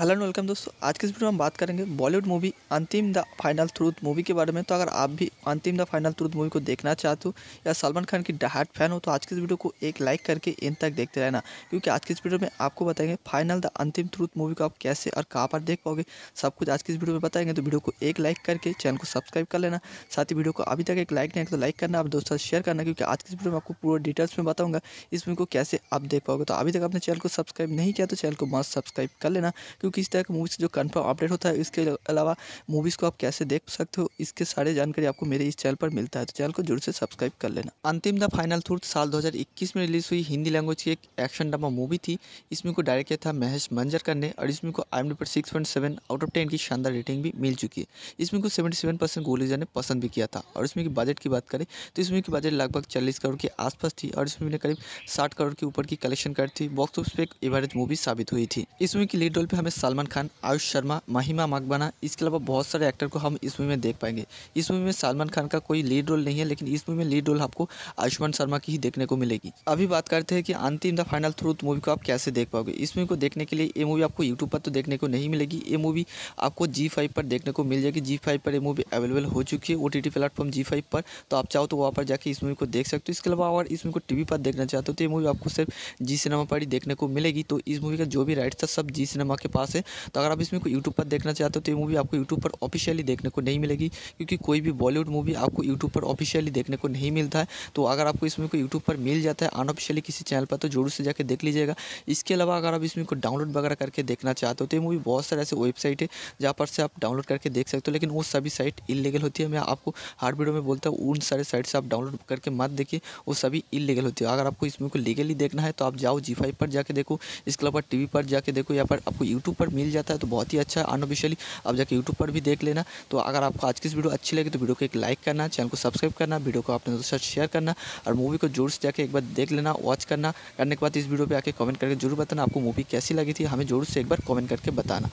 hello and welcome दोस्तों आज की इस वीडियो में हम बात करेंगे Bollywood movie Antim the final truth movie के बारे में तो अगर आप भी अंतिम द फाइनल ट्रूथ मूवी को देखना चाहते हो या सलमान खान की डहाट फैन हो तो आज के इस वीडियो को एक लाइक करके इन तक देखते रहना क्योंकि आज की इस वीडियो में आपको बताएंगे फाइनल द अंतिम थ्रूथ मूवी को आप कैसे और कहाँ पर देख पाओगे सब कुछ आज की इस वीडियो में बताएंगे तो वीडियो को एक लाइक करके चैनल को सब्सक्राइब कर लेना साथ ही वीडियो को अभी तक एक लाइक नहीं तो लाइक करना आप दोस्तों शेयर करना क्योंकि आज की इस वीडियो में आपको पूरा डिटेल्स में बताऊँगा इस मूवी को कैसे आप देख पाओगे तो अभी तक आपने चैनल को सब्सक्राइब नहीं किया तो चैनल को मस्त सब्सक्राइब कर लेना क्योंकि इस तरह मूवीज़ जो कन्फर्म अपडेट होता है इसके अलावा मूवीज़ को आप कैसे देख सकते हो इसके सारे जानकारी आपको मेरे इस चैनल पर मिलता है तो चैनल को जरूर से सब्सक्राइब कर लेना अंतिम द फाइनल थूर्थ साल दो में रिलीज़ हुई हिंदी लैंग्वेज की एक एक्शन ड्रामा मूवी थी इसमें को डायरेक्ट किया था महेश मंजरकर ने और इसमें को आई पर six seven out of ten की शानदार रेटिंग भी मिल चुकी है इसमें को सेवेंटी सेवन गोलीजा ने पसंद भी किया था और इसमें की बजट की बात करें तो इसमें की बजट लगभग चालीस करोड़ के आसपास थी और इसमें करीब साठ करोड़ के ऊपर की कलेक्शन कर थी बॉक्स ऑफिस पे एक एवरेज मूवी साबित हुई थी इसमें की लीड रोल पे हमें सलमान खान आयुष शर्मा महिमा मकबाना इसके अलावा बहुत सारे एक्टर को हम इस मूवी में देख पाएंगे इस मूवी में सलमान खान का कोई लीड रोल नहीं है लेकिन इस मूवी में लीड रोल आपको आयुष्मान शर्मा की ही देखने को मिलेगी अभी बात करते हैं कि Antim the final truth movie को आप कैसे देख पाओगे इस मूवी को देखने के लिए ये मूवी आपको यूट्यूब पर तो देखने को नहीं मिलेगी ये मूवी आपको जी फाइव पर देखने को मिल जाएगी जी फाइव पर ये मूवी अवेलेबल हो चुकी है ओ टी टी प्लेटफॉर्म जी फाइव पर तो आप चाहो तो वहाँ पर जाकर इस मूवी को देख सकते हो इसके अलावा और इस मूवी को टी पर देखना चाहते हो तो ये मूवी आपको सिर्फ जी सिनेमा पर ही देखने को मिलेगी तो इस मूवी का जो भी राइट्स था सब जी सिनेमा के पास है तो अगर आप इसमें को यूट्यूब पर देखना चाहते हो तो ये मूवी आपको यूट्यूब पर ऑफिशियली देखने को नहीं मिलेगी क्योंकि कोई भी बॉलीवुड मूवी आपको यूट्यूब पर ऑफिशियली देखने को नहीं मिलता है तो अगर आपको इसमें को यूट्यूब पर मिल जाता है अनऑफिशियली किसी चैनल पर तो जरूर से जाकर देख लीजिएगा इसके अलावा अगर आप इसमें को डाउनलोड वगैरह करके देखना चाहते हो तो ये मूवी बहुत सारे ऐसे वेबसाइट है जहाँ पर से आप डाउनलोड करके देख सकते हो लेकिन वो सभी साइट इलीगल होती है मैं आपको हार्ड वीडियो में बोलता हूँ उन सारे साइट से आप डाउनलोड करके मत देखिए वो सभी इलीगल होती है अगर आपको इसमें को लीगली देखना है तो आप जाओ जी फाइव पर जाके देखो इसके अलावा टी पर जाके देखो या पर आपको यूट्यूब यूट्यूब पर मिल जाता है तो बहुत ही अच्छा अनऑफिशियली आप जाकर यूट्यूब पर भी देख लेना तो अगर आपको आज की इस वीडियो अच्छी लगी तो वीडियो को एक लाइक करना चैनल को सब्सक्राइब करना वीडियो को अपने दोस्तों साथ शेयर करना और मूवी को जोर से जाकर एक बार देख लेना वॉच करना करने के बाद इस वीडियो पर आकर कमेंट करके जरूर बताना आपको मूवी कैसी लगी थी हमें जोर से एक बार कॉमेंट करके बताना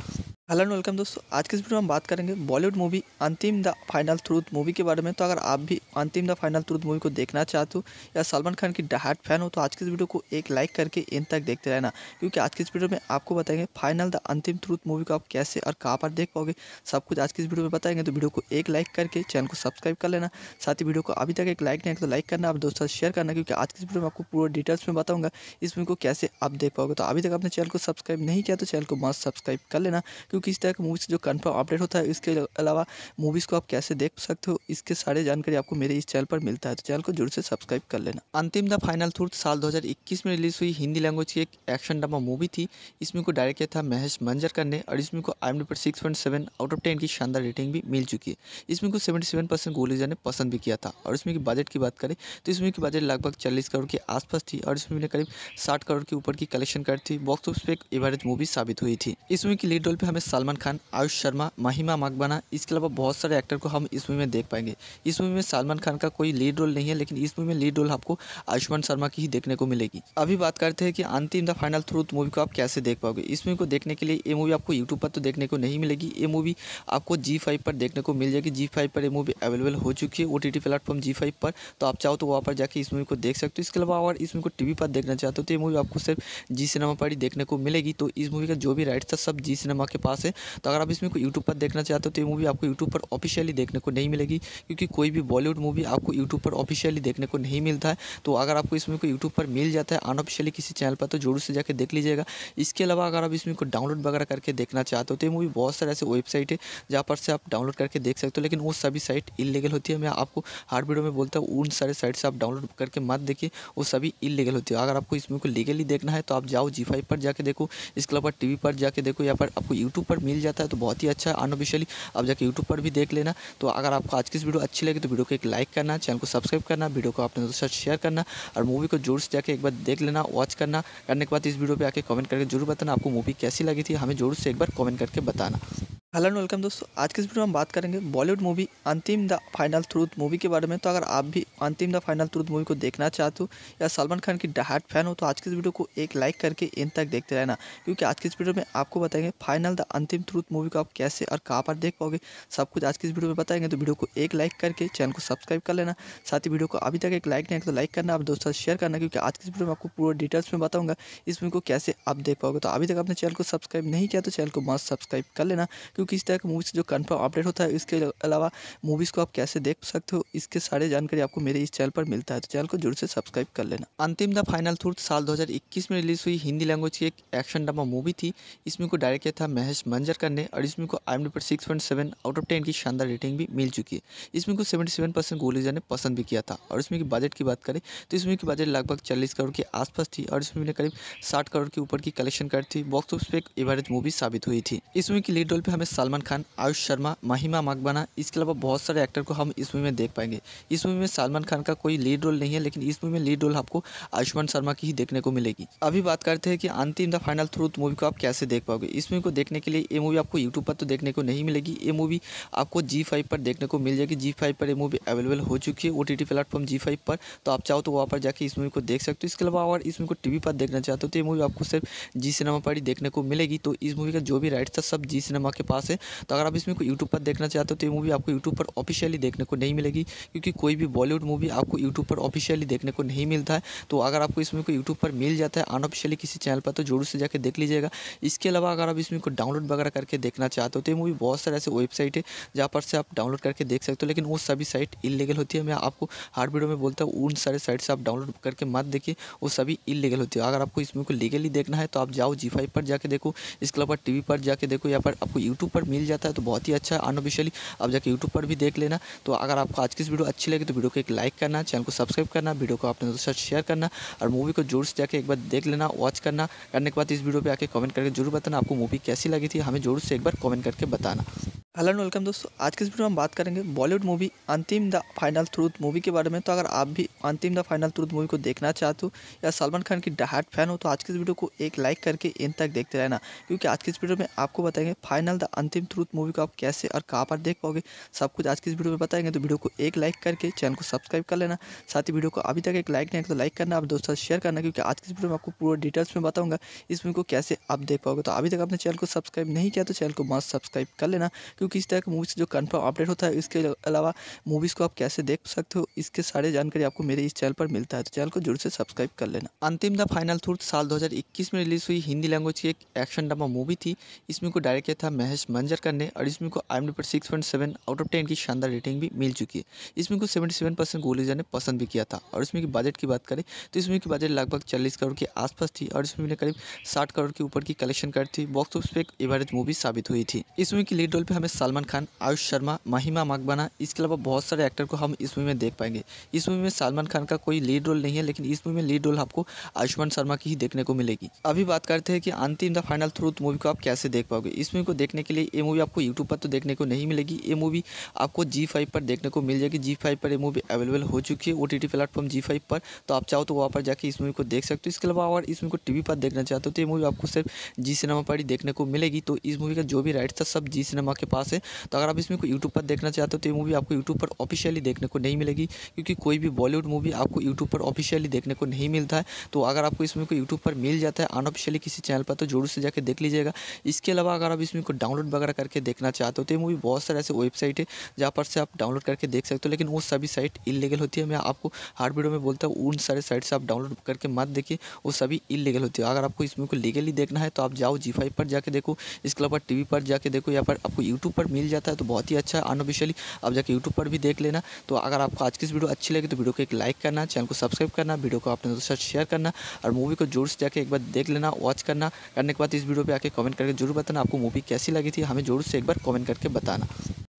हेलो एंड वेलकम दोस्तों आज के इस वीडियो में हम बात करेंगे Bollywood movie Antim the final truth movie के बारे में तो अगर आप भी अंतिम द फाइनल ट्रूथ मूवी को देखना चाहते हो या सलमान खान की डहाट फैन हो तो आज के इस वीडियो को एक लाइक करके इन तक देखते रहना क्योंकि आज के इस वीडियो में आपको बताएंगे final the Antim truth movie को आप कैसे और कहाँ पर देख पाओगे सब कुछ आज के इस वीडियो में बताएंगे तो वीडियो को एक लाइक करके चैनल को सब्सक्राइब कर लेना साथ ही वीडियो को अभी तक एक लाइक नहीं तो लाइक करना आप दोस्तों शेयर करना क्योंकि आज के इस वीडियो में आपको पूरा डिटेल्स में बताऊँगा इस मूवी को कैसे आप देख पाओगे तो अभी तक आपने चैनल को सब्सक्राइब नहीं किया तो चैनल को मस्त सब्सक्राइब कर लेना क्योंकि किस तरह का मूवीज़ जो कन्फर्म अपडेट होता है इसके अलावा मूवीज़ को आप कैसे देख सकते हो इसके सारे जानकारी आपको मेरे इस चैनल पर मिलता है तो चैनल को जरूर से सब्सक्राइब कर लेना अंतिम द फाइनल थ्रूथ साल दो में रिलीज़ हुई हिंदी लैंग्वेज की एक एक्शन ड्रामा मूवी थी इसमें को डायरेक्ट किया था महेश मंजर करने और इसमें को आई पर सिक्स आउट ऑफ टेन की शानदार रेटिंग भी मिल चुकी है इसमें को सेवेंटी सेवन परसेंट ने पसंद भी किया था और इसमें बजट की बात करें तो इसमें की बजट लगभग चालीस करोड़ के आसपास थी और इसमें करीब साठ करोड़ के ऊपर की कलेक्शन कर थी बॉक्स ऑफिस पे एक एवरेज मूवी साबित हुई थी इसमें की लीड रोल पे हमें सलमान खान आयुष शर्मा महिमा मकबाना इसके अलावा बहुत सारे एक्टर को हम इस मूवी में देख पाएंगे इस मूवी में सलमान खान का कोई लीड रोल नहीं है लेकिन इस मूवी में लीड रोल आपको आयुष्मान शर्मा की ही देखने को मिलेगी अभी बात करते हैं कि Antim the final truth movie को आप कैसे देख पाओगे इस मूवी को देखने के लिए ये मूवी आपको यूट्यूब पर तो देखने को नहीं मिलेगी ये मूवी आपको जी पर देखने को मिल जाएगी जी पर ये मूवी अवेलेबल हो चुकी है ओ टी प्लेटफॉर्म जी पर तो आप चाहो तो वहाँ पर जाकर इस मूवी को देख सकते हो इसके अलावा अगर इस मूवी को टीवी पर देखना चाहते हो तो ये मूवी आपको सिर्फ जी सिनेमा पर ही देखने को मिलेगी तो इस मूवी का जो भी राइट था सब जी सिनेमा के पास से तो अगर आप इसमें को यूट्यूब पर देखना चाहते हो तो ये मूवी आपको यूट्यूब पर ऑफिशियली देखने को नहीं मिलेगी क्योंकि कोई भी बॉलीवुड मूवी आपको यूट्यूब पर ऑफिशियली देखने को नहीं मिलता है तो अगर आपको इसमें को यूट्यूब पर मिल जाता है अनऑफिशियली किसी चैनल पर तो जरूर से जाकर देख लीजिएगा इसके अलावा अगर आप इसमें को डाउनलोड वगैरह करके देखना चाहते हो तो ये मूवी बहुत सारे ऐसे वेबसाइट है जहाँ पर से आप डाउनलोड करके देख सकते हो लेकिन वो सभी साइट इलीगल होती है मैं आपको हर वीडियो में बोलता हूँ उन सारे साइट से आप डाउनलोड करके मत देखिए वो सभी इलीगल होती है अगर आपको इसमें को लीगली देखना है तो आप जाओ जी फाइव पर जाके देखो इसके अलावा टी पर जाके देखो या पर आपको यूट्यूब यूट्यूब पर मिल जाता है तो बहुत ही अच्छा है अनऑफिशियली आप जाकर यूट्यूब पर भी देख लेना तो अगर आपको आज की इस वीडियो अच्छी लगी तो वीडियो को एक लाइक करना चैनल को सब्सक्राइब करना वीडियो को अपने दोस्तों साथ शेयर करना और मूवी को जोर से जाकर एक बार देख लेना वॉच करना करने के बाद इस वीडियो पर आकर कमेंट करके जरूर बताना आपको मूवी कैसी लगी थी हमें जोर से एक बार कमेंट करके बताना हेलो एंड वेलकम दोस्तों आज के इस वीडियो में हम बात करेंगे Bollywood movie Antim the final truth movie के बारे में तो अगर आप भी अंतिम द फाइनल ट्रूथ मूवी को देखना चाहते हो या सलमान खान की डहाट फैन हो तो आज के इस वीडियो को एक लाइक करके इन तक देखते रहना क्योंकि आज के इस वीडियो में आपको बताएंगे फाइनल द अंतिम थ्रूथ मूवी को आप कैसे और कहाँ पर देख पाओगे सब कुछ आज के इस वीडियो में बताएंगे तो वीडियो को एक लाइक करके चैनल को सब्सक्राइब कर लेना साथ ही वीडियो को अभी तक एक लाइक नहीं तो लाइक करना आप दोस्तों शेयर करना क्योंकि आज के इस वीडियो में आपको पूरा डिटेल्स में बताऊँगा इस मूवी को कैसे आप देख पाओगे तो अभी तक आपने चैनल को सब्सक्राइब नहीं किया तो चैनल को मस्त सब्सक्राइब कर लेना क्योंकि इस तरह के मूवीज़ जो कन्फर्म अपडेट होता है इसके अलावा मूवीज़ को आप कैसे देख सकते हो इसके सारे जानकारी आपको मेरे इस चैनल पर मिलता है तो चैनल को जरूर से सब्सक्राइब कर लेना अंतिम द फाइनल थ्रूथ साल दो में रिलीज़ हुई हिंदी लैंग्वेज की एक एक्शन ड्रामा मूवी थी इसमें को डायरेक्ट किया था महेश मंजर करने और इसमें को आई एम पर six point seven out of ten की शानदार रेटिंग भी मिल चुकी है इसमें को सेवेंटी सेवन परसेंट गोलीजा ने पसंद भी किया था और इसमें की बजट की बात करें तो इसमें की बजट लगभग चालीस करोड़ के आसपास थी और इसमें ने करीब साठ करोड़ के ऊपर की कलेक्शन कर थी बॉक्स ऑफिस पर एक एवरेज मूवी साबित हुई थी इसमें की लीड रोल पर हमें सलमान खान आयुष शर्मा महिमा मकबाना इसके अलावा बहुत सारे एक्टर को हम इस मूवी में देख पाएंगे इस मूवी में सलमान खान का कोई लीड रोल नहीं है लेकिन इस मूवी में लीड रोल आपको आयुष्मान शर्मा की ही देखने को मिलेगी अभी बात करते हैं कि Antim the final truth movie को आप कैसे देख पाओगे इस मूवी को देखने के लिए ये मूवी आपको यूट्यूब पर तो देखने को नहीं मिलेगी ये मूवी आपको जी पर देखने को मिल जाएगी जी पर ये मूवी अवेलेबल हो चुकी है ओ प्लेटफॉर्म जी पर तो आप चाहो तो वहाँ पर जाकर इस मूवी को देख सकते हो इसके अलावा और इस मूवी को टीवी पर देखना चाहते हो तो ये मूवी आपको सिर्फ जी सिनेमा पर ही देखने को मिलेगी तो इस मूवी का जो भी राइट था सब जी सिनेमा के पास पास है तो अगर आप इसमें को यूट्यूब पर देखना चाहते हो तो ये मूवी आपको यूट्यूब पर ऑफिशियली देखने को नहीं मिलेगी क्योंकि कोई भी बॉलीवुड मूवी आपको यूट्यूब पर ऑफिशियली देखने को नहीं मिलता है तो अगर आपको इसमें को यूट्यूब पर मिल जाता है अनऑफिशियली किसी चैनल पर तो जरूर से जाकर देख लीजिएगा इसके अलावा अगर आप इसमें को डाउनलोड वगैरह करके देखना चाहते हो तो ये मूवी बहुत सारे ऐसे वेबसाइट है जहाँ पर से आप डाउनलोड करके देख सकते हो लेकिन वो सभी साइट इलीगल होती है मैं आपको हर वीडियो में बोलता हूँ उन सारे साइट से आप डाउनलोड करके मत देखिए वो सभी इलीगल होती है अगर आपको इसमें को लीगली देखना है तो आप जाओ जी फाइव पर जाके देखो इसके अलावा टी पर जाके देखो या पर आपको यूट्यूब ऊपर मिल जाता है तो बहुत ही अच्छा अनऑफिशियली आप जाकर यूट्यूब पर भी देख लेना तो अगर आपको आज की इस वीडियो अच्छी लगी तो वीडियो को एक लाइक करना चैनल को सब्सक्राइब करना वीडियो को अपने दोस्तों साथ शेयर करना और मूवी को जोर से जाकर एक बार देख लेना वॉच करना करने के बाद इस वीडियो पर आकर कमेंट करके जरूर बताना आपको मूवी कैसी लगी थी हमें जोर से एक बार कमेंट करके बताना हेलो एंड वेलकम दोस्तों आज के इस वीडियो में हम बात करेंगे Bollywood movie Antim the final truth movie के बारे में तो अगर आप भी अंतिम द फाइनल थ्रूथ मूवी को देखना चाहते हो या सलमान खान की डहाट फैन हो तो आज के इस वीडियो को एक लाइक करके इन तक देखते रहना क्योंकि आज के इस वीडियो में आपको बताएंगे final the Antim truth movie को आप कैसे और कहाँ पर देख पाओगे सब कुछ आज की इस वीडियो में बताएंगे तो वीडियो को एक लाइक करके चैनल को सब्सक्राइब कर लेना साथ ही वीडियो को अभी तक एक लाइक नहीं तो लाइक करना आप दोस्तों शेयर करना क्योंकि आज की इस वीडियो में आपको पूरा डिटेल्स में बताऊँगा इस मूवी को कैसे आप देख पाओगे तो अभी तक आपने चैनल को सब्सक्राइब नहीं किया तो चैनल को मस्त सब्सक्राइब कर लेना क्योंकि इस तरह की से जो कन्फर्म अपडेट होता है इसके अलावा मूवीज़ को आप कैसे देख सकते हो इसके सारे जानकारी आपको मेरे इस चैनल पर मिलता है तो चैनल को जरूर से सब्सक्राइब कर लेना अंतिम द फाइनल थ्रूथ साल दो में रिलीज हुई हिंदी लैंग्वेज की एक एक्शन ड्रामा मूवी थी इसमें को डायरेक्ट किया था महेश राजेश मंजर ने और इसमें को आई एम डी पर six point seven out of ten की शानदार रेटिंग भी मिल चुकी है इसमें को सेवेंटी सेवन परसेंट गोलीजा ने पसंद भी किया था और इसमें की बजट की बात करें तो इसमें की बजट लगभग चालीस करोड़ के आसपास थी और इसमें करीब साठ करोड़ के ऊपर की कलेक्शन कर थी बॉक्स ऑफिस पर एक एवरेज मूवी साबित हुई थी इस मूवी की लीड रोल पर हमें सलमान खान आयुष शर्मा महिमा मकबाना इसके अलावा बहुत सारे एक्टर को हम इस मूवी में देख पाएंगे इस मूवी में सलमान खान का कोई लीड रोल नहीं है लेकिन इस मूवी में लीड रोल आपको आयुष्मान शर्मा की ही देखने को मिलेगी अभी बात करते हैं कि Antim the final truth movie को आप कैसे देख पाओगे इस मूवी को देखने के के लिए ये मूवी आपको यूट्यूब पर तो देखने को नहीं मिलेगी ये मूवी आपको जी फाइव पर देखने को मिल जाएगी जी फाइव पर ये मूवी अवेलेबल हो चुकी है ओ टी टी प्लेटफॉर्म जी फाइव पर तो आप चाहो तो वहाँ पर जाकर इस मूवी को देख सकते हो इसके अलावा अगर इस मूवी को टी वी पर देखना चाहते हो तो ये मूवी आपको सिर्फ जी सिनेमा पर ही देखने को मिलेगी तो इस मूवी का जो भी राइट्स था सब जी सिनेमा के पास है तो अगर आप इसमें को यूट्यूब पर देखना चाहते हो तो ये मूवी आपको यूट्यूब पर ऑफिशियली देखने को नहीं मिलेगी क्योंकि कोई भी बॉलीवुड मूवी आपको यूट्यूब पर ऑफिशियली देखने को नहीं मिलता है तो अगर आपको इस मूवी को यूट्यूब पर मिल जाता है अनऑफिशियली किसी चैनल पर तो जरूर से जाकर देख लीजिएगा इसके अलावा अगर आप इसमें को डाउनलोड डाउनलोड वगैरह करके देखना चाहते हो तो ये मूवी बहुत सारे ऐसे वेबसाइट है जहाँ पर से आप डाउनलोड करके देख सकते हो लेकिन वो सभी साइट इलीगल होती है मैं आपको हर वीडियो में बोलता हूँ उन सारे साइट से आप डाउनलोड करके मत देखिए वो सभी इलीगल होती है अगर आपको इस मूवी को लीगली देखना है तो आप जाओ जी फाइव पर जाके देखो इसके अलावा टी पर जाके देखो या पर आपको यूट्यूब पर मिल जाता है तो बहुत ही अच्छा है अनऑफिशियली आप जाके यूट्यूब पर भी देख लेना तो अगर आपको आज की इस वीडियो अच्छी लगी तो वीडियो को एक लाइक करना चैनल को सब्सक्राइब करना वीडियो को अपने दोस्तों साथ शेयर करना और मूवी को जोर से जाके एक बार देख लेना वॉच करना करने के बाद इस वीडियो पर आके कमेंट करके जरूर बताना आपको मूवी कैसी लगी लगी थी हमें ज़रूर से एक बार कमेंट करके बताना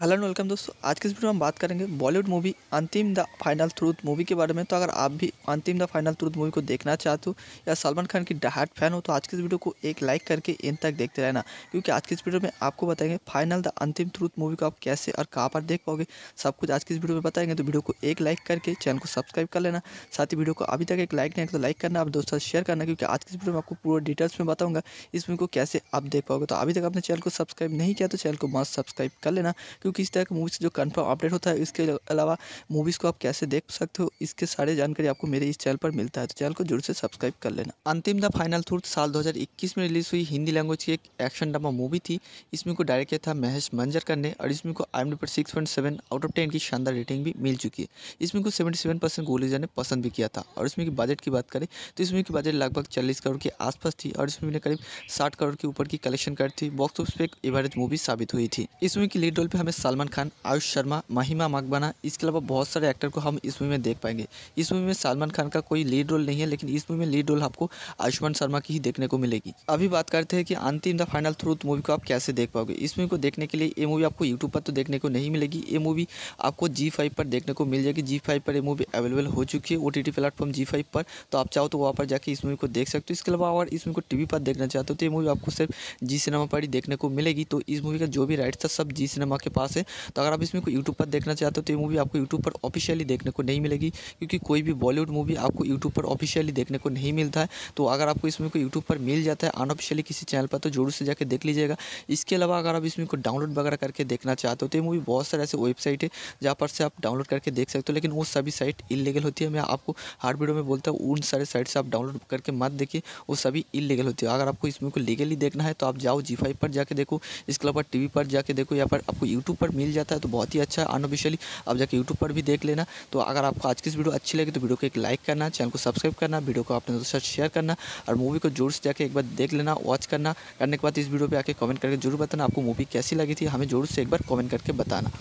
हेलो एंड वेलकम दोस्तों आज के इस वीडियो में हम बात करेंगे Bollywood movie Antim the final truth movie के बारे में तो अगर आप भी अंतिम द फाइनल थ्रूथ मूवी को देखना चाहते हो या सलमान खान की डहाट फैन हो तो आज के इस वीडियो को एक लाइक करके इन तक देखते रहना क्योंकि आज के इस वीडियो में आपको बताएंगे फाइनल द अंतिम थ्रूथ मूवी को आप कैसे और कहाँ पर देख पाओगे सब कुछ आज के इस वीडियो में बताएंगे तो वीडियो को एक लाइक करके चैनल को सब्सक्राइब कर लेना साथ ही वीडियो को अभी तक एक लाइक नहीं तो लाइक करना आप दोस्तों शेयर करना क्योंकि आज के इस वीडियो में आपको पूरा डिटेल्स में बताऊँगा इस मूवी को कैसे आप देख पाओगे तो अभी तक आपने चैनल को सब्सक्राइब नहीं किया तो चैनल को मस्त सब्सक्राइब कर लेना क्योंकि तो किस तरह का मूवीज़ जो कन्फर्म अपडेट होता है इसके अलावा मूवीज़ को आप कैसे देख सकते हो इसके सारे जानकारी आपको मेरे इस चैनल पर मिलता है तो चैनल को जरूर से सब्सक्राइब कर लेना अंतिम द फाइनल थ्रूथ साल दो में रिलीज़ हुई हिंदी लैंग्वेज की एक एक्शन ड्रामा मूवी थी इसमें को डायरेक्ट किया था महेश मंजर करने और इसमें को आई पर सिक्स आउट ऑफ टेन की शानदार रेटिंग भी मिल चुकी है इसमें को सेवेंटी सेवन परसेंट गोलीजा ने पसंद भी किया था और इसमें की बजट की बात करें तो इसमें की बजट लगभग चालीस करोड़ के आसपास थी और इसमें करीब साठ करोड़ के ऊपर की कलेक्शन कर थी बॉक्स ऑफिस पे एक एवरेज मूवी साबित हुई थी इसमें की लीड रोल पे हमें में सलमान खान आयुष शर्मा महिमा मकबाना इसके अलावा बहुत सारे एक्टर को हम इस मूवी में देख पाएंगे इस मूवी में सलमान खान का कोई लीड रोल नहीं है लेकिन इस मूवी में लीड रोल आपको आयुष्मान शर्मा की ही देखने को मिलेगी अभी बात करते हैं कि Antim the final truth movie को आप कैसे देख पाओगे इस मूवी को देखने के लिए ये मूवी आपको यूट्यूब पर तो देखने को नहीं मिलेगी ये मूवी आपको जी फाइव पर देखने को मिल जाएगी जी फाइव पर ये मूवी अवेलेबल हो चुकी है ओ टी प्लेटफॉर्म जी फाइव पर तो आप चाहो तो वहाँ पर जाकर इस मूवी को देख सकते हो इसके अलावा और इस मूवी को टीवी पर देखना चाहते हो तो ये मूवी आपको सिर्फ जी सिनेमा पर ही देखने को मिलेगी तो इस मूवी का जो भी राइट था सब जी सिनेमा के पास पास है तो अगर आप इसमें को यूट्यूब पर देखना चाहते हो तो ये मूवी आपको यूट्यूब पर ऑफिशियली देखने को नहीं मिलेगी क्योंकि कोई भी बॉलीवुड मूवी आपको यूट्यूब पर ऑफिशियली देखने को नहीं मिलता है तो अगर आपको इसमें को यूट्यूब पर मिल जाता है अनऑफिशियली किसी चैनल पर तो जरूर से जाकर देख लीजिएगा इसके अलावा अगर आप इसमें को डाउनलोड वगैरह करके देखना चाहते हो तो ये मूवी बहुत सारे ऐसे वेबसाइट है जहाँ पर से आप डाउनलोड करके देख सकते हो लेकिन वो सभी साइट इलीगल होती है मैं आपको हर वीडियो में बोलता हूँ उन सारे साइट से आप डाउनलोड करके मत देखिए वो सभी इलीगल होती है अगर आपको इसमें को लीगली देखना है तो आप जाओ जी पर जाके देखो इसके अलावा टी पर जाके देखो या फिर आपको यूट्यूब यूट्यूब पर मिल जाता है तो बहुत ही अच्छा है अनऑफिशियली आप जाकर यूट्यूब पर भी देख लेना तो अगर आपको आज की इस वीडियो अच्छी लगी तो वीडियो को एक लाइक करना चैनल को सब्सक्राइब करना वीडियो को अपने दोस्तों शेयर करना और मूवी को जोर से जाकर एक बार देख लेना वॉच करना करने के बाद इस वीडियो पर आकर कमेंट करके जरूर बताना आपको मूवी कैसी लगी थी हमें जोर से एक बार कॉमेंट करके बताना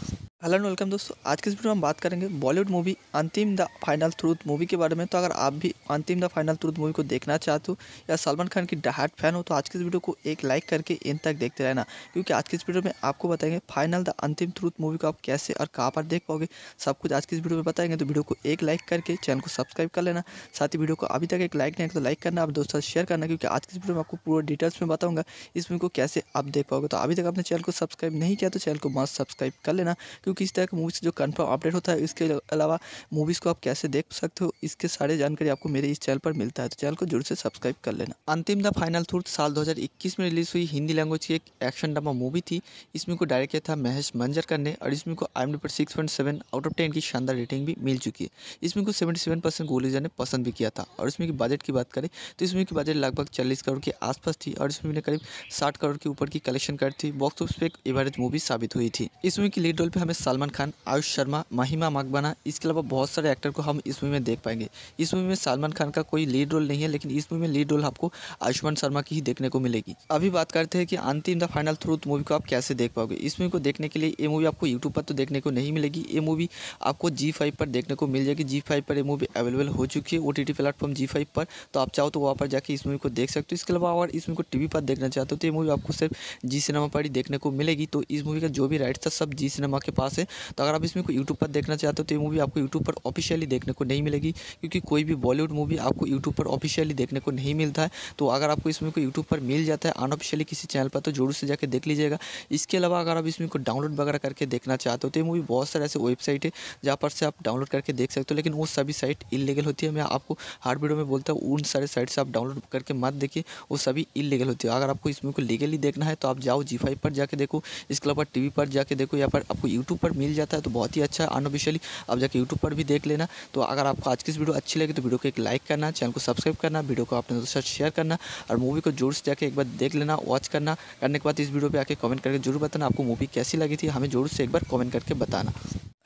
हेलो एंड वेलकम दोस्तों आज के इस वीडियो में हम बात करेंगे Bollywood movie Antim the final truth movie के बारे में तो अगर आप भी अंतिम द फाइनल ट्रूथ मूवी को देखना चाहते हो या सलमान खान की डहाट फैन हो तो आज के इस वीडियो को एक लाइक करके इन तक देखते रहना क्योंकि आज के इस वीडियो में आपको बताएंगे final the Antim truth movie को आप कैसे और कहाँ पर देख पाओगे सब कुछ आज के इस वीडियो में बताएंगे तो वीडियो को एक लाइक करके चैनल को सब्सक्राइब कर लेना साथ ही वीडियो को अभी तक एक लाइक नहीं तो लाइक करना आप दोस्तों शेयर करना क्योंकि आज के इस वीडियो में आपको पूरा डिटेल्स में बताऊँगा इस मूवी को कैसे आप देख पाओगे तो अभी तक आपने चैनल को सब्सक्राइब नहीं किया तो चैनल को मस्त सब्सक्राइब कर लेना क्योंकि इस तरह के मूवीज़ जो कन्फर्म अपडेट होता है इसके अलावा मूवीज़ को आप कैसे देख सकते हो इसके सारे जानकारी आपको मेरे इस चैनल पर मिलता है तो चैनल को जरूर से सब्सक्राइब कर लेना अंतिम द फाइनल थ्रूथ साल दो में रिलीज़ हुई हिंदी लैंग्वेज की एक एक्शन ड्रामा मूवी थी इसमें को डायरेक्ट किया था महेश मंजरकर ने और इसमें को आई एम पर six point seven out of ten की शानदार रेटिंग भी मिल चुकी है इसमें को सेवेंटी सेवन परसेंट गोलीजा ने पसंद भी किया था और इसमें की बजट की बात करें तो इसमें की बजट लगभग चालीस करोड़ के आसपास थी और इसमें करीब साठ करोड़ के ऊपर की कलेक्शन कर थी बॉक्स ऑफिस पे एक एवरेज मूवी साबित हुई थी इसमें की लीड रोल पर हमें सलमान खान आयुष शर्मा महिमा मकबाना इसके अलावा बहुत सारे एक्टर को हम इस मूवी में देख पाएंगे इस मूवी में सलमान खान का कोई लीड रोल नहीं है लेकिन इस मूवी में लीड रोल आपको आयुष्मान शर्मा की ही देखने को मिलेगी अभी बात करते हैं कि Antim the final truth movie को आप कैसे देख पाओगे इस मूवी को देखने के लिए ये मूवी आपको यूट्यूब पर तो देखने को नहीं मिलेगी ये मूवी आपको जी फाइव पर देखने को मिल जाएगी जी फाइव पर ये मूवी अवेलेबल हो चुकी है ओ टी टी प्लेटफॉर्म जी फाइव पर तो आप चाहो तो वहाँ पर जाकर इस मूवी को देख सकते हो इसके अलावा और इस मूवी को टीवी पर देखना चाहते हो तो ये मूवी आपको सिर्फ जी सिनेमा पर ही देखने को मिलेगी तो इस मूवी का जो भी राइट्स था सब जी सिनेमा के पास से तो अगर आप इसमें कोई यूट्यूब पर देखना चाहते हो तो ये मूवी आपको यूट्यूब पर ऑफिशियली देखने को नहीं मिलेगी क्योंकि कोई भी बॉलीवुड मूवी आपको यूट्यूब पर ऑफिशियली देखने को नहीं मिलता है तो अगर आपको इसमें कोई यूट्यूब पर मिल जाता है अनऑफिशियली किसी चैनल पर तो जरूर से जाकर देख लीजिएगा इसके अलावा अगर आप इसमें कोई डाउनलोड वगैरह करके देखना चाहते हो तो ये मूवी बहुत सारे ऐसे वेबसाइट है जहाँ पर से आप डाउनलोड करके देख सकते हो लेकिन वो सभी साइट इलीगल होती है मैं आपको हर वीडियो में बोलता हूँ उन सारे साइट से आप डाउनलोड करके मत देखिए वो सभी इलीगल होती है अगर आपको इसमें को लीगली देखना है तो आप जाओ जी फाइव पर जाके देखो इसके अलावा टीवी पर जाके देखो या पर आपको यूट्यूब पर मिल जाता है तो बहुत ही अच्छा अनऑफिशियली आप जाके यूट्यूब पर भी देख लेना तो अगर आपको आज की वीडियो अच्छी लगी तो वीडियो को एक लाइक करना चैनल को सब्सक्राइब करना वीडियो को अपने दोस्तों शेयर करना और मूवी को जोर से जाकर एक बार देख लेना वॉच करना करने के बाद इस वीडियो पर आके कमेंट करके जरूर बताना आपको मूवी कैसी लगी थी हमें जोर से एक बार कमेंट करके बताना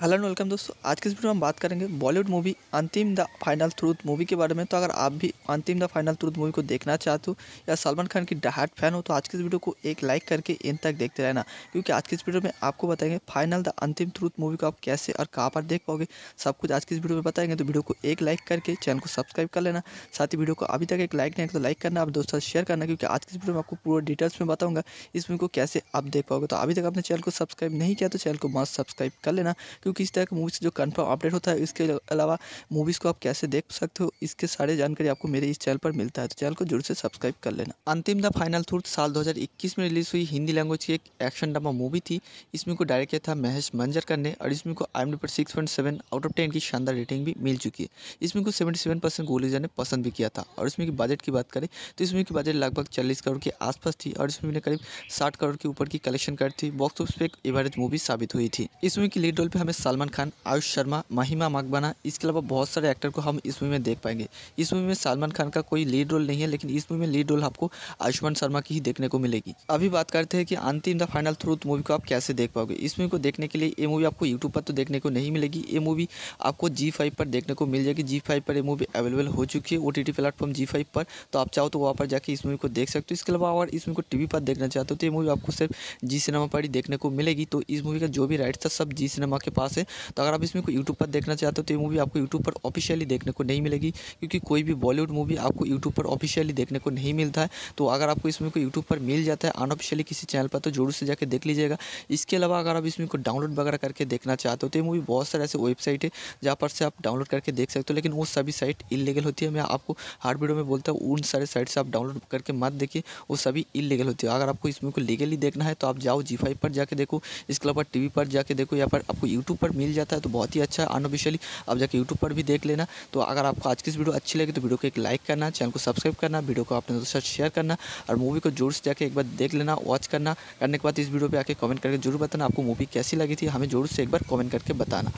हेलो एंड वेलकम दोस्तों आज के इस वीडियो में हम बात करेंगे Bollywood movie Antim the final truth movie के बारे में तो अगर आप भी अंतिम द फाइनल थ्रूथ मूवी को देखना चाहते हो या सलमान खान की डहाट फैन हो तो आज के इस वीडियो को एक लाइक करके इन तक देखते रहना क्योंकि आज के इस वीडियो में आपको बताएंगे final the Antim truth movie को आप कैसे और कहाँ पर देख पाओगे सब कुछ आज की इस वीडियो में बताएंगे तो वीडियो को एक लाइक करके चैनल को सब्सक्राइब कर लेना साथ ही वीडियो को अभी तक एक लाइक नहीं है तो लाइक करना आप दोस्तों शेयर करना क्योंकि आज की इस वीडियो में आपको पूरा डिटेल्स में बताऊँगा इस मूवी को कैसे आप देख पाओगे तो अभी तक आपने चैनल को सब्सक्राइब नहीं किया तो चैनल को मस्त सब्सक्राइब कर लेना क्योंकि इस तरह की से जो कन्फर्म अपडेट होता है इसके अलावा मूवीज़ को आप कैसे देख सकते हो इसके सारे जानकारी आपको मेरे इस चैनल पर मिलता है तो चैनल को जरूर से सब्सक्राइब कर लेना अंतिम द फाइनल थ्रूथ साल दो में रिलीज हुई हिंदी लैंग्वेज की एक एक्शन ड्रामा मूवी थी इसमें को डायरेक्ट किया था महेश राजेश मंजर करने और इसमें को आई एम डी पर six point seven out of ten की शानदार रेटिंग भी मिल चुकी है इसमें को सेवेंटी सेवन परसेंट गोल ने पसंद भी किया था और इसमें की बजट की बात करें तो इसमें की बजट लगभग चालीस करोड़ के आसपास थी और इसमें ने करीब साठ करोड़ के ऊपर की कलेक्शन कर थी बॉक्स ऑफिस पर एक एवरेज मूवी साबित हुई थी इस मूवी की लीड रोल पर हमें सलमान खान आयुष शर्मा महिमा मकबाना इसके अलावा बहुत सारे एक्टर को हम इस मूवी में देख पाएंगे इस मूवी में सलमान खान का कोई लीड रोल नहीं है लेकिन इस मूवी में लीड रोल आपको आयुष्मान शर्मा की ही देखने को मिलेगी अभी बात करते हैं कि Antim the final truth movie को आप कैसे देख पाओगे इस मूवी को देखने के लिए ये मूवी आपको यूट्यूब पर तो देखने को नहीं मिलेगी ये मूवी आपको जी फाइव पर देखने को मिल जाएगी जी फाइव पर ये मूवी अवेलेबल हो चुकी है ओ टी टी प्लेटफॉर्म जी फाइव पर तो आप चाहो तो वहाँ पर जाकर इस मूवी को देख सकते हो इसके अलावा और इस मूवी को टी पर देखना चाहते हो तो ये मूवी आपको सिर्फ जी सिनेमा पर ही देखने को मिलेगी तो इस मूवी का जो भी राइट्स था सब जी सिनेमा के पास है तो अगर आप इसमें को यूट्यूब पर देखना चाहते हो तो ये मूवी आपको यूट्यूब पर ऑफिशियली देखने को नहीं मिलेगी क्योंकि कोई भी बॉलीवुड मूवी आपको यूट्यूब पर ऑफिशियली देखने को नहीं मिलता है तो अगर आपको इस मूवी को यूट्यूब पर मिल जाता है अनऑफिशियली किसी चैनल पर तो जरूर से जाकर देख लीजिएगा इसके अलावा अगर आप इसमें को डाउनलोड डाउनलोड वगैरह करके देखना चाहते हो तो ये मूवी बहुत सारे ऐसे वेबसाइट है जहाँ पर से आप डाउनलोड करके देख सकते हो लेकिन वो सभी साइट इलीगल होती है मैं आपको हार्ड वीडियो में बोलता हूँ उन सारे साइट से आप डाउनलोड करके मत देखिए वो सभी इलीगल होती है अगर आपको इस मूवी को लीगली देखना है तो आप जाओ जी पर जाके देखो इसके अलावा टी पर जाके देखो या पर आपको यूट्यूब पर मिल जाता है तो बहुत ही अच्छा है अनऑफिशियली आप जाके यूट्यूब पर भी देख लेना तो अगर आपको आज की इस वीडियो अच्छी लगी तो वीडियो को एक लाइक करना चैनल को सब्सक्राइब करना वीडियो को अपने दोस्तों साथ शेयर करना और मूवी को जोर से जाके एक बार देख लेना वॉच करना करने के बाद इस वीडियो पर आके कमेंट करके जरूर बताना आपको मूवी कैसी लगी लगी थी हमें ज़रूर से एक बार कमेंट करके बताना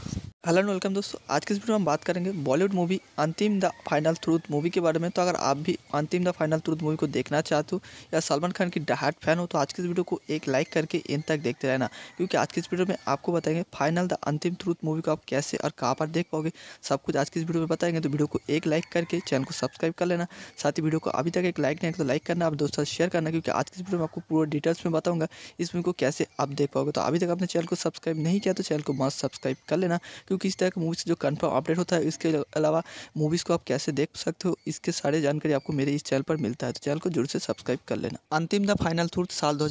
हेलो एंड वेलकम दोस्तों आज के इस वीडियो में हम बात करेंगे Bollywood movie Antim the final truth movie के बारे में तो अगर आप भी अंतिम द फाइनल थ्रूथ मूवी को देखना चाहते हो या सलमान खान की डहाट फैन हो तो आज के इस वीडियो को एक लाइक करके इन तक देखते रहना क्योंकि आज के इस वीडियो में आपको बताएंगे फाइनल द अंतिम थ्रूथ मूवी को आप कैसे और कहाँ पर देख पाओगे सब कुछ आज के इस वीडियो में बताएंगे तो वीडियो को एक लाइक करके चैनल को सब्सक्राइब कर लेना साथ ही वीडियो को अभी तक एक लाइक नहीं तो लाइक करना आप दोस्तों शेयर करना क्योंकि आज के इस वीडियो में आपको पूरा डिटेल्स में बताऊँगा इस मूवी को कैसे आप देख पाओगे तो अभी तक अपने चैनल को सब्सक्राइब सब्सक्राइब नहीं किया तो चैनल को मस्त सब्सक्राइब कर लेना क्योंकि इस तरह का मूवीज़ जो कन्फर्म अपडेट होता है इसके अलावा मूवीज़ को आप कैसे देख सकते हो इसके सारे जानकारी आपको मेरे इस चैनल पर मिलता है तो चैनल को जरूर से सब्सक्राइब कर लेना अंतिम द फाइनल थ्रूथ साल दो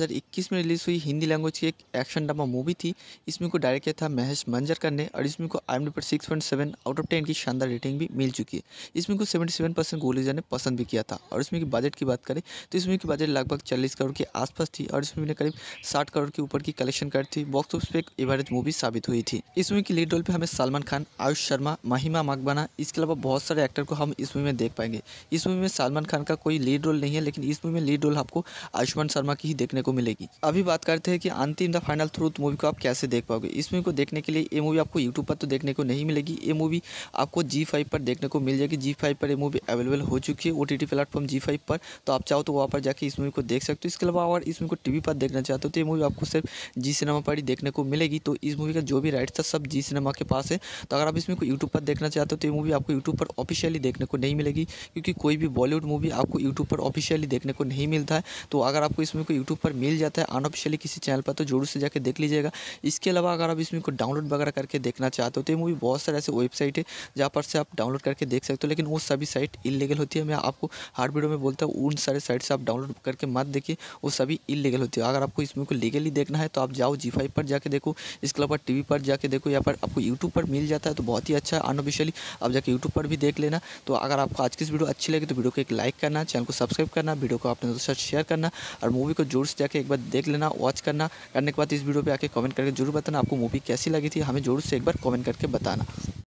में रिलीज़ हुई हिंदी लैंग्वेज की एक एक्शन ड्रामा मूवी थी इसमें को डायरेक्ट किया था महेश मंजर ने और इसमें को आई पर six point seven out of ten की शानदार रेटिंग भी मिल चुकी है इसमें को सेवेंटी सेवन परसेंट गोलीजा ने पसंद भी किया था और इसमें की बजट की बात करें तो इसमें की बजट लगभग चालीस करोड़ के आसपास थी और इसमें करीब साठ करोड़ के ऊपर की कलेक्शन कर थी बॉक्स ऑफिस पे फेवरेट मूवी साबित हुई थी इस मूवी की लीड रोल पे हमें सलमान खान आयुष शर्मा महिमा मकबाना इसके अलावा बहुत सारे एक्टर को हम इस मूवी में देख पाएंगे इस मूवी में सलमान खान का कोई लीड रोल नहीं है लेकिन इस मूवी में लीड रोल आपको आयुष्मान शर्मा की ही देखने को मिलेगी अभी बात करते हैं कि Antim the final truth movie को आप कैसे देख पाओगे इस मूवी को देखने के लिए ये मूवी आपको यूट्यूब पर तो देखने को नहीं मिलेगी ये मूवी आपको जी फाइव पर देखने को मिल जाएगी जी फाइव पर ये मूवी अवेलेबल हो चुकी है ओ टी प्लेटफॉर्म जी फाइव पर तो आप चाहो तो वहाँ पर जाकर इस मूवी को देख सकते हो इसके अलावा अगर इस मूवी को टीवी पर देखना चाहते हो तो ये मूवी आपको सिर्फ जी सिनेमा पर ही देखने को मिलेगी आएगी तो इस मूवी का जो भी राइट्स था सब जी सिनेमा के पास है तो अगर आप इसमें कोई यूट्यूब पर देखना चाहते हो तो ये मूवी आपको यूट्यूब पर ऑफिशियली देखने को नहीं मिलेगी क्योंकि कोई भी बॉलीवुड मूवी आपको यूट्यूब पर ऑफिशियली देखने को नहीं मिलता है तो अगर आपको इसमें कोई यूट्यूब पर मिल जाता है अनऑफिशियली किसी चैनल पर तो जरूर से जाकर देख लीजिएगा इसके अलावा अगर आप इसमें को डाउनलोड वगैरह करके देखना चाहते हो तो ये मूवी बहुत सारे ऐसे वेबसाइट है जहाँ पर से आप डाउनलोड करके देख सकते हो लेकिन वो सभी साइट इलीगल होती है मैं आपको हर वीडियो में बोलता हूँ उन सारे साइट से आप डाउनलोड करके मत देखिए वो सभी इलीगल होती है अगर आपको इसमें को लीगली देखना है तो आप जाओ जी फाइव पर जाके देखो इसके अलावा टी पर जाके देखो यहाँ पर आपको यूट्यूब पर मिल जाता है तो बहुत ही अच्छा अनऑफिशियली आप जाके यूट्यूब पर भी देख लेना तो अगर आपको आज की इस वीडियो अच्छी लगी तो वीडियो को एक लाइक करना चैनल को सब्सक्राइब करना वीडियो को अपने दोस्तों शेयर करना और मूवी को जोर से जाकर एक बार देख लेना वॉच करना करने के बाद इस वीडियो पर आके कमेंट करके जरूर बताना आपको मूवी कैसी लगी थी हमें जोर से एक बार कमेंट करके बताना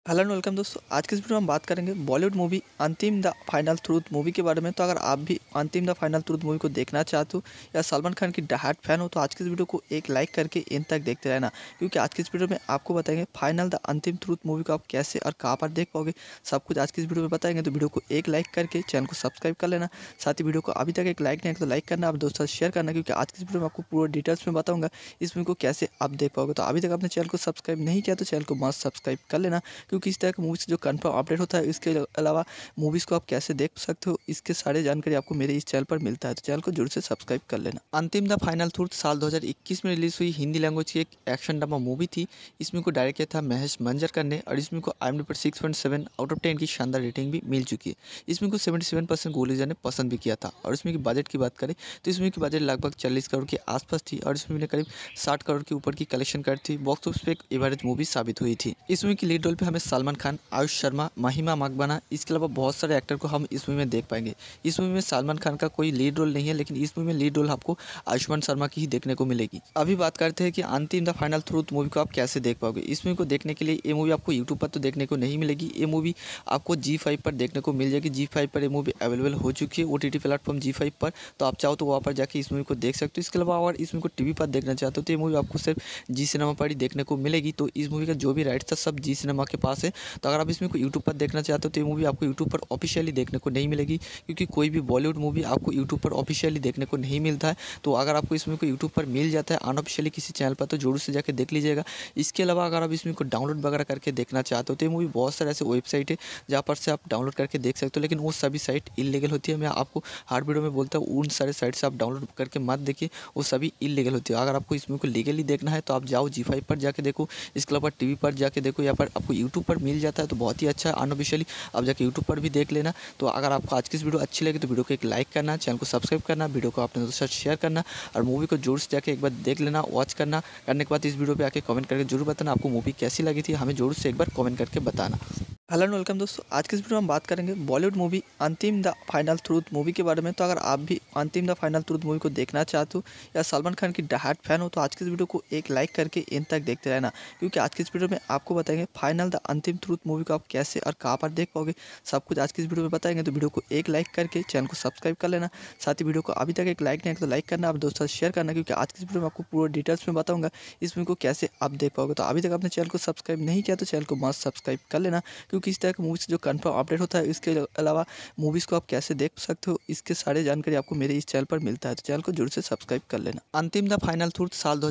हेलो एंड वेलकम दोस्तों आज के इस वीडियो में हम बात करेंगे Bollywood movie Antim the final truth movie के बारे में तो अगर आप भी अंतिम द फाइनल ट्रूथ मूवी को देखना चाहते हो या सलमान खान की डहाट फैन हो तो आज के इस वीडियो को एक लाइक करके इन तक देखते रहना क्योंकि आज के इस वीडियो में आपको बताएंगे final the Antim truth movie को आप कैसे और कहाँ पर देख पाओगे सब कुछ आज के इस वीडियो में बताएंगे तो वीडियो को एक लाइक करके चैनल को सब्सक्राइब कर लेना साथ ही वीडियो को अभी तक एक लाइक नहीं तो लाइक करना आप दोस्तों शेयर करना क्योंकि आज के इस वीडियो में आपको पूरा डिटेल्स में बताऊँगा इस मूवी को कैसे आप देख पाओगे तो अभी तक आपने चैनल को सब्सक्राइब नहीं किया तो चैनल को मस्त सब्सक्राइब कर लेना क्यों किस तरह के मूवीज़ जो कन्फर्म अपडेट होता है इसके अलावा मूवीज़ को आप कैसे देख सकते हो इसके सारे जानकारी आपको मेरे इस चैनल पर मिलता है तो चैनल को जरूर से सब्सक्राइब कर लेना अंतिम द फाइनल थ्रूथ साल दो में रिलीज़ हुई हिंदी लैंग्वेज की एक एक्शन ड्रामा मूवी थी इसमें को डायरेक्ट किया था महेश मंजर करने और इसमें को आई पर six point seven out of ten की शानदार रेटिंग भी मिल चुकी है इसमें को सेवेंटी सेवन परसेंट गोलीजा ने पसंद भी किया था और इसमें की बजट की बात करें तो इसमें की बजट लगभग चालीस करोड़ के आसपास थी और इसमें ने करीब साठ करोड़ के ऊपर की कलेक्शन कर थी बॉक्स ऑफिस पर एक एवरेज मूवी साबित हुई थी इसमें की लीड रोल पर हमें सलमान खान आयुष शर्मा महिमा मकबाना इसके अलावा बहुत सारे एक्टर को हम इस मूवी में देख पाएंगे इस मूवी में सलमान खान का कोई लीड रोल नहीं है लेकिन इस मूवी में लीड रोल आपको आयुष्मान शर्मा की ही देखने को मिलेगी अभी बात करते हैं कि Antim the final truth movie को आप कैसे देख पाओगे इस मूवी को देखने के लिए ये मूवी आपको यूट्यूब पर तो देखने को नहीं मिलेगी ये मूवी आपको जी फाइव पर देखने को मिल जाएगी जी फाइव पर ये मूवी अवेलेबल हो चुकी है ओ टी टी प्लेटफॉर्म जी फाइव पर तो आप चाहो तो वहाँ पर जाकर इस मूवी को देख सकते हो इसके अलावा और इस मूवी को टी पर देखना चाहते हो तो ये मूवी आपको सिर्फ जी सिनेमा पर ही देखने को मिलेगी तो इस मूवी का जो भी राइट था सब जी सिनेमा के पास से तो अगर आप इसमें को यूट्यूब पर देखना चाहते हो तो ये मूवी आपको यूट्यूब पर ऑफिशियली देखने को नहीं मिलेगी क्योंकि कोई भी बॉलीवुड मूवी आपको यूट्यूब पर ऑफिशियली देखने को नहीं मिलता है तो अगर आपको इसमें को यूट्यूब पर मिल जाता है अनऑफिशियली किसी चैनल पर तो जरूर से जाकर देख लीजिएगा इसके अलावा अगर आप इसमें को डाउनलोड वगैरह करके देखना चाहते हो तो ये मूवी बहुत सारे ऐसे वेबसाइट है जहाँ पर से आप डाउनलोड करके देख सकते हो लेकिन वो सभी साइट इलीगल होती है मैं आपको हर वीडियो में बोलता हूँ उन सारे साइट से आप डाउनलोड करके मत देखिए वो सभी इलीगल होती है अगर आपको इसमें को लीगली देखना है तो आप जाओ जी फाइव पर जाके देखो इसके अलावा टी पर जाके देखो या पर आपको यूट्यूब ऊपर मिल जाता है तो बहुत ही अच्छा अनऑफिशियली आप जाकर यूट्यूब पर भी देख लेना तो अगर आपको आज की वीडियो अच्छी लगी तो वीडियो को एक लाइक करना चैनल को सब्सक्राइब करना वीडियो को अपने दोस्तों साथ शेयर करना और मूवी को जोर से जाकर एक बार देख लेना वॉच करना करने के बाद इस वीडियो पर आके कमेंट करके जरूर बताना आपको मूवी कैसी लगी थी हमें जोर से एक बार कॉमेंट करके बताना हेलो एंड वेलकम दोस्तों आज के इस वीडियो में हम बात करेंगे Bollywood movie Antim the final truth movie के बारे में तो अगर आप भी अंतिम द फाइनल ट्रूथ मूवी को देखना चाहते हो या सलमान खान की डहाट फैन हो तो आज के इस वीडियो को एक लाइक करके इन तक देखते रहना क्योंकि आज के इस वीडियो में आपको बताएंगे फाइनल द अंतिम थ्रूथ मूवी को आप कैसे और कहाँ पर देख पाओगे सब कुछ आज के इस वीडियो में बताएंगे तो वीडियो को एक लाइक करके चैनल को सब्सक्राइब कर लेना साथ ही वीडियो को अभी तक एक लाइक नहीं तो लाइक करना आप दोस्तों शेयर करना क्योंकि आज के इस वीडियो में आपको पूरा डिटेल्स में बताऊँगा इस मूवी को कैसे आप देख पाओगे तो अभी तक आपने चैनल को सब्सक्राइब नहीं किया तो चैनल को मस्त सब्सक्राइब कर लेना क्योंकि किस तरह के मूवीज़ जो कन्फर्म अपडेट होता है इसके अलावा मूवीज़ को आप कैसे देख सकते हो इसके सारे जानकारी आपको मेरे इस चैनल पर मिलता है तो चैनल को जरूर से सब्सक्राइब कर लेना अंतिम द फाइनल थ्रूथ साल दो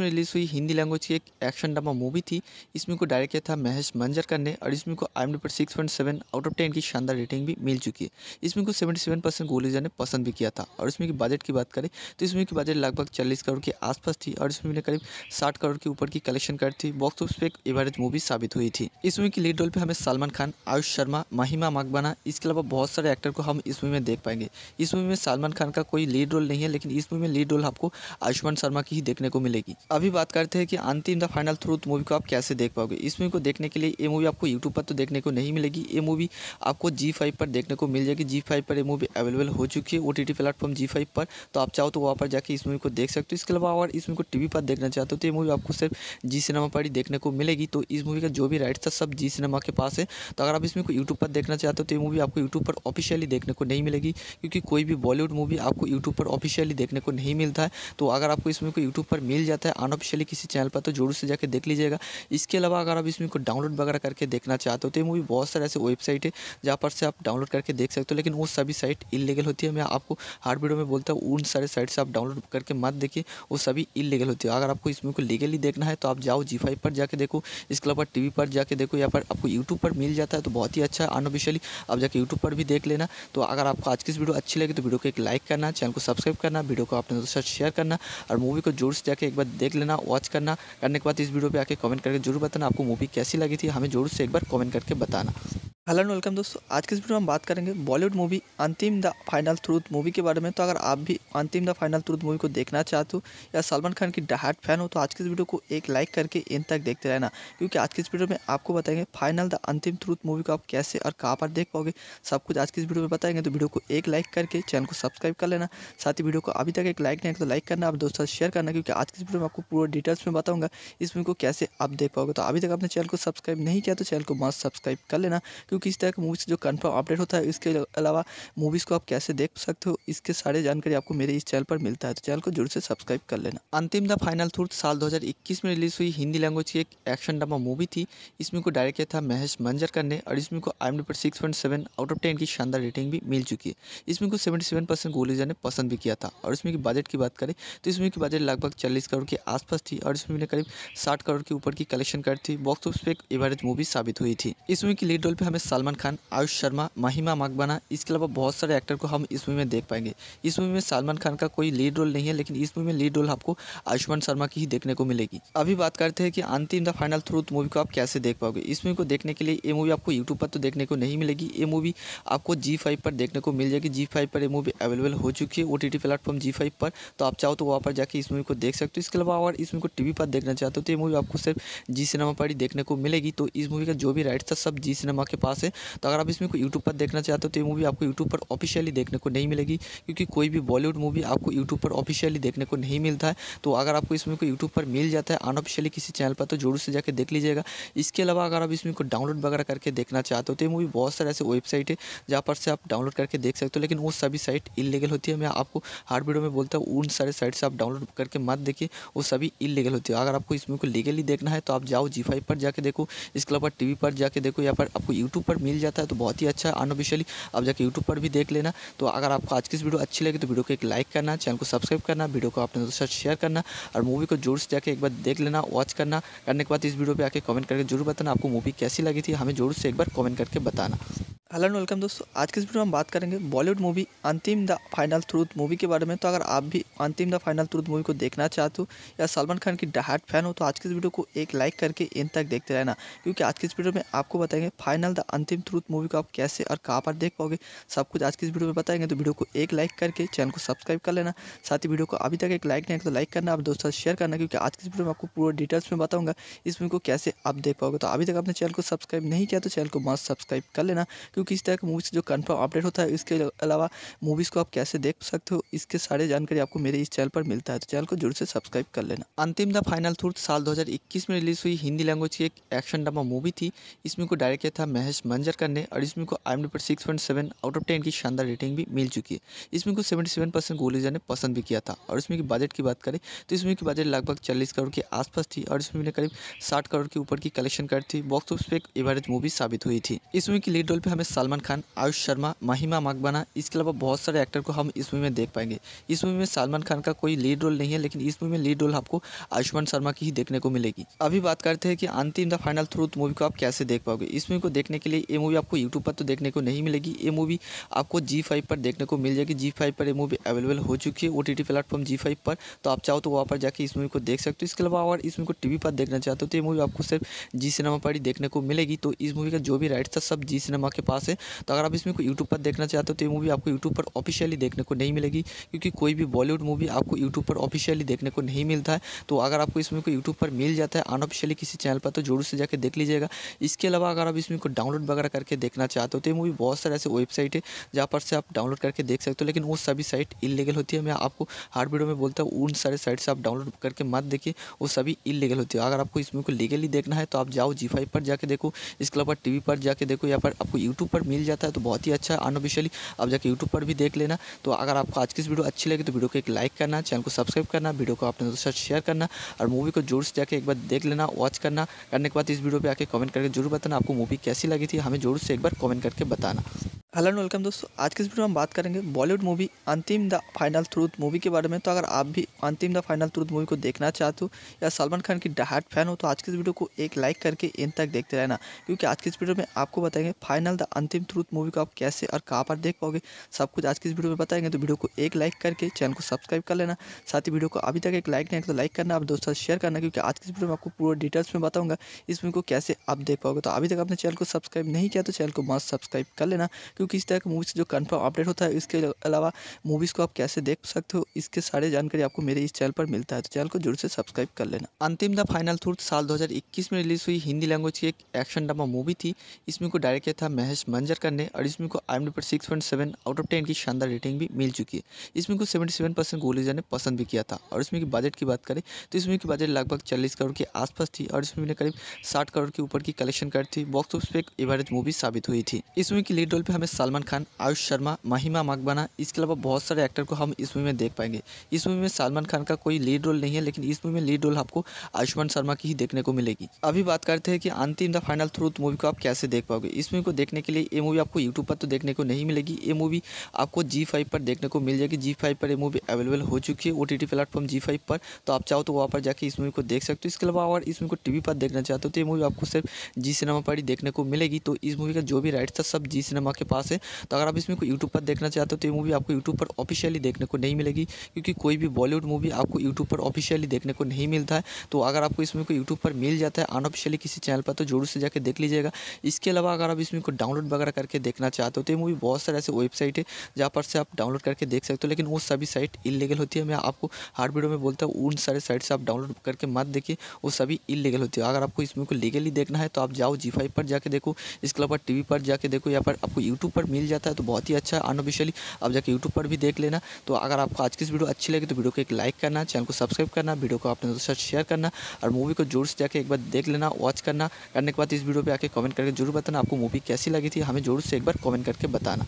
में रिलीज़ हुई हिंदी लैंग्वेज की एक एक्शन ड्रामा मूवी थी इसमें को डायरेक्ट किया था महेश मंजर करने और इसमें को आई एम पर six point seven out of ten की शानदार रेटिंग भी मिल चुकी है इसमें को सेवेंटी सेवन परसेंट गोलीजा ने पसंद भी किया था और इसमें की बजट की बात करें तो इसमें की बजट लगभग चालीस करोड़ के आसपास थी और इसमें मैंने करीब साठ करोड़ के ऊपर की कलेक्शन कर थी बॉक्स ऑफिस पर एक एवरेज मूवी साबित हुई थी इसमें की लीड रोल पर हमें सलमान खान आयुष शर्मा महिमा मकबाना इसके अलावा बहुत सारे एक्टर को हम इस मूवी में देख पाएंगे इस मूवी में सलमान खान का कोई लीड रोल नहीं है लेकिन इस मूवी में लीड रोल आपको आयुष्मान शर्मा की ही देखने को मिलेगी अभी बात करते हैं कि Antim the final truth movie को आप कैसे देख पाओगे इस मूवी को देखने के लिए ये मूवी आपको यूट्यूब पर तो देखने को नहीं मिलेगी ये मूवी आपको जी फाइव पर देखने को मिल जाएगी जी फाइव पर ये मूवी अवेलेबल हो चुकी है ओ टी टी प्लेटफॉर्म जी फाइव पर तो आप चाहो तो वहाँ पर जाकर इस मूवी को देख सकते हो इसके अलावा और इस मूवी को टी पर देखना चाहते हो तो ये मूवी आपको सिर्फ जी सिनेमा पर ही देखने को मिलेगी तो इस मूवी का जो भी राइट था सब जी सिनेमा के पास है तो अगर आप इसमें को यूट्यूब पर देखना चाहते हो तो ये मूवी आपको यूट्यूब पर ऑफिशियली देखने को नहीं मिलेगी क्योंकि कोई भी बॉलीवुड मूवी आपको यूट्यूब पर ऑफिशियली देखने को नहीं मिलता है तो अगर आपको इसमें को यूट्यूब पर मिल जाता है अनऑफिशियली किसी चैनल पर तो जरूर से जाकर देख लीजिएगा इसके अलावा अगर आप इसमें को डाउनलोड वगैरह करके देखना चाहते हो तो ये मूवी बहुत सारे ऐसे वेबसाइट है जहाँ पर से आप डाउनलोड करके देख सकते हो लेकिन वो सभी साइट इलीगल होती है मैं आपको हर वीडियो में बोलता हूँ उन सारे साइट से आप डाउनलोड करके मत देखिए वो सभी इलीगल होती है अगर आपको इसमें को लीगली देखना है तो आप जाओ जी फाइव पर जाके देखो इसके अलावा टी पर जाके देखो या फिर आपको यूट्यूब ऊपर मिल जाता है तो बहुत ही अच्छा अनऑफिशियली आप जाकर यूट्यूब पर भी देख लेना तो अगर आपको आज की इस वीडियो अच्छी लगी तो वीडियो को एक लाइक करना चैनल को सब्सक्राइब करना वीडियो को अपने दोस्तों साथ शेयर करना और मूवी को जोर से जाकर एक बार देख लेना वॉच करना करने के बाद इस वीडियो पर आकर कमेंट करके जरूर बताना आपको मूवी कैसी लगी थी हमें जोर से एक बार कमेंट करके बताना हेलो एंड वेलकम दोस्तों आज के इस वीडियो में हम बात करेंगे Bollywood movie Antim the final truth movie के बारे में तो अगर आप भी अंतिम द फाइनल थ्रूथ मूवी को देखना चाहते हो या सलमान खान की डहाट फैन हो तो आज की इस वीडियो को एक लाइक करके इन तक देखते रहना क्योंकि आज के इस वीडियो में आपको बताएंगे final the Antim truth movie को आप कैसे और कहाँ पर देख पाओगे सब कुछ आज की इस वीडियो में बताएंगे तो वीडियो को एक लाइक करके चैनल को सब्सक्राइब कर लेना साथ ही वीडियो को अभी तक एक लाइक नहीं तो लाइक करना आप दोस्तों शेयर करना क्योंकि आज की इस वीडियो में आपको पूरा डिटेल्स में बताऊँगा इस मूवी को कैसे आप देख पाओगे तो अभी तक आपने चैनल को सब्सक्राइब नहीं किया तो चैनल को मस्त सब्सक्राइब कर लेना क्योंकि इस तरह मूवी से जो कन्फर्म अपडेट होता है इसके अलावा मूवीज़ को आप कैसे देख सकते हो इसके सारे जानकारी आपको मेरे इस चैनल पर मिलता है तो चैनल को जोर से सब्सक्राइब कर लेना अंतिम द फाइनल थ्रूथ साल दो में रिलीज हुई हिंदी लैंग्वेज की एक एक्शन ड्रामा मूवी थी इसमें को डायरेक्ट किया था महेश मंजर करने और इसमें को आई पर six point seven out of ten की शानदार रेटिंग भी मिल चुकी है इसमें को सेवेंटी सेवन परसेंट गोल ने पसंद भी किया था और इसमें की बजट की बात करें तो इस की बजट लगभग चालीस करोड़ के आसपास थी और इस करीब साठ करोड़ के ऊपर की कलेक्शन कर थी बॉक्स ऑफिस पर एक एवरेज मूवी साबित हुई थी इस मूवी की लीड रोल पर हमें सलमान खान आयुष शर्मा महिमा मकबाना इसके अलावा बहुत सारे एक्टर को हम इस मूवी में देख पाएंगे इस मूवी में सलमान खान का कोई लीड रोल नहीं है लेकिन इस मूवी में लीड रोल आपको आयुष्मान शर्मा की ही देखने को मिलेगी अभी बात करते हैं कि Antim the final truth movie को आप कैसे देख पाओगे इस मूवी को देखने के लिए लिए ये मूवी आपको यूट्यूब पर तो देखने को नहीं मिलेगी ये मूवी आपको जी फाइव पर देखने को मिल जाएगी जी फाइव पर ये मूवी अवेलेबल हो चुकी है ओ टी टी प्लेटफॉर्म जी फाइव पर तो आप चाहो तो वहाँ पर जाकर इस मूवी को देख सकते हो इसके अलावा अगर इस मूवी को टी पर देखना चाहते हो तो ये मूवी आपको सिर्फ जी सिनेमा पर ही देखने को मिलेगी तो इस मूवी का जो भी राइट्स था सब जी सिनेमा के पास है तो अगर आप इसमें को यूट्यूब पर देखना चाहते हो तो ये मूवी आपको यूट्यूब पर ऑफिशियली देखने को नहीं मिलेगी क्योंकि कोई भी बॉलीवुड मूवी आपको यूट्यूब पर ऑफिशियली देखने को नहीं मिलता है तो अगर आपको इसमें को यूट्यूब पर मिल जाता है अनऑफिशियली किसी चैनल पर तो जरूर से जाकर देख लीजिएगा इसके अलावा अगर आप इसमें को डाउनलोड डाउनलोड वगैरह करके देखना चाहते हो तो ये मूवी बहुत सारे ऐसे वेबसाइट है जहाँ पर से आप डाउनलोड करके देख सकते हो लेकिन वो सभी साइट इलीगल होती है मैं आपको हर वीडियो में बोलता हूँ उन सारे साइट से आप डाउनलोड करके मत देखिए वो सभी इलीगल होती है अगर आपको इस मूवी को लीगली देखना है तो आप जाओ जी फाइव पर जाके देखो इसके अलावा टी पर जाके देखो या पर आपको यूट्यूब पर मिल जाता है तो बहुत ही अच्छा अनऑफिशियली आप जाके यूट्यूब पर भी देख लेना तो अगर आपको आज की इस वीडियो अच्छी लगी तो वीडियो को एक लाइक करना चैनल को सब्सक्राइब करना वीडियो को अपने दोस्तों साथ शेयर करना और मूवी को जोर से जाके एक बार देख लेना वॉच करना करने के बाद इस वीडियो पर आके कमेंट करके जरूर बताना आपको मूवी कैसी लगी लगी थी हमें ज़रूर से एक बार कमेंट करके बताना हेलो एंड वेलकम दोस्तों आज के इस वीडियो में हम बात करेंगे Bollywood movie Antim the final truth movie के बारे में तो अगर आप भी अंतिम द फाइनल ट्रूथ मूवी को देखना चाहते हो या सलमान खान की डहाट फैन हो तो आज के इस वीडियो को एक लाइक करके इन तक देखते रहना क्योंकि आज के इस वीडियो में आपको बताएंगे final the Antim truth movie को आप कैसे और कहाँ पर देख पाओगे सब कुछ आज के इस वीडियो में बताएंगे तो वीडियो को एक लाइक करके चैनल को सब्सक्राइब कर लेना साथ ही वीडियो को अभी तक एक लाइक नहीं तो लाइक करना आप दोस्तों शेयर करना क्योंकि आज के इस वीडियो में आपको पूरा डिटेल्स में बताऊँगा इस मूवी को कैसे आप देख पाओगे तो अभी तक आपने चैनल को सब्सक्राइब नहीं किया तो चैनल को मस्त सब्सक्राइब कर लेना टू किस तरह के मूवीज़ जो कन्फर्म अपडेट होता है इसके अलावा मूवीज़ को आप कैसे देख सकते हो इसके सारे जानकारी आपको मेरे इस चैनल पर मिलता है तो चैनल को जरूर से सब्सक्राइब कर लेना अंतिम द फाइनल थ्रूट साल दो में रिलीज़ हुई हिंदी लैंग्वेज की एक एक्शन ड्रामा मूवी थी इसमें को डायरेक्ट किया था महेश मंजर करने और इसमें को आई एम पर six point seven out of ten की शानदार रेटिंग भी मिल चुकी है इसमें को सेवेंटी सेवन परसेंट गोलीजा ने पसंद भी किया था और इसमें की बजट की बात करें तो इसमें की बजट लगभग चालीस करोड़ के आसपास थी और इसमें ने करीब साठ करोड़ के ऊपर की कलेक्शन कर थी बॉक्स ऑफिस पर एक एवरेज मूवी साबित हुई थी इसमें की लीड रोल पर हमें सलमान खान आयुष शर्मा महिमा मकबाना इसके अलावा बहुत सारे एक्टर को हम इस मूवी में देख पाएंगे इस मूवी में सलमान खान का कोई लीड रोल नहीं है लेकिन इस मूवी में लीड रोल आपको आयुष्मान शर्मा की ही देखने को मिलेगी अभी बात करते हैं कि Antim the final truth movie को आप कैसे देख पाओगे इस मूवी को देखने के लिए ये मूवी आपको यूट्यूब पर तो देखने को नहीं मिलेगी ये मूवी आपको जी फाइव पर देखने को मिल जाएगी जी फाइव पर ये मूवी अवेलेबल हो चुकी है ओ टी टी प्लेटफॉर्म जी फाइव पर तो आप चाहो तो वहाँ पर जाकर इस मूवी को देख सकते हो इसके अलावा और इस मूवी को टी पर देखना चाहते हो तो ये मूवी आपको सिर्फ जी सिनेमा पर ही देखने को मिलेगी तो इस मूवी का जो भी राइट था सब जी सिनेमा के पास है तो अगर आप इसमें को यूट्यूब पर देखना चाहते हो तो ये मूवी आपको यूट्यूब पर ऑफिशियली देखने को नहीं मिलेगी क्योंकि कोई भी बॉलीवुड मूवी आपको यूट्यूब पर ऑफिशियली देखने को नहीं मिलता है तो अगर आपको इसमें को यूट्यूब पर मिल जाता है अनऑफिशियली किसी चैनल पर तो जरूर से जाकर देख लीजिएगा इसके अलावा अगर आप इसमें को डाउनलोड वगैरह करके देखना चाहते हो तो ये मूवी बहुत सारे ऐसे वेबसाइट है जहाँ पर से आप डाउनलोड करके देख सकते हो लेकिन वो सभी साइट इलीगल होती है मैं आपको हर वीडियो में बोलता हूँ उन सारे साइट से आप डाउनलोड करके मत देखिए वो सभी इलीगल होती है अगर आपको इसमें को लीगली देखना है तो आप जाओ जी फाइव पर जाके देखो इसके अलावा टी पर जाके देखो या फिर आपको यूट्यूब ऊपर मिल जाता है तो बहुत ही अच्छा अनऑफिशियली आप जाकर यूट्यूब पर भी देख लेना तो अगर आपको आज की इस वीडियो अच्छी लगी तो वीडियो को एक लाइक करना चैनल को सब्सक्राइब करना वीडियो को अपने दोस्तों साथ शेयर करना और मूवी को जोर से जाकर एक बार देख लेना वॉच करना करने के बाद इस वीडियो पर आके कमेंट करके जरूर बताना आपको मूवी कैसी लगी थी हमें जोर से एक बार कमेंट करके बताना हेलो एंड वेलकम दोस्तों आज के इस वीडियो में हम बात करेंगे Bollywood movie Antim the final truth movie के बारे में तो अगर आप भी अंतिम द फाइनल थ्रूथ मूवी को देखना चाहते हो या सलमान खान की डहाट फैन हो तो आज के इस वीडियो को एक लाइक करके इन तक देखते रहना क्योंकि आज के इस वीडियो में आपको बताएंगे फाइनल द अंतिम थ्रूथ मूवी को आप कैसे और कहाँ पर देख पाओगे सब कुछ आज के इस वीडियो में बताएंगे तो वीडियो को एक लाइक करके चैनल को सब्सक्राइब कर लेना साथ ही वीडियो को अभी तक एक लाइक नहीं तो लाइक करना आप दोस्तों शेयर करना क्योंकि आज के इस वीडियो में आपको पूरा डिटेल्स में बताऊँगा इस मूवी को कैसे आप देख पाओगे तो अभी तक आपने चैनल को सब्सक्राइब नहीं किया तो चैनल को मस्त सब्सक्राइब कर लेना क्योंकि इस तरह मूवीज़ जो कन्फर्म अपडेट होता है इसके अलावा मूवीज़ को आप कैसे देख सकते हो इसके सारे जानकारी आपको मेरे इस चैनल पर मिलता है तो चैनल को जरूर से सब्सक्राइब कर लेना अंतिम द फाइनल थूर्थ साल दो में रिलीज़ हुई हिंदी लैंग्वेज की एक एक्शन ड्रामा मूवी थी इसमें को डायरेक्ट किया था महेश मंजरकर ने और इसमें को आई पर six seven out of ten की शानदार रेटिंग भी मिल चुकी है इसमें को सेवेंटी सेवन परसेंट ने पसंद भी किया था और इसमें की बजट की बात करें तो इसमें की बजट लगभग चालीस करोड़ के आसपास थी और इसमें करीब साठ करोड़ के ऊपर की कलेक्शन कर थी बॉक्स ऑफिस पर एक एवरेज मूवी साबित हुई थी इसमें की लीड रोल पर हमें सलमान खान आयुष शर्मा महिमा मकबाना इसके अलावा बहुत सारे एक्टर को हम इस मूवी में देख पाएंगे इस मूवी में सलमान खान का कोई लीड रोल नहीं है लेकिन इस मूवी में लीड रोल आपको आयुष्मान शर्मा की ही देखने को मिलेगी अभी बात करते हैं कि Antim the final truth movie को आप कैसे देख पाओगे इस मूवी को देखने के लिए ये मूवी आपको यूट्यूब पर तो देखने को नहीं मिलेगी ये मूवी आपको जी फाइव पर देखने को मिल जाएगी जी फाइव पर ये मूवी अवेलेबल हो चुकी है ओ टी टी प्लेटफॉर्म जी फाइव पर तो आप चाहो तो वहाँ पर जाकर इस मूवी को देख सकते हो इसके अलावा अगर इस मूवी को टी पर देखना चाहते हो तो ये मूवी आपको सिर्फ जी सिनेमा पर ही देखने को मिलेगी तो इस मूवी का जो भी राइट्स था सब जी सिनेमा के पास है तो अगर आप इसमें को यूट्यूब पर देखना चाहते हो तो ये मूवी आपको यूट्यूब पर ऑफिशियली देखने को नहीं मिलेगी क्योंकि कोई भी बॉलीवुड मूवी आपको यूट्यूब पर ऑफिशियली देखने को नहीं मिलता है तो अगर आपको इसमें को यूट्यूब पर मिल जाता है अनऑफिशियली किसी चैनल पर तो जरूर से जाकर देख लीजिएगा इसके अलावा अगर आप इसमें को डाउनलोड वगैरह करके देखना चाहते हो तो ये मूवी बहुत सारे ऐसे वेबसाइट है जहाँ पर से आप डाउनलोड करके देख सकते हो लेकिन वो सभी साइट इलीगल होती है मैं आपको हार्ड वीडियो में बोलता हूँ उन सारे साइट से आप डाउनलोड करके मत देखिए वो सभी इलीगल होती है अगर आपको इसमें को लीगली देखना है तो आप जाओ जी पर जाके देखो इसके अलावा टी पर जाके देखो या फिर आपको यूट्यूब यूट्यूब पर मिल जाता है तो बहुत ही अच्छा अनऑफिशियली आप जाकर यूट्यूब पर भी देख लेना तो अगर आपको आज की इस वीडियो अच्छी लगी तो वीडियो को एक लाइक करना चैनल को सब्सक्राइब करना वीडियो को अपने दोस्तों साथ शेयर करना और मूवी को जोर से जाकर एक बार देख लेना वॉच करना करने के बाद इस वीडियो पर आके कमेंट करके जरूर बताना आपको मूवी कैसी लगी थी हमें जोर से एक बार कमेंट करके बताना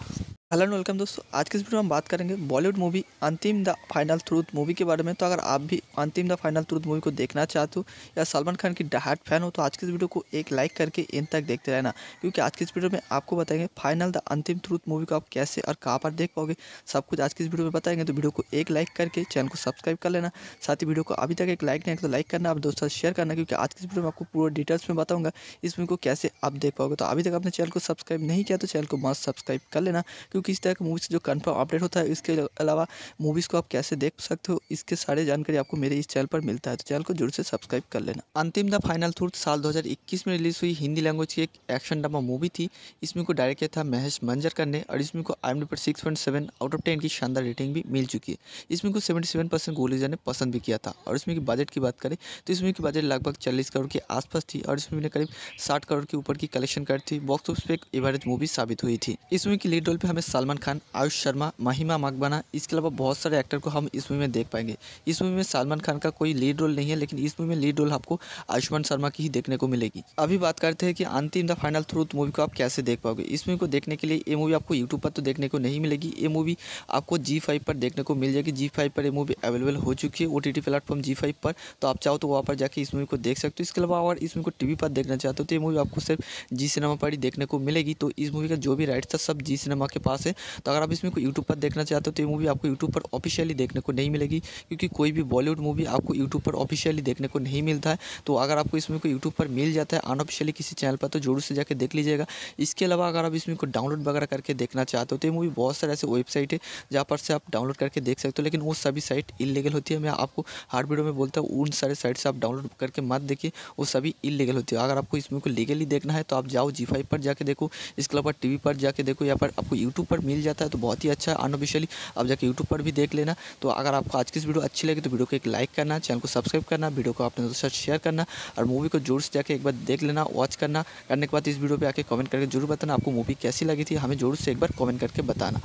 हेलो एंड वेलकम दोस्तों आज के इस वीडियो में हम बात करेंगे Bollywood movie Antim the final truth movie के बारे में तो अगर आप भी अंतिम द फाइनल थ्रूथ मूवी को देखना चाहते हो या सलमान खान की डहाट फैन हो तो आज के इस वीडियो को एक लाइक करके इन तक देखते रहना क्योंकि आज के इस वीडियो में आपको बताएंगे फाइनल द अंतिम त्रुत मूवी को आप कैसे और कहाँ पर देख पाओगे सब कुछ आज की इस वीडियो में बताएंगे तो वीडियो को एक लाइक करके चैनल को सब्सक्राइब कर लेना साथ ही वीडियो को अभी तक एक लाइक नहीं तो लाइक करना आप दोस्तों साथ शेयर करना क्योंकि आज की इस वीडियो में आपको पूरा डिटेल्स में बताऊँगा इस मूवी को कैसे आप देख पाओगे तो अभी तक आपने चैनल को सब्सक्राइब नहीं किया तो चैनल को मस्त सब्सक्राइब कर लेना क्योंकि इस तरह की से जो कन्फर्म अपडेट होता है इसके अलावा मूवीज़ को आप कैसे देख सकते हो इसके सारे जानकारी आपको मेरे इस चैनल पर मिलता है तो चैनल को जरूर से सब्सक्राइब कर लेना अंतिम द फाइनल थ्रूथ साल दो में रिलीज हुई हिंदी लैंग्वेज की एक एक्शन ड्रामा मूवी थी इसमें को डायरेक्ट किया था महेश मंजर ने और इसमें को आई पर six point seven out of ten की शानदार रेटिंग भी मिल चुकी है इसमें को सेवेंटी सेवन परसेंट ने पसंद भी किया था और इसमें की बजट की बात करें तो इस मूवी की बजट लगभग चालीस करोड़ के आसपास थी और इस करीब साठ करोड़ के ऊपर की कलेक्शन कर थी बॉक्स ऑफिस पर एक एवरेज मूवी साबित हुई थी इस मूवी की लीड रोल पर हमें सलमान खान आयुष शर्मा महिमा मकबाना इसके अलावा बहुत सारे एक्टर को हम इस मूवी में देख पाएंगे इस मूवी में सलमान खान का कोई लीड रोल नहीं है लेकिन इस मूवी में लीड रोल आपको आयुष्मान शर्मा की ही देखने को मिलेगी अभी बात करते हैं कि Antim the final truth movie को आप कैसे देख पाओगे इस मूवी को देखने के लिए ये मूवी आपको यूट्यूब पर तो देखने को नहीं मिलेगी ये मूवी आपको जी फाइव पर देखने को मिल जाएगी जी फाइव पर ये मूवी अवेलेबल हो चुकी है ओ टी प्लेटफॉर्म जी फाइव पर तो आप चाहो तो वहाँ पर जाकर इस मूवी को देख सकते हो इसके अलावा और इस मूवी को टी पर देखना चाहते हो तो ये मूवी आपको सिर्फ जी सिनेमा पर ही देखने को मिलेगी तो इस मूवी का जो भी राइट्स था सब जी सिनेमा के पास है तो अगर आप इसमें को यूट्यूब पर देखना चाहते हो तो ये मूवी आपको यूट्यूब पर ऑफिशियली देखने को नहीं मिलेगी क्योंकि कोई भी बॉलीवुड मूवी आपको यूट्यूब पर ऑफिशियली देखने को नहीं मिलता है तो अगर आपको इसमें को यूट्यूब पर मिल जाता है अनऑफिशियली किसी चैनल पर तो जरूर से जाकर देख लीजिएगा इसके अलावा अगर आप इसमें को डाउनलोड डाउनलोड वगैरह करके देखना चाहते हो तो ये मूवी बहुत सारे ऐसे वेबसाइट है जहाँ पर से आप डाउनलोड करके देख सकते हो लेकिन वो सभी साइट इलीगल होती है मैं आपको हर वीडियो में बोलता हूँ उन सारे साइट से आप डाउनलोड करके मत देखिए वो सभी इलीगल होती है अगर आपको इस मूवी को लीगली देखना है तो आप जाओ जी फाइव पर जाके देखो इसके अलावा टी पर जाके देखो या पर आपको यूट्यूब पर मिल जाता है तो बहुत ही अच्छा अनऑफिशियली आप जाके यूट्यूब पर भी देख लेना तो अगर आपको आज की इस वीडियो अच्छी लगे तो वीडियो को एक लाइक करना चैनल को सब्सक्राइब करना वीडियो को अपने दोस्तों साथ शेयर करना और मूवी को जोर से जाके एक बार देख लेना वॉच करना करने के बाद इस वीडियो पर आके कमेंट करके जरूर बताना आपको मूवी कैसी लगी लगी थी हमें ज़रूर से एक बार कमेंट करके बताना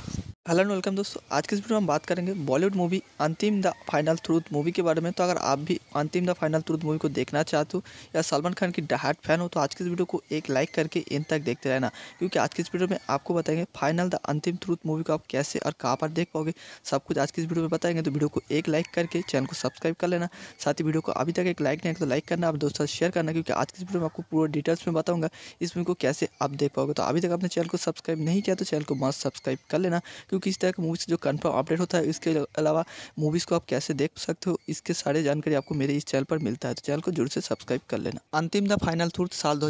हेलो एंड वेलकम दोस्तों आज के इस वीडियो में हम बात करेंगे Bollywood movie Antim the final truth movie के बारे में तो अगर आप भी अंतिम द फाइनल थ्रूथ मूवी को देखना चाहते हो या सलमान खान की डहाट फैन हो तो आज के इस वीडियो को एक लाइक करके इन तक देखते रहना क्योंकि आज के इस वीडियो में आपको बताएंगे फाइनल द अंतिम थ्रूथ मूवी को आप कैसे और कहाँ पर देख पाओगे सब कुछ आज के इस वीडियो में बताएंगे तो वीडियो को एक लाइक करके चैनल को सब्सक्राइब कर लेना साथ ही वीडियो को अभी तक एक लाइक नहीं तो लाइक करना आप दोस्तों शेयर करना क्योंकि आज के इस वीडियो में आपको पूरा डिटेल्स में बताऊँगा इस मूवी को कैसे आप देख पाओगे तो अभी तक अपने चैनल को सब्सक्राइब सब्सक्राइब नहीं किया तो चैनल को मस्त सब्सक्राइब कर लेना क्योंकि इस तरह के मूवीज़ जो कन्फर्म अपडेट होता है इसके अलावा मूवीज़ को आप कैसे देख सकते हो इसके सारे जानकारी आपको मेरे इस चैनल पर मिलता है तो चैनल को जरूर से सब्सक्राइब कर लेना अंतिम द फाइनल थ्रूथ साल दो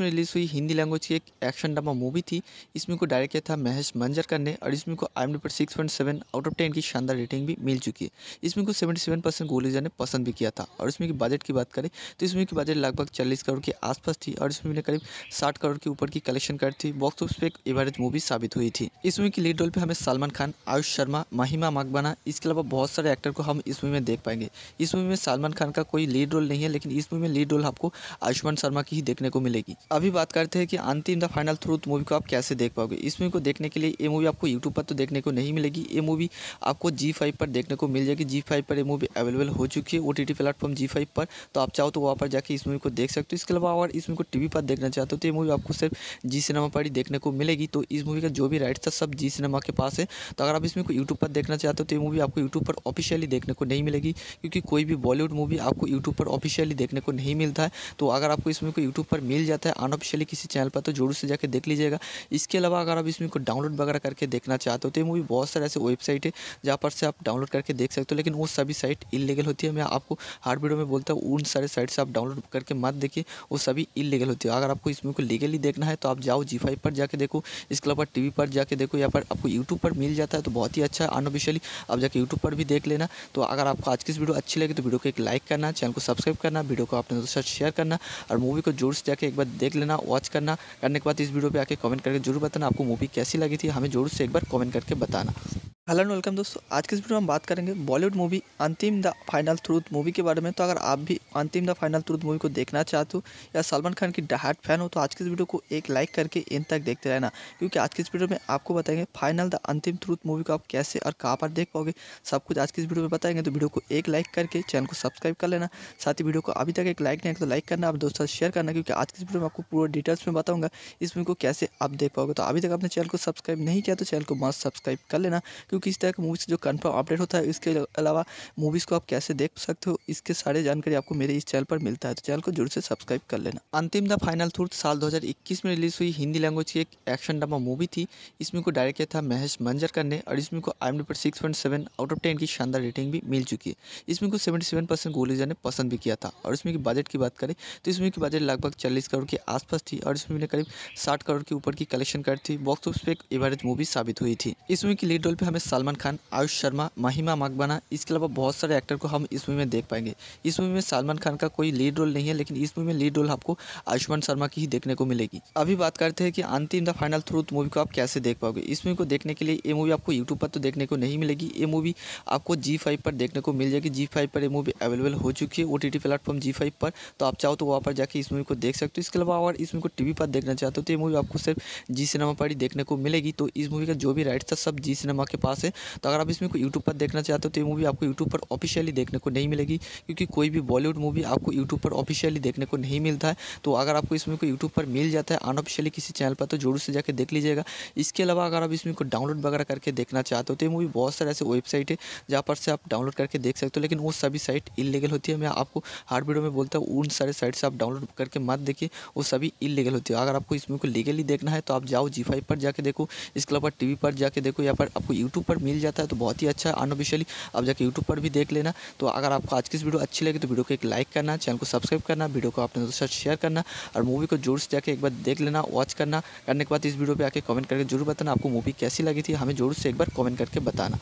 में रिलीज़ हुई हिंदी लैंग्वेज की एक एक्शन ड्रामा मूवी थी इसमें को डायरेक्ट किया था महेश मंजरकर ने और इसमें को आई पर six point seven out of ten की शानदार रेटिंग भी मिल चुकी है इसमें को सेवेंटी सेवन परसेंट गोलीजा ने पसंद भी किया था और इसमें की बजट की बात करें तो इसमें की बजट लगभग चालीस करोड़ के आसपास थी और इसमें करीब साठ करोड़ के ऊपर की कलेक्शन कर थी बॉक्स ऑफिस पे एवरेज मूवी साबित हुई थी इस मूवी की लीड रोल पे हमें सलमान खान आयुष शर्मा महिमा मकबाना इसके अलावा बहुत सारे एक्टर को हम इस मूवी में देख पाएंगे इस मूवी में सलमान खान का कोई लीड रोल नहीं है लेकिन इस मूवी में लीड रोल आपको आयुष्मान शर्मा की ही देखने को मिलेगी अभी बात करते हैं कि Antim the final truth movie को आप कैसे देख पाओगे इस मूवी को देखने के लिए ये मूवी आपको यूट्यूब पर तो देखने को नहीं मिलेगी ये मूवी आपको जी फाइव पर देखने को मिल जाएगी जी फाइव पर ये मूवी अवेलेबल हो चुकी है ओ टी टी प्लेटफॉर्म जी पर तो आप चाहो तो वहाँ पर जाकर इस मूवी को देख सकते हो इसके अलावा और इस मूवी को टी पर देखना चाहते हो तो ये मूवी आपको सिर्फ जी सिनेमा पर ही देखने को मिलेगी जाएगी तो इस मूवी का जो भी राइट्स था सब जी सिनेमा के पास है तो अगर आप इसमें कोई यूट्यूब पर देखना चाहते हो तो ये मूवी आपको यूट्यूब पर ऑफिशियली देखने को नहीं मिलेगी क्योंकि कोई भी बॉलीवुड मूवी आपको यूट्यूब पर ऑफिशियली देखने को नहीं मिलता है तो अगर आपको इसमें कोई यूट्यूब पर मिल जाता है अनऑफिशियली किसी चैनल पर तो जरूर से जाकर देख लीजिएगा इसके अलावा अगर आप इसमें को डाउनलोड वगैरह करके देखना चाहते हो तो ये मूवी बहुत सारे ऐसे वेबसाइट है जहाँ पर से आप डाउनलोड करके देख सकते हो लेकिन वो सभी साइट इलीगल होती है मैं आपको हर वीडियो में बोलता हूँ उन सारे साइट से आप डाउनलोड करके मत देखिए वो सभी इलीगल होती है अगर आपको इसमें को लीगली देखना है तो आप जाओ जी फाइव पर जाके देखो इसके अलावा टी पर जाके देखो या पर आपको यूट्यूब पर मिल जाता है तो बहुत ही अच्छा अनऑफिशियली आप जाके यूट्यूब पर भी देख लेना तो अगर आपको आज की वीडियो अच्छी लगी तो वीडियो को एक लाइक करना चैनल को सब्सक्राइब करना वीडियो को अपने दोस्तों साथ शेयर करना और मूवी को जोर से जाके एक बार देख लेना वॉच करना करने के बाद इस वीडियो पर आके कमेंट करके जरूर बताना आपको मूवी कैसी लगी थी हमें जोर से एक बार कमेंट करके बताना हेलो एंड वेलकम दोस्तों आज के इस वीडियो में हम बात करेंगे Bollywood movie Antim the final truth movie के बारे में तो अगर आप भी अंतिम द फाइनल थ्रूथ मूवी को देखना चाहते हो या सलमान खान की डहाट फैन हो तो आज के इस वीडियो को एक लाइक करके इन तक देखते रहना क्योंकि आज की इस वीडियो में आपको बताएंगे final the Antim truth movie को आप कैसे और कहाँ पर देख पाओगे सब कुछ आज की इस वीडियो में बताएंगे तो वीडियो को एक लाइक करके चैनल को सब्सक्राइब कर लेना साथ ही वीडियो को अभी तक एक लाइक नहीं तो लाइक करना आप दोस्तों शेयर करना क्योंकि आज की इस वीडियो में आपको पूरा डिटेल्स में बताऊँगा इस मूवी को कैसे आप देख पाओगे तो अभी तक आपने चैनल को सब्सक्राइब नहीं किया तो चैनल को मस्त सब्सक्राइब कर लेना क्योंकि इस तरह की से जो कन्फर्म अपडेट होता है इसके अलावा मूवीज़ को आप कैसे देख सकते हो इसके सारे जानकारी आपको मेरे इस चैनल पर मिलता है तो चैनल को जरूर से सब्सक्राइब कर लेना अंतिम द फाइनल थ्रूथ साल 2021 में रिलीज हुई हिंदी लैंग्वेज की एक एक्शन ड्रामा मूवी थी इसमें को डायरेक्ट किया था महेश मंजरकर ने और इसमें को आई पर six point seven out of ten की शानदार रेटिंग भी मिल चुकी है इसमें को सेवेंटी सेवन परसेंट गोलीजा ने पसंद भी किया था और इसमें की बजट की बात करें तो इसमें की बजट लगभग चालीस करोड़ के आसपास थी और इसमें ने करीब साठ करोड़ के ऊपर की कलेक्शन कर थी बॉक्स ऑफिस पे एक एवरेज मूवी साबित हुई थी इस मूवी की लीड रोल पर हमें सलमान खान आयुष शर्मा महिमा मकबाना इसके अलावा बहुत सारे एक्टर को हम इस मूवी में देख पाएंगे इस मूवी में सलमान खान का कोई लीड रोल नहीं है लेकिन इस मूवी में लीड रोल आपको आयुष्मान शर्मा की ही देखने को मिलेगी अभी बात करते हैं कि Antim the final channel through तो मूवी को आप कैसे देख पाओगे इस मूवी को देखने के लिए ये मूवी आपको यूट्यूब पर तो देखने को नहीं मिलेगी ये मूवी आपको जी फाइव पर देखने को मिल जाएगी जी फाइव पर ये मूवी अवेलेबल हो चुकी है ओ टी टी प्लेटफॉर्म जी फाइव पर तो आप चाहो तो वहाँ पर जाकर इस मूवी को देख सकते हो इसके अलावा और इस मूवी को टी वी पर देखना चाहते हो तो ये मूवी आपको सिर्फ जी सिनेमा पर ही देखने को मिलेगी तो इस मूवी का जो भी राइट्स था सब जी सिनेमा के पास है तो अगर आप इसमें को यूट्यूब पर देखना चाहते हो तो ये मूवी आपको यूट्यूब पर ऑफिशियली देखने को नहीं मिलेगी क्योंकि कोई भी बॉलीवुड मूवी आपको यूट्यूब पर ऑफिशियली देखने को नहीं मिलता है तो अगर आपको इसमें को यूट्यूब पर मिल जाता है अनऑफिशियली किसी चैनल पर तो जरूर से जाकर देख लीजिएगा इसके अलावा अगर आप इस मूवी को डाउनलोड वगैरह करके देखना चाहते हो तो ये मूवी बहुत सारे ऐसे वेबसाइट है जहाँ पर से आप डाउनलोड करके देख सकते हो लेकिन वो सभी साइट इलीगल होती है मैं आपको हार्ड वीडियो में बोलता हूँ उन सारे साइट से आप डाउनलोड करके मत देखिए वो सभी इलीगल होती है अगर आपको इस मूवी को लीगली देखना है तो आप जाओ जी फाइव पर जाके देखो इसके अलावा टी पर जाके देखो या पर आपको यूट्यूब पर मिल जाता है तो बहुत ही अच्छा है अनऑफिशियली आप जाके यूट्यूब पर भी देख लेना तो अगर आपको आज की इस वीडियो अच्छी लगी तो वीडियो को एक लाइक करना चैनल को सब्सक्राइब करना वीडियो को अपने दोस्तों साथ शेयर करना और मूवी को जोर से जाके एक बार देख लेना वॉच करना करने के बाद इस वीडियो पे आके कमेंट करके जरूर बताना आपको मूवी कैसी लगी थी हमें जरूर से एक बार कमेंट करके बताना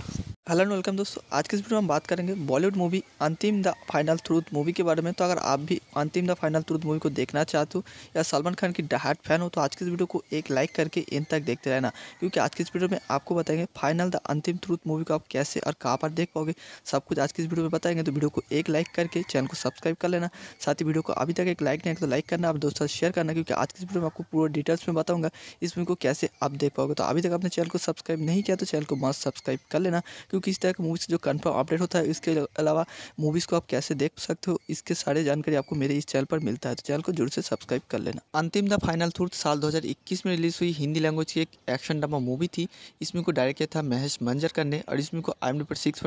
हेलो एंड वेलकम दोस्तों आज के इस वीडियो में हम बात करेंगे Bollywood movie Antim the final truth movie के बारे में तो अगर आप भी अंतिम द फाइनल थ्रूथ मूवी को देखना चाहते हो या सलमान खान की डहाट फैन हो तो आज के इस वीडियो को एक लाइक करके इन तक देखते रहना क्योंकि आज के इस वीडियो में आपको बताएंगे फाइनल द अंतिम थ्रूथ मूवी को आप कैसे और कहाँ पर देख पाओगे सब कुछ आज के इस वीडियो में बताएंगे तो वीडियो को एक लाइक करके चैनल को सब्सक्राइब कर लेना साथ ही वीडियो को अभी तक एक लाइक नहीं तो लाइक करना आप दोस्तों शेयर करना क्योंकि आज के इस वीडियो में आपको पूरा डिटेल्स में बताऊँगा इस इसमें को कैसे आप देख पाओगे तो अभी तक आपने चैनल को सब्सक्राइब नहीं किया तो चैनल को मस्त सब्सक्राइब कर लेना क्योंकि इस तरह का मूवीज़ जो कन्फर्म अपडेट होता है इसके अलावा मूवीज़ को आप कैसे देख सकते हो इसके सारे जानकारी आपको मेरे इस चैनल पर मिलता है तो चैनल को जरूर से सब्सक्राइब कर लेना अंतिम द फाइनल थ्रूथ साल दो में रिलीज़ हुई हिंदी लैंग्वेज की एक एक्शन ड्रामा मूवी थी इसमें को डायरेक्ट किया था महेश मंजर करने और इसमें को आई पर सिक्स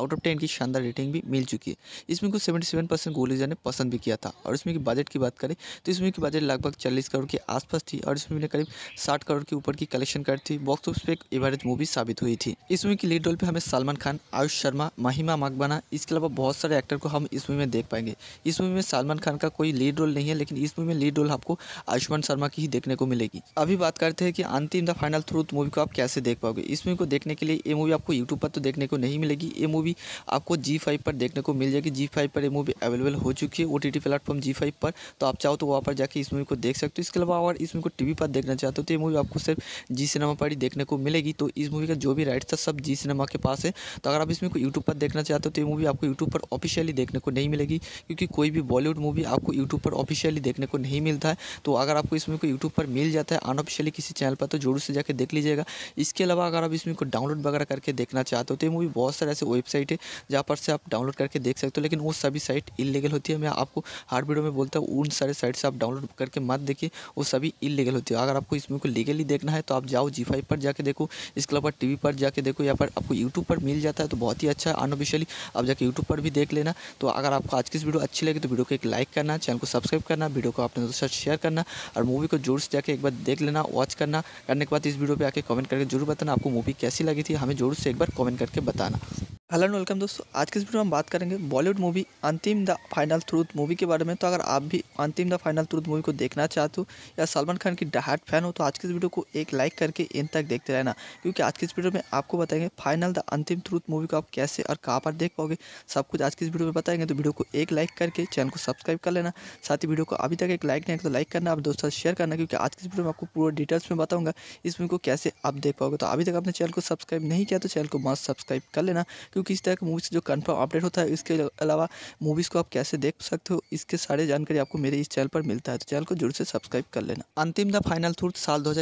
आउट ऑफ टेन की शानदार रेटिंग भी मिल चुकी है इसमें को सेवेंटी सेवन परसेंट गोलीजा ने पसंद भी किया था और इसमें की बजट की बात करें तो इसमें की बजट लगभग चालीस करोड़ के आसपास थी और इसमें करीब साठ करोड़ के ऊपर की कलेक्शन करती बॉक्स ऑफिस पे एक एवरेज मूवी साबित हुई थी इस मूवी की लीड रोल पे हमें सलमान खान आयुष शर्मा महिमा मकबाना इसके अलावा बहुत सारे एक्टर को हम इस मूवी में देख पाएंगे इस मूवी में सलमान खान का कोई लीड रोल नहीं है लेकिन इस मूवी में लीड रोल आपको आयुष्मान शर्मा की ही देखने को मिलेगी अभी बात करते हैं कि Antim the final truth movie को आप कैसे देख पाओगे इस मूवी को देखने के लिए ये मूवी आपको यूट्यूब पर तो देखने को नहीं मिलेगी ये मूवी आपको जी फाइव पर देखने को मिल जाएगी जी फाइव पर ये मूवी अवेलेबल हो चुकी है ओ टी प्लेटफॉर्म जी फाइव पर तो आप चाहो तो वहाँ पर जाकर इस मूवी को देख सकते हो इसके अलावा और इस मूवी को टीवी पर देखना चाहते हो तो मूवी आपको सिर्फ जी सिनेमा पर ही देखने को मिलेगी तो इस मूवी का जो भी राइट्स था सब जी सिनेमा के पास है तो अगर आप इसमें यूट्यूब पर देखना चाहते हो तो ये मूवी आपको यूट्यूब पर ऑफिशियली देखने को नहीं मिलेगी क्योंकि कोई भी बॉलीवुड मूवी आपको यूट्यूब पर ऑफिशियली देखने को नहीं मिलता है तो अगर आपको इसमें कोई यूट्यूब पर मिल जाता है अनऑफिशियली किसी चैनल पर तो जरूर से जाकर देख लीजिएगा इसके अलावा अगर आप इसमें को डाउनलोड वगैरह करके देखना चाहते हो तो ये मूवी बहुत सारे ऐसे वेबसाइट है जहाँ पर से आप डाउनलोड करके देख सकते हो लेकिन वो सभी साइट इलीगल होती है मैं आपको हर वीडियो में बोलता हूँ उन सारे साइट से आप डाउनलोड करके मत देखिए वो सभी इलीगल होती है अगर आपको इसमें लीगली देखना है तो आप जाओ जी फाइव पर जाके देखो इसके अलावा टी पर जाके देखो या फिर आपको यूट्यूब पर मिल जाता है तो बहुत ही अच्छा अनऑफिशियली आप जाके यूट्यूब पर भी देख लेना तो अगर आपको आज की इस वीडियो अच्छी लगी तो वीडियो को एक लाइक करना चैनल को सब्सक्राइब करना वीडियो को अपने दोस्तों शेयर करना और मूवी को जोर से जाकर एक बार देख लेना वॉच करना करने के बाद इस वीडियो पर आके कमेंट करके जरूर बताना आपको मूवी कैसी लगी थी हमें जोर से एक बार कॉमेंट करके बताना हेलो एंड वेलकम दोस्तों आज के इस वीडियो में हम बात करेंगे Bollywood movie Antim the final truth movie के बारे में तो अगर आप भी अंतिम द फाइनल ट्रूथ मूवी को देखना चाहते हो या सलमान खान की डहाट फैन हो तो आज के इस वीडियो को एक लाइक करके इन तक देखते रहना क्योंकि आज के इस वीडियो में आपको बताएंगे final the Antim truth movie को आप कैसे और कहाँ पर देख पाओगे सब कुछ आज के इस वीडियो में बताएंगे तो वीडियो को एक लाइक करके चैनल को सब्सक्राइब कर लेना साथ ही वीडियो को अभी तक एक लाइक नहीं तो लाइक करना आप दोस्तों शेयर करना क्योंकि आज के इस वीडियो में आपको पूरा डिटेल्स में बताऊँगा इस मूवी को कैसे आप देख पाओगे तो अभी तक आपने चैनल को सब्सक्राइब नहीं किया तो चैनल को मस्त सब्सक्राइब कर लेना क्योंकि इस तरह के मूवीज़ जो कन्फर्म अपडेट होता है इसके अलावा मूवीज़ को आप कैसे देख सकते हो इसके सारे जानकारी आपको मेरे इस चैनल पर मिलता है तो चैनल को जरूर से सब्सक्राइब कर लेना अंतिम द फाइनल थ्रूथ साल दो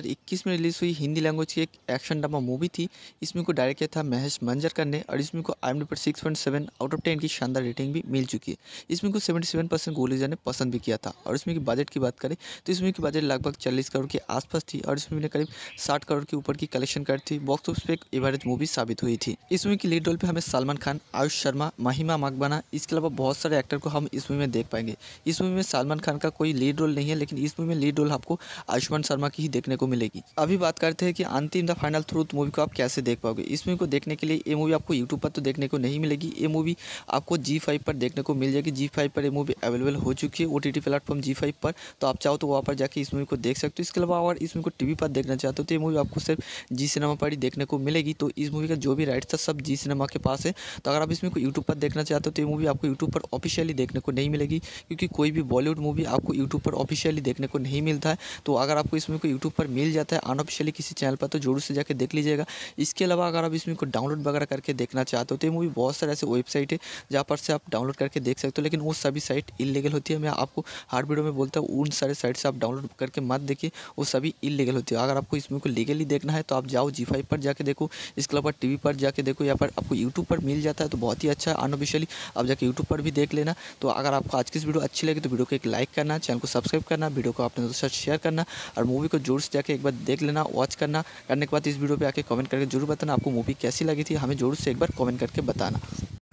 में रिलीज़ हुई हिंदी लैंग्वेज की एक एक्शन ड्रामा मूवी थी इसमें को डायरेक्ट किया था महेश मंजर करने और इसमें को आई पर six point seven out of ten की शानदार रेटिंग भी मिल चुकी है इसमें को सेवेंटी सेवन परसेंट गोलीजा ने पसंद भी किया था और इसमें की बजट की बात करें तो इसमें की बजट लगभग चालीस करोड़ के आसपास थी और इसमें करीब साठ करोड़ के ऊपर की कलेक्शन कर थी बॉक्स ऑफिस पर एक एवरेज मूवी साबित हुई थी इसमें की लीड रोल पर हमें सलमान खान आयुष शर्मा महिमा मकबाना इसके अलावा बहुत सारे एक्टर को हम इस मूवी में देख पाएंगे इस मूवी में सलमान खान का कोई लीड रोल नहीं है लेकिन इस मूवी में लीड रोल आपको आयुष्मान शर्मा की ही देखने को मिलेगी अभी बात करते हैं कि Antim the final truth movie को आप कैसे देख पाओगे इस मूवी को देखने के लिए ये मूवी आपको यूट्यूब पर तो देखने को नहीं मिलेगी ये मूवी आपको जी फाइव पर देखने को मिल जाएगी जी फाइव पर ये मूवी अवेलेबल हो चुकी है ओ टी टी प्लेटफॉर्म जी फाइव पर तो आप चाहो तो वहाँ पर जाकर इस मूवी को देख सकते हो इसके अलावा और इस मूवी को टीवी पर देखना चाहते हो तो ये मूवी आपको सिर्फ जी सिनेमा पर ही देखने को मिलेगी तो इस मूवी का जो भी राइट था सब जी सिनेमा के पास से तो अगर आप इसमें कोई यूट्यूब पर देखना चाहते हो तो ये मूवी आपको यूट्यूब पर ऑफिशियली देखने को नहीं मिलेगी क्योंकि कोई भी बॉलीवुड मूवी आपको यूट्यूब पर ऑफिशियली देखने को नहीं मिलता है तो अगर आपको इसमें कोई यूट्यूब पर मिल जाता है अनऑफिशियली किसी चैनल पर तो जरूर से जाकर देख लीजिएगा इसके अलावा अगर आप इसमें को डाउनलोड वगैरह करके देखना चाहते हो तो ये मूवी बहुत सारे ऐसे वेबसाइट है जहाँ पर से आप डाउनलोड करके देख सकते हो लेकिन वो सभी साइट इलीगल होती है मैं आपको हर वीडियो में बोलता हूँ उन सारे साइट से आप डाउनलोड करके मत देखिए वो सभी इलीगल होती है अगर आपको इसमें को लीगली देखना है तो आप जाओ जी फाइव पर जाके देखो इसके अलावा टीवी पर जाके देखो या पर आपको यूट्यूब ऊपर मिल जाता है तो बहुत ही अच्छा अनऑफिशियली आप जाकर यूट्यूब पर भी देख लेना तो अगर आपको आज की इस वीडियो अच्छी लगी तो वीडियो को एक लाइक करना चैनल को सब्सक्राइब करना वीडियो को अपने दोस्तों साथ शेयर करना और मूवी को जोर से जाकर एक बार देख लेना वॉच करना करने के बाद इस वीडियो पर आके कमेंट करके जरूर बताना आपको मूवी कैसी लगी थी हमें जोर से एक बार कॉमेंट करके बताना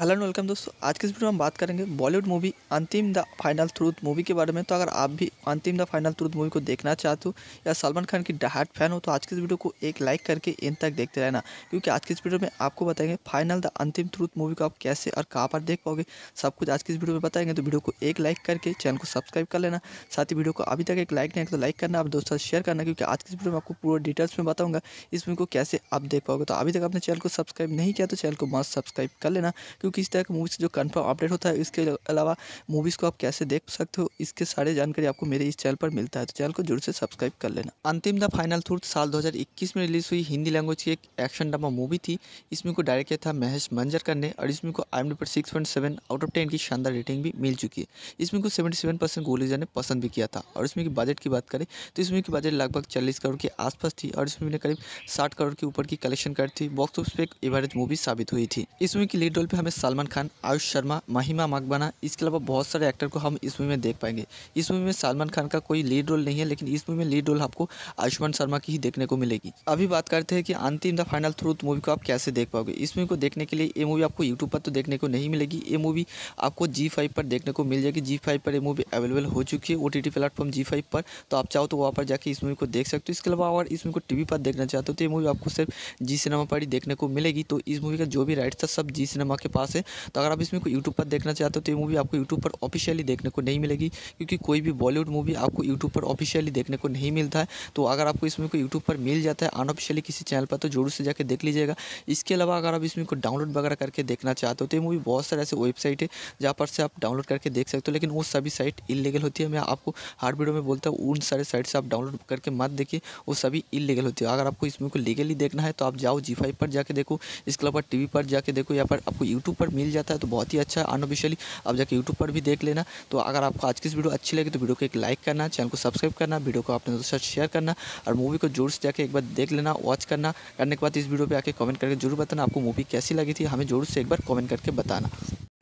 हेलो एंड वेलकम दोस्तों आज के इस वीडियो में हम बात करेंगे Bollywood movie Antim the final truth movie के बारे में तो अगर आप भी अंतिम द फाइनल थ्रूथ मूवी को देखना चाहते हो या सलमान खान की डहाट फैन हो तो आज के इस वीडियो को एक लाइक करके इन तक देखते रहना क्योंकि आज के इस वीडियो में आपको बताएंगे फाइनल द अंतिम थ्रूथ मूवी को आप कैसे और कहाँ पर देख पाओगे सब कुछ आज के इस वीडियो में बताएंगे तो वीडियो को एक लाइक करके चैनल को सब्सक्राइब कर लेना साथ ही वीडियो को अभी तक एक लाइक नहीं तो लाइक करना आप दोस्तों शेयर करना क्योंकि आज के इस वीडियो में आपको पूरा डिटेल्स में बताऊँगा इस मूवी को कैसे आप देख पाओगे तो अभी तक आपने चैनल को सब्सक्राइब नहीं किया तो चैनल को मस्त सब्सक्राइब कर लेना क्योंकि इस तरह के मूवीज़ जो कन्फर्म अपडेट होता है इसके अलावा मूवीज़ को आप कैसे देख सकते हो इसके सारे जानकारी आपको मेरे इस चैनल पर मिलता है तो चैनल को जरूर से सब्सक्राइब कर लेना अंतिम द फाइनल थ्रूट साल दो में रिलीज़ हुई हिंदी लैंग्वेज की एक एक्शन ड्रामा मूवी थी इसमें को डायरेक्ट किया था महेश मंजर करने और इसमें को आई पर six point seven out of ten की शानदार रेटिंग भी मिल चुकी है इसमें को सेवेंटी सेवन परसेंट गोलीजा ने पसंद भी किया था और इसमें की बजट की बात करें तो इसमें की बजट लगभग चालीस करोड़ के आसपास थी और इसमें ने करीब साठ करोड़ के ऊपर की कलेक्शन कर थी बॉक्स ऑफिस पर एक एवरेज मूवी साबित हुई थी इसमें की लीड रोल पर हमें सलमान खान आयुष शर्मा महिमा मकबाना इसके अलावा बहुत सारे एक्टर को हम इस मूवी में देख पाएंगे इस मूवी में सलमान खान का कोई लीड रोल नहीं है लेकिन इस मूवी में लीड रोल आपको आयुष्मान शर्मा की ही देखने को मिलेगी अभी बात करते हैं कि Antim the final truth movie को आप कैसे देख पाओगे इस मूवी को देखने के लिए ये मूवी आपको यूट्यूब पर तो देखने को नहीं मिलेगी ये मूवी आपको जी फाइव पर देखने को मिल जाएगी जी फाइव पर ये मूवी अवेलेबल हो चुकी है ओ टी टी प्लेटफॉर्म जी फाइव पर तो आप चाहो तो वहाँ पर जाकर इस मूवी को देख सकते हो इसके अलावा और इस मूवी को टी पर देखना चाहते हो तो ये मूवी आपको सिर्फ जी सिनेमा पर ही देखने को मिलेगी तो इस मूवी का जो भी राइट्स था सब जी सिनेमा के पास है तो अगर आप इसमें को यूट्यूब पर देखना चाहते हो तो ये मूवी आपको यूट्यूब पर ऑफिशियली देखने को नहीं मिलेगी क्योंकि कोई भी बॉलीवुड मूवी आपको यूट्यूब पर ऑफिशियली देखने को नहीं मिलता है तो अगर आपको इसमें को यूट्यूब पर मिल जाता है अनऑफिशियली किसी चैनल पर तो जरूर से जाकर देख लीजिएगा इसके अलावा अगर आप इसमें को डाउनलोड वगैरह करके देखना चाहते हो तो ये मूवी बहुत सारे ऐसे वेबसाइट है जहाँ पर से आप डाउनलोड करके देख सकते हो लेकिन वो सभी साइट इलीगल होती है मैं आपको हार्ड वीडियो में बोलता हूँ उन सारे साइट से आप डाउनलोड करके मत देखिए वो सभी इलीगल होती है अगर आपको इसमें को लीगली देखना है तो आप जाओ जी फाइव पर जाके देखो इसके अलावा टी पर जाके देखो या पर आपको यूट्यूब यूट्यूब पर मिल जाता है तो बहुत ही अच्छा अनऑफिशियली आप जाकर यूट्यूब पर भी देख लेना तो अगर आपको आज की इस वीडियो अच्छी लगी तो वीडियो को एक लाइक करना चैनल को सब्सक्राइब करना वीडियो को अपने दोस्तों साथ शेयर करना और मूवी को जोर से जाकर एक बार देख लेना वॉच करना करने के बाद इस वीडियो पर आकर कमेंट करके जरूर बताना आपको मूवी कैसी लगी थी हमें जोर से एक बार कमेंट करके बताना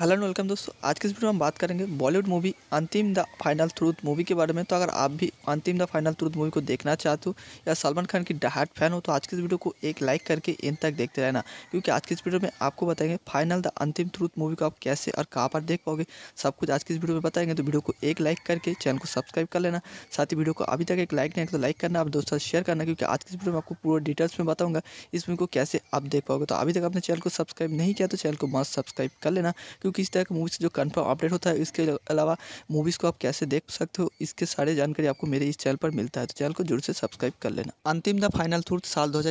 हेलो एंड वेलकम दोस्तों आज के इस वीडियो में हम बात करेंगे Bollywood movie Antim the final truth movie के बारे में तो अगर आप भी अंतिम द फाइनल थ्रूथ मूवी को देखना चाहते हो या सलमान खान की डहाट फैन हो तो आज के इस वीडियो को एक लाइक करके इन तक देखते रहना क्योंकि आज के इस वीडियो में आपको बताएंगे final the Antim truth movie को आप कैसे और कहाँ पर देख पाओगे सब कुछ आज की इस वीडियो में बताएंगे तो वीडियो को एक लाइक करके चैनल को सब्सक्राइब कर लेना साथ ही वीडियो को अभी तक एक लाइक नहीं है तो लाइक करना आप दोस्तों शेयर करना क्योंकि आज की इस वीडियो में आपको पूरा डिटेल्स में बताऊँगा इस मूवी को कैसे आप देख पाओगे तो अभी तक आपने चैनल को सब्सक्राइब नहीं किया तो चैनल को मस्त सब्सक्राइब कर लेना क्योंकि इस तरह मूवी से जो कन्फर्म अपडेट होता है इसके अलावा मूवीज़ को आप कैसे देख सकते हो इसके सारे जानकारी आपको मेरे इस चैनल पर मिलता है तो चैनल को जोर से सब्सक्राइब कर लेना अंतिम द फाइनल थ्रूथ साल दो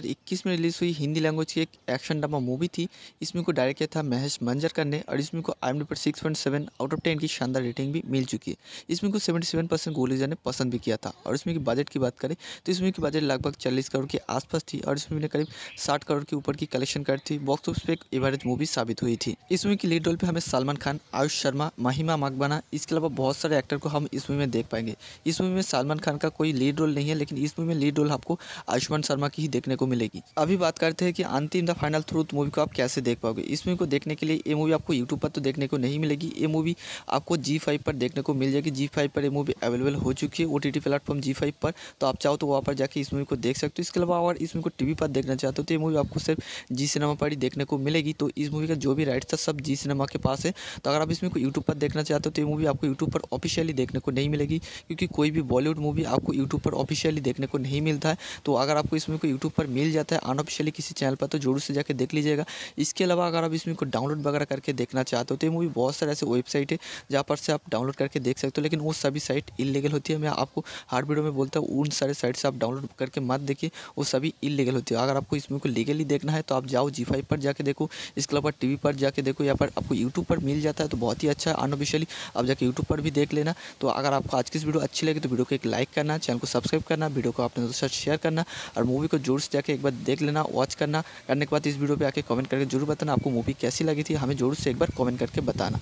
में रिलीज हुई हिंदी लैंग्वेज की एक एक्शन ड्रामा मूवी थी इसमें को डायरेक्ट किया था महेश मंजर करने और इसमें को आई पर six point seven out of ten की शानदार रेटिंग भी मिल चुकी है इसमें को सेवेंटी सेवन परसेंट गोल ने पसंद भी किया था और इसमें की बजट की बात करें तो इस की बजट लगभग चालीस करोड़ के आसपास थी और इस मूवी ने करीब साठ करोड़ के ऊपर की कलेक्शन कर थी बॉक्स ऑफिस पर एक एवरेज मूवी साबित हुई थी इस मूवी की लीड रोल पर हमें सलमान खान आयुष शर्मा महिमा मकबाना इसके अलावा बहुत सारे एक्टर को हम इस मूवी में देख पाएंगे इस मूवी में सलमान खान का कोई लीड रोल नहीं है लेकिन इस मूवी में लीड रोल आपको आयुष्मान शर्मा की ही देखने को मिलेगी अभी बात करते हैं कि Antim the final truth movie को आप कैसे देख पाओगे इस मूवी को देखने के लिए लिए ये मूवी आपको यूट्यूब पर तो देखने को नहीं मिलेगी ये मूवी आपको जी फाइव पर देखने को मिल जाएगी जी फाइव पर ये मूवी अवेलेबल हो चुकी है ओ टी टी प्लेटफॉर्म जी फाइव पर तो आप चाहो तो वहाँ पर जाकर इस मूवी को देख सकते हो इसके अलावा और इस मूवी को टी पर देखना चाहते हो तो ये मूवी आपको सिर्फ जी सिनेमा पर ही देखने को मिलेगी तो इस मूवी का जो भी राइट्स था सब जी सिनेमा के पास है तो अगर आप इसमें को यूट्यूब पर देखना चाहते हो तो ये मूवी आपको यूट्यूब पर ऑफिशियली देखने को नहीं मिलेगी क्योंकि कोई भी बॉलीवुड मूवी आपको यूट्यूब पर ऑफिशियली देखने को नहीं मिलता है तो अगर आपको इसमें को यूट्यूब पर मिल जाता है अनऑफिशियली किसी चैनल पर तो जरूर से जाकर देख लीजिएगा इसके अलावा अगर आप इसमें को डाउनलोड डाउनलोड वगैरह करके देखना चाहते हो तो ये मूवी बहुत सारे ऐसे वेबसाइट है जहाँ पर से आप डाउनलोड करके देख सकते हो लेकिन वो सभी साइट इलीगल होती है मैं आपको हार्ड वीडियो में बोलता हूँ उन सारे साइट से आप डाउनलोड करके मत देखिए वो सभी इलीगल होती है अगर आपको इस मूवी को लीगली देखना है तो आप जाओ जी पर जाके देखो इसके अलावा टी पर जाके देखो या पर आपको यूट्यूब पर मिल जाता है तो बहुत ही अच्छा है अनऑफिशियली आप जाके यूट्यूब पर भी देख लेना तो अगर आपको आज की इस वीडियो अच्छी लगे तो वीडियो को एक लाइक करना चैनल को सब्सक्राइब करना वीडियो को अपने दोस्तों शेयर करना और मूवी को जोर से जाके एक बार देख लेना वॉच करना करने के बाद इस वीडियो पर आके कमेंट करके जरूर बताना आपको मूवी कैसी लगी लगी थी हमें ज़रूर से एक बार कमेंट करके बताना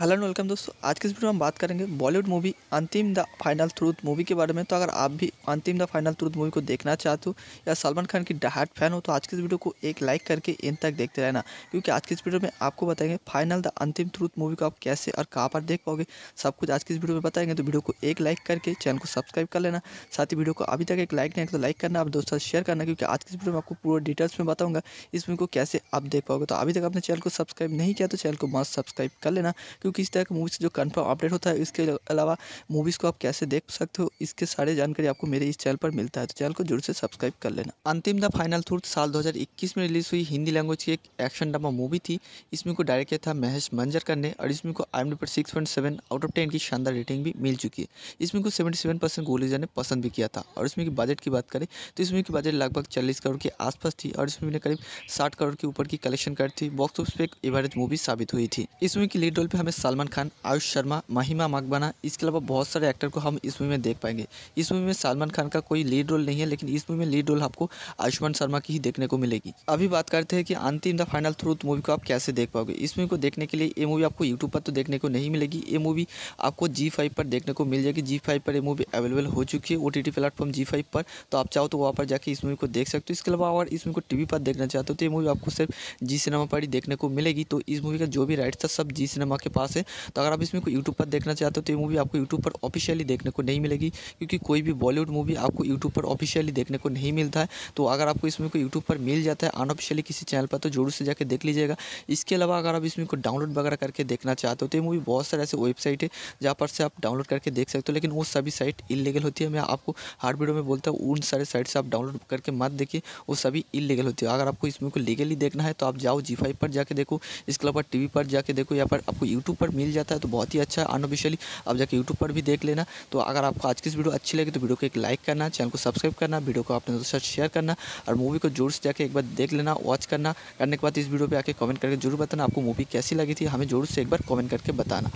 हेलो एंड वेलकम दोस्तों आज के इस वीडियो में हम बात करेंगे Bollywood movie Antim the final truth movie के बारे में तो अगर आप भी अंतिम द फाइनल थ्रूथ मूवी को देखना चाहते हो या सलमान खान की डहाट फैन हो तो आज के इस वीडियो को एक लाइक करके इन तक देखते रहना क्योंकि आज के इस वीडियो में आपको बताएंगे फाइनल द अंतिम थ्रूथ मूवी को आप कैसे और कहाँ पर देख पाओगे सब कुछ आज के इस वीडियो में बताएंगे तो वीडियो को एक लाइक करके चैनल को सब्सक्राइब कर लेना साथ ही वीडियो को अभी तक एक लाइक नहीं तो लाइक करना आप दोस्तों शेयर करना क्योंकि आज के इस वीडियो में आपको पूरा डिटेल्स में बताऊँगा इस मूवी को कैसे आप देख पाओगे तो अभी तक अपने चैनल को सब्सक्राइब सब्सक्राइब नहीं किया तो चैनल को मस्त सब्सक्राइब कर लेना क्योंकि इस तरह का मूवीज़ जो कन्फर्म अपडेट होता है इसके अलावा मूवीज़ को आप कैसे देख सकते हो इसके सारे जानकारी आपको मेरे इस चैनल पर मिलता है तो चैनल को जरूर से सब्सक्राइब कर लेना अंतिम द फाइनल थ्रूथ साल दो में रिलीज़ हुई हिंदी लैंग्वेज की एक एक्शन ड्रामा मूवी थी इसमें को डायरेक्ट किया था महेश मंजरकर ने और इसमें को आई पर six point seven out of ten की शानदार रेटिंग भी मिल चुकी है इसमें को सेवेंटी सेवन परसेंट गोलीजा ने पसंद भी किया था और इसमें की बजट की बात करें तो इसमें की बजट लगभग चालीस करोड़ के आसपास थी और इसमें करीब साठ करोड़ के ऊपर की कलेक्शन कर थी बॉक्स ऑफिस पे एवरेज मूवी साबित हुई थी इस मूवी की लीड रोल पे हमें सलमान खान आयुष शर्मा महिमा मकबाना इसके अलावा बहुत सारे एक्टर को हम इस मूवी में देख पाएंगे इस मूवी में सलमान खान का कोई लीड रोल नहीं है लेकिन इस मूवी में लीड रोल आपको आयुष्मान शर्मा की ही देखने को मिलेगी अभी बात करते हैं कि Antim the final truth movie को आप कैसे देख पाओगे इस मूवी को देखने के लिए ये मूवी आपको यूट्यूब पर तो देखने को नहीं मिलेगी ये मूवी आपको जी फाइव पर देखने को मिल जाएगी जी फाइव पर ये मूवी अवेलेबल हो चुकी है ओ टी टी प्लेटफॉर्म जी फाइव पर तो आप चाहो तो वहाँ पर जाकर इस मूवी को देख सकते हो इसके अलावा और इस मूवी को टी पर देखना चाहते हो तो ये मूवी आपको सिर्फ जी सिनेमा पर ही देखने को मिलेगी आएगी तो इस मूवी का जो भी राइट्स था सब जी सिनेमा के पास है तो अगर आप इसमें को यूट्यूब पर देखना चाहते हो तो ये मूवी आपको यूट्यूब पर ऑफिशियली देखने को नहीं मिलेगी क्योंकि कोई भी बॉलीवुड मूवी आपको यूट्यूब पर ऑफिशियली देखने को नहीं मिलता है तो अगर आपको इसमें को यूट्यूब पर मिल जाता है अनऑफिशियली किसी चैनल पर तो जरूर से जाकर देख लीजिएगा इसके अलावा अगर आप इसमें को डाउनलोड वगैरह करके देखना चाहते हो तो ये मूवी बहुत सारे ऐसे वेबसाइट है जहाँ पर से आप डाउनलोड करके देख सकते हो लेकिन वो सभी साइट इलीगल होती है मैं आपको हर वीडियो में बोलता हूँ उन सारे साइट से आप डाउनलोड करके मत देखिए वो सभी इलीगल होती है अगर आपको इसमें को लीगली देखना है तो आप जाओ जी फाइव पर जाके देखो इसके अलावा टी पर जाके देखो यहाँ पर आपको यूट्यूब पर मिल जाता है तो बहुत ही अच्छा अनऑफिशियली आप जाके यूट्यूब पर भी देख लेना तो अगर आपको आज की इस वीडियो अच्छी लगी तो वीडियो को एक लाइक करना चैनल को सब्सक्राइब करना वीडियो को अपने दोस्तों साथ शेयर करना और मूवी को जोर से जाके एक बार देख लेना वॉच करना करने के बाद इस वीडियो पर आके कमेंट करके जरूर बताना आपको मूवी कैसी लगी थी हमें जोर से एक बार कॉमेंट करके बताना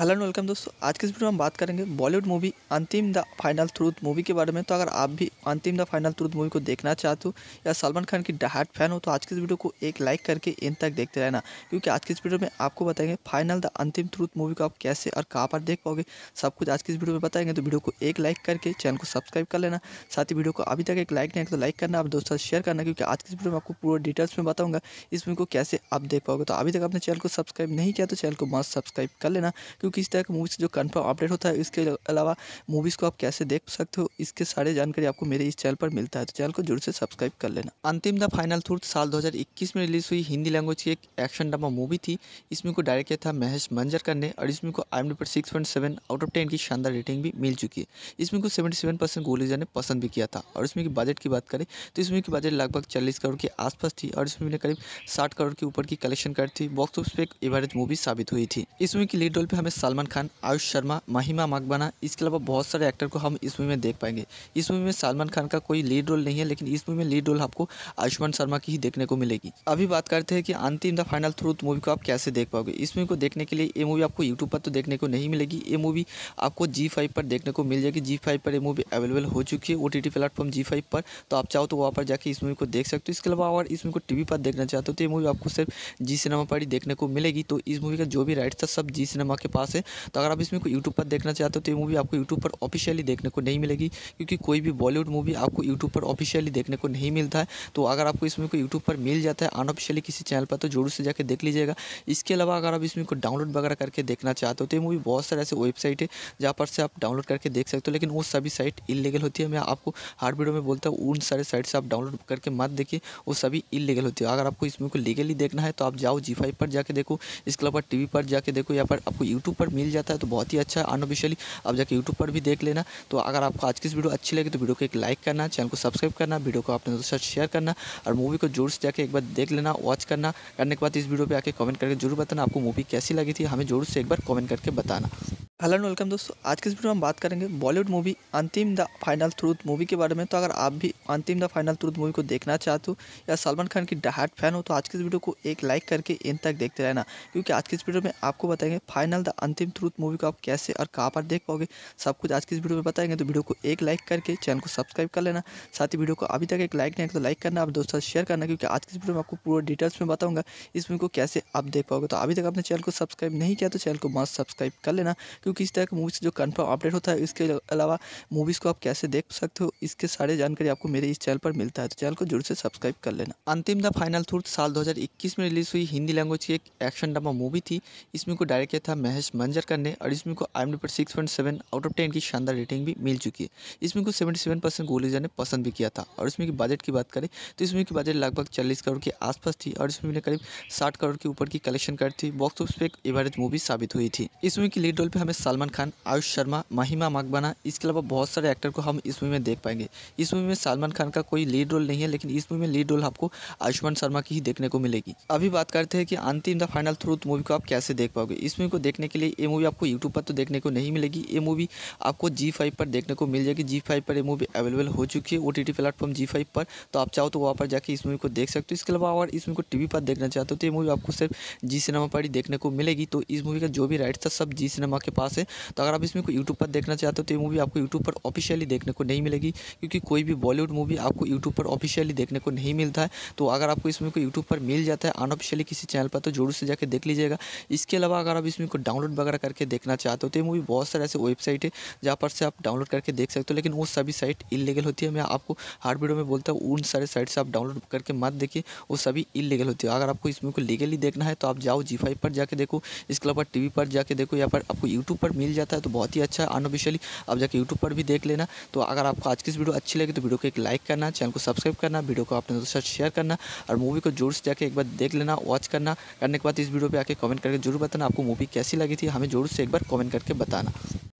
हेलो एंड वेलकम दोस्तों आज की इस वीडियो में हम बात करेंगे Bollywood movie Antim the final truth movie के बारे में तो अगर आप भी अंतिम द फाइनल ट्रूथ मूवी को देखना चाहते हो या सलमान खान की डहाट फैन हो तो आज के इस वीडियो को एक लाइक करके इन तक देखते रहना क्योंकि आज की इस वीडियो में आपको बताएंगे फाइनल द अंतिम थ्रूथ मूवी को आप कैसे और कहाँ पर देख पाओगे सब कुछ आज की इस वीडियो में बताएंगे तो वीडियो को एक लाइक करके चैनल को सब्सक्राइब कर लेना साथ ही वीडियो को अभी तक एक लाइक नहीं तो लाइक करना आप दोस्तों शेयर करना क्योंकि आज की इस वीडियो में आपको पूरा डिटेल्स में बताऊँगा इस मूवी को कैसे आप देख पाओगे तो अभी तक आपने चैनल को सब्सक्राइब नहीं किया तो चैनल को मस्त सब्सक्राइब कर लेना क्योंकि इस तरह मूवीज़ जो कन्फर्म अपडेट होता है इसके अलावा मूवीज़ को आप कैसे देख सकते हो इसके सारे जानकारी आपको मेरे इस चैनल पर मिलता है तो चैनल को जरूर से सब्सक्राइब कर लेना अंतिम द फाइनल थूर्थ साल 2021 में रिलीज़ हुई हिंदी लैंग्वेज की एक एक्शन ड्रामा मूवी थी इसमें को डायरेक्ट किया था महेश मंजरकर ने और इसमें को आई पर six seven out of ten की शानदार रेटिंग भी मिल चुकी है इसमें को सेवेंटी सेवन परसेंट गोलीजा ने पसंद भी किया था और इसमें की बजट की बात करें तो इसमें की बजट लगभग चालीस करोड़ के आसपास थी और इसमें ने करीब साठ करोड़ के ऊपर की कलेक्शन कर थी बॉक्स ऑफिस पर एक एवरेज मूवी साबित हुई थी इसमें की लीड रोल पर हमें सलमान खान आयुष शर्मा महिमा मकबाना इसके अलावा बहुत सारे एक्टर को हम इस मूवी में देख पाएंगे इस मूवी में सलमान खान का कोई लीड रोल नहीं है लेकिन इस मूवी में लीड रोल आपको आयुष्मान शर्मा की ही देखने को मिलेगी अभी बात करते हैं कि Antim the final truth movie को आप कैसे देख पाओगे इस मूवी को देखने के लिए ये मूवी आपको यूट्यूब पर तो देखने को नहीं मिलेगी ये मूवी आपको जी फाइव पर देखने को मिल जाएगी जी फाइव पर ये मूवी अवेलेबल हो चुकी है ओ टी टी प्लेटफॉर्म जी फाइव पर तो आप चाहो तो वहाँ पर जाकर इस मूवी को देख सकते हो इसके अलावा और इस मूवी को टी पर देखना चाहते हो तो ये मूवी आपको सिर्फ जी सिनेमा पर ही देखने को मिलेगी तो इस मूवी का जो भी राइट था सब जी सिनेमा के पास है तो अगर आप इसमें को यूट्यूब पर देखना चाहते हो तो ये मूवी आपको यूट्यूब पर ऑफिशियली देखने को नहीं मिलेगी क्योंकि कोई भी बॉलीवुड मूवी आपको यूट्यूब पर ऑफिशियली देखने को नहीं मिलता है तो अगर आपको इसमें को यूट्यूब पर मिल जाता है अनऑफिशियली किसी चैनल पर तो जरूर से जाकर देख लीजिएगा इसके अलावा अगर आप इसमें को डाउनलोड वगैरह करके देखना चाहते हो तो ये मूवी बहुत सारे ऐसे वेबसाइट है जहाँ पर से आप डाउनलोड करके देख सकते हो लेकिन वो सभी साइट इलीगल होती है मैं आपको हार्ड वीडियो में बोलता हूँ उन सारे साइट से आप डाउनलोड करके मत देखिए वो सभी इलीगल होती है अगर आपको इसमें को लीगली देखना है तो आप जाओ जी फाइव पर जाके देखो इसके अलावा टी पर जाके देखो या पर आपको यूट्यूब यूट्यूब पर मिल जाता है तो बहुत ही अच्छा अनऑफिशियली आप जाकर यूट्यूब पर भी देख लेना तो अगर आपको आज की इस वीडियो अच्छी लगी तो वीडियो को एक लाइक करना चैनल को सब्सक्राइब करना वीडियो को अपने दोस्तों साथ शेयर करना और मूवी को जोर से जाकर एक बार देख लेना वॉच करना करने के बाद इस वीडियो पर आकर कमेंट करके जरूर बताना आपको मूवी कैसी लगी थी हमें जोर से एक बार कमेंट करके बताना हेलो एंड वेलकम दोस्तों आज के इस वीडियो में हम बात करेंगे Bollywood movie Antim the final truth movie के बारे में तो अगर आप भी अंतिम द फाइनल थ्रूथ मूवी को देखना चाहते हो या सलमान खान की डहाट फैन हो तो आज के इस वीडियो को एक लाइक करके इन तक देखते रहना क्योंकि आज के इस वीडियो में आपको बताएंगे final the Antim truth movie को आप कैसे और कहाँ पर देख पाओगे सब कुछ आज की इस वीडियो में बताएंगे तो वीडियो को एक लाइक करके चैनल को सब्सक्राइब कर लेना साथ ही वीडियो को अभी तक एक लाइक नहीं तो लाइक करना आप दोस्तों शेयर करना क्योंकि आज की इस वीडियो में आपको पूरा डिटेल्स में बताऊँगा इस मूवी को कैसे आप देख पाओगे तो अभी तक आपने चैनल को सब्सक्राइब नहीं किया तो चैनल को मस्त सब्सक्राइब कर लेना क्योंकि इस तरह की से जो कन्फर्म अपडेट होता है इसके अलावा मूवीज़ को आप कैसे देख सकते हो इसके सारे जानकारी आपको मेरे इस चैनल पर मिलता है तो चैनल को जरूर से सब्सक्राइब कर लेना अंतिम द फाइनल थ्रूथ साल दो में रिलीज हुई हिंदी लैंग्वेज की एक एक्शन ड्रामा मूवी थी इसमें को डायरेक्ट किया था महेश मंजर करने और इसमें को आई पर six point seven out of ten की शानदार रेटिंग भी मिल चुकी है इसमें को सेवेंटी सेवन परसेंट ने पसंद भी किया था और इसमें की बजट की बात करें तो इस मूवी की बजट लगभग चालीस करोड़ के आसपास थी और इसमें ने करीब साठ करोड़ के ऊपर की कलेक्शन कर थी बॉक्स ऑफिस पर एक एवरेज मूवी साबित हुई थी इस मूवी की लीड रोल पर हमें सलमान खान आयुष शर्मा महिमा मकबाना इसके अलावा बहुत सारे एक्टर को हम इस मूवी में देख पाएंगे इस मूवी में सलमान खान का कोई लीड रोल नहीं है लेकिन इस मूवी में लीड रोल आपको आयुष्मान शर्मा की ही देखने को मिलेगी अभी बात करते हैं कि Antim the final truth movie को आप कैसे देख पाओगे इस मूवी को देखने के लिए ये मूवी आपको यूट्यूब पर तो देखने को नहीं मिलेगी ये मूवी आपको जी फाइव पर देखने को मिल जाएगी जी फाइव पर ये मूवी अवेलेबल हो चुकी है ओ टी प्लेटफॉर्म जी फाइव पर तो आप चाहो तो वहाँ पर जाकर इस मूवी को देख सकते हो इसके अलावा अगर इस मूवी को टी पर देखना चाहते हो तो ये मूवी आपको सिर्फ जी सिनेमा पर ही देखने को मिलेगी तो इस मूवी का जो भी राइट्स था सब जी सिनेमा के पास है तो अगर आप इसमें को यूट्यूब पर देखना चाहते हो तो ये मूवी आपको यूट्यूब पर ऑफिशियली देखने को नहीं मिलेगी क्योंकि कोई भी बॉलीवुड मूवी आपको यूट्यूब पर ऑफिशियली देखने को नहीं मिलता है तो अगर आपको इस मूवी को यूट्यूब पर मिल जाता है अनऑफिशियली किसी चैनल पर तो जरूर से जाकर देख लीजिएगा इसके अलावा अगर आप इसमें को डाउनलोड डाउनलोड वगैरह करके देखना चाहते हो तो ये मूवी बहुत सारे ऐसे वेबसाइट है जहाँ पर से आप डाउनलोड करके देख सकते हो लेकिन वो सभी साइट इलीगल होती है मैं आपको हर वीडियो में बोलता हूँ उन सारे साइट से आप डाउनलोड करके मत देखिए वो सभी इलीगल होती है अगर आपको इस मूवी को लीगली देखना है तो आप जाओ जी पर जाके देखो इसके अलावा टी पर जाके देखो या पर आपको यूट्यूब पर मिल जाता है तो बहुत ही अच्छा है अनऑफिशियली आप जाके यूट्यूब पर भी देख लेना तो अगर आपको आज की इस वीडियो अच्छी लगे तो वीडियो को एक लाइक करना चैनल को सब्सक्राइब करना वीडियो को अपने दोस्तों साथ शेयर करना और मूवी को जोर से जाके एक बार देख लेना वॉच करना करने के बाद इस वीडियो पर आके कमेंट करके जरूर बताना आपको मूवी कैसी लगी लगी थी हमें ज़रूर से एक बार कमेंट करके बताना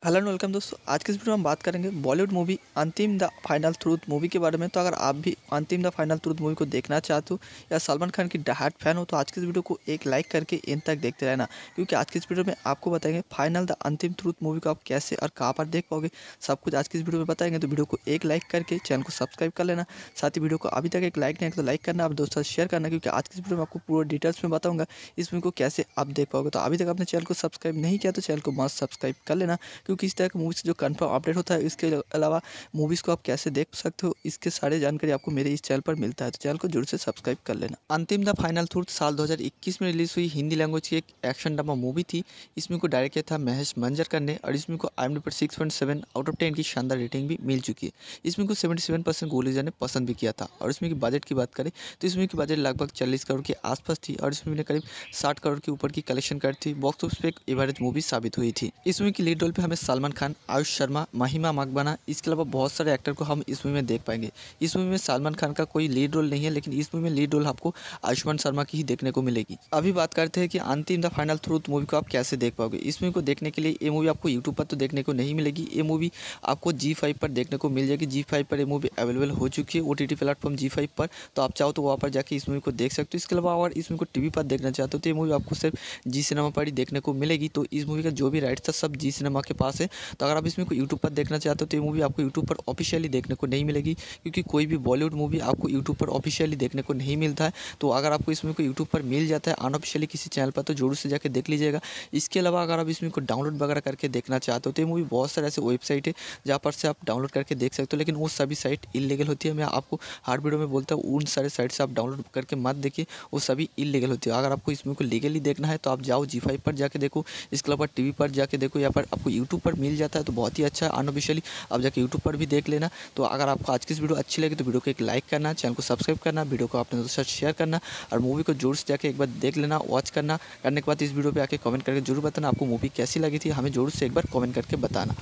हेलो एंड वेलकम दोस्तों आज के इस वीडियो में हम बात करेंगे Bollywood movie Antim the final truth movie के बारे में तो अगर आप भी अंतिम द फाइनल थ्रूथ मूवी को देखना चाहते हो या सलमान खान की डहाट फैन हो तो आज के इस वीडियो को एक लाइक करके इन तक देखते रहना क्योंकि आज के इस वीडियो में आपको बताएंगे फाइनल द अंतिम थ्रूथ मूवी को आप कैसे और कहाँ पर देख पाओगे सब कुछ आज के इस वीडियो में बताएंगे तो वीडियो को एक लाइक करके चैनल को सब्सक्राइब कर लेना साथ ही वीडियो को अभी तक एक लाइक नहीं तो लाइक करना आप दोस्तों शेयर करना क्योंकि आज के इस वीडियो में आपको पूरा डिटेल्स में बताऊँगा इस मूवी को कैसे आप देख पाओगे तो अभी तक अपने चैनल को सब्सक्राइब सब्सक्राइब नहीं किया तो चैनल को मस्त सब्सक्राइब कर लेना क्योंकि इस तरह के मूवीज़ जो कन्फर्म अपडेट होता है इसके अलावा मूवीज़ को आप कैसे देख सकते हो इसके सारे जानकारी आपको मेरे इस चैनल पर मिलता है तो चैनल को जरूर से सब्सक्राइब कर लेना अंतिम द फाइनल थ्रूथ साल दो में रिलीज़ हुई हिंदी लैंग्वेज की एक एक्शन ड्रामा मूवी थी इसमें को डायरेक्ट किया था महेश मंजरकर ने और इसमें को आई पर six point seven out of ten की शानदार रेटिंग भी मिल चुकी है इसमें को सेवेंटी सेवन परसेंट गोलीजा ने पसंद भी किया था और इसमें की बजट की बात करें तो इसमें की बजट लगभग चालीस करोड़ के आसपास थी और इसमें करीब साठ करोड़ के ऊपर की कलेक्शन करी थी बॉक्स ऑफिस पे एवरेज मूवी साबित हुई थी इस मूवी की लीड रोल पे हमें सलमान खान आयुष शर्मा महिमा मकबाना इसके अलावा बहुत सारे एक्टर को हम इस मूवी में देख पाएंगे इस मूवी में सलमान खान का कोई लीड रोल नहीं है लेकिन इस मूवी में लीड रोल आपको आयुष्मान शर्मा की ही देखने को मिलेगी अभी बात करते हैं कि Antim the final truth movie को आप कैसे देख पाओगे इस मूवी को देखने के लिए ये मूवी आपको यूट्यूब पर तो देखने को नहीं मिलेगी ये मूवी आपको जी पर देखने को मिल जाएगी जी पर ये मूवी अवेलेबल हो चुकी है ओ प्लेटफॉर्म जी पर तो आप चाहो तो वहाँ पर जाकर इस मूवी को देख सकते हो इसके अलावा और इस मूवी को टीवी पर देखना चाहते हो तो ये मूवी आपको सिर्फ जी सिनेमा पर ही देखने को मिलेगी जाएगी तो इस मूवी का जो भी राइट था सब जी सिनेमा के पास है तो अगर आप इसमें कोई यूट्यूब पर देखना चाहते हो तो ये मूवी आपको यूट्यूब पर ऑफिशियली देखने को नहीं मिलेगी क्योंकि कोई भी बॉलीवुड मूवी आपको यूट्यूब पर ऑफिशियली देखने को नहीं मिलता है तो अगर आपको इसमें कोई यूट्यूब पर मिल जाता है अनऑफिशियली किसी चैनल पर तो जरूर से जाकर देख लीजिएगा इसके अलावा अगर आप इसमें को डाउनलोड वगैरह करके देखना चाहते हो तो ये मूवी बहुत सारे ऐसे वेबसाइट है जहाँ पर से आप डाउनलोड करके देख सकते हो लेकिन वो सभी साइट इलीगल होती है मैं आपको हर वीडियो में बोलता हूँ उन सारे साइट से आप डाउनलोड करके मत देखिए वो सभी इलीगल होती है अगर आपको इसमें को लीगली देखना है तो आप जाओ जी फाइव पर जाके देखो इसके अलावा टी पर जाके देखो या पर आपको यूट्यूब पर मिल जाता है तो बहुत ही अच्छा अनऑफिशियली आप जाके यूट्यूब पर भी देख लेना तो अगर आपको आज की वीडियो अच्छी लगी तो वीडियो को एक लाइक करना चैनल को सब्सक्राइब करना वीडियो को अपने दोस्तों साथ शेयर करना और मूवी को जोर से जाके एक बार देख लेना वॉच करना करने के बाद इस वीडियो पर आके कमेंट करके जरूर बताना आपको मूवी कैसी लगी थी हमें जोर से एक बार कमेंट करके बताना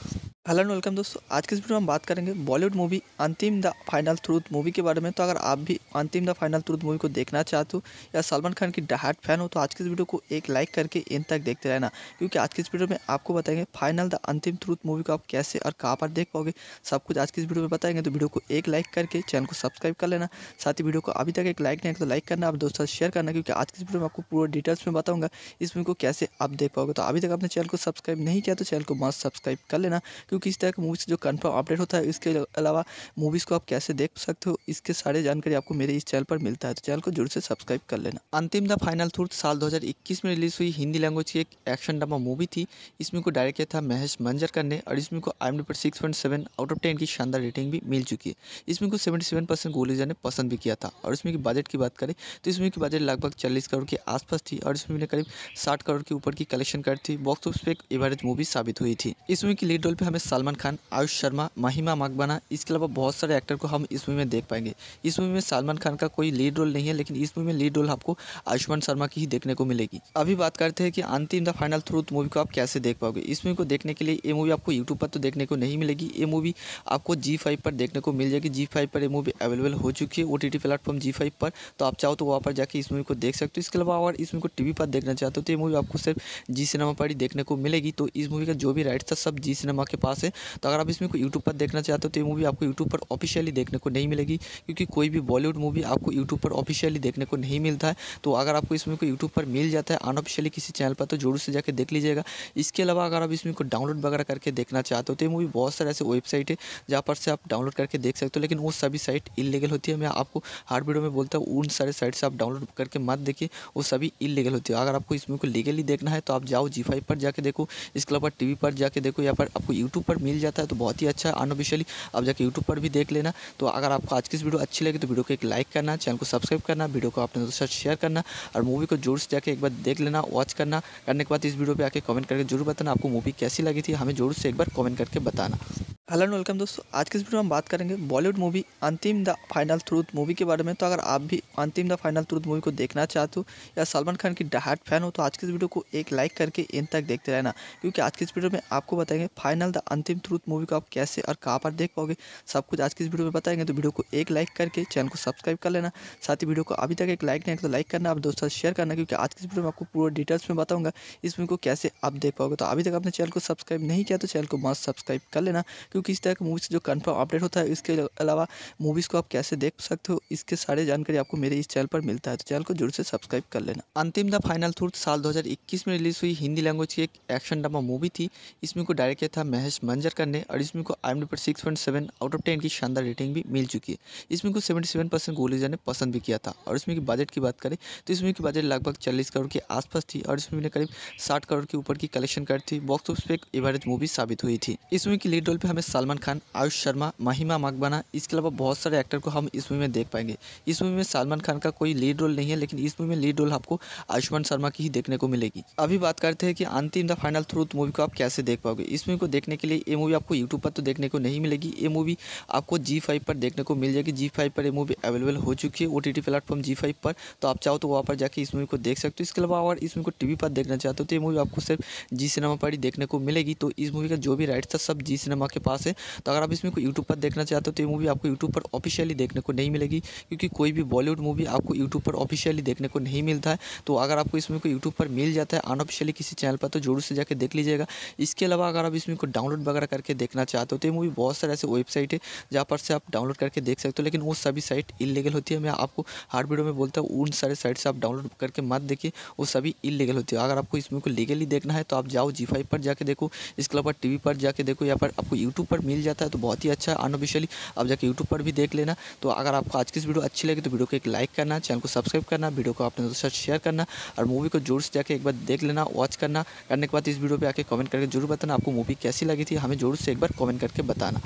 हेलो एंड वेलकम दोस्तों आज के इस वीडियो में हम बात करेंगे Bollywood movie Antim the final truth movie के बारे में तो अगर आप भी अंतिम द फाइनल थ्रूथ मूवी को देखना चाहते हो या सलमान खान की डहाट फैन हो तो आज के इस वीडियो को एक लाइक करके इन तक देखते रहना क्योंकि आज की इस वीडियो में आपको बताएंगे final the Antim truth movie को आप कैसे और कहाँ पर देख पाओगे सब कुछ आज की इस वीडियो में बताएंगे तो वीडियो को एक लाइक करके चैनल को सब्सक्राइब कर लेना साथ ही वीडियो को अभी तक एक लाइक नहीं तो लाइक करना आप दोस्तों शेयर करना क्योंकि आज की इस वीडियो में आपको पूरा डिटेल्स में बताऊँगा इस मूवी को कैसे आप देख पाओगे तो अभी तक आपने चैनल को सब्सक्राइब नहीं किया तो चैनल को मस्त सब्सक्राइब कर लेना क्योंकि इस तरह की से जो कन्फर्म अपडेट होता है इसके अलावा मूवीज़ को आप कैसे देख सकते हो इसके सारे जानकारी आपको मेरे इस चैनल पर मिलता है तो चैनल को जरूर से सब्सक्राइब कर लेना अंतिम द फाइनल थ्रूथ साल 2021 में रिलीज हुई हिंदी लैंग्वेज की एक एक्शन एक्शन ड्रामा मूवी थी इसमें को डायरेक्ट किया था महेश मंजरकर ने और इसमें को आई एम पर six point seven out of ten की शानदार रेटिंग भी मिल चुकी है इसमें को सेवेंटी सेवन परसेंट गोलीजा ने पसंद भी किया था और इसमें की बजट की बात करें तो इसमें की बजट लगभग चालीस करोड़ के आसपास थी और इसमें करीब साठ करोड़ के ऊपर की कलेक्शन कर थी बॉक्स ऑफिस पर एक एवरेज मूवी साबित हुई थी इस मूवी की लीड रोल पर हमें सलमान खान आयुष शर्मा महिमा मकबाना इसके अलावा बहुत सारे एक्टर को हम इस मूवी में देख पाएंगे इस मूवी में सलमान खान का कोई लीड रोल नहीं है लेकिन इस मूवी में लीड रोल आपको आयुष्मान शर्मा की ही देखने को मिलेगी अभी बात करते हैं कि Antim the final channel through तो मूवी को आप कैसे देख पाओगे इस मूवी को देखने के लिए ये मूवी आपको यूट्यूब पर तो देखने को नहीं मिलेगी ये मूवी आपको जी फाइव पर देखने को मिल जाएगी जी फाइव पर ये मूवी अवेलेबल हो चुकी है ओ टी टी प्लेटफॉर्म जी फाइव पर तो आप चाहो तो वहाँ पर जाकर इस मूवी को देख सकते हो इसके अलावा अगर इस मूवी को टी पर देखना चाहते हो तो ये मूवी आपको सिर्फ जी सिनेमा पर ही देखने को मिलेगी तो इस मूवी का जो भी राइट था सब जी सिनेमा के पास है तो अगर आप इस मूवी को यूट्यूब पर देखना चाहते हो तो ये मूवी आपको यूट्यूब पर ऑफिशियली देखने को नहीं मिलेगी क्योंकि कोई भी बॉलीवुड मूवी आपको यूट्यूब पर ऑफिशियली देखने को नहीं मिलता है तो अगर आपको इस मूवी को यूट्यूब पर मिल जाता है अनऑफिशियली किसी चैनल पर तो जरूर से जाकर देख लीजिएगा इसके अलावा अगर आप इसमें को डाउनलोड वगैरह करके देखना चाहते हो तो ये मूवी बहुत सारे ऐसे वेबसाइट है जहाँ पर से आप डाउनलोड करके देख सकते हो लेकिन वो सभी साइट इलीगल होती है मैं आपको हार्ड वीडियो में बोलता हूँ उन सारे साइट से आप डाउनलोड करके मत देखिए वो सभी इलीगल होती है अगर आपको इसमें को लीगली देखना है तो आप जाओ जी फाइव पर जाके देखो इसके अलावा टी पर जाके देखो या पर आपको यूट्यूब पर मिल जाता है तो बहुत ही अच्छा है अनऑफिशियली आप जाके यूट्यूब पर भी देख लेना तो अगर आपको आज की इस वीडियो अच्छी लगी तो वीडियो को एक लाइक करना चैनल को सब्सक्राइब करना वीडियो को अपने दोस्तों साथ शेयर करना और मूवी को जोर से जाके एक बार देख लेना वॉच करना करने के बाद इस वीडियो पे आके कमेंट करके जरूर बताना आपको मूवी कैसी लगी थी हमें जरूर से एक बार कमेंट करके बताना हेलो एंड वेलकम दोस्तों आज के इस वीडियो में हम बात करेंगे Bollywood movie Antim the final truth movie के बारे में तो अगर आप भी अंतिम द फाइनल थ्रूथ मूवी को देखना चाहते हो या सलमान खान की डहाट फैन हो तो आज के इस वीडियो को एक लाइक करके इन तक देखते रहना क्योंकि आज के इस वीडियो में आपको बताएंगे फाइनल द अंतिम थ्रूथ मूवी को आप कैसे और कहाँ पर देख पाओगे सब कुछ आज के इस वीडियो में बताएंगे तो वीडियो को एक लाइक करके चैनल को सब्सक्राइब कर लेना साथ ही वीडियो को अभी तक एक लाइक नहीं है तो लाइक करना आप दोस्तों शेयर करना क्योंकि आज के इस वीडियो में आपको पूरा डिटेल्स में बताऊँगा इस मूवी को कैसे आप देख पाओगे तो अभी तक आपने चैनल को सब्सक्राइब नहीं किया तो चैनल को मस्त सब्सक्राइब कर लेना क्योंकि इस तरह की मूवी से जो कन्फर्म अपडेट होता है इसके अलावा मूवीज़ को आप कैसे देख सकते हो इसके सारे जानकारी आपको मेरे इस चैनल पर मिलता है तो चैनल को जरूर से सब्सक्राइब कर लेना अंतिम द फाइनल थ्रूथ साल दो में रिलीज़ हुई हिंदी लैंग्वेज की एक एक्शन ड्रामा मूवी थी इसमें को डायरेक्ट किया था महेश मंजरकर ने और इसमें को आई पर six point seven out of ten की शानदार रेटिंग भी मिल चुकी है इसमें को सेवेंटी सेवन परसेंट गोलीजा ने पसंद भी किया था और इसमें की बजट की बात करें तो इसमें की बजट लगभग चालीस करोड़ के आसपास थी और इसमें करीब साठ करोड़ के ऊपर की कलेक्शन कर थी बॉक्स ऑफिस पर एक एवरेज मूवी साबित हुई थी इसमें की लीड रोल पर हमें में सलमान खान आयुष शर्मा महिमा मकबाना इसके अलावा बहुत सारे एक्टर को हम इस मूवी में देख पाएंगे इस मूवी में सलमान खान का कोई लीड रोल नहीं है लेकिन इस मूवी में लीड रोल आपको आयुष्मान शर्मा की ही देखने को मिलेगी अभी बात करते हैं कि Antim the final truth movie को आप कैसे देख पाओगे इस मूवी को देखने के लिए ये मूवी आपको यूट्यूब पर तो देखने को नहीं मिलेगी ये मूवी आपको जी फाइव पर देखने को मिल जाएगी जी फाइव पर ये मूवी अवेलेबल हो चुकी है ओ टी प्लेटफॉर्म जी फाइव पर तो आप चाहो तो वहाँ पर जाकर इस मूवी को देख सकते हो इसके अलावा और इस मूवी को टीवी पर देखना चाहते हो तो ये मूवी आपको सिर्फ जी सिनेमा पर ही देखने को मिलेगी तो इस मूवी का जो भी राइट था सब जी सिनेमा के पास पास है तो अगर आप इसमें कोई यूट्यूब पर देखना चाहते हो तो ये मूवी आपको यूट्यूब पर ऑफिशियली देखने को नहीं मिलेगी क्योंकि कोई भी बॉलीवुड मूवी आपको यूट्यूब पर ऑफिशियली देखने को नहीं मिलता है तो अगर आपको इसमें कोई यूट्यूब पर मिल जाता है अनऑफिशियली किसी चैनल पर तो जरूर से जाकर देख लीजिएगा इसके अलावा अगर आप इसमें को डाउनलोड वगैरह करके देखना चाहते हो तो ये मूवी बहुत सारे ऐसे वेबसाइट है जहाँ पर से आप डाउनलोड करके देख सकते हो लेकिन वो सभी साइट इलीगल होती है मैं आपको हर वीडियो में बोलता हूँ उन सारे साइट से आप डाउनलोड करके मत देखिए वो सभी इलीगल होती है अगर आपको इसमें को लीगली देखना है तो आप जाओ जी पर जाके देखो इसके अलावा टी पर जाके देखो या फिर आपको यूट्यूब यूट्यूब पर मिल जाता है तो बहुत ही अच्छा अनऑफिशियली आप जाकर यूट्यूब पर भी देख लेना तो अगर आपको आज की इस वीडियो अच्छी लगी तो वीडियो को एक लाइक करना चैनल को सब्सक्राइब करना वीडियो को अपने दोस्तों शेयर करना और मूवी को जोर से जाकर एक बार देख लेना वॉच करना करने के बाद इस वीडियो पर आकर कमेंट करके जरूर बताना आपको मूवी कैसी लगी थी हमें जोर से एक बार कॉमेंट करके बताना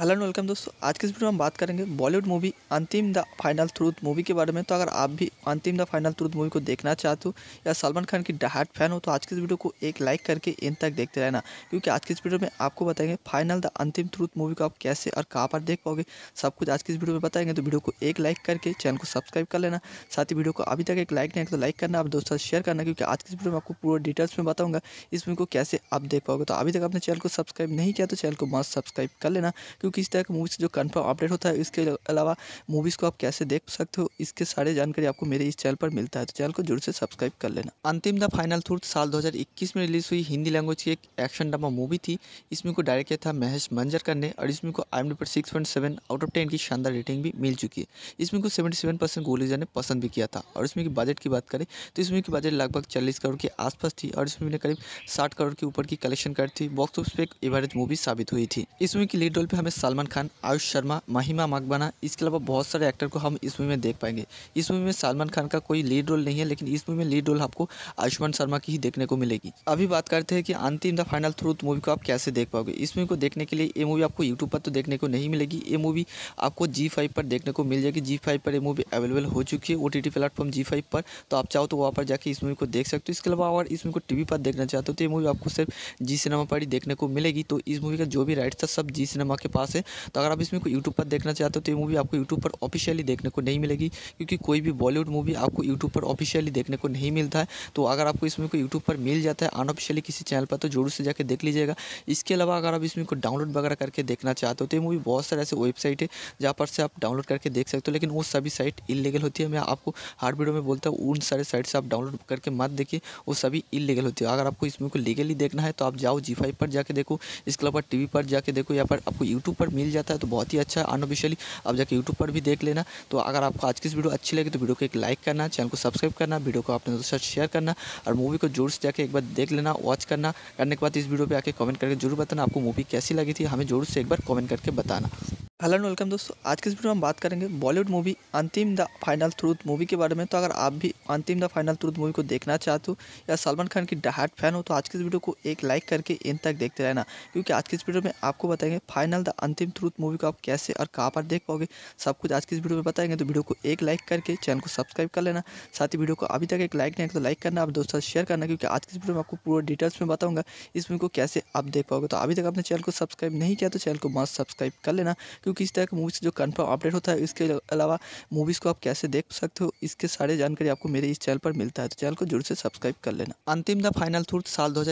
हेलो एंड वेलकम दोस्तों आज के इस वीडियो में हम बात करेंगे Bollywood movie Antim the final truth movie के बारे में तो अगर आप भी अंतिम द फाइनल ट्रूथ मूवी को देखना चाहते हो या सलमान खान की डहाट फैन हो तो आज के इस वीडियो को एक लाइक करके इन तक देखते रहना क्योंकि आज के इस वीडियो में आपको बताएंगे final the Antim truth movie को आप कैसे और कहाँ पर देख पाओगे सब कुछ आज के इस वीडियो में बताएंगे तो वीडियो को एक लाइक करके चैनल को सब्सक्राइब कर लेना साथ ही वीडियो को अभी तक एक लाइक नहीं तो लाइक करना आप दोस्तों शेयर करना क्योंकि आज के इस वीडियो में आपको पूरा डिटेल्स में बताऊँगा इस मूवी को कैसे आप देख पाओगे तो अभी तक आपने चैनल को सब्सक्राइब नहीं किया तो चैनल को मस्त सब्सक्राइब कर लेना क्योंकि इस तरह का मूवीज़ जो कन्फर्म अपडेट होता है इसके अलावा मूवीज़ को आप कैसे देख सकते हो इसके सारे जानकारी आपको मेरे इस चैनल पर मिलता है तो चैनल को जरूर से सब्सक्राइब कर लेना अंतिम द फाइनल थ्रूथ साल दो में रिलीज़ हुई हिंदी लैंग्वेज की एक एक्शन ड्रामा मूवी थी इसमें को डायरेक्ट किया था महेश मंजर करने और इसमें को आई एम पर six point seven out of ten की शानदार रेटिंग भी मिल चुकी है इसमें को सेवेंटी सेवन परसेंट गोलीजा ने पसंद भी किया था और इसमें की बजट की बात करें तो इसमें की बजट लगभग चालीस करोड़ के आसपास थी और इसमें करीब साठ करोड़ के ऊपर की कलेक्शन कर थी बॉक्स ऑफिस पे एक एवरेज मूवी साबित हुई थी इसमें की लीड रोल पर हमें सलमान खान आयुष शर्मा महिमा मकबाना इसके अलावा बहुत सारे एक्टर को हम इस मूवी में देख पाएंगे इस मूवी में सलमान खान का कोई लीड रोल नहीं है लेकिन इस मूवी में लीड रोल आपको आयुष्मान शर्मा की ही देखने को मिलेगी अभी बात करते हैं कि Antim the final truth movie को आप कैसे देख पाओगे इस मूवी को देखने के लिए ये मूवी आपको यूट्यूब पर तो देखने को नहीं मिलेगी ये मूवी आपको जी फाइव पर देखने को मिल जाएगी जी फाइव पर ये मूवी अवेलेबल हो चुकी है ओ टी टी प्लेटफॉर्म जी फाइव पर तो आप चाहो तो वहाँ पर जाकर इस मूवी को देख सकते हो इसके अलावा और इस मूवी को टीवी पर देखना चाहते हो तो ये मूवी आपको सिर्फ जी सिनेमा पर ही देखने को मिलेगी तो इस मूवी का जो भी राइट्स था सब जी सिनेमा के पास से तो अगर आप इसमें कोई यूट्यूब पर देखना चाहते हो तो ये मूवी आपको यूट्यूब पर ऑफिशियली देखने को नहीं मिलेगी क्योंकि कोई भी बॉलीवुड मूवी आपको यूट्यूब पर ऑफिशियली देखने को नहीं मिलता है तो अगर आपको इसमें कोई यूट्यूब पर मिल जाता है अनऑफिशियली किसी चैनल पर तो जरूर से जाकर देख लीजिएगा इसके अलावा अगर आप इसमें कोई डाउनलोड वगैरह करके देखना चाहते हो तो ये मूवी बहुत सारे ऐसे वेबसाइट है जहाँ पर से आप डाउनलोड करके देख सकते हो लेकिन वो सभी साइट इलीगल होती है मैं आपको हर वीडियो में बोलता हूँ उन सारे साइट से आप डाउनलोड करके मत देखिए वो सभी इलीगल होती है अगर आपको इसमें को लीगली देखना है तो आप जाओ जी फाइव पर जाके देखो इसके अलावा टी पर जाके देखो या पर आपको यूट्यूब पर मिल जाता है तो बहुत ही अच्छा अनऑफिशियली आप जाकर यूट्यूब पर भी देख लेना तो अगर आपको आज की वीडियो अच्छी लगी तो वीडियो को एक लाइक करना चैनल को सब्सक्राइब करना वीडियो को अपने दोस्तों शेयर करना और मूवी को जोर से जाकर एक बार देख लेना वॉच करना करने के बाद इस वीडियो पर आकर कमेंट करके जरूर बताना आपको मूवी कैसी लगी थी हमें जोर से एक बार कमेंट करके बताना हेलो एंड वेलकम दोस्तों आज के इस वीडियो में हम बात करेंगे Bollywood movie Antim the final truth movie के बारे में तो अगर आप भी अंतिम द फाइनल थ्रूथ मूवी को देखना चाहते हो या सलमान खान की डहाट फैन हो तो आज के इस वीडियो को एक लाइक करके इन तक देखते रहना क्योंकि आज के इस वीडियो में आपको बताएंगे final the Antim truth movie को आप कैसे और कहाँ पर देख पाओगे सब कुछ आज की इस वीडियो में बताएंगे तो वीडियो को एक लाइक करके चैनल को सब्सक्राइब कर लेना साथ ही वीडियो को अभी तक एक लाइक नहीं तो लाइक करना आप दोस्तों शेयर करना क्योंकि आज की इस वीडियो में आपको पूरा डिटेल्स में बताऊँगा इस मूवी को कैसे आप देख पाओगे तो अभी तक आपने चैनल को सब्सक्राइब नहीं किया तो चैनल को मस्त सब्सक्राइब कर लेना क्योंकि इस तरह की मूवी से जो कन्फर्म अपडेट होता है इसके अलावा मूवीज़ को आप कैसे देख सकते हो इसके सारे जानकारी आपको मेरे इस चैनल पर मिलता है तो चैनल को जरूर से सब्सक्राइब कर लेना अंतिम द फाइनल थ्रूथ साल दो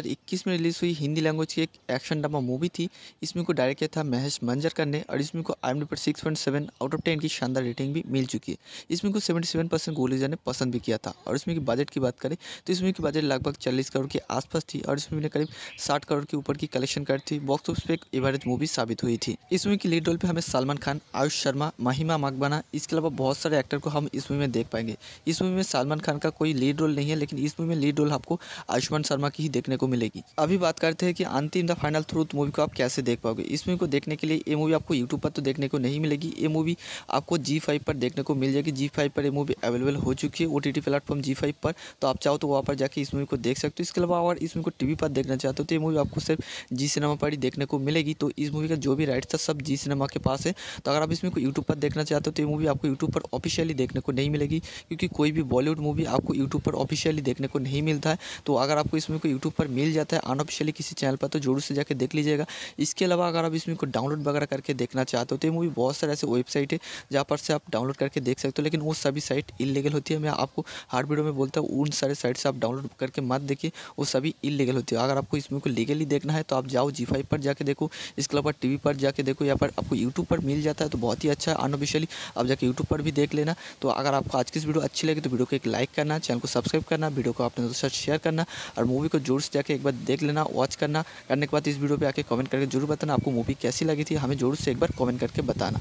में रिलीज हुई हिंदी लैंग्वेज की एक एक्शन ड्रामा मूवी थी इसमें को डायरेक्ट किया था महेश एक्ट्रेस मंजर का ने और इसमें को आई पर six point seven out of ten की शानदार रेटिंग भी मिल चुकी है इसमें को सेवेंटी सेवन परसेंट गोल ने पसंद भी किया था और इसमें की बजट की बात करें तो इसमें की बजट लगभग चालीस करोड़ के आसपास थी और इसमें ने करीब साठ करोड़ के ऊपर की कलेक्शन कर थी बॉक्स ऑफिस पर एक एवरेज मूवी साबित हुई थी इस मूवी की लीड रोल पर हमें सलमान खान आयुष शर्मा महिमा मकबाना इसके अलावा बहुत सारे एक्टर को हम इस मूवी में देख पाएंगे इस मूवी में सलमान खान का कोई लीड रोल नहीं है लेकिन इस मूवी में लीड रोल आपको आयुष्मान शर्मा की ही देखने को मिलेगी अभी बात करते हैं कि Antim the final truth movie को आप कैसे देख पाओगे इस मूवी को देखने के के लिए ये मूवी आपको यूट्यूब पर तो देखने को नहीं मिलेगी ये मूवी आपको जी फाइव पर देखने को मिल जाएगी जी फाइव पर ये मूवी अवेलेबल हो चुकी है ओ टी टी प्लेटफॉर्म जी फाइव पर तो आप चाहो तो वहाँ पर जाकर इस मूवी को देख सकते हो इसके अलावा अगर इस मूवी को टी वी पर देखना चाहते हो तो ये मूवी आपको सिर्फ जी सिनेमा पर ही देखने को मिलेगी तो इस मूवी का जो भी राइट्स था सब जी सिनेमा के पास है तो अगर आप इसमें को यूट्यूब पर देखना चाहते हो तो ये मूवी आपको यूट्यूब पर ऑफिशियली देखने को नहीं मिलेगी क्योंकि कोई भी बॉलीवुड मूवी आपको यूट्यूब पर ऑफिशियली देखने को नहीं मिलता है तो अगर आपको इसमें को यूट्यूब पर मिल जाता है अनऑफिशियली किसी चैनल पर तो जरूर से जाकर देख लीजिएगा इसके अलावा अगर आप इसमें को डाउनलोड डाउनलोड वगैरह करके देखना चाहते हो तो ये मूवी बहुत सारे ऐसे वेबसाइट है जहाँ पर से आप डाउनलोड करके देख सकते हो लेकिन वो सभी साइट इलीगल होती है मैं आपको हर वीडियो में बोलता हूँ उन सारे साइट से आप डाउनलोड करके मत देखिए वो सभी इलीगल होती है अगर आपको इसमें को लीगली देखना है तो आप जाओ जी फाइव पर जाके देखो इसके अलावा टी पर जाके देखो या पर आपको यूट्यूब पर मिल जाता है तो बहुत ही अच्छा है अनऑफिशियली आप जाके यूट्यूब पर भी देख लेना तो अगर आपको आज की इस वीडियो अच्छी लगी तो वीडियो को एक लाइक करना चैनल को सब्सक्राइब करना वीडियो को अपने दोस्तों साथ शेयर करना और मूवी को जोर से जाके एक बार देख लेना वॉच करना करने के बाद इस वीडियो पर आके कमेंट करके जरूर बताना आपको मूवी कैसी लगी थी हमें ज़रूर से एक बार कमेंट करके बताना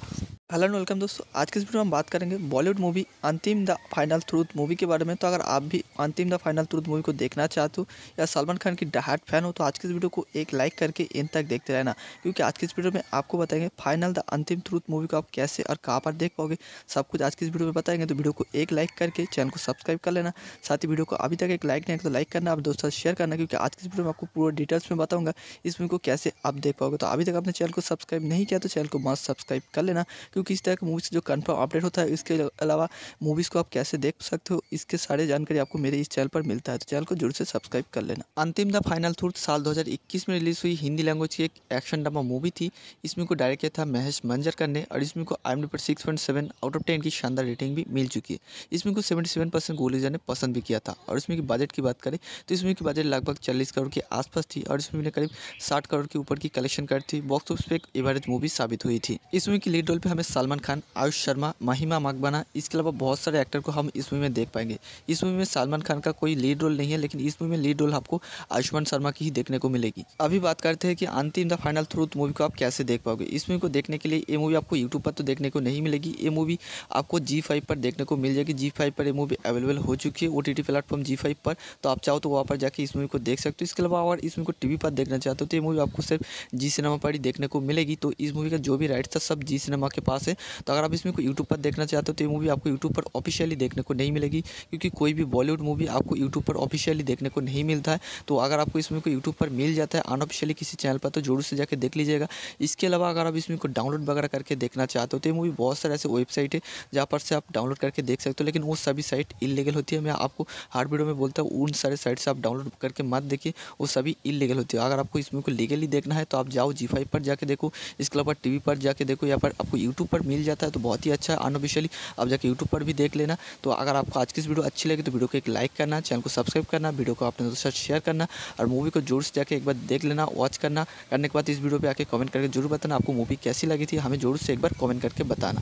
हेलो एंड वेलकम दोस्तों आज के इस वीडियो में हम बात करेंगे Bollywood movie Antim the final truth movie के बारे में तो अगर आप भी अंतिम द फाइनल थ्रूथ मूवी को देखना चाहते हो या सलमान खान की डहाट फैन हो तो आज के इस वीडियो को एक लाइक करके इन तक देखते रहना क्योंकि आज के इस वीडियो में आपको बताएंगे फाइनल द अंतिम थ्रूथ मूवी को आप कैसे और कहाँ पर देख पाओगे सब कुछ आज की इस वीडियो में बताएंगे तो वीडियो को एक लाइक करके चैनल को सब्सक्राइब कर लेना साथ ही वीडियो को अभी तक एक लाइक नहीं है तो लाइक करना आप दोस्तों शेयर करना क्योंकि आज की इस वीडियो में आपको पूरा डिटेल्स में बताऊँगा इस मूवी को कैसे आप देख पाओगे तो अभी तक आपने चैनल को सब्सक्राइब नहीं किया तो चैनल को मस्त सब्सक्राइब कर लेना क्योंकि इस तरह की मूवीज़ जो कन्फर्म अपडेट होता है इसके अलावा मूवीज़ को आप कैसे देख सकते हो इसके सारे जानकारी आपको मेरे इस चैनल पर मिलता है तो चैनल को जरूर से सब्सक्राइब कर लेना अंतिम द फाइनल थ्रूथ साल दो में रिलीज़ हुई हिंदी लैंग्वेज की एक एक्शन ड्रामा मूवी थी इसमें को डायरेक्ट किया था महेश मंजरकर ने और इसमें को आई पर six point seven out of ten की शानदार रेटिंग भी मिल चुकी है इसमें को सेवेंटी सेवन परसेंट गोलीजा ने पसंद भी किया था और इसमें की बजट की बात करें तो इसमें की बजट लगभग चालीस करोड़ के आसपास थी और इसमें करीब साठ करोड़ के ऊपर की कलेक्शन कर थी बॉक्स ऑफिस पर एक एवरेज मूवी साबित हुई थी इसमें की लीड रोल पर हमें सलमान खान आयुष शर्मा महिमा मकबाना इसके अलावा बहुत सारे एक्टर को हम इस मूवी में देख पाएंगे इस मूवी में सलमान खान का कोई लीड रोल नहीं है लेकिन इस मूवी में लीड रोल आपको आयुष्मान शर्मा की ही देखने को मिलेगी अभी बात करते हैं कि Antim the final truth movie को आप कैसे देख पाओगे इस मूवी को देखने के लिए ये मूवी आपको यूट्यूब पर तो देखने को नहीं मिलेगी ये मूवी आपको जी फाइव पर देखने को मिल जाएगी जी फाइव पर ये मूवी अवेलेबल हो चुकी है ओ टी टी प्लेटफॉर्म जी फाइव पर तो आप चाहो तो वहाँ पर जाकर इस मूवी को देख सकते हो इसके अलावा और इस मूवी को टीवी पर देखना चाहते हो तो ये मूवी आपको सिर्फ जी सिनेमा पर ही देखने को मिलेगी तो इस मूवी का जो भी राइट था सब जी सिनेमा के पास पास है तो अगर आप इसमें को यूट्यूब पर देखना चाहते हो तो ये मूवी आपको यूट्यूब पर ऑफिशियली देखने को नहीं मिलेगी क्योंकि कोई भी बॉलीवुड मूवी आपको यूट्यूब पर ऑफिशियली देखने को नहीं मिलता है तो अगर आपको इसमें को यूट्यूब पर मिल जाता है अनऑफिशियली किसी चैनल पर तो जरूर से जाकर देख लीजिएगा इसके अलावा अगर आप इसमें को डाउनलोड वगैरह करके देखना चाहते हो तो ये मूवी बहुत सारे ऐसे वेबसाइट है जहाँ पर से आप डाउनलोड करके देख सकते हो लेकिन वो सभी साइट इलीगल होती है मैं आपको हार्ड वीडियो में बोलता हूँ उन सारे साइट से आप डाउनलोड करके मत देखिए वो सभी इलीगल होती है अगर आपको इसमें को लीगली देखना है तो आप जाओ जी फाइव पर जाके देखो इसके अलावा टी पर जाके देखो या फिर आपको यूट्यूब यूट्यूब पर मिल जाता है तो बहुत ही अच्छा है अनऑफिशियली आप जाकर यूट्यूब पर भी देख लेना तो अगर आपको आज की इस वीडियो अच्छी लगी तो वीडियो को एक लाइक करना चैनल को सब्सक्राइब करना वीडियो को अपने दोस्तों साथ शेयर करना और मूवी को जोर से जाकर एक बार देख लेना वॉच करना करने के बाद इस वीडियो पर आकर कमेंट करके जरूर बताना आपको मूवी कैसी लगी थी हमें जोर से एक बार कॉमेंट करके बताना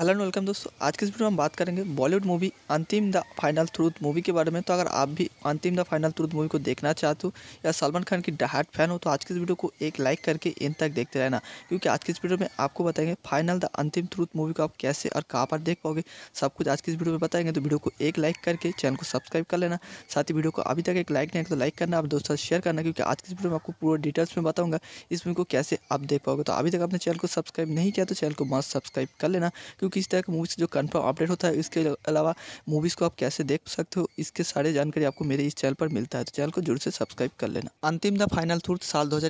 हेलो एंड वेलकम दोस्तों आज के इस वीडियो में हम बात करेंगे Bollywood movie Antim the final truth movie के बारे में तो अगर आप भी अंतिम द फाइनल ट्रूथ मूवी को देखना चाहते हो या सलमान खान की डहाट फैन हो तो आज के इस वीडियो को एक लाइक करके इन तक देखते रहना क्योंकि आज के इस वीडियो में आपको बताएंगे final the Antim truth movie को आप कैसे और कहाँ पर देख पाओगे सब कुछ आज के इस वीडियो में बताएंगे तो वीडियो को एक लाइक करके चैनल को सब्सक्राइब कर लेना साथ ही वीडियो को अभी तक एक लाइक नहीं तो लाइक करना आप दोस्तों शेयर करना क्योंकि आज के इस वीडियो में आपको पूरा डिटेल्स में बताऊँगा इस मूवी को कैसे आप देख पाओगे तो अभी तक आपने चैनल को सब्सक्राइब नहीं किया तो चैनल को मस्त सब्सक्राइब कर लेना क्यों किस तरह के मूवीज़ जो कन्फर्म अपडेट होता है इसके अलावा मूवीज़ को आप कैसे देख सकते हो इसके सारे जानकारी आपको मेरे इस चैनल पर मिलता है तो चैनल को जरूर से सब्सक्राइब कर लेना अंतिम द फाइनल थ्रूथ साल दो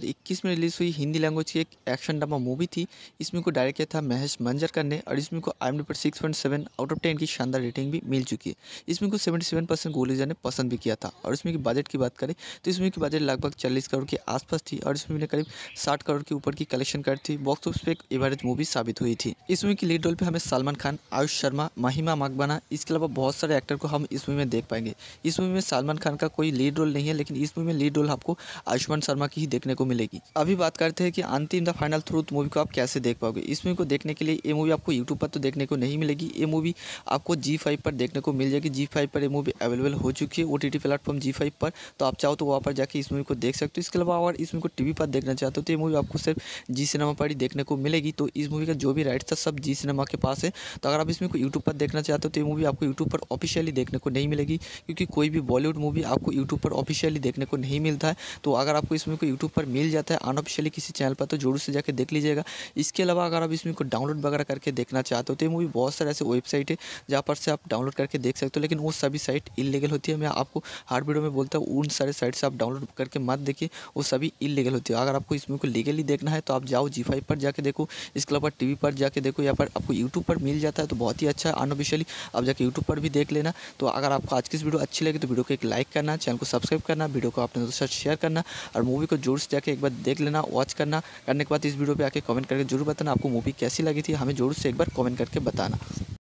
में रिलीज़ हुई हिंदी लैंग्वेज की एक एक्शन ड्रामा मूवी थी इसमें को डायरेक्ट किया था महेश मंजर करने और इसमें को आई पर six point seven out of ten की शानदार रेटिंग भी मिल चुकी है इसमें को सेवेंटी सेवन परसेंट गोलीजा ने पसंद भी किया था और इसमें की बजट की बात करें तो इसमें की बजट लगभग चालीस करोड़ के आसपास थी और इसमें ने करीब साठ करोड़ के ऊपर की कलेक्शन कर थी बॉक्स ऑफिस पर एक एवरेज मूवी साबित हुई थी इसमें की लीड रोल पर हमें सलमान खान आयुष शर्मा महिमा मकबाना इसके अलावा बहुत सारे एक्टर को हम इस मूवी में देख पाएंगे इस मूवी में सलमान खान का कोई लीड रोल नहीं है लेकिन इस मूवी में लीड रोल आपको आयुष्मान शर्मा की ही देखने को मिलेगी अभी बात करते हैं कि Antim the final truth movie को आप कैसे देख पाओगे इस मूवी को देखने के लिए ये मूवी आपको यूट्यूब पर तो देखने को नहीं मिलेगी ये मूवी आपको जी फाइव पर देखने को मिल जाएगी जी फाइव पर ये मूवी अवेलेबल हो चुकी है ओ टी टी प्लेटफॉर्म जी फाइव पर तो आप चाहो तो वहाँ पर जाकर इस मूवी को देख सकते हो इसके अलावा और इस मूवी को टीवी पर देखना चाहते हो तो ये मूवी आपको सिर्फ जी सिनेमा पर ही देखने को मिलेगी तो इस मूवी का जो भी राइट था सब जी सिनेमा के पास से तो अगर आप इसमें को यूट्यूब पर देखना चाहते हो तो ये मूवी आपको यूट्यूब पर ऑफिशियली देखने को नहीं मिलेगी क्योंकि कोई भी बॉलीवुड मूवी आपको यूट्यूब पर ऑफिशियली देखने को नहीं मिलता है तो अगर आपको इसमें को यूट्यूब पर मिल जाता है अनऑफिशियली किसी चैनल पर तो जरूर से जाकर देख लीजिएगा इसके अलावा अगर आप इसमें को डाउनलोड वगैरह करके देखना चाहते हो तो ये मूवी बहुत सारे ऐसे वेबसाइट है जहाँ पर से आप डाउनलोड करके देख सकते हो लेकिन वो सभी साइट इलीगल होती है मैं आपको हर वीडियो में बोलता हूँ उन सारे साइट से आप डाउनलोड करके मत देखिए वो सभी इलीगल होती है अगर आपको इसमें को लीगली देखना है तो आप जाओ जी फाइव पर जाके देखो इसके अलावा टी पर जाके देखो या पर आपको यूट्यूब ऊपर मिल जाता है तो बहुत ही अच्छा अनऑफिशियली आप जाके यूट्यूब पर भी देख लेना तो अगर आपको आज की इस वीडियो अच्छी लगी तो वीडियो को एक लाइक करना चैनल को सब्सक्राइब करना वीडियो को अपने दोस्तों साथ शेयर करना और मूवी को जोर से जाकर एक बार देख लेना वॉच करना करने के बाद इस वीडियो पर आकर कमेंट करके जरूर बताना आपको मूवी कैसी लगी थी हमें जोर से एक बार कॉमेंट करके बताना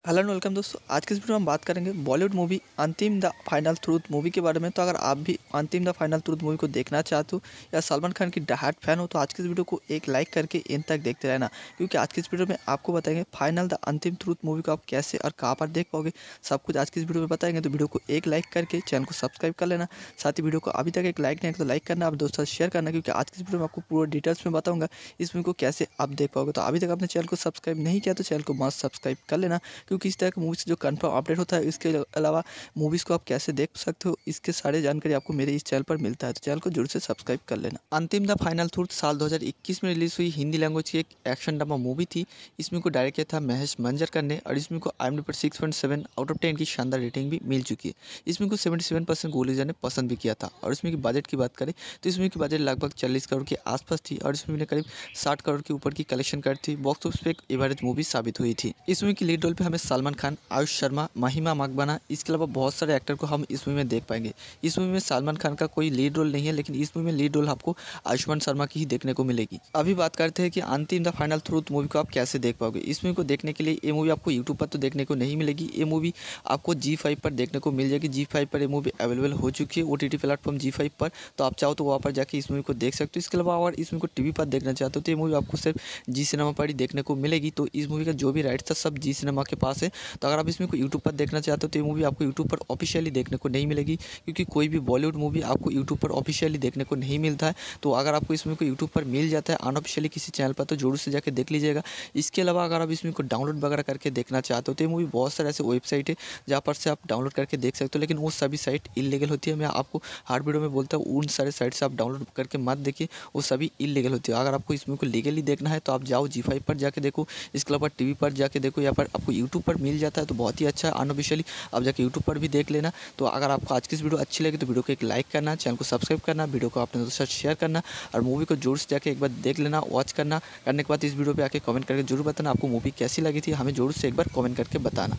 हेलो एंड वेलकम दोस्तों आज के इस वीडियो में हम बात करेंगे Bollywood movie Antim the final truth movie के बारे में तो अगर आप भी अंतिम द फाइनल थ्रूथ मूवी को देखना चाहते हो या सलमान खान की डहाट फैन हो तो आज के इस वीडियो को एक लाइक करके इन तक देखते रहना क्योंकि आज के इस वीडियो में आपको बताएंगे फाइनल द अंतिम थ्रूथ मूवी को आप कैसे और कहाँ पर देख पाओगे सब कुछ आज के इस वीडियो में बताएंगे तो वीडियो को एक लाइक करके चैनल को सब्सक्राइब कर लेना साथ ही वीडियो को अभी तक एक लाइक नहीं तो लाइक करना आप दोस्तों शेयर करना क्योंकि आज के इस वीडियो में आपको पूरा डिटेल्स में बताऊँगा इस मूवी को कैसे आप देख पाओगे तो अभी तक आपने चैनल को सब्सक्राइब नहीं किया तो चैनल को मस्त सब्सक्राइब कर लेना क्योंकि इस तरह मूवीज़ जो कन्फर्म अपडेट होता है इसके अलावा मूवीज़ को आप कैसे देख सकते हो इसके सारे जानकारी आपको मेरे इस चैनल पर मिलता है तो चैनल को जरूर से सब्सक्राइब कर लेना अंतिम द फाइनल थ्रूथ साल दो में रिलीज़ हुई हिंदी लैंग्वेज की एक एक्शन ड्रामा मूवी थी इसमें को डायरेक्ट किया था महेश मंजर करने और इसमें को आई पर six point seven out of ten की शानदार रेटिंग भी मिल चुकी है इसमें को सेवेंटी सेवन परसेंट गोलीजा ने पसंद भी किया था और इसमें की बजट की बात करें तो इसमें की बजट लगभग चालीस करोड़ के आसपास थी और इसमें ने करीब साठ करोड़ के ऊपर की कलेक्शन कर थी बॉक्स ऑफिस पर एक एवरेज मूवी साबित हुई थी इसमें की लीड रोल पर हमें सलमान खान आयुष शर्मा महिमा मकबाना इसके अलावा बहुत सारे एक्टर को हम इस मूवी में देख पाएंगे इस मूवी में सलमान खान का कोई लीड रोल नहीं है लेकिन इस मूवी में लीड रोल आपको आयुष्मान शर्मा की ही देखने को मिलेगी अभी बात करते हैं कि Antim the final truth movie को आप कैसे देख पाओगे इस मूवी को देखने के लिए ये मूवी आपको यूट्यूब पर तो देखने को नहीं मिलेगी ये मूवी आपको जी फाइव पर देखने को मिल जाएगी जी फाइव पर ये मूवी अवेलेबल हो चुकी है ओ टी टी प्लेटफॉर्म जी फाइव पर तो आप चाहो तो वहाँ पर जाकर इस मूवी को देख सकते हो इसके अलावा अगर इस मूवी को टी पर देखना चाहते हो तो ये मूवी आपको सिर्फ जी सिनेमा पर ही देखने को मिलेगी तो इस मूवी का जो भी राइट था सब जी सिनेमा के पास है तो अगर आप इसमें को यूट्यूब पर देखना चाहते हो तो ये मूवी आपको यूट्यूब पर ऑफिशियली देखने को नहीं मिलेगी क्योंकि कोई भी बॉलीवुड मूवी आपको यूट्यूब पर ऑफिशियली देखने को नहीं मिलता है तो अगर आपको इसमें को यूट्यूब पर मिल जाता है अनऑफिशियली किसी चैनल पर तो जरूर से जाकर देख लीजिएगा इसके अलावा अगर आप इसमें को डाउनलोड वगैरह करके देखना चाहते हो तो ये मूवी बहुत सारे ऐसे वेबसाइट है जहाँ पर से आप डाउनलोड करके देख सकते हो लेकिन वो सभी साइट इलीगल होती है मैं आपको हार्ड वीडियो में बोलता हूँ उन सारे साइट से आप डाउनलोड करके मत देखिए वो सभी इलीगल होती है अगर आपको इसमें को लीगली देखना है तो आप जाओ जी फाइव पर जाके देखो इसके अलावा टी पर जाके देखो या फिर आपको यूट्यूब यूट्यूब पर मिल जाता है तो बहुत ही अच्छा है अनऑफिशियली आप जाकर यूट्यूब पर भी देख लेना तो अगर आपको आज की इस वीडियो अच्छी लगी तो वीडियो को एक लाइक करना चैनल को सब्सक्राइब करना वीडियो को अपने दोस्तों साथ शेयर करना और मूवी को जोर से जाकर एक बार देख लेना वॉच करना करने के बाद इस वीडियो पर आकर कमेंट करके जरूर बताना आपको मूवी कैसी लगी थी हमें जोर से एक बार कॉमेंट करके बताना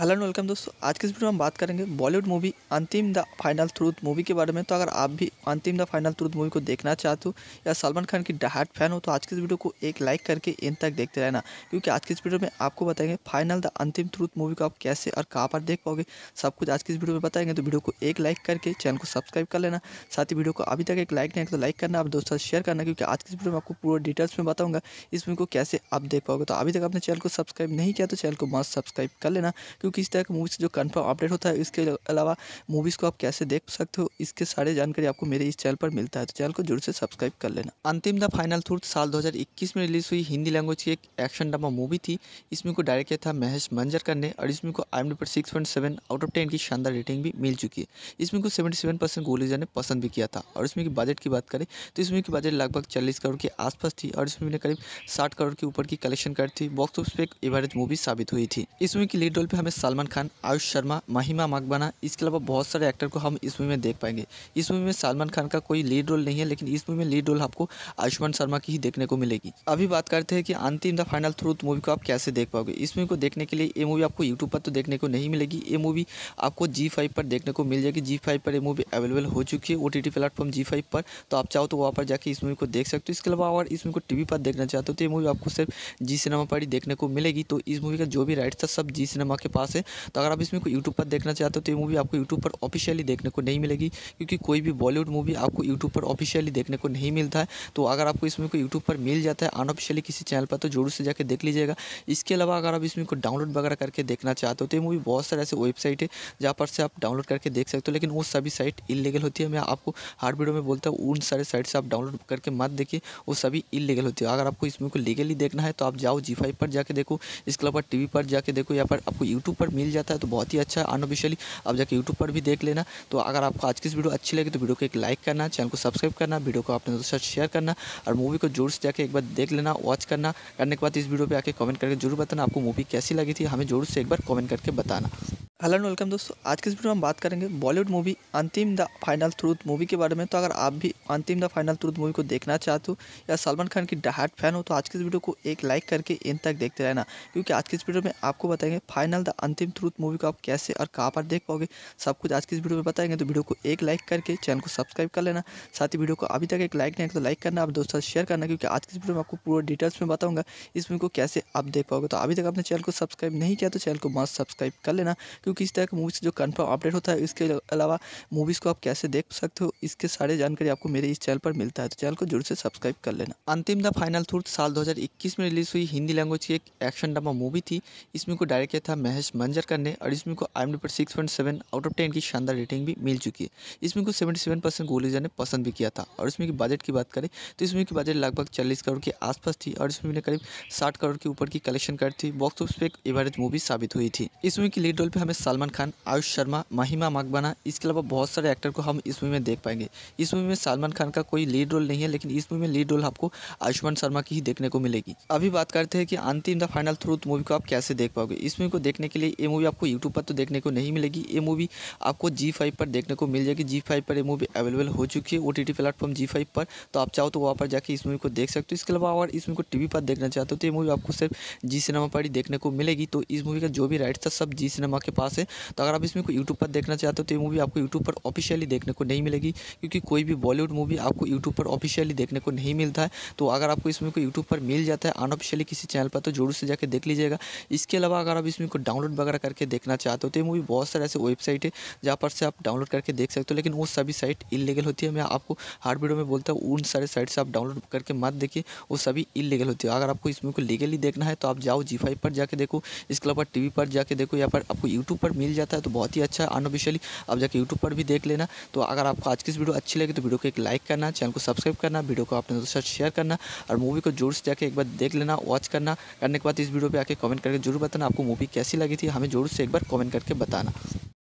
हेलो एंड वेलकम दोस्तों आज के इस वीडियो में हम बात करेंगे Bollywood movie Antim the final truth movie के बारे में तो अगर आप भी अंतिम द फाइनल थ्रूथ मूवी को देखना चाहते हो या सलमान खान की डहाट फैन हो तो आज के इस वीडियो को एक लाइक करके इन तक देखते रहना क्योंकि आज के इस वीडियो में आपको बताएंगे फाइनल द अंतिम थ्रूथ मूवी को आप कैसे और कहाँ पर देख पाओगे सब कुछ आज की इस वीडियो में बताएंगे तो वीडियो को एक लाइक करके चैनल को सब्सक्राइब कर लेना साथ ही वीडियो को अभी तक एक लाइक नहीं तो लाइक करना आप दोस्तों शेयर करना क्योंकि आज की इस वीडियो में आपको पूरा डिटेल्स में बताऊँगा इस मूवी को कैसे आप देख पाओगे तो अभी तक आपने चैनल को सब्सक्राइब नहीं किया तो चैनल को मस्त सब्सक्राइब कर लेना क्योंकि इस तरह के मूवीज़ जो कन्फर्म अपडेट होता है इसके अलावा मूवीज़ को आप कैसे देख सकते हो इसके सारे जानकारी आपको मेरे इस चैनल पर मिलता है तो चैनल को जरूर से सब्सक्राइब कर लेना अंतिम द फाइनल थ्रूथ साल दो में रिलीज़ हुई हिंदी लैंग्वेज की एक एक्शन ड्रामा मूवी थी इसमें को डायरेक्ट किया था महेश मंजरकर ने और इसमें को आई पर six point seven out of ten की शानदार रेटिंग भी मिल चुकी है इसमें को सेवेंटी सेवन परसेंट गोलीजा ने पसंद भी किया था और इसमें की बजट की बात करें तो इसमें की बजट लगभग चालीस करोड़ के आसपास थी और इसमें करीब साठ करोड़ के ऊपर की कलेक्शन कर थी बॉक्स ऑफिस पर एक एवरेज मूवी साबित हुई थी इसमें की लीड रोल पर हमें सलमान खान आयुष शर्मा महिमा मकबाना इसके अलावा बहुत सारे एक्टर को हम इस मूवी में देख पाएंगे इस मूवी में सलमान खान का कोई लीड रोल नहीं है लेकिन इस मूवी में लीड रोल आपको आयुष्मान शर्मा की ही देखने को मिलेगी अभी बात करते हैं कि Antim the final truth movie को आप कैसे देख पाओगे इस मूवी को देखने के लिए ये मूवी आपको यूट्यूब पर तो देखने को नहीं मिलेगी ये मूवी आपको जी पर देखने को मिल जाएगी जी पर ये मूवी अवेलेबल हो चुकी है ओ टी प्लेटफॉर्म जी पर तो आप चाहो तो वहाँ पर जाकर इस मूवी को देख सकते हो इसके अलावा और इस मूवी को टी पर देखना चाहते हो तो ये मूवी आपको सिर्फ जी सिनेमा पर ही देखने को मिलेगी तो इस मूवी का जो भी राइट था सब जी सिनेमा के पास पास है तो अगर आप इसमें कोई यूट्यूब पर देखना चाहते हो तो ये मूवी आपको यूट्यूब पर ऑफिशियली देखने को नहीं मिलेगी क्योंकि कोई भी बॉलीवुड मूवी आपको यूट्यूब पर ऑफिशियली देखने को नहीं मिलता है तो अगर आपको इसमें कोई यूट्यूब पर मिल जाता है अनऑफिशियली किसी चैनल पर तो जरूर से जाकर देख लीजिएगा इसके अलावा अगर आप इसमें को डाउनलोड वगैरह करके देखना चाहते हो तो ये मूवी बहुत सारे ऐसे वेबसाइट है जहाँ पर से आप डाउनलोड करके देख सकते हो लेकिन वो सभी साइट इलीगल होती है मैं आपको हार्ड वीडियो में बोलता हूँ उन सारे साइट से आप डाउनलोड करके मत देखिए वो सभी इलीगल होती है अगर आपको इसमें को लीगली देखना है तो आप जाओ जी फाइव पर जाके देखो इसके अलावा टी पर जाके देखो या फिर आपको यूट्यूब यूट्यूब पर मिल जाता है तो बहुत ही अच्छा है अनऑफिशियली आप जाकर यूट्यूब पर भी देख लेना तो अगर आपको आज की इस वीडियो अच्छी लगी तो वीडियो को एक लाइक करना चैनल को सब्सक्राइब करना वीडियो को अपने दोस्तों साथ शेयर करना और मूवी को जोर से जाकर एक बार देख लेना वॉच करना करने के बाद इस वीडियो पर आकर कमेंट करके जरूर बताना आपको मूवी कैसी लगी थी हमें जोर से एक बार कमेंट करके बताना हेलो एंड वेलकम दोस्तों आज के इस वीडियो में हम बात करेंगे Bollywood movie Antim the final truth movie के बारे में तो अगर आप भी अंतिम द फाइनल थ्रूथ मूवी को देखना चाहते हो या सलमान खान की डहाट फैन हो तो आज के इस वीडियो को एक लाइक करके इन तक देखते रहना क्योंकि आज के इस वीडियो में आपको बताएंगे final the Antim truth movie को आप कैसे और कहाँ पर देख पाओगे सब कुछ आज की इस वीडियो में बताएंगे तो वीडियो को एक लाइक करके चैनल को सब्सक्राइब कर लेना साथ ही वीडियो को अभी तक एक लाइक नहीं है तो लाइक करना आप दोस्तों शेयर करना क्योंकि आज की इस वीडियो में आपको पूरा डिटेल्स में बताऊँगा इस मूवी को कैसे आप देख पाओगे तो अभी तक आपने चैनल को सब्सक्राइब नहीं किया तो चैनल को मस्त सब्सक्राइब कर लेना क्योंकि इस तरह की मूवी से जो कन्फर्म अपडेट होता है इसके अलावा मूवीज़ को आप कैसे देख सकते हो इसके सारे जानकारी आपको मेरे इस चैनल पर मिलता है तो चैनल को जरूर से सब्सक्राइब कर लेना अंतिम द फाइनल थ्रूथ साल दो में रिलीज हुई हिंदी लैंग्वेज की एक एक्शन ड्रामा मूवी थी इसमें को डायरेक्ट किया था महेश मंजरकर ने और इसमें को आई पर six point seven out of ten की शानदार रेटिंग भी मिल चुकी है इसमें को सेवेंटी सेवन परसेंट गोलीजा ने पसंद भी किया था और इसमें की बजट की बात करें तो इस मूवी की बजट लगभग चालीस करोड़ के आसपास थी और इस मूवी करीब साठ करोड़ के ऊपर की कलेक्शन कर थी बॉक्स ऑफिस पे एक एवरेज मूवी साबित हुई थी इस मूवी की लीड रोल पर हमें सलमान खान आयुष शर्मा महिमा मकबाना इसके अलावा बहुत सारे एक्टर को हम इस मूवी में देख पाएंगे इस मूवी में सलमान खान का कोई लीड रोल नहीं है लेकिन इस मूवी में लीड रोल आपको आयुष्मान शर्मा की ही देखने को मिलेगी अभी बात करते हैं कि Antim the final truth movie को आप कैसे देख पाओगे इस मूवी को देखने के लिए लिए ये मूवी आपको यूट्यूब पर तो देखने को नहीं मिलेगी ये मूवी आपको जी फाइव पर देखने को मिल जाएगी जी फाइव पर ये मूवी अवेलेबल हो चुकी है ओ टी टी प्लेटफॉर्म जी फाइव पर तो आप चाहो तो वहाँ पर जाकर इस मूवी को देख सकते हो इसके अलावा और इस मूवी को टी पर देखना चाहते हो तो ये मूवी आपको सिर्फ जी सिनेमा पर ही देखने को मिलेगी तो इस मूवी का जो भी राइट्स था सब जी सिनेमा के पास है तो अगर आप इसमें को यूट्यूब पर देखना चाहते हो तो ये मूवी आपको यूट्यूब पर ऑफिशियली देखने को नहीं मिलेगी क्योंकि कोई भी बॉलीवुड मूवी आपको यूट्यूब पर ऑफिशियली देखने को नहीं मिलता है तो अगर आपको इसमें को यूट्यूब पर मिल जाता है अनऑफिशियली किसी चैनल पर तो जरूर से जाकर देख लीजिएगा इसके अलावा अगर आप इसमें को डाउनलोड डाउनलोड वगैरह करके देखना चाहते हो तो ये मूवी बहुत सारे ऐसे वेबसाइट है जहाँ पर से आप डाउनलोड करके देख सकते हो लेकिन वो सभी साइट इलीगल होती है मैं आपको हर वीडियो में बोलता हूँ उन सारे साइट से आप डाउनलोड करके मत देखिए वो सभी इलीगल होती है अगर आपको इस मूवी को लीगली देखना है तो आप जाओ जी फाइव पर जाके देखो इसके अलावा टी पर जाके देखो या पर आपको यूट्यूब पर मिल जाता है तो बहुत ही अच्छा अनऑफिशियली आप जाके यूट्यूब पर भी देख लेना तो अगर आपको आज की वीडियो अच्छी लगी तो वीडियो को एक लाइक करना चैनल को सब्सक्राइब करना वीडियो को अपने दोस्तों साथ शेयर करना और मूवी को जोर से जाके एक बार देख लेना वॉच करना करने के बाद इस वीडियो पर आके कमेंट करके जरूर बताना आपको मूवी कैसी लगी लगी थी हमें ज़रूर से एक बार कमेंट करके बताना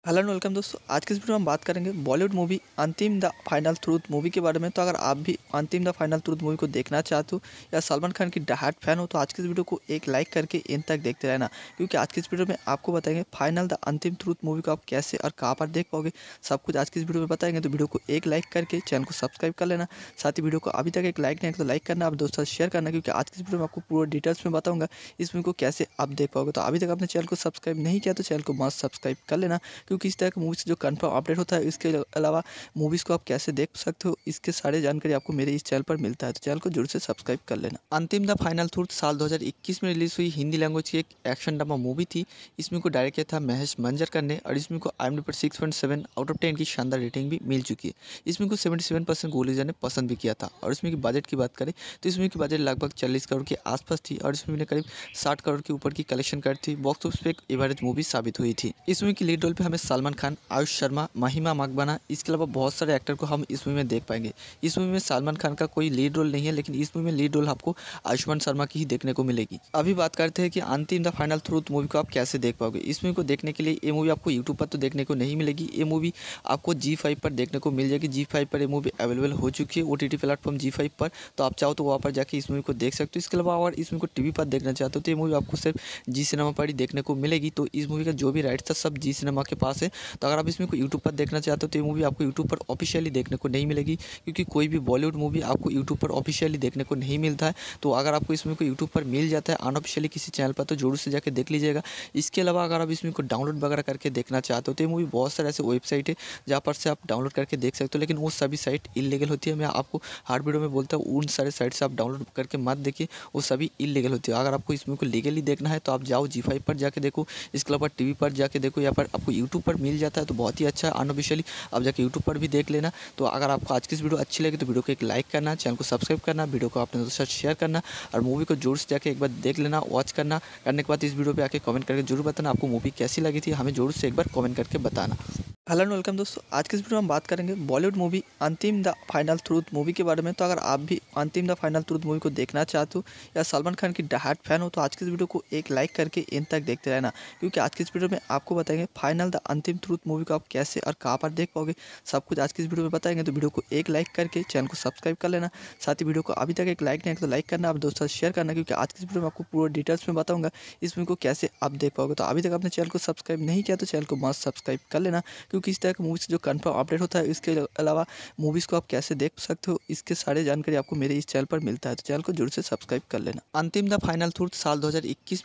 हेलो एंड वेलकम दोस्तों आज के इस वीडियो में हम बात करेंगे Bollywood movie Antim the final truth movie के बारे में तो अगर आप भी अंतिम द फाइनल थ्रूथ मूवी को देखना चाहते हो या सलमान खान की डहाट फैन हो तो आज के इस वीडियो को एक लाइक करके इन तक देखते रहना क्योंकि आज के इस वीडियो में आपको बताएंगे फाइनल द अंतिम थ्रूथ मूवी को आप कैसे और कहाँ पर देख पाओगे सब कुछ आज के इस वीडियो में बताएंगे तो वीडियो को एक लाइक करके चैनल को सब्सक्राइब कर लेना साथ ही वीडियो को अभी तक एक लाइक नहीं तो लाइक करना आप दोस्तों शेयर करना क्योंकि आज के इस वीडियो में आपको पूरा डिटेल्स में बताऊँगा इस मूवी को कैसे आप देख पाओगे तो अभी तक अपने चैनल को सब्सक्राइब सब्सक्राइब नहीं किया तो चैनल को मस्त सब्सक्राइब कर लेना क्योंकि इस तरह मूवीज़ जो कन्फर्म अपडेट होता है इसके अलावा मूवीज़ को आप कैसे देख सकते हो इसके सारे जानकारी आपको मेरे इस चैनल पर मिलता है तो चैनल को जरूर से सब्सक्राइब कर लेना अंतिम द फाइनल थूर्थ साल दो में रिलीज हुई हिंदी लैंग्वेज की एक एक्शन ड्रामा मूवी थी इसमें को डायरेक्ट किया था महेश मंजरकर ने और इसमें को आई पर six point seven out of ten की शानदार रेटिंग भी मिल चुकी है इसमें को सेवेंटी सेवन परसेंट गोलीजा ने पसंद भी किया था और इसमें की बजट की बात करें तो इसमें की बजट लगभग चालीस करोड़ के आसपास थी और इसमें करीब साठ करोड़ के ऊपर की कलेक्शन करी थी बॉक्स ऑफिस पे एवरेज मूवी साबित हुई थी इस मूवी की लीड रोल पे हमें सलमान खान आयुष शर्मा महिमा मकबाना इसके अलावा बहुत सारे एक्टर को हम इस मूवी में देख पाएंगे इस मूवी में सलमान खान का कोई लीड रोल नहीं है लेकिन इस मूवी में लीड रोल आपको आयुष्मान शर्मा की ही देखने को मिलेगी अभी बात करते हैं कि Antim the final truth movie को आप कैसे देख पाओगे इस मूवी को देखने के लिए ये मूवी आपको यूट्यूब पर तो देखने को नहीं मिलेगी ये मूवी आपको जी फाइव पर देखने को मिल जाएगी जी फाइव पर ये मूवी अवेलेबल हो चुकी है ओ टी प्लेटफॉर्म जी फाइव पर तो आप चाहो तो वहाँ पर जाकर इस मूवी को देख सकते हो इसके अलावा अगर इस मूवी को टी पर देखना चाहते हो तो ये मूवी आपको सिर्फ जी सिनेमा पर ही देखने को मिलेगी मिलेगी तो इस मूवी का जो भी राइट्स था सब जी सिनेमा के पास है तो अगर आप इसमें कोई यूट्यूब पर देखना चाहते हो तो ये मूवी आपको यूट्यूब पर ऑफिशियली देखने को नहीं मिलेगी क्योंकि कोई भी बॉलीवुड मूवी आपको यूट्यूब पर ऑफिशियली देखने को नहीं मिलता है तो अगर आपको इसमें कोई यूट्यूब पर मिल जाता है अनऑफिशियली किसी चैनल पर तो जरूर से जाकर देख लीजिएगा इसके अलावा अगर आप इसमें को डाउनलोड वगैरह करके देखना चाहते हो तो ये मूवी बहुत सारे ऐसे वेबसाइट है जहाँ पर से आप डाउनलोड करके देख सकते हो लेकिन वो सभी साइट इलीगल होती है मैं आपको हार्ड वीडियो में बोलता हूँ उन सारे साइट से आप डाउनलोड करके मत देखिए वो सभी इलीगल होती है अगर आपको इसमें को लीगली देखना है तो आप जाओ जी फाइव पर जाके देखो इसके अलावा टी पर जाके देखो या पर आपको यूट्यूब पर मिल जाता है तो बहुत ही अच्छा अनऑफिशियली आप जाके यूट्यूब पर भी देख लेना तो अगर आपको आज की इस वीडियो अच्छी लगी तो वीडियो को एक लाइक करना चैनल को सब्सक्राइब करना वीडियो को अपने दोस्तों साथ शेयर करना और मूवी को जोर से जाके एक बार देख लेना वॉच करना करने के बाद इस वीडियो पर आके कमेंट करके जरूर बताना आपको मूवी कैसी लगी थी हमें जोर से एक बार कमेंट करके बताना हेलो एंड वेलकम दोस्तों आज के इस वीडियो में हम बात करेंगे Bollywood movie Antim the final truth movie के बारे में तो अगर आप भी अंतिम द फाइनल थ्रूथ मूवी को देखना चाहते हो या सलमान खान की डहाट फैन हो तो आज के इस वीडियो को एक लाइक करके इन तक देखते रहना क्योंकि आज की इस वीडियो में आपको बताएंगे final the Antim truth movie को आप कैसे और कहाँ पर देख पाओगे सब कुछ आज की इस वीडियो में बताएंगे तो वीडियो को एक लाइक करके चैनल को सब्सक्राइब कर लेना साथ ही वीडियो को अभी तक एक लाइक नहीं तो लाइक करना आप दोस्तों शेयर करना क्योंकि आज की इस वीडियो में आपको पूरा डिटेल्स में बताऊँगा इस मूवी को कैसे आप देख पाओगे तो अभी तक आपने चैनल को सब्सक्राइब नहीं किया तो चैनल को मस्त सब्सक्राइब कर लेना क्योंकि इस तरह की से जो कन्फर्म अपडेट होता है इसके अलावा मूवीज़ को आप कैसे देख सकते हो इसके सारे जानकारी आपको मेरे इस चैनल पर मिलता है तो चैनल को जरूर से सब्सक्राइब कर लेना अंतिम द फाइनल थ्रूथ साल दो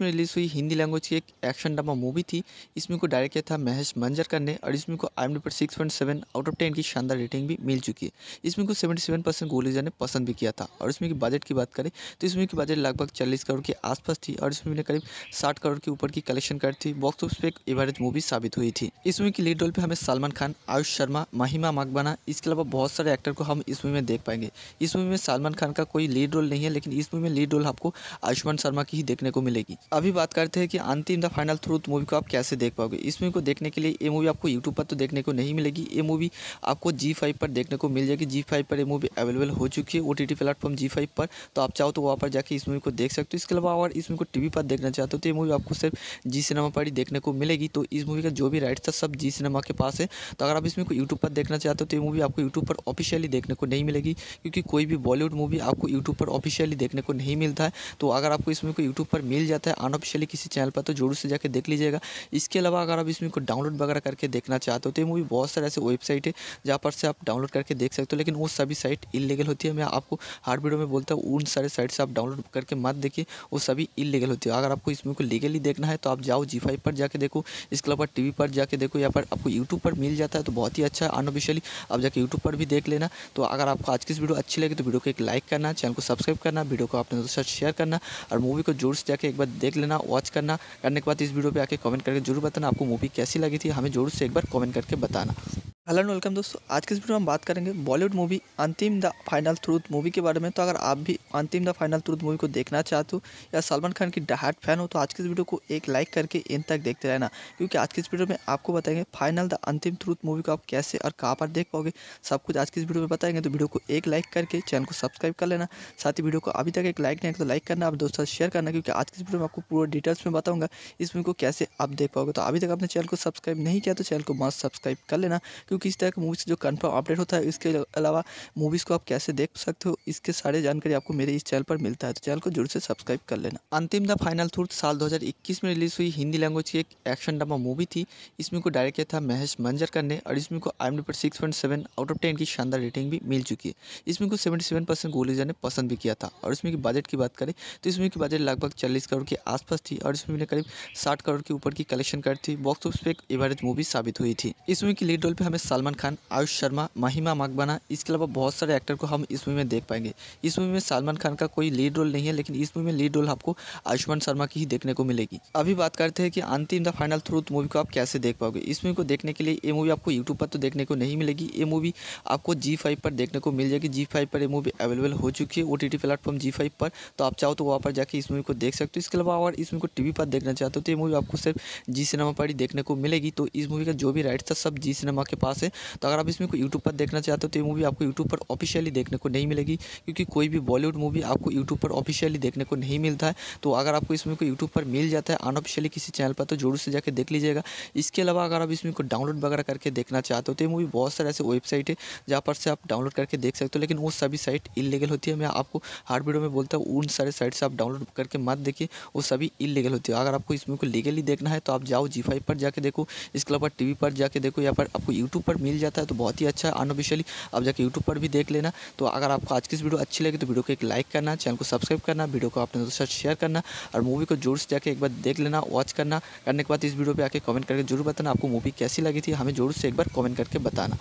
में रिलीज हुई हिंदी लैंग्वेज की एक एक्शन ऑप्शन नामा मूवी थी इसमें को डायरेक्ट किया था महेश मंजर ने और इसमें को आई पर six point seven out of ten की शानदार रेटिंग भी मिल चुकी है इसमें को सेवेंटी सेवन परसेंट गोलीजा ने पसंद भी किया था और इसमें की बजट की बात करें तो इसमें की बजट लगभग चालीस करोड़ के आसपास थी और इसमें करीब साठ करोड़ के ऊपर की कलेक्शन कर थी बॉक्स ऑफिस पर एक एवरेज मूवी साबित हुई थी इस मूवी की लीड रोल पर हमें सलमान खान आयुष शर्मा महिमा मकबाना इसके अलावा बहुत सारे एक्टर को हम इस मूवी में देख पाएंगे इस मूवी में सलमान खान का कोई लीड रोल नहीं है लेकिन इस मूवी में लीड रोल आपको आयुष्मान शर्मा की ही देखने को मिलेगी अभी बात करते हैं कि Antim the final channel through तो मूवी को आप कैसे देख पाओगे इस मूवी को देखने के लिए ये मूवी आपको यूट्यूब पर तो देखने को नहीं मिलेगी ये मूवी आपको जी फाइव पर देखने को मिल जाएगी जी फाइव पर ये मूवी अवेलेबल हो चुकी है ओ टी प्लेटफॉर्म जी फाइव पर तो आप चाहो तो वहाँ पर जाकर इस मूवी को देख सकते हो इसके अलावा और इस मूवी को टी पर देखना चाहते हो तो ये मूवी आपको सिर्फ जी सिनेमा पर ही देखने को मिलेगी तो इस मूवी का जो भी राइट्स था सब जी सिनेमा के पास है तो अगर आप इसमें को यूट्यूब पर देखना चाहते हो तो ये मूवी आपको यूट्यूब पर ऑफिशियली देखने को नहीं मिलेगी क्योंकि कोई भी बॉलीवुड मूवी आपको यूट्यूब पर ऑफिशियली देखने को नहीं मिलता है तो अगर आपको इसमें को यूट्यूब पर मिल जाता है अनऑफिशियली किसी चैनल पर तो जरूर से जाकर देख लीजिएगा इसके अलावा अगर आप इसमें को डाउनलोड वगैरह करके देखना चाहते हो तो ये मूवी बहुत सारे ऐसे वेबसाइट है जहाँ पर से आप डाउनलोड करके देख सकते हो लेकिन वो सभी साइट इलीगल होती है मैं आपको हर वीडियो में बोलता हूँ उन सारे साइट से आप डाउनलोड करके मत देखिए वो सभी इलीगल होती है अगर आपको इसमें को लीगली देखना है तो आप जाओ जी पर जाके देखो इसके अलावा टी पर जाके देखो या पर आपको यूट्यूब पर मिल जाता है तो बहुत ही अच्छा अनऑफिशियली आप जाके यूट्यूब पर भी देख लेना तो अगर आपको आज की इस वीडियो अच्छी लगे तो वीडियो को एक लाइक करना चैनल को सब्सक्राइब करना वीडियो को अपने दोस्तों शेयर करना और मूवी को जोर से जाके एक बार देख लेना वॉच करना करने के बाद इस वीडियो पे आके कमेंट करके जरूर बताना आपको मूवी कैसी लगी थी हमें जरूर से एक बार कमेंट करके बताना हेलो एंड वेलकम दोस्तों आज के इस वीडियो में हम बात करेंगे Bollywood movie Antim the final truth movie के बारे में तो अगर आप भी अंतिम द फाइनल ट्रूथ मूवी को देखना चाहते हो या सलमान खान की डहाट फैन हो तो आज के इस वीडियो को एक लाइक करके इन तक देखते रहना क्योंकि आज के इस वीडियो में आपको बताएंगे final the Antim truth movie को आप कैसे और कहाँ पर देख पाओगे सब कुछ आज के इस वीडियो में बताएंगे तो वीडियो को एक लाइक करके चैनल को सब्सक्राइब कर लेना साथ ही वीडियो को अभी तक एक लाइक नहीं तो लाइक करना आप दोस्तों शेयर करना क्योंकि आज के इस वीडियो में आपको पूरा डिटेल्स में बताऊँगा इस इसमें को कैसे आप देख पाओगे तो अभी तक आपने चैनल को सब्सक्राइब नहीं किया तो चैनल को मस्त सब्सक्राइब कर लेना क्योंकि इस तरह का मूवीज़ जो कन्फर्म अपडेट होता है इसके अलावा मूवीज़ को आप कैसे देख सकते हो इसके सारे जानकारी आपको मेरे इस चैनल पर मिलता है तो चैनल को जरूर से सब्सक्राइब कर लेना अंतिम द फाइनल थ्रूथ साल दो में रिलीज़ हुई हिंदी लैंग्वेज की एक एक्शन ड्रामा मूवी थी इसमें को डायरेक्ट किया था महेश मंजरकर ने और इसमें को आई एम पर six point seven out of ten की शानदार रेटिंग भी मिल चुकी है इसमें को सेवेंटी सेवन परसेंट गोलीजा ने पसंद भी किया था और इसमें की बजट की बात करें तो इसमें की बजट लगभग चालीस करोड़ के आसपास थी और इसमें करीब साठ करोड़ के ऊपर की कलेक्शन कर थी बॉक्स ऑफिस पे एक एवरेज मूवी साबित हुई थी इस मूवी की लीड रोल पे हमें सलमान खान आयुष शर्मा महिमा मकबाना इसके अलावा बहुत सारे एक्टर को हम इस मूवी में देख पाएंगे इस मूवी में सलमान खान का कोई लीड रोल नहीं है लेकिन इस मूवी में लीड रोल आपको आयुष्मान शर्मा की ही देखने को मिलेगी अभी बात करते हैं कि Antim the final truth movie को आप कैसे देख पाओगे इस मूवी को देखने के लिए ये मूवी आपको यूट्यूब पर तो देखने को नहीं मिलेगी ये मूवी आपको जी पर देखने को मिल जाएगी जी पर ये मूवी अवेलेबल हो चुकी है ओ प्लेटफॉर्म जी पर तो आप चाहो तो वहाँ पर जाकर इस मूवी को देख सकते हो इसके अलावा और इस मूवी को टीवी पर देखना चाहते हो तो मूवी आपको सिर्फ जी सिनेमा पर ही देखने को मिलेगी तो इस मूवी का जो भी राइट्स था सब जी सिनेमा के पास है तो अगर आप इसमें कोई यूट्यूब पर देखना चाहते हो तो ये मूवी आपको यूट्यूब पर ऑफिशियली देखने को नहीं मिलेगी क्योंकि कोई भी बॉलीवुड मूवी आपको यूट्यूब पर ऑफिशियली देखने को नहीं मिलता है तो अगर आपको इसमें कोई यूट्यूब पर मिल जाता है अनऑफिशियली किसी चैनल पर तो जरूर से जाकर देख लीजिएगा इसके अलावा अगर आप इसमें को डाउनलोड वगैरह करके देखना चाहते हो तो ये मूवी बहुत सारे ऐसे वेबसाइट है जहाँ पर से आप डाउनलोड करके देख सकते हो लेकिन वो सभी साइट इलीगल होती है मैं आपको हर वीडियो में बोलता हूँ उन सारे साइट से आप डाउनलोड करके मत देखिए वो सभी इलीगल होती है अगर आपको इसमें लीगली देखना है तो आप जाओ जी फाइव पर जाके देखो इसके अलावा टी पर जाके देखो या पर आपको यूट्यूब पर मिल जाता है तो बहुत ही अच्छा अनऑफिशियली आप जाके यूट्यूब पर भी देख लेना तो अगर आपको आज की वीडियो अच्छी लगी तो वीडियो को एक लाइक करना चैनल को सब्सक्राइब करना वीडियो को अपने दोस्तों शेयर करना और मूवी को जोर से जाके एक बार देख लेना वॉच करना करने के बाद इस वीडियो पर आके कमेंट करके जरूर बताना आपको मूवी कैसी लगी थी हमें जोर से एक बार कमेंट करके बताना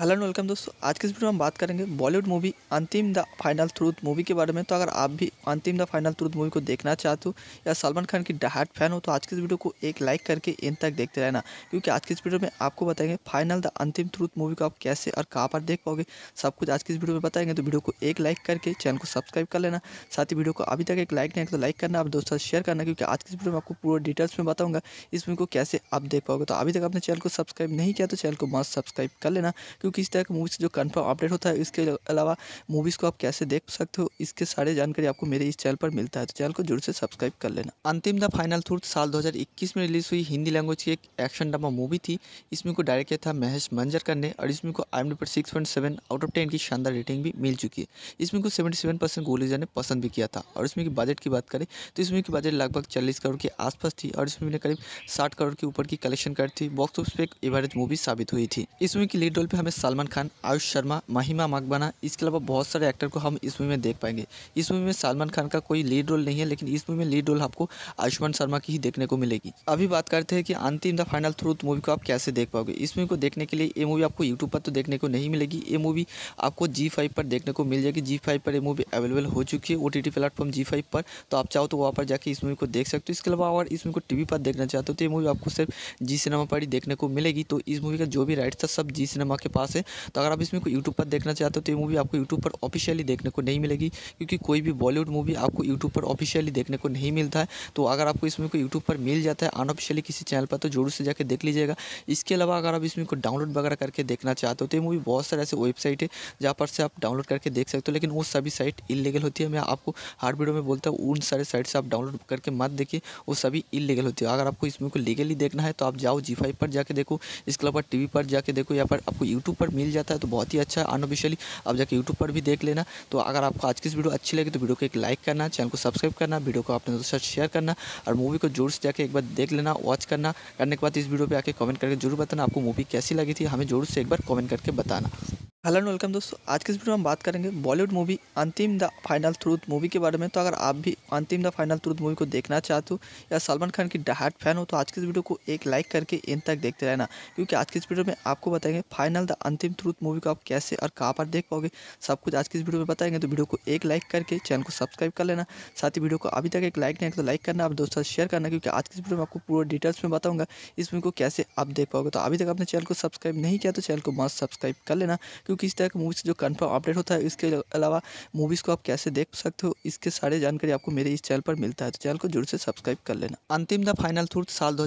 हेलो एंड वेलकम दोस्तों आज के इस वीडियो में हम बात करेंगे Bollywood movie Antim the final truth movie के बारे में तो अगर आप भी अंतिम द फाइनल थ्रूथ मूवी को देखना चाहते हो या सलमान खान की डहाट फैन हो तो आज के इस वीडियो को एक लाइक करके इन तक देखते रहना क्योंकि आज के इस वीडियो में आपको बताएंगे final the Antim truth movie को आप कैसे और कहाँ पर देख पाओगे सब कुछ आज की इस वीडियो में बताएंगे तो वीडियो को एक लाइक करके चैनल को सब्सक्राइब कर लेना साथ ही वीडियो को अभी तक एक लाइक नहीं तो लाइक करना आप दोस्तों शेयर करना क्योंकि आज की इस वीडियो में आपको पूरा डिटेल्स में बताऊंगा इस मूवी को कैसे आप देख पाओगे तो अभी तक आपने चैनल को सब्सक्राइब नहीं किया तो चैनल को मस्त सब्सक्राइब कर लेना क्योंकि इस तरह की मूवी से जो कन्फर्म अपडेट होता है इसके अलावा मूवीज़ को आप कैसे देख सकते हो इसके सारे जानकारी आपको मेरे इस चैनल पर मिलता है तो चैनल को जरूर से सब्सक्राइब कर लेना अंतिम द फाइनल थ्रूथ साल 2021 में रिलीज़ हुई हिंदी लैंग्वेज की एक एक्शन ड्रामा मूवी थी इसमें को डायरेक्ट किया था महेश मंजरकर ने और इसमें को आई पर six point seven out of ten की शानदार रेटिंग भी मिल चुकी है इसमें को सेवेंटी सेवन परसेंट गोलीजा ने पसंद भी किया था और इसमें की बजट की बात करें तो इस मूवी की बजट लगभग चालीस करोड़ के आसपास थी और इसमें ने करीब साठ करोड़ के ऊपर की कलेक्शन कर थी बॉक्स ऑफिस पर एक एवरेज मूवी साबित हुई थी इस मूवी की लीड रोल पर हमें सलमान खान आयुष शर्मा महिमा मकबाना इसके अलावा बहुत सारे एक्टर को हम इस मूवी में देख पाएंगे इस मूवी में सलमान खान का कोई लीड रोल नहीं है लेकिन इस मूवी में लीड रोल आपको आयुष्मान शर्मा की ही देखने देखने को मिलेगी अभी बात करते हैं कि Antim the final truth movie को आप कैसे देख पाओगे इस मूवी को देखने के लिए ये मूवी आपको यूट्यूब पर तो देखने को नहीं मिलेगी ये मूवी आपको जी फाइव पर देखने को मिल जाएगी जी फाइव पर ये मूवी अवेलेबल हो चुकी है ओ टी टी प्लेटफॉर्म जी पर तो आप चाहो तो वहाँ पर जाकर इस मूवी को देख सकते हो इसके अलावा अगर इस मूवी को टी पर देखना चाहते हो तो ये मूवी आपको सिर्फ जी सिनेमा पर ही देखने को मिलेगी तो इस मूवी का जो भी राइट्स था सब जी सिनेमा के पास है तो अगर आप इसमें को यूट्यूब पर देखना चाहते हो तो ये मूवी आपको यूट्यूब पर ऑफिशियली देखने को नहीं मिलेगी क्योंकि कोई भी बॉलीवुड मूवी आपको यूट्यूब पर ऑफिशियली देखने को नहीं मिलता है तो अगर आपको इसमें को यूट्यूब पर मिल जाता है अनऑफिशियली किसी चैनल पर तो जरूर से जाकर देख लीजिएगा इसके अलावा अगर आप इसमें को डाउनलोड वगैरह करके देखना चाहते हो तो ये मूवी बहुत सारे ऐसे वेबसाइट है जहाँ पर से आप डाउनलोड करके देख सकते हो लेकिन वो सभी साइट इलीगल होती है मैं आपको हर वीडियो में बोलता हूँ उन सारे साइट से आप डाउनलोड करके मत देखिए वो सभी इलीगल होती है अगर आपको इसमें को लीगली देखना है तो आप जाओ जी फाइव पर जाके देखो इसके अलावा टी पर जाके देखो या पर आपको यूट्यूब पर मिल जाता है तो बहुत ही अच्छा है अनऑफिशियली आप जाके यूट्यूब पर भी देख लेना तो अगर आपको आज की इस वीडियो अच्छी लगे तो वीडियो को एक लाइक करना चैनल को सब्सक्राइब करना वीडियो को अपने दोस्तों साथ शेयर करना और मूवी को जोर मूवीज़ जाके एक बार देख लेना वॉच करना करने के बाद इस वीडियो पे आके कमेंट करके जरूर बताना आपको मूवी कैसी लगी थी हमें जरूर से एक बार कमेंट करके बताना हेलो एंड वेलकम दोस्तों आज के इस वीडियो में हम बात करेंगे Bollywood movie Antim the final truth movie के बारे में तो अगर आप भी अंतिम द फाइनल थ्रूथ मूवी को देखना चाहते हो या सलमान खान की डहाट फैन हो तो आज के इस वीडियो को एक लाइक करके इन तक देखते रहना क्योंकि आज के इस वीडियो में आपको बताएंगे फाइनल द अंतिम थ्रूथ मूवी को आप कैसे और कहाँ पर देख पाओगे सब कुछ आज के इस वीडियो में बताएंगे तो वीडियो को एक लाइक करके चैनल को सब्सक्राइब कर लेना साथ ही वीडियो को अभी तक एक लाइक नहीं तो लाइक करना आप दोस्तों शेयर करना क्योंकि ठीक है आज की वीडियो में आपको पूरा डिटेल्स में बताऊंगा इस मूवी को कैसे आप देख पाओगे तो अभी तक आपने चैनल को सब्सक्राइब नहीं किया तो चैनल को मस्त सब्सक्राइब कर लेना क्योंकि इस तरह मूवी मूवीज़ जो कन्फर्म अपडेट होता है इसके अलावा मूवीज़ को आप कैसे देख सकते हो इसके सारे जानकारी आपको मेरे इस चैनल पर मिलता है तो चैनल को जरूर से सब्सक्राइब कर लेना अंतिम द फाइनल थ्रूथ साल दो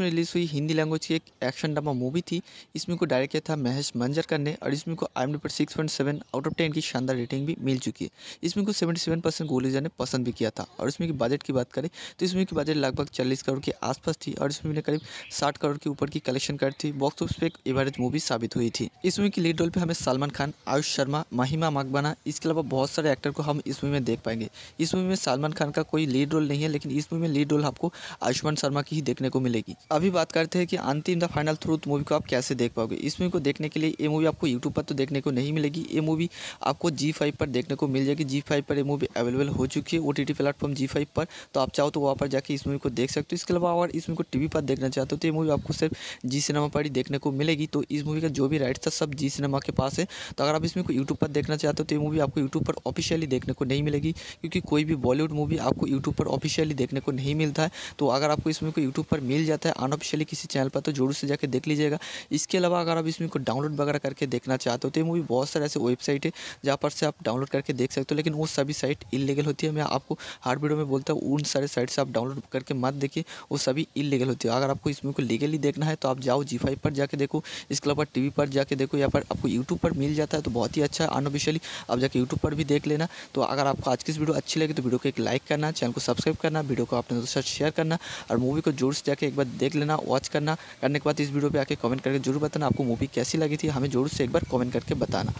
में रिलीज हुई हिंदी लैंग्वेज की एक एक्शन ड्रामा मूवी थी इसमें को डायरेक्ट किया था महेश मंजरकर ने और इसमें को आई पर six point seven out of ten की शानदार रेटिंग भी मिल चुकी है इसमें को सेवेंटी सेवन परसेंट गोलीजा ने पसंद भी किया था और इसमें की बजट की बात करें तो इसमें की बजट लगभग चालीस करोड़ के आसपास थी और इस मूवी ने करीब साठ करोड़ के ऊपर की कलेक्शन कर थी बॉक्स ऑफिस पे एक एवरेज मूवी साबित हुई थी इस मूवी की लीड रोल पे हमें सलमान खान आयुष शर्मा महिमा मकबाना इसके अलावा बहुत सारे एक्टर को हम इस मूवी में देख पाएंगे इस मूवी में सलमान खान का कोई लीड रोल नहीं है लेकिन इस मूवी में लीड रोल आपको आयुष्मान शर्मा की ही देखने को मिलेगी अभी बात करते हैं कि Antim the final truth movie को आप कैसे देख पाओगे इस मूवी को देखने के लिए ये मूवी आपको यूट्यूब पर तो देखने को नहीं मिलेगी ये मूवी आपको जी फाइव पर देखने को मिल जाएगी जी फाइव पर ये मूवी अवेलेबल हो चुकी है ओ टी प्लेटफॉर्म जी फाइव पर तो आप चाहो तो वहाँ पर जाके इस मूवी को देख देख सकते हो इसके अलावा और इस मूवी को टीवी पर देखना चाहते हो तो ये मूवी आपको सिर्फ जी सिनेमा पर ही देखने को मिलेगी तो इस मूवी का जो भी राइट्स था सब जी सिनेमा के पास है तो अगर आप इसमें को यूट्यूब पर देखना चाहते हो तो ये मूवी आपको यूट्यूब पर ऑफिशियली देखने को नहीं मिलेगी क्योंकि कोई भी बॉलीवुड मूवी आपको यूट्यूब पर ऑफिशियली देखने को नहीं मिलता है तो अगर आपको इस मूवी को यूट्यूब पर मिल जाता है अनऑफिशियली किसी चैनल पर तो जरूर से जाकर देख लीजिएगा इसके अलावा अगर आप इसमें को डाउनलोड वगैरह करके देखना चाहते हो तो ये मूवी बहुत सारे ऐसे वेबसाइट है जहाँ पर से आप डाउनलोड करके देख सकते हो लेकिन वो सभी साइट इलीगल होती है मैं आपको हर वीडियो में बोलता हूँ उन सारे साइट से आप डाउनलोड करके मत आप देखिए वो सभी इलीगल होती है अगर आपको इसमें को लीगली देखना है तो आप जाओ जी फाइव पर जाके देखो इसके अलावा टी पर जाके देखो या फिर आपको यूट्यूब पर मिल जाता है तो बहुत ही अच्छा है अनऑफिशियली आप जाके यूट्यूब पर भी देख लेना तो अगर आपको आज की इस वीडियो अच्छी लगी तो वीडियो को एक लाइक करना चैनल को सब्सक्राइब करना वीडियो को अपने दोस्तों शेयर करना और मूवी को जोर से जाकर एक बार देख लेना वॉच करना करने के बाद इस वीडियो पर आके कमेंट करके जरूर बताना आपको मूवी कैसी लगी थी हमें जोर से एक बार कमेंट करके बताना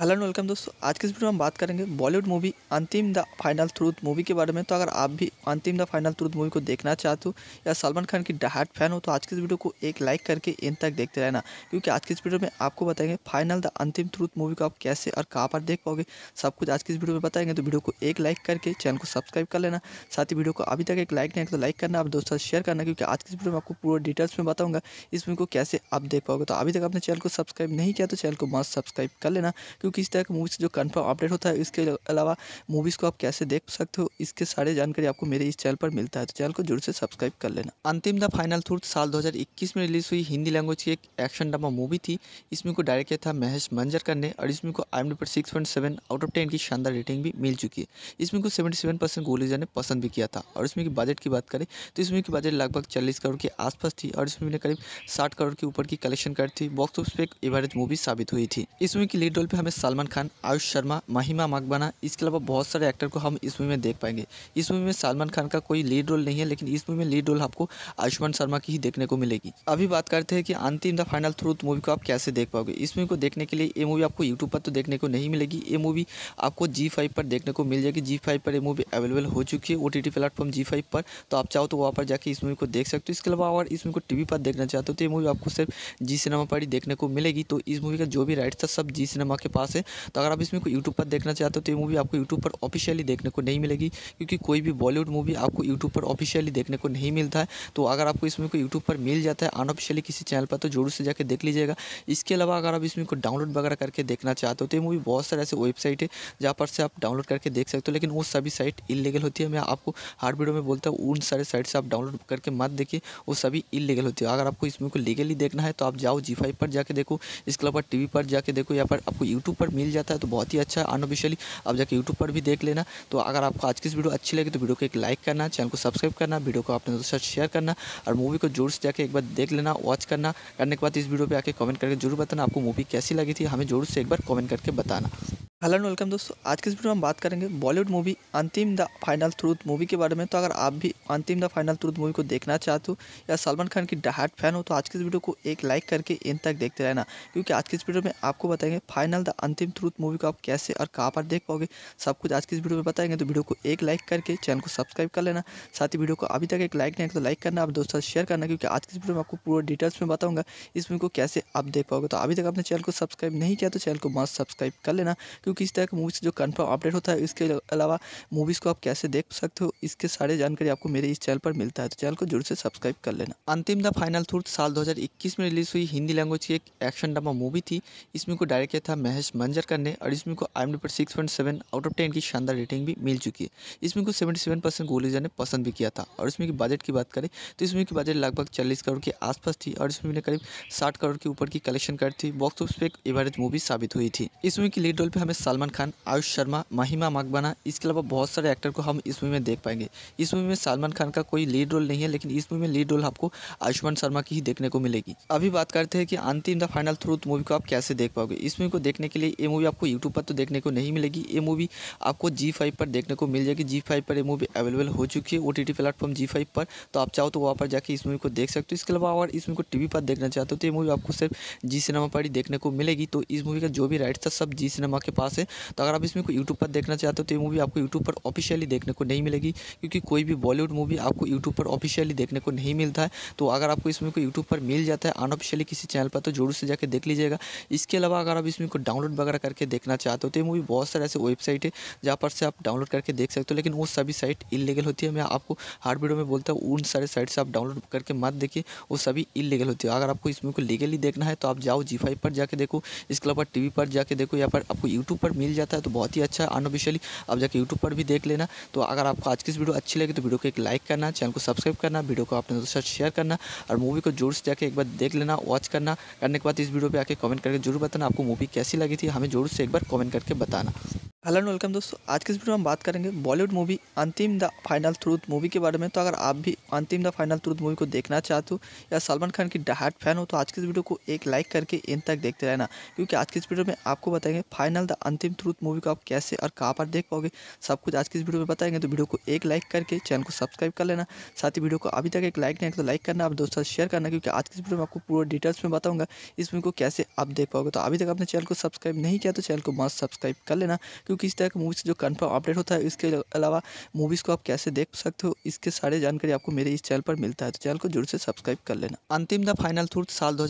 हेलो एंड वेलकम दोस्तों आज के इस वीडियो में हम बात करेंगे Bollywood movie Antim the final truth movie के बारे में तो अगर आप भी अंतिम द फाइनल ट्रूथ मूवी को देखना चाहते हो या सलमान खान की डहाट फैन हो तो आज के इस वीडियो को एक लाइक करके इन तक देखते रहना क्योंकि आज के इस वीडियो में आपको बताएंगे final the Antim truth movie को आप कैसे और कहाँ पर देख पाओगे सब कुछ आज के इस वीडियो में बताएंगे तो वीडियो को एक लाइक करके चैनल को सब्सक्राइब कर लेना साथ ही वीडियो को अभी तक एक लाइक नहीं तो लाइक करना आप दोस्तों शेयर करना क्योंकि आज के इस वीडियो में आपको पूरा डिटेल्स में बताऊँगा इस मूवी को कैसे आप देख पाओगे तो अभी तक आपने चैनल को सब्सक्राइब नहीं किया तो चैनल को मस्त सब्सक्राइब कर लेना क्योंकि इस तरह के मूवीज़ जो कन्फर्म अपडेट होता है इसके अलावा मूवीज़ को आप कैसे देख सकते हो इसके सारे जानकारी आपको मेरे इस चैनल पर मिलता है तो चैनल को जरूर से सब्सक्राइब कर लेना अंतिम द फाइनल थ्रूथ साल दो में रिलीज़ हुई हिंदी लैंग्वेज की एक एक्शन ड्रामा मूवी थी इसमें को डायरेक्ट किया था महेश मंजर करने और इसमें को आई पर six point seven out of ten की शानदार रेटिंग भी मिल चुकी है इसमें को सेवेंटी सेवन परसेंट गोलीजा ने पसंद भी किया था और इसमें की बजट की बात करें तो इसमें की बजट लगभग चालीस करोड़ के आसपास थी और इसमें करीब साठ करोड़ के ऊपर की कलेक्शन कर थी बॉक्स ऑफिस पर एक एवरेज मूवी साबित हुई थी इसमें की लीड रोल पर हमें सलमान खान आयुष शर्मा महिमा मकबाना इसके अलावा बहुत सारे एक्टर को हम इस मूवी में देख पाएंगे इस मूवी में सलमान खान का कोई लीड रोल नहीं है लेकिन इस मूवी में लीड रोल आपको आयुष्मान शर्मा की ही देखने को मिलेगी अभी बात करते हैं कि Antim the final truth movie को आप कैसे देख पाओगे इस मूवी को देखने के लिए ये मूवी आपको यूट्यूब पर तो देखने को नहीं मिलेगी ये मूवी आपको जी फाइव पर देखने को मिल जाएगी जी फाइव पर ये मूवी अवेलेबल हो चुकी है ओ टी टी प्लेटफॉर्म जी फाइव पर तो आप चाहो तो वहाँ पर जाकर इस मूवी को देख सकते हो इसके अलावा अगर इस मूवी को टीवी पर देखना चाहते हो तो ये मूवी आपको सिर्फ जी सिनेमा पर ही देखने को मिलेगी तो इस मूवी का जो भी राइट था सब जी सिनेमा के पास से तो अगर आप इसमें कोई यूट्यूब पर देखना चाहते हो तो ये मूवी आपको यूट्यूब पर ऑफिशियली देखने को नहीं मिलेगी क्योंकि कोई भी बॉलीवुड मूवी आपको यूट्यूब पर ऑफिशियली देखने को नहीं मिलता है तो अगर आपको इसमें कोई यूट्यूब पर मिल जाता है अनऑफिशियली किसी चैनल पर तो जरूर से जाकर देख लीजिएगा इसके अलावा अगर आप इसमें कोई डाउनलोड वगैरह करके देखना चाहते हो तो ये मूवी बहुत सारे ऐसे वेबसाइट है जहाँ पर से आप डाउनलोड करके देख सकते हो लेकिन वो सभी साइट इलीगल होती है मैं आपको हर वीडियो में बोलता हूँ उन सारे साइट से आप डाउनलोड करके मत देखिए वो सभी इलीगल होती है अगर आपको इसमें को लीगली देखना है तो आप जाओ जी फाइव पर जाके देखो इसके अलावा टीवी पर जाके देखो या पर आपको यूट्यूब पर मिल जाता है तो बहुत ही अच्छा अनऑफिशियली आप जाके यूट्यूब पर भी देख लेना तो अगर आपको आज की वीडियो अच्छी लगी तो वीडियो को एक लाइक करना चैनल को सब्सक्राइब करना वीडियो को अपने दोस्तों शेयर करना और मूवी को जोर से जाकर एक बार देख लेना वॉच करना करने के बाद इस वीडियो पर आके कमेंट करके जरूर बताना आपको मूवी कैसी लगी थी हमें जोर से एक बार कमेंट करके बताना हेलो एंड वेलकम दोस्तों आज के इस वीडियो में हम बात करेंगे Bollywood movie Antim the final truth movie के बारे में तो अगर आप भी अंतिम द फाइनल ट्रूथ मूवी को देखना चाहते हो या सलमान खान की डहाट फैन हो तो आज के इस वीडियो को एक लाइक करके इन तक देखते रहना क्योंकि आज के इस वीडियो में आपको बताएंगे फाइनल द अंतिम त्रुत मूवी को आप कैसे और कहाँ पर देख पाओगे सब कुछ आज की इस वीडियो में बताएंगे तो वीडियो को एक लाइक करके चैनल को सब्सक्राइब कर लेना साथ ही वीडियो को अभी तक एक लाइक नहीं तो लाइक करना आप दोस्तों शेयर करना क्योंकि आज की इस वीडियो में आपको पूरा डिटेल्स में बताऊँगा इस मूवी को कैसे आप देख पाओगे तो अभी तक आपने चैनल को सब्सक्राइब नहीं किया तो चैनल को मस्त सब्सक्राइब कर लेना क्योंकि इस तरह की मूवी से जो कन्फर्म अपडेट होता है इसके अलावा मूवीज़ को आप कैसे देख सकते हो इसके सारे जानकारी आपको मेरे इस चैनल पर मिलता है तो चैनल को जरूर से सब्सक्राइब कर लेना अंतिम द फाइनल थ्रूथ साल दो में रिलीज हुई हिंदी लैंग्वेज की एक एक्शन ड्रामा मूवी थी इसमें को डायरेक्ट किया था महेश मंजर ने और इसमें को आई पर six point seven out of ten की शानदार रेटिंग भी मिल चुकी है इसमें को सेवेंटी सेवन परसेंट गोलीजा ने पसंद भी किया था और इसमें की बजट की बात करें तो इसमें की बजट लगभग चालीस करोड़ के आसपास थी और इस मूवी ने करीब साठ करोड़ के ऊपर की कलेक्शन कर थी बॉक्स ऑफिस पर एक एवरेज मूवी साबित हुई थी इस मूवी की लीड रोल पर हमें सलमान खान आयुष शर्मा महिमा मकबाना इसके अलावा बहुत सारे एक्टर को हम इस मूवी में देख पाएंगे इस मूवी में सलमान खान का कोई लीड रोल नहीं है लेकिन इस मूवी में लीड रोल आपको आयुष्मान शर्मा की ही देखने को मिलेगी अभी बात करते हैं कि Antim the final through movie को आप कैसे देख पाओगे इस मूवी को देखने के के लिए ये मूवी आपको यूट्यूब पर तो देखने को नहीं मिलेगी ये मूवी आपको जी फाइव पर देखने को मिल जाएगी जी फाइव पर ये मूवी अवेलेबल हो चुकी है ओ टी टी प्लेटफॉर्म जी फाइव पर तो आप चाहो तो वहाँ पर जाकर इस मूवी को देख सकते हो इसके अलावा अगर इस मूवी को टी वी पर देखना चाहते हो तो ये मूवी आपको सिर्फ जी सिनेमा पर ही देखने को मिलेगी तो इस मूवी का जो भी राइट्स था सब जी सिनेमा के पास है तो अगर आप इसमें को यूट्यूब पर देखना चाहते हो तो ये मूवी आपको यूट्यूब पर ऑफिशियली देखने को नहीं मिलेगी क्योंकि कोई भी बॉलीवुड मूवी आपको यूट्यूब पर ऑफिशियली देखने को नहीं मिलता है तो अगर आपको इसमें को यूट्यूब पर मिल जाता है अनऑफिशियली किसी चैनल पर तो जरूर से जाकर देख लीजिएगा इसके अलावा अगर आप इसमें को डाउनलोड डाउनलोड वगैरह करके देखना चाहते हो तो ये मूवी बहुत सारे ऐसे वेबसाइट है जहाँ पर से आप डाउनलोड करके देख सकते हो लेकिन वो सभी साइट इलीगल होती है मैं आपको हार्ड वीडियो में बोलता हूँ उन सारे साइट से आप डाउनलोड करके मत देखिए वो सभी इलीगल होती है अगर आपको इस मूवी को लीगली देखना है तो आप जाओ जी फाइव पर जाके देखो इसके अलावा टी पर जाके देखो या पर आपको यूट्यूब पर मिल जाता है तो बहुत ही अच्छा है अनऑफिशियली आप जाके यूट्यूब पर भी देख लेना तो अगर आपको आज की इस वीडियो अच्छी लगी तो वीडियो को एक लाइक करना चैनल को सब्सक्राइब करना वीडियो को अपने दोस्तों साथ शेयर करना और मूवी को जोर से जाके एक बार देख लेना वॉच करना करने के बाद इस वीडियो पर आके कमेंट करके जरूर बताना आपको मूवी कैसी लगी थी हमें ज़रूर से एक बार कमेंट करके बताना हेलो एंड वेलकम दोस्तों आज के इस वीडियो में हम बात करेंगे Bollywood movie Antim the final truth movie के बारे में तो अगर आप भी अंतिम द फाइनल थ्रूथ मूवी को देखना चाहते हो या सलमान खान की डहाट फैन हो तो आज के इस वीडियो को एक लाइक करके इन तक देखते रहना क्योंकि आज की इस वीडियो में आपको बताएंगे फाइनल द अंतिम थ्रूथ मूवी को आप कैसे और कहाँ पर देख पाओगे सब कुछ आज की इस वीडियो में बताएंगे तो वीडियो को एक लाइक करके चैनल को सब्सक्राइब कर लेना साथ ही वीडियो को अभी तक एक लाइक नहीं तो लाइक करना आप दोस्तों शेयर करना क्योंकि आज की इस वीडियो में आपको पूरा डिटेल्स में बताऊँगा इस मूवी को कैसे आप देख पाओगे तो अभी तक अपने चैनल को सब्सक्राइब सब्सक्राइब नहीं किया तो चैनल को मस्त सब्सक्राइब कर लेना क्योंकि इस तरह के मूवीज़ जो कन्फर्म अपडेट होता है इसके अलावा मूवीज़ को आप कैसे देख सकते हो इसके सारे जानकारी आपको मेरे इस चैनल पर मिलता है तो चैनल को जोर से सब्सक्राइब कर लेना अंतिम द फाइनल थूर्थ साल दो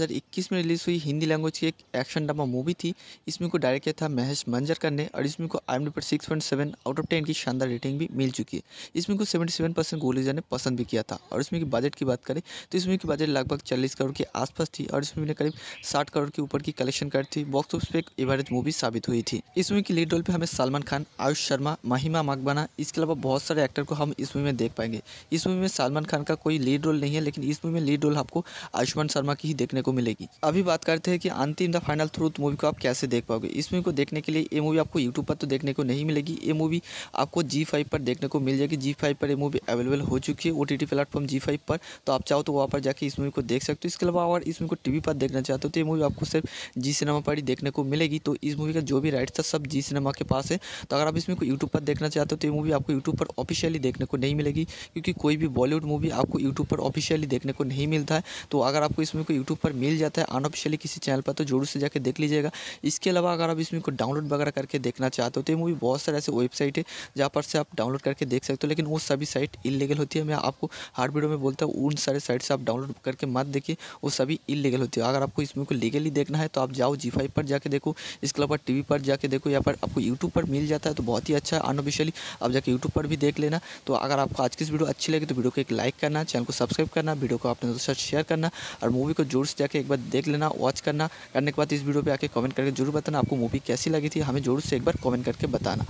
में रिलीज हुई हिंदी लैंग्वेज की एक एक्शन ड्रामा मूवी थी इसमें को डायरेक्ट किया था महेश मंजर ने और इसमें को आई पर six point seven out of ten की शानदार रेटिंग भी मिल चुकी है इसमें को सेवेंटी सेवन परसेंट गोलीजा ने पसंद भी किया था और इसमें की बजट की बात करें तो इसमें की बजट लगभग चालीस करोड़ के आसपास थी और इसमें करीब साठ करोड़ के ऊपर की कलेक्शन कर थी बॉक्स ऑफिस पे फेवरेट मूवी साबित हुई थी इस मूवी की लीड रोल पे हमें सलमान खान आयुष शर्मा महिमा मकबाना इसके अलावा बहुत सारे एक्टर को हम इस मूवी में देख पाएंगे इस मूवी में सलमान खान का कोई लीड रोल नहीं है लेकिन इस मूवी में लीड रोल आपको आयुष्मान शर्मा की ही देखने को मिलेगी अभी बात करते हैं कि Antim the final truth movie को आप कैसे देख पाओगे इस मूवी को देखने के लिए ये मूवी आपको यूट्यूब पर तो देखने को नहीं मिलेगी ये मूवी आपको जी फाइव पर देखने को मिल जाएगी जी फाइव पर ये मूवी अवेलेबल हो चुकी है ओ टी टी प्लेटफॉर्म जी फाइव पर तो आप चाहो तो वहाँ पर जाकर इस मूवी को देख सकते हो इसके अलावा अगर इस मूवी को टीवी पर देखना चाहते हो तो ये मूवी आपको सिर्फ जी सिनेमा पर ही देखने को मिलेगी होगी तो इस मूवी का जो भी राइट्स था सब जी सिनेमा के पास है तो अगर आप इसमें कोई यूट्यूब पर देखना चाहते हो तो ये मूवी आपको यूट्यूब पर ऑफिशियली देखने को नहीं मिलेगी क्योंकि कोई भी बॉलीवुड मूवी आपको यूट्यूब पर ऑफिशियली देखने को नहीं मिलता है तो अगर आपको इसमें कोई यूट्यूब पर मिल जाता है अनऑफिशियली किसी चैनल पर तो जरूर से जाकर देख लीजिएगा इसके अलावा अगर आप इसमें को डाउनलोड वगैरह करके देखना चाहते हो तो ये मूवी बहुत सारे ऐसे वेबसाइट है जहाँ पर से आप डाउनलोड करके देख सकते हो लेकिन वो सभी साइट इलीगल होती है मैं आपको हार्ड वीडियो में बोलता हूँ उन सारे साइट से आप डाउनलोड करके मत देखिए वो सभी इलीगल होती है अगर आपको इसमें को लीगली देखना है तो आप जाओ जी फाइव पर जाके देखो इसके अलावा टी पर जाके देखो या पर आपको यूट्यूब पर मिल जाता है तो बहुत ही अच्छा है अनऑफिशियली आप जाके यूट्यूब पर भी देख लेना तो अगर आपको आज की इस वीडियो अच्छी लगे तो वीडियो को एक लाइक करना चैनल को सब्सक्राइब करना वीडियो को अपने दोस्तों साथ शेयर करना और मूवी को जोर से जाकर एक बार देख लेना वॉच करना करने के बाद इस वीडियो पर आके कमेंट करके जरूर बताना आपको मूवी कैसी लगी थी हमें जोर से एक बार कॉमेंट करके बताना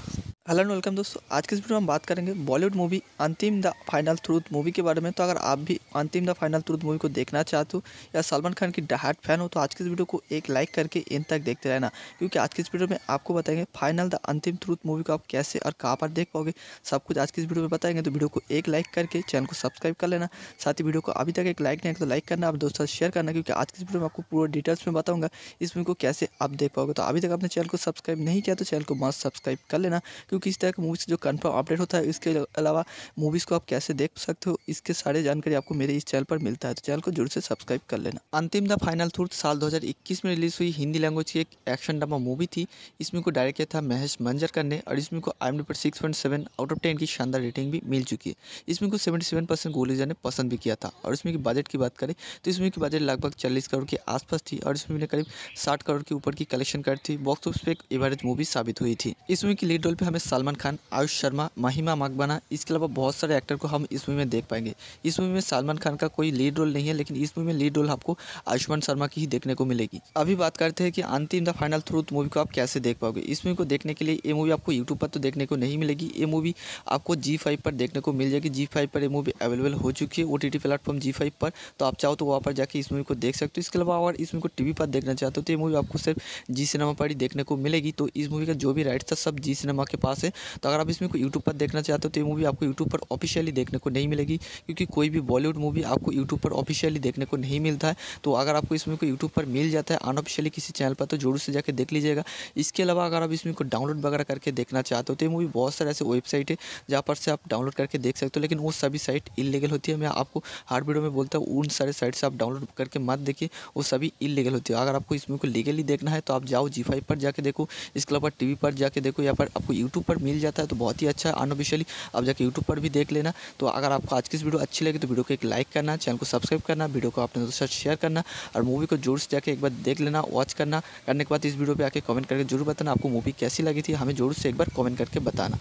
हेलो एंड वेलकम दोस्तों आज के इस वीडियो में हम बात करेंगे Bollywood movie Antim the final truth movie के बारे में तो अगर आप भी अंतिम द फाइनल थ्रूथ मूवी को देखना चाहते हो या सलमान खान की डहाट फैन हो तो आज के इस वीडियो को एक लाइक करके इन तक देखते रहना क्योंकि आज के इस वीडियो में आपको बताएंगे फाइनल द अंतिम थ्रूथ मूवी को आप कैसे और कहाँ पर देख पाओगे सब कुछ आज के इस वीडियो में बताएंगे तो वीडियो को एक लाइक करके चैनल को सब्सक्राइब कर लेना साथ ही वीडियो को अभी तक एक लाइक नहीं है तो लाइक करना आप दोस्तों शेयर करना क्योंकि आज के इस वीडियो में आपको पूरा डिटेल्स में बताऊँगा इस मूवी को कैसे आप देख पाओगे तो अभी तक आपने चैनल को सब्सक्राइब नहीं किया तो चैनल को मस्त सब्सक्राइब कर लेना क्योंकि क्योंकि इस तरह का मूवीज़ जो कन्फर्म अपडेट होता है इसके अलावा मूवीज़ को आप कैसे देख सकते हो इसके सारे जानकारी आपको मेरे इस चैनल पर मिलता है तो चैनल को जरूर से सब्सक्राइब कर लेना अंतिम द फाइनल थ्रूथ साल दो में रिलीज़ हुई हिंदी लैंग्वेज की एक एक्शन ड्रामा मूवी थी इसमें को डायरेक्ट किया था महेश मंजर ने और इसमें को आई पर सिक्स आउट ऑफ टेन की शानदार रेटिंग भी मिल चुकी है इसमें को सेवेंटी सेवन परसेंट गोलीजा ने पसंद भी किया था और इसमें की बजट की बात करें तो इसमें की बजट लगभग चालीस करोड़ के आसपास थी और इसमें करीब साठ करोड़ के ऊपर की कलेक्शन कर थी बॉक्स ऑफिस पे एक एवरेज मूवी साबित हुई थी इसमें की लीड रोल पे हमें सलमान खान आयुष शर्मा महिमा मकबाना इसके अलावा बहुत सारे एक्टर को हम इस मूवी में देख पाएंगे इस मूवी में सलमान खान का कोई लीड रोल नहीं है लेकिन इस मूवी में लीड रोल आपको आयुष्मान शर्मा की ही देखने को मिलेगी अभी बात करते हैं कि Antim the final truth movie को आप कैसे देख पाओगे इस मूवी को देखने के लिए ये मूवी आपको यूट्यूब पर तो देखने को नहीं मिलेगी ये मूवी आपको जी फाइव पर देखने को मिल जाएगी जी फाइव पर ये मूवी अवेलेबल हो चुकी है ओ टी टी प्लेटफॉर्म जी फाइव पर तो आप चाहो तो वहाँ पर जाकर इस मूवी को देख सकते हो इसके अलावा और इस मूवी को टीवी पर देखना चाहते हो तो ये मूवी आपको सिर्फ जी सिनेमा पर ही देखने को मिलेगी तो इस मूवी का जो भी राइट था सब जी सिनेमा के पास है तो अगर आप इसमें को यूट्यूब पर देखना चाहते हो तो ये मूवी आपको यूट्यूब पर ऑफिशियली देखने को नहीं मिलेगी क्योंकि कोई भी बॉलीवुड मूवी आपको यूट्यूब पर ऑफिशियली देखने को नहीं मिलता है तो अगर आपको इसमें कोई यूट्यूब पर मिल जाता है अनऑफिशियली किसी चैनल पर तो जरूर से जाकर देख लीजिएगा इसके अलावा अगर आप इसमें को डाउनलोड वगैरह करके देखना चाहते हो तो ये मूवी बहुत सारे ऐसे वेबसाइट है जहाँ पर से आप डाउनलोड करके देख सकते हो लेकिन वो सभी साइट इलीगल होती है मैं आपको हर वीडियो में बोलता हूँ उन सारे साइट से आप डाउनलोड करके मत देखिए वो सभी इलीगल होती है अगर आपको इसमें को लीगली देखना है तो आप जाओ जी फाइव पर जाके देखो इसके अलावा टी पर जाके देखो या पर आपको यूट्यूब पर मिल जाता है तो बहुत ही अच्छा अनऑफिशियली आप जाकर यूट्यूब पर भी देख लेना तो अगर आपको आज की इस वीडियो अच्छी लगी तो वीडियो को एक लाइक करना चैनल को सब्सक्राइब करना वीडियो को अपने दोस्तों साथ शेयर करना और मूवी को जोर से जाकर एक बार देख लेना वॉच करना करने के बाद इस वीडियो पर आके कमेंट करके जरूर बताना आपको मूवी कैसी लगी थी हमें जोर से एक बार कमेंट करके बताना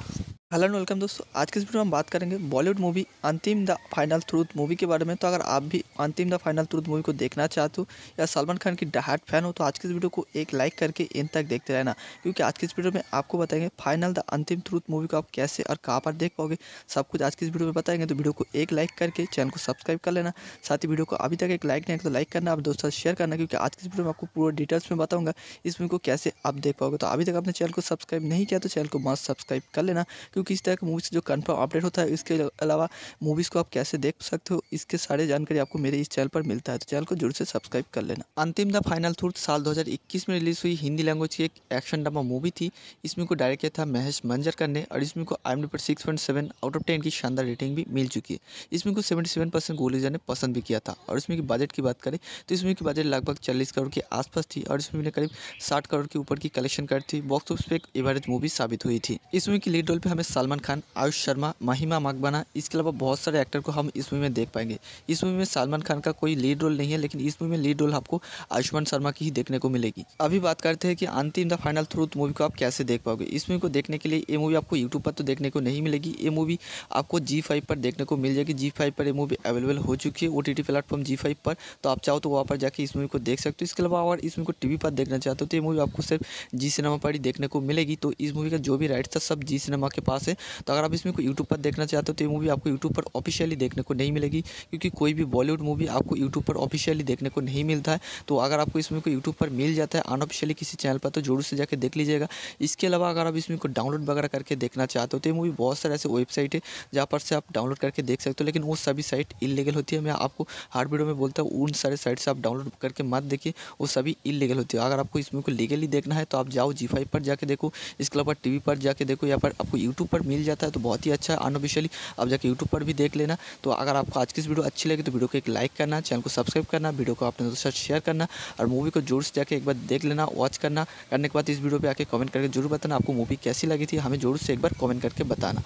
हेलो एंड वेलकम दोस्तों आज के इस वीडियो में हम बात करेंगे Bollywood movie Antim the final truth movie के बारे में तो अगर आप भी अंतिम द फाइनल थ्रूथ मूवी को देखना चाहते हो या सलमान खान की डहाट फैन हो तो आज के इस वीडियो को एक लाइक करके इन तक देखते रहना क्योंकि आज के इस वीडियो में आपको बताएंगे final the Antim truth movie को आप कैसे और कहाँ पर देख पाओगे सब कुछ आज की इस वीडियो में बताएंगे तो वीडियो को एक लाइक करके चैनल को सब्सक्राइब कर लेना साथ ही वीडियो को अभी तक एक लाइक नहीं तो लाइक करना आप दोस्तों शेयर करना क्योंकि आज की इस वीडियो में आपको पूरा डिटेल्स में बताऊँगा इस मूवी को कैसे आप देख पाओगे तो अभी तक आपने चैनल को सब्सक्राइब नहीं किया तो चैनल को मस्त सब्सक्राइब कर लेना क्योंकि इस तरह की मूवी से जो कन्फर्म अपडेट होता है इसके अलावा मूवीज़ को आप कैसे देख सकते हो इसके सारे जानकारी आपको मेरे इस चैनल पर मिलता है तो चैनल को जरूर से सब्सक्राइब कर लेना अंतिम द फाइनल थ्रूथ साल दो में रिलीज हुई हिंदी लैंग्वेज की एक एक्शन ड्रामा मूवी थी इसमें को डायरेक्ट किया था महेश एस मंजरकर ने और इसमें को आई पर six point seven out of ten की शानदार रेटिंग भी मिल चुकी है इसमें को सेवेंटी सेवन परसेंट गोल ने पसंद भी किया था और इसमें की बजट की बात करें तो इसमें की बजट लगभग चालीस करोड़ के आसपास थी और इसमें ने करीब साठ करोड़ के ऊपर की कलेक्शन कर थी बॉक्स ऑफिस पर एक एवरेज मूवी साबित हुई थी इस मूवी की लीड रोल पर हमें सलमान खान आयुष शर्मा महिमा मकबाना इसके अलावा बहुत सारे एक्टर को हम इस मूवी में देख पाएंगे इस मूवी में सलमान खान का कोई लीड रोल नहीं है लेकिन इस मूवी में लीड रोल आपको आयुष्मान शर्मा की ही देखने को मिलेगी अभी बात करते हैं कि Antim the final through movie को आप कैसे देख पाओगे इस मूवी को देखने के के लिए ये मूवी आपको यूट्यूब पर तो देखने को नहीं मिलेगी ये मूवी आपको जी फाइव पर देखने को मिल जाएगी जी फाइव पर ये मूवी अवेलेबल हो चुकी है ओ टी टी प्लेटफॉर्म जी फाइव पर तो आप चाहो तो वहाँ पर जाकर इस मूवी को देख सकते हो इसके अलावा अगर इस मूवी को टी वी पर देखना चाहते हो तो ये मूवी आपको सिर्फ जी सिनेमा पर ही देखने को मिलेगी तो इस मूवी का जो भी राइट्स था सब जी सिनेमा के पास है तो अगर आप इस मूवी को यूट्यूब पर देखना चाहते हो तो ये मूवी आपको यूट्यूब पर ऑफिशियली देखने को नहीं मिलेगी क्योंकि कोई भी बॉलीवुड मूवी आपको यूट्यूब पर ऑफिशियली देखने को नहीं मिलता है तो अगर आपको इस मूवी को यूट्यूब पर मिल जाता है अनऑफिशियली किसी चैनल पर तो जरूर से जाकर देख लीजिएगा इसके अलावा अगर आप इस मूवी को डाउनलोड डाउनलोड वगैरह करके देखना चाहते हो तो ये मूवी बहुत सारे ऐसे वेबसाइट है जहाँ पर से आप डाउनलोड करके देख सकते हो लेकिन वो सभी साइट इलीगल होती है मैं आपको हार्ड वीडियो में बोलता हूँ उन सारे साइट से आप डाउनलोड करके मत देखिए वो सभी इलीगल होती है अगर आपको इस मूवी को लीगली देखना है तो आप जाओ जी फाइव पर जाके देखो इसके अलावा टी पर जाके देखो या पर आपको यूट्यूब पर मिल जाता है तो बहुत ही अच्छा है अनऑफिशियली आप जाके यूट्यूब पर भी देख लेना तो अगर आपको आज की इस वीडियो अच्छी लगी तो वीडियो को एक लाइक करना चैनल को सब्सक्राइब करना वीडियो को अपने दोस्तों साथ शेयर करना और मूवी को जोर से जाके एक बार देख लेना वॉच करना करने के बाद इस वीडियो पर आके कमेंट करके जरूर बताना आपको मूवी कैसी लगी लगी थी हमें ज़रूर से एक बार कमेंट करके बताना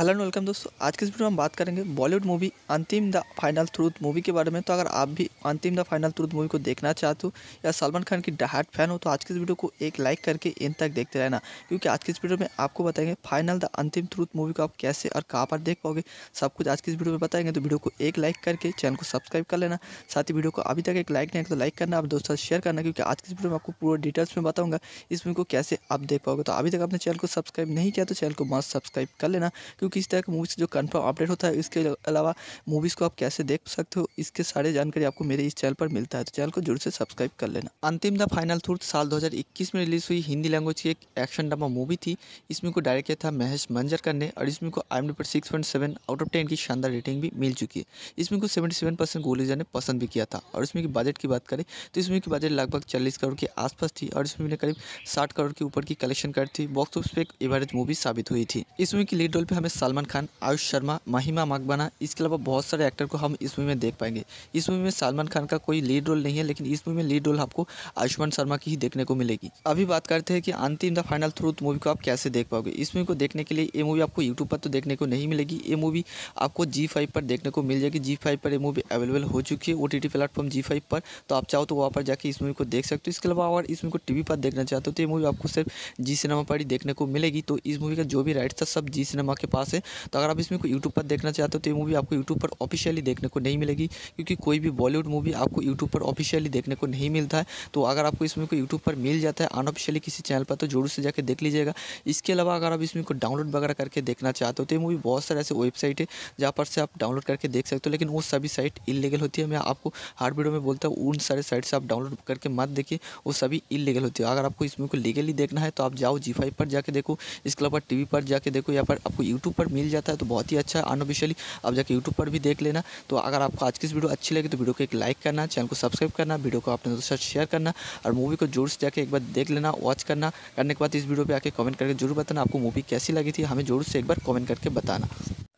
हेलो एंड वेलकम दोस्तों आज के इस वीडियो में हम बात करेंगे Bollywood movie Antim the final truth movie के बारे में तो अगर आप भी अंतिम द फाइनल थ्रूथ मूवी को देखना चाहते हो या सलमान खान की डहाट फैन हो तो आज के इस वीडियो को एक लाइक करके इन तक देखते रहना क्योंकि आज के इस वीडियो में आपको बताएंगे फाइनल द अंतिम थ्रूथ मूवी को आप कैसे और कहाँ पर देख पाओगे सब कुछ आज के इस वीडियो में बताएंगे तो वीडियो को एक लाइक करके चैनल को सब्सक्राइब कर लेना साथ ही वीडियो को अभी तक एक लाइक नहीं तो लाइक करना आप दोस्तों शेयर करना क्योंकि आज के इस वीडियो में आपको पूरा डिटेल्स में बताऊँगा इस मूवी को कैसे आप देख पाओगे तो अभी तक आपने चैनल को सब्सक्राइब नहीं किया तो चैनल को मस्त सब्सक्राइब कर लेना क्योंकि किस तरह का मूवीज़ जो कन्फर्म अपडेट होता है इसके अलावा मूवीज़ को आप कैसे देख सकते हो इसके सारे जानकारी आपको मेरे इस चैनल पर मिलता है तो चैनल को जरूर से सब्सक्राइब कर लेना अंतिम द फाइनल थ्रूथ साल दो में रिलीज़ हुई हिंदी लैंग्वेज की एक एक्शन ड्रामा मूवी थी इसमें को डायरेक्ट किया था महेश मंजर करने और इसमें को आई पर सिक्स आउट ऑफ टेन की शानदार रेटिंग भी मिल चुकी है इसमें को सेवेंटी सेवन परसेंट गोलीजा ने पसंद भी किया था और इसमें की बजट की बात करें तो इसमें की बजट लगभग चालीस करोड़ के आसपास थी और इसमें करीब साठ करोड़ के ऊपर की कलेक्शन कर थी बॉक्स ऑफिस पे एक एवरेज मूवी साबित हुई थी इसमें की लीड रोल पे हमें सलमान खान आयुष शर्मा महिमा मकबाना इसके अलावा बहुत सारे एक्टर को हम इस मूवी में देख पाएंगे इस मूवी में सलमान खान का कोई लीड रोल नहीं है लेकिन इस मूवी में लीड रोल आपको आयुष्मान शर्मा की ही देखने को मिलेगी अभी बात करते हैं कि Antim the final truth movie को आप कैसे देख पाओगे इस मूवी को देखने के लिए ये मूवी आपको यूट्यूब पर तो देखने को नहीं मिलेगी ये मूवी आपको जी फाइव पर देखने को मिल जाएगी जी फाइव पर ये मूवी अवेलेबल हो चुकी है ओ टी प्लेटफॉर्म जी फाइव पर तो आप चाहो तो वहाँ पर जाकर इस मूवी को देख सकते हो इसके अलावा और इस मूवी को टीवी पर देखना चाहते हो तो ये मूवी आपको सिर्फ जी सिनेमा पर ही देखने को मिलेगी तो इस मूवी का जो भी राइट था सब जी सिनेमा के पास पास है तो अगर आप इसमें को यूट्यूब पर देखना चाहते हो तो ये मूवी आपको यूट्यूब पर ऑफिशियली देखने को नहीं मिलेगी क्योंकि कोई भी बॉलीवुड मूवी आपको यूट्यूब पर ऑफिशियली देखने को नहीं मिलता है तो अगर आपको इसमें को यूट्यूब पर मिल जाता है अनऑफिशियली किसी चैनल पर तो जरूर से जाकर देख लीजिएगा इसके अलावा अगर आप इसमें को डाउनलोड वगैरह करके देखना चाहते हो तो ये मूवी बहुत सारे ऐसे वेबसाइट है जहाँ पर से आप डाउनलोड करके देख सकते हो लेकिन वो सभी साइट इलीगल होती है मैं आपको हर वीडियो में बोलता हूँ उन सारे साइट से आप डाउनलोड करके मत देखिए वो सभी इलीगल होती है अगर आपको इसमें को लीगली देखना है तो आप जाओ जी फाइव पर जाके देखो इसके अलावा टी पर जाके देखो या फिर आपको यूट्यूब यूट्यूब पर मिल जाता है तो बहुत ही अच्छा है अनऑफिशियली आप जाकर यूट्यूब पर भी देख लेना तो अगर आपको आज की इस वीडियो अच्छी लगी तो वीडियो को एक लाइक करना चैनल को सब्सक्राइब करना वीडियो को अपने दोस्तों साथ शेयर करना और मूवी को जोर से जाकर एक बार देख लेना वॉच करना करने के बाद इस वीडियो पर आकर कमेंट करके जरूर बताना आपको मूवी कैसी लगी थी हमें जोर से एक बार कॉमेंट करके बताना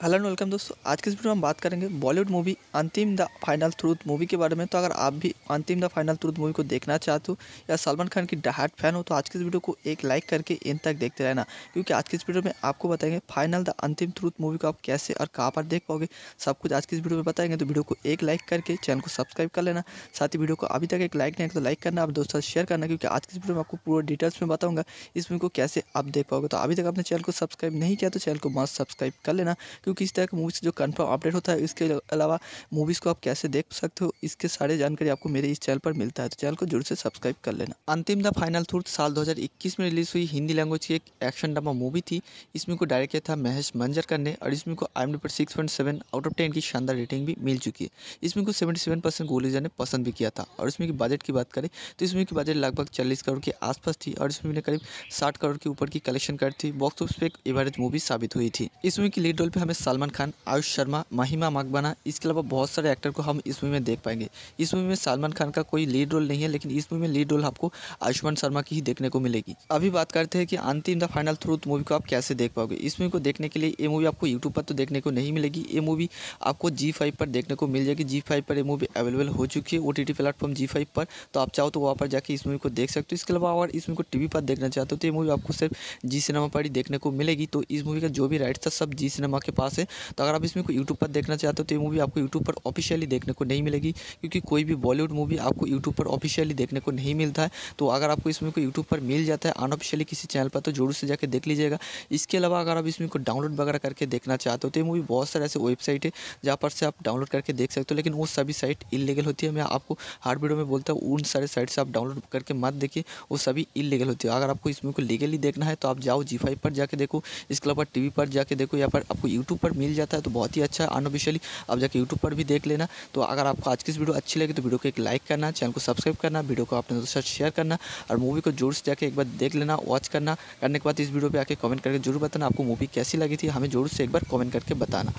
हेलो एंड वेलकम दोस्तों आज के इस वीडियो में हम बात करेंगे Bollywood movie Antim the final truth movie के बारे में तो अगर आप भी अंतिम द फाइनल थ्रूथ मूवी को देखना चाहते हो या सलमान खान की डहाट फैन हो तो आज के इस वीडियो को एक लाइक करके इन तक देखते रहना क्योंकि आज के इस वीडियो में आपको बताएंगे फाइनल द अंतिम थ्रूथ मूवी को आप कैसे और कहाँ पर देख पाओगे सब कुछ आज के इस वीडियो में बताएंगे तो वीडियो को एक लाइक करके चैनल को सब्सक्राइब कर लेना साथ ही वीडियो को अभी तक एक लाइक नहीं तो लाइक करना आप दोस्तों शेयर करना क्योंकि आज के इस वीडियो में आपको पूरा डिटेल्स में बताऊँगा इस मूवी को कैसे आप देख पाओगे तो अभी तक आपने चैनल को सब्सक्राइब नहीं किया तो चैनल को मस्त सब्सक्राइब कर लेना क्योंकि इस तरह की मूवीज़ जो कन्फर्म अपडेट होता है इसके अलावा मूवीज़ को आप कैसे देख सकते हो इसके सारे जानकारी आपको मेरे इस चैनल पर मिलता है तो चैनल को जरूर से सब्सक्राइब कर लेना अंतिम द फाइनल थ्रूथ साल दो में रिलीज़ हुई हिंदी लैंग्वेज की एक एक्शन ड्रामा मूवी थी इसमें को डायरेक्ट किया था महेश मंजर करने और इसमें को आई पर six point seven out of ten की शानदार रेटिंग भी मिल चुकी है इसमें को सेवेंटी सेवन परसेंट गोलीजा ने पसंद भी किया था और इसमें की बजट की बात करें तो इसमें की बजट लगभग चालीस करोड़ के आसपास थी और इसमें करीब साठ करोड़ के ऊपर की कलेक्शन कर थी बॉक्स ऑफिस पर एक एवरेज मूवी साबित हुई थी इसमें की लीड रोल पर हमें सलमान खान आयुष शर्मा महिमा मकबाना इसके अलावा बहुत सारे एक्टर को हम इस मूवी में देख पाएंगे इस मूवी में सलमान खान का कोई लीड रोल नहीं है लेकिन इस मूवी में लीड रोल आपको आयुष्मान शर्मा की ही देखने को मिलेगी अभी बात करते हैं कि Antim the final truth movie को आप कैसे देख पाओगे इस मूवी को देखने के लिए ये मूवी आपको यूट्यूब पर तो देखने को नहीं मिलेगी ये मूवी आपको जी पर देखने को मिल जाएगी जी पर ये मूवी अवेलेबल हो चुकी है ओ प्लेटफॉर्म जी पर तो आप चाहो तो वहाँ पर जाकर इस मूवी को देख सकते हो इसके अलावा और इस मूवी को टीवी पर देखना चाहते हो तो ये मूवी आपको सिर्फ जी सिनेमा पर ही देखने को मिलेगी तो इस मूवी का जो भी राइट था सब जी सिनेमा के पास है तो अगर आप इसमें कोई यूट्यूब पर देखना चाहते हो तो ये मूवी आपको यूट्यूब पर ऑफिशियली देखने को नहीं मिलेगी क्योंकि कोई भी बॉलीवुड मूवी आपको यूट्यूब पर ऑफिशियली देखने को नहीं मिलता है तो अगर आपको इसमें कोई यूट्यूब पर मिल जाता है अनऑफिशियली किसी चैनल पर तो जरूर से जाकर देख लीजिएगा इसके अलावा अगर आप इसमें को डाउनलोड वगैरह करके देखना चाहते हो तो ये मूवी बहुत सारे ऐसे वेबसाइट है जहाँ पर से आप डाउनलोड करके देख सकते हो लेकिन वो सभी साइट इलीगल होती है मैं आपको हर वीडियो में बोलता हूँ उन सारे साइट से आप डाउनलोड करके मत देखिए वो सभी इलीगल होती है अगर आपको इसमें को लीगली देखना है तो आप जाओ जी फाइव पर जाके देखो इसके अलावा टी पर जाके देखो या पर आपको यूट्यूब यूट्यूब पर मिल जाता है तो बहुत ही अच्छा अनऑफिशियली आप जाकर यूट्यूब पर भी देख लेना तो अगर आपको आज की वीडियो अच्छी लगी तो वीडियो को एक लाइक करना चैनल को सब्सक्राइब करना वीडियो को अपने दोस्तों साथ शेयर करना और मूवी को जोर से जाकर एक बार देख लेना वॉच करना करने के बाद इस वीडियो पर आकर कमेंट करके जरूर बताना आपको मूवी कैसी लगी थी हमें जोर से एक बार कॉमेंट करके बताना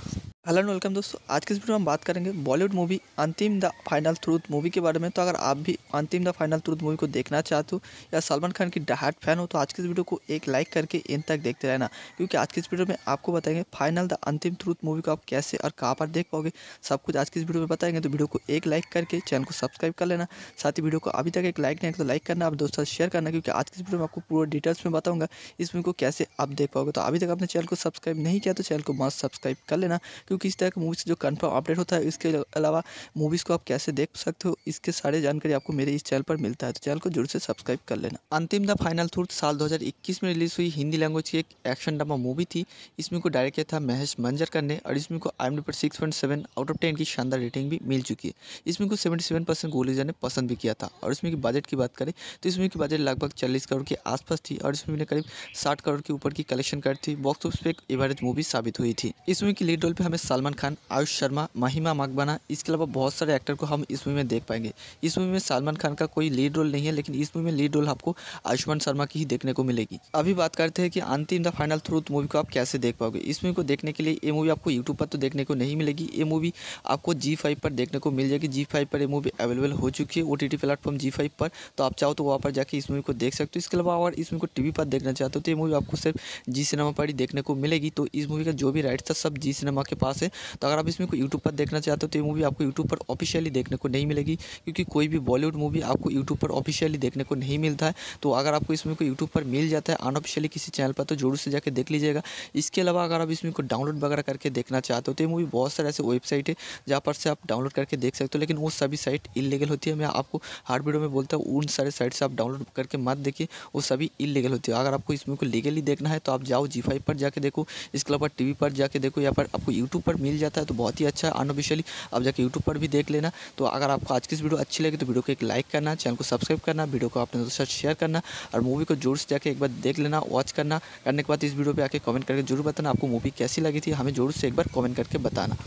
हेलो एंड वेलकम दोस्तों आज के इस वीडियो में हम बात करेंगे Bollywood movie Antim the final truth movie के बारे में तो अगर आप भी अंतिम द फाइनल ट्रूथ मूवी को देखना चाहते हो या सलमान खान की डहाट फैन हो तो आज के इस वीडियो को एक लाइक करके इन तक देखते रहना क्योंकि आज के इस वीडियो में आपको बताएंगे फाइनल द अंतिम थ्रूथ मूवी को आप कैसे और कहाँ पर देख पाओगे सब कुछ आज के इस वीडियो में बताएंगे तो वीडियो को एक लाइक करके चैनल को सब्सक्राइब कर लेना साथ ही वीडियो को अभी तक एक लाइक नहीं तो लाइक करना आप दोस्तों शेयर करना क्योंकि आज के इस वीडियो में आपको पूरा डिटेल्स में बताऊँगा इस मूवी को कैसे आप देख पाओगे तो अभी तक आपने चैनल को सब्सक्राइब नहीं किया तो चैनल को मस्त सब्सक्राइब कर लेना क्योंकि इस तरह के मूवीज़ जो कन्फर्म अपडेट होता है इसके अलावा मूवीज़ को आप कैसे देख सकते हो इसके सारे जानकारी आपको मेरे इस चैनल पर मिलता है तो चैनल को जरूर से सब्सक्राइब कर लेना अंतिम द फाइनल थ्रूट साल दो में रिलीज़ हुई हिंदी लैंग्वेज की एक एक्शन ड्रामा मूवी थी इसमें को डायरेक्ट किया था महेश मंजर करने और इसमें को आई एम डी पर six point seven out of ten की शानदार रेटिंग भी मिल चुकी है इसमें को सेवेंटी सेवन परसेंट गोलीजा ने पसंद भी किया था और इसमें की बजट की बात करें तो इसमें की बजट लगभग चालीस करोड़ के आसपास थी और इसमें ने करीब साठ करोड़ के ऊपर की कलेक्शन कर थी बॉक्स ऑफिस पर एक एवरेज मूवी साबित हुई थी इसमें की लीड रोल पर हमें सलमान खान आयुष शर्मा महिमा मकबाना इसके अलावा बहुत सारे एक्टर को हम इस मूवी में देख पाएंगे इस मूवी में सलमान खान का कोई लीड रोल नहीं है लेकिन इस मूवी में लीड रोल आपको आयुष्मान शर्मा की ही देखने को मिलेगी अभी बात करते हैं कि Antim the final truth movie को आप कैसे देख पाओगे इस मूवी को देखने के लिए ये मूवी आपको यूट्यूब पर तो देखने को नहीं मिलेगी ये मूवी आपको जी फाइव पर देखने को मिल जाएगी जी फाइव पर ये मूवी अवेलेबल हो चुकी है ओ टी टी प्लेटफॉर्म जी फाइव पर तो आप चाहो तो वहाँ पर जाकर इस मूवी को देख सकते हो इसके अलावा और इस मूवी को टीवी पर देखना चाहते हो तो ये मूवी आपको सिर्फ जी सिनेमा पर ही देखने को मिलेगी तो इस मूवी का जो भी राइट था सब जी सिनेमा के पास पास है तो अगर आप इसमें को यूट्यूब पर देखना चाहते हो तो ये मूवी आपको यूट्यूब पर ऑफिशियली देखने को नहीं मिलेगी क्योंकि कोई भी बॉलीवुड मूवी आपको यूट्यूब पर ऑफिशियली देखने को नहीं मिलता है तो अगर आपको इसमें को यूट्यूब पर मिल जाता है अनऑफिशियली किसी चैनल पर तो जरूर से जाकर देख लीजिएगा इसके अलावा अगर आप इसमें को डाउनलोड वगैरह करके देखना चाहते हो तो ये मूवी बहुत सारे ऐसे वेबसाइट है जहाँ पर से आप डाउनलोड करके देख सकते हो लेकिन वो सभी साइट इलीगल होती है मैं आपको हर वीडियो में बोलता हूँ उन सारे साइट से आप डाउनलोड करके मत देखिए वो सभी इलीगल होती है अगर आपको इसमें को लीगली देखना है तो आप जाओ जी फाइव पर जाके देखो इसके अलावा टी पर जाके देखो या पर आपको यूट्यूब ऊपर मिल जाता है तो बहुत ही अच्छा अनऑफिशियली आप जाकर यूट्यूब पर भी देख लेना तो अगर आपको आज की इस वीडियो अच्छी लगी तो वीडियो को एक लाइक करना चैनल को सब्सक्राइब करना वीडियो को अपने दोस्तों साथ शेयर करना और मूवी को जोर से जाकर एक बार देख लेना वॉच करना करने के बाद इस वीडियो पर आकर कमेंट करके जरूर बताना आपको मूवी कैसी लगी थी हमें जोर से एक बार कमेंट करके बताना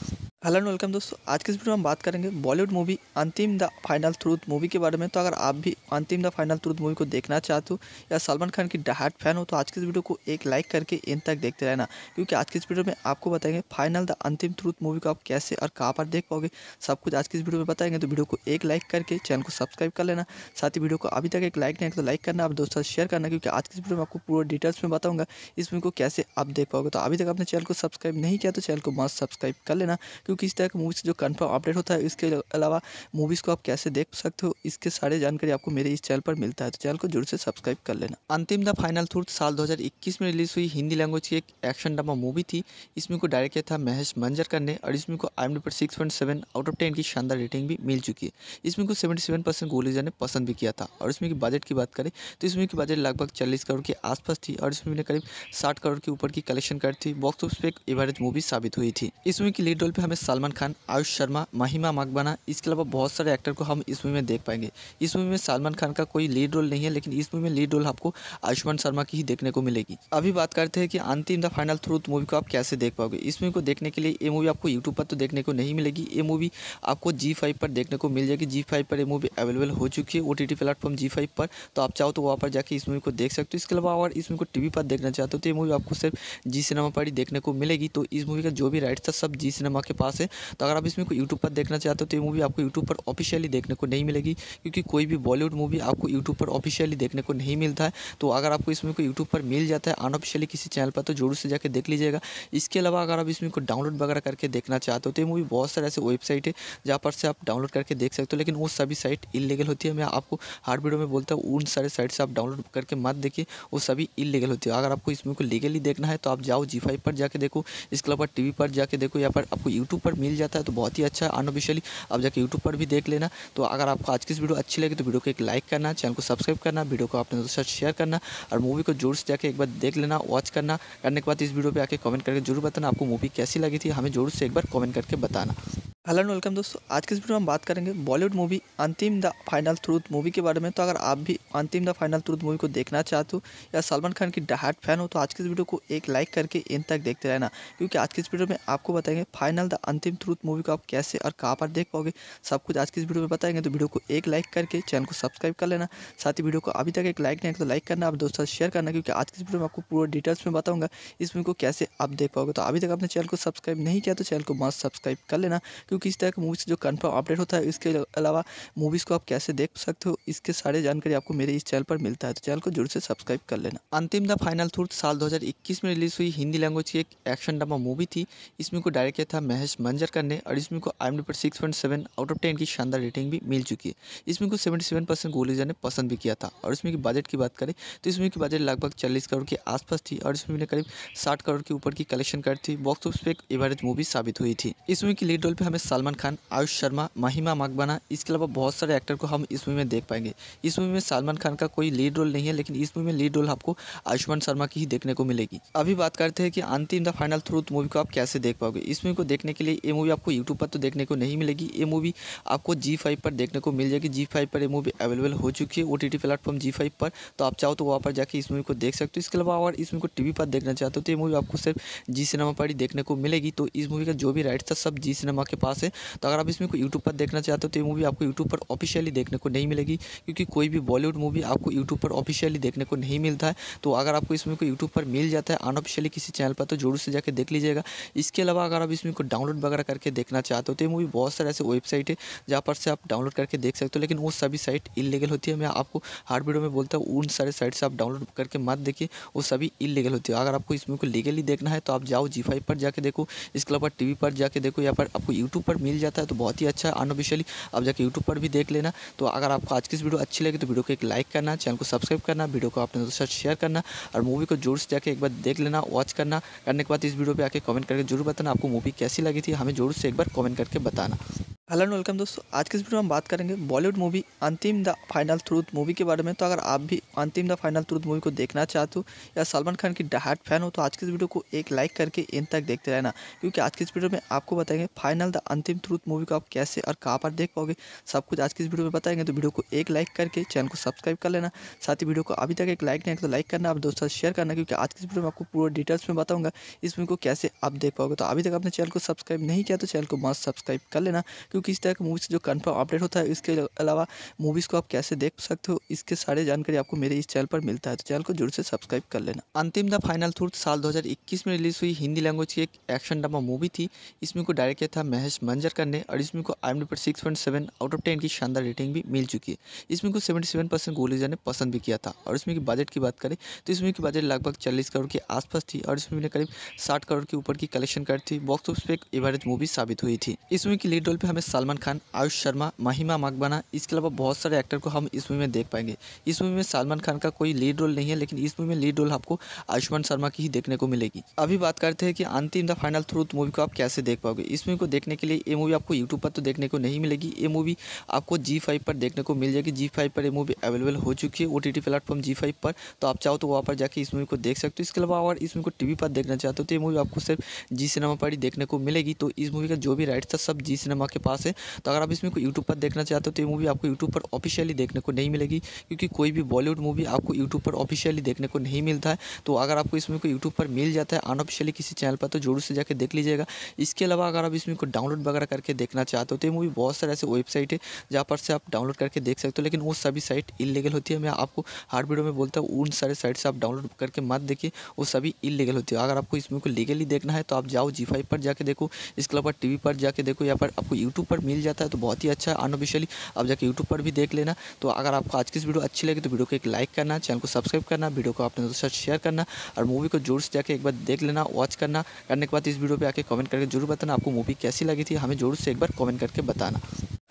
हेलो एंड वेलकम दोस्तों आज के इस वीडियो में हम बात करेंगे Bollywood movie Antim the final truth movie के बारे में तो अगर आप भी अंतिम द फाइनल थ्रूथ मूवी को देखना चाहते हो या सलमान खान की डहाट फैन हो तो आज के इस वीडियो को एक लाइक करके इन तक देखते रहना क्योंकि आज के इस वीडियो में आपको बताएंगे final the Antim truth movie को आप कैसे और कहाँ पर देख पाओगे सब कुछ आज की इस वीडियो में बताएंगे तो वीडियो को एक लाइक करके चैनल को सब्सक्राइब कर लेना साथ ही वीडियो को अभी तक एक लाइक नहीं है तो लाइक करना आप दोस्तों शेयर करना क्योंकि आज की इस वीडियो में आपको पूरा डिटेल्स में बताऊँगा इस मूवी को कैसे आप देख पाओगे तो अभी तक आपने चैनल को सब्सक्राइब नहीं किया तो चैनल को मस्त सब्सक्राइब कर लेना क्योंकि इस तरह की से जो कन्फर्म अपडेट होता है इसके अलावा मूवीज़ को आप कैसे देख सकते हो इसके सारे जानकारी आपको मेरे इस चैनल पर मिलता है तो चैनल को जरूर से सब्सक्राइब कर लेना अंतिम द फाइनल थ्रूथ साल दो में रिलीज हुई हिंदी लैंग्वेज की एक एक्शन ड्रामा मूवी थी इसमें को डायरेक्ट किया था महेश मंजर ने और इसमें को आई पर six point seven out of ten की शानदार रेटिंग भी मिल चुकी है इसमें को सेवेंटी सेवन परसेंट ने पसंद भी किया था और इसमें की बजट की बात करें तो इसमें की बजट लगभग चालीस करोड़ के आसपास थी और इसमें करीब साठ करोड़ के ऊपर की कलेक्शन कर थी बॉक्स ऑफिस पर एक एवरेज मूवी साबित हुई थी इस मूवी की लीड रोल पर हमें सलमान खान आयुष शर्मा महिमा मकबाना इसके अलावा बहुत सारे एक्टर को हम इस मूवी में देख पाएंगे इस मूवी में सलमान खान का कोई लीड रोल नहीं है लेकिन इस मूवी में लीड रोल आपको आयुष्मान शर्मा की ही देखने को मिलेगी अभी बात करते हैं कि Antim the final truth movie को आप कैसे देख पाओगे इस मूवी को देखने के लिए ये मूवी आपको यूट्यूब पर तो देखने को नहीं मिलेगी ये मूवी आपको जी फाइव पर देखने को मिल जाएगी जी फाइव पर ये मूवी अवेलेबल हो चुकी है ओ टी प्लेटफॉर्म जी फाइव पर तो आप चाहो तो वहाँ पर जाकर इस मूवी को देख सकते हो इसके अलावा और इस मूवी को टी पर देखना चाहते हो तो ये मूवी आपको सिर्फ जी सिनेमा पर ही देखने को मिलेगी तो इस मूवी का जो भी राइट्स था सब जी सिनेमा के पास है तो अगर आप इसमें को यूट्यूब पर देखना चाहते हो तो ये मूवी आपको यूट्यूब पर ऑफिशियली देखने को नहीं मिलेगी क्योंकि कोई भी बॉलीवुड मूवी आपको यूट्यूब पर ऑफिशियली देखने को नहीं मिलता है तो अगर आपको इसमें को यूट्यूब पर मिल जाता है अनऑफिशियली किसी चैनल पर तो जरूर से जाकर देख लीजिएगा इसके अलावा अगर आप इसमें को डाउनलोड डाउनलोड वगैरह करके देखना चाहते हो तो ये मूवी बहुत सारे ऐसे वेबसाइट है जहाँ पर से आप डाउनलोड करके देख सकते हो लेकिन वो सभी साइट इलीगल होती है मैं आपको हर वीडियो में बोलता हूँ उन सारे साइट से आप डाउनलोड करके मत देखिए वो सभी इलीगल होती है अगर आपको इस मूवी को लीगली देखना है तो आप जाओ जी फाइव पर जाके देखो इसके अलावा टी पर जाके देखो या पर आपको यूट्यूब पर मिल जाता है तो बहुत ही अच्छा अनऑफिशियली आप जाके यूट्यूब पर भी देख लेना तो अगर आपको आज की इस वीडियो अच्छी लगे तो वीडियो को एक लाइक करना चैनल को सब्सक्राइब करना वीडियो को अपने दोस्तों शेयर करना और मूवी को जोर से जाके एक बार देख लेना वॉच करना करने के बाद इस वीडियो पर आके कमेंट करके जरूर बताना आपको मूवी कैसी लगी लगी थी हमें ज़रूर से एक बार कमेंट करके बताना हेलो एंड वेलकम दोस्तों आज के इस वीडियो में हम बात करेंगे Bollywood movie Antim the final truth movie के बारे में तो अगर आप भी अंतिम द फाइनल ट्रूथ मूवी को देखना चाहते हो या सलमान खान की डहाट फैन हो तो आज के इस वीडियो को एक लाइक करके इन तक देखते रहना क्योंकि आज के इस वीडियो में आपको बताएंगे final the Antim truth movie को आप कैसे और कहाँ पर देख पाओगे सब कुछ आज के इस वीडियो में बताएंगे तो वीडियो को एक लाइक करके चैनल को सब्सक्राइब कर लेना साथ ही वीडियो को अभी तक एक लाइक नहीं तो लाइक करना आप दोस्तों शेयर करना क्योंकि आज के इस वीडियो में आपको पूरा डिटेल्स में बताऊँगा इस मूवी को कैसे आप देख पाओगे तो अभी तक आपने चैनल को सब्सक्राइब नहीं किया तो चैनल को मस्त सब्सक्राइब कर लेना क्योंकि इस तरह का मूवीज़ जो कन्फर्म अपडेट होता है इसके अलावा मूवीज़ को आप कैसे देख सकते हो इसके सारे जानकारी आपको मेरे इस चैनल पर मिलता है तो चैनल को जरूर से सब्सक्राइब कर लेना अंतिम द फाइनल थ्रूथ साल दो में रिलीज़ हुई हिंदी लैंग्वेज की एक एक्शन ड्रामा मूवी थी इसमें को डायरेक्ट किया था महेश मंजर करने और इसमें को आई एम पर six point seven out of ten की शानदार रेटिंग भी मिल चुकी है इसमें को सेवेंटी सेवन परसेंट गोलीजा ने पसंद भी किया था और इसमें की बजट की बात करें तो इसमें की बजट लगभग चालीस करोड़ के आसपास थी और इसमें करीब साठ करोड़ के ऊपर की कलेक्शन कर थी बॉक्स ऑफिस पे एक एवरेज मूवी साबित हुई थी इसमें की लीड रोल पर हमें सलमान खान आयुष शर्मा महिमा मकबाना इसके अलावा बहुत सारे एक्टर को हम इस मूवी में देख पाएंगे इस मूवी में सलमान खान का कोई लीड रोल नहीं है लेकिन इस मूवी में लीड रोल आपको आयुष्मान शर्मा की ही देखने को मिलेगी अभी बात करते हैं कि Antim the final truth movie को आप कैसे देख पाओगे इस मूवी को देखने के लिए ये मूवी आपको यूट्यूब पर तो देखने को नहीं मिलेगी ये मूवी आपको जी फाइव पर देखने को मिल जाएगी जी फाइव पर ये मूवी अवेलेबल हो चुकी है ओ टी टी प्लेटफॉर्म जी फाइव पर तो आप चाहो तो वहाँ पर जाकर इस मूवी को देख सकते हो इसके अलावा और इस मूवी को टी पर देखना चाहते हो तो ये मूवी आपको सिर्फ जी सिनेमा पर ही देखने को मिलेगी तो इस मूवी का जो भी राइट्स था सब जी सिनेमा के पास से तो अगर आप इसमें कोई यूट्यूब पर देखना चाहते हो तो ये मूवी आपको यूट्यूब पर ऑफिशियली देखने को नहीं मिलेगी क्योंकि कोई भी बॉलीवुड मूवी आपको यूट्यूब पर ऑफिशियली देखने को नहीं मिलता है तो अगर आपको इसमें कोई यूट्यूब पर मिल जाता है अनऑफिशियली किसी चैनल पर तो जरूर से जाकर देख लीजिएगा इसके अलावा अगर आप इसमें कोई डाउनलोड वगैरह करके देखना चाहते हो तो ये मूवी बहुत सारे ऐसे वेबसाइट है जहाँ पर से आप डाउनलोड करके देख सकते हो लेकिन वो सभी साइट इलीगल होती है मैं आपको हर वीडियो में बोलता हूँ उन सारे साइट से आप डाउनलोड करके मत देखिए वो सभी इलीगल होती है अगर आपको इसमें को लीगली देखना है तो आप जाओ जी फाइव पर जाके देखो इसके अलावा टी पर जाके देखो या पर आपको यूट्यूब यूट्यूब पर मिल जाता है तो बहुत ही अच्छा अनऑफिशियली आप जाकर यूट्यूब पर भी देख लेना तो अगर आपको आज की वीडियो अच्छी लगी तो वीडियो को एक लाइक करना चैनल को सब्सक्राइब करना वीडियो को अपने दोस्तों साथ शेयर करना और मूवी को जोर से जाकर एक बार देख लेना वॉच करना करने के बाद इस वीडियो पर आकर कमेंट करके जरूर बताना आपको मूवी कैसी लगी थी हमें जोर से एक बार कमेंट करके बताना हेलो एंड वेलकम दोस्तों आज के इस वीडियो में हम बात करेंगे Bollywood movie Antim the final truth movie के बारे में तो अगर आप भी अंतिम द फाइनल थ्रूथ मूवी को देखना चाहते हो या सलमान खान की डहाट फैन हो तो आज के इस वीडियो को एक लाइक करके इन तक देखते रहना क्योंकि आज के इस वीडियो में आपको बताएंगे final the Antim truth movie को आप कैसे और कहाँ पर देख पाओगे सब कुछ आज की इस वीडियो में बताएंगे तो वीडियो को एक लाइक करके चैनल को सब्सक्राइब कर लेना साथ ही वीडियो को अभी तक एक लाइक नहीं तो लाइक करना आप दोस्तों शेयर करना क्योंकि आज की इस वीडियो में आपको पूरा डिटेल्स में बताऊँगा इस मूवी को कैसे आप देख पाओगे तो अभी तक आपने चैनल को सब्सक्राइब नहीं किया तो चैनल को मस्त सब्सक्राइब कर लेना क्योंकि इस तरह की मूवी से जो कन्फर्म अपडेट होता है इसके अलावा मूवीज़ को आप कैसे देख सकते हो इसके सारे जानकारी आपको मेरे इस चैनल पर मिलता है तो चैनल को जरूर से सब्सक्राइब कर लेना अंतिम द फाइनल थ्रूथ साल दो में रिलीज हुई हिंदी लैंग्वेज की एक एक्शन ड्रामा मूवी थी इसमें को डायरेक्ट किया था महेश डायरेक्टर्स मंजर करने और इसमें को आई पर six point seven out of ten की शानदार रेटिंग भी मिल चुकी है इसमें को सेवेंटी सेवन परसेंट गोल ने पसंद भी किया था और इसमें की बजट की बात करें तो इसमें की बजट लगभग चालीस करोड़ के आसपास थी और इसमें ने करीब साठ करोड़ के ऊपर की कलेक्शन कर थी बॉक्स ऑफिस पर एक एवरेज मूवी साबित हुई थी इस मूवी की लीड रोल पर हमें सलमान खान आयुष शर्मा महिमा मकबाना इसके अलावा बहुत सारे एक्टर को हम इस मूवी में देख पाएंगे इस मूवी में सलमान खान का कोई लीड रोल नहीं है लेकिन इस मूवी में लीड रोल आपको आयुष्मान शर्मा की ही देखने को मिलेगी अभी बात करते हैं कि Antim the final truth movie को आप कैसे देख पाओगे इस मूवी को देखने के के लिए ये मूवी आपको यूट्यूब पर तो देखने को नहीं मिलेगी ये मूवी आपको जी फाइव पर देखने को मिल जाएगी जी फाइव पर ये मूवी अवेलेबल हो चुकी है ओ टी टी प्लेटफॉर्म जी फाइव पर तो आप चाहो तो वहाँ पर जाकर इस मूवी को देख सकते हो इसके अलावा अगर इस मूवी को टी वी पर देखना चाहते हो तो ये मूवी आपको सिर्फ जी सिनेमा पर ही देखने को मिलेगी तो इस मूवी का जो भी राइट्स था सब जी सिनेमा के पास है तो अगर आप इसमें को यूट्यूब पर देखना चाहते हो तो ये मूवी आपको यूट्यूब पर ऑफिशियली देखने को नहीं मिलेगी क्योंकि कोई भी बॉलीवुड मूवी आपको यूट्यूब पर ऑफिशियली देखने को नहीं मिलता है तो अगर आपको इसमें को यूट्यूब पर मिल जाता है अनऑफिशियली किसी चैनल पर तो जरूर से जाकर देख लीजिएगा इसके अलावा अगर आप इसमें को डाउनलोड डाउनलोड वगैरह करके देखना चाहते हो तो ये मूवी बहुत सारे ऐसे वेबसाइट है जहाँ पर से आप डाउनलोड करके देख सकते हो लेकिन वो सभी साइट इलीगल होती है मैं आपको हर वीडियो में बोलता हूँ उन सारे साइट से आप डाउनलोड करके मत देखिए वो सभी इलीगल होती है अगर आपको इसमें को लीगली देखना है तो आप जाओ जी फाइव पर जाके देखो इसके अलावा टी पर जाके देखो या पर आपको यूट्यूब पर मिल जाता है तो बहुत ही अच्छा है अनऑफिशियली आप जाके यूट्यूब पर भी देख लेना तो अगर आपको आज की इस वीडियो अच्छी लगी तो वीडियो को एक लाइक करना चैनल को सब्सक्राइब करना वीडियो को अपने दोस्तों साथ शेयर करना और मूवी को जोर से जाके एक बार देख लेना वॉच करना करने के बाद इस वीडियो पर आके कमेंट करके जरूर बताना आपको मूवी कैसी लगी थी हमें ज़रूर से एक बार कमेंट करके बताना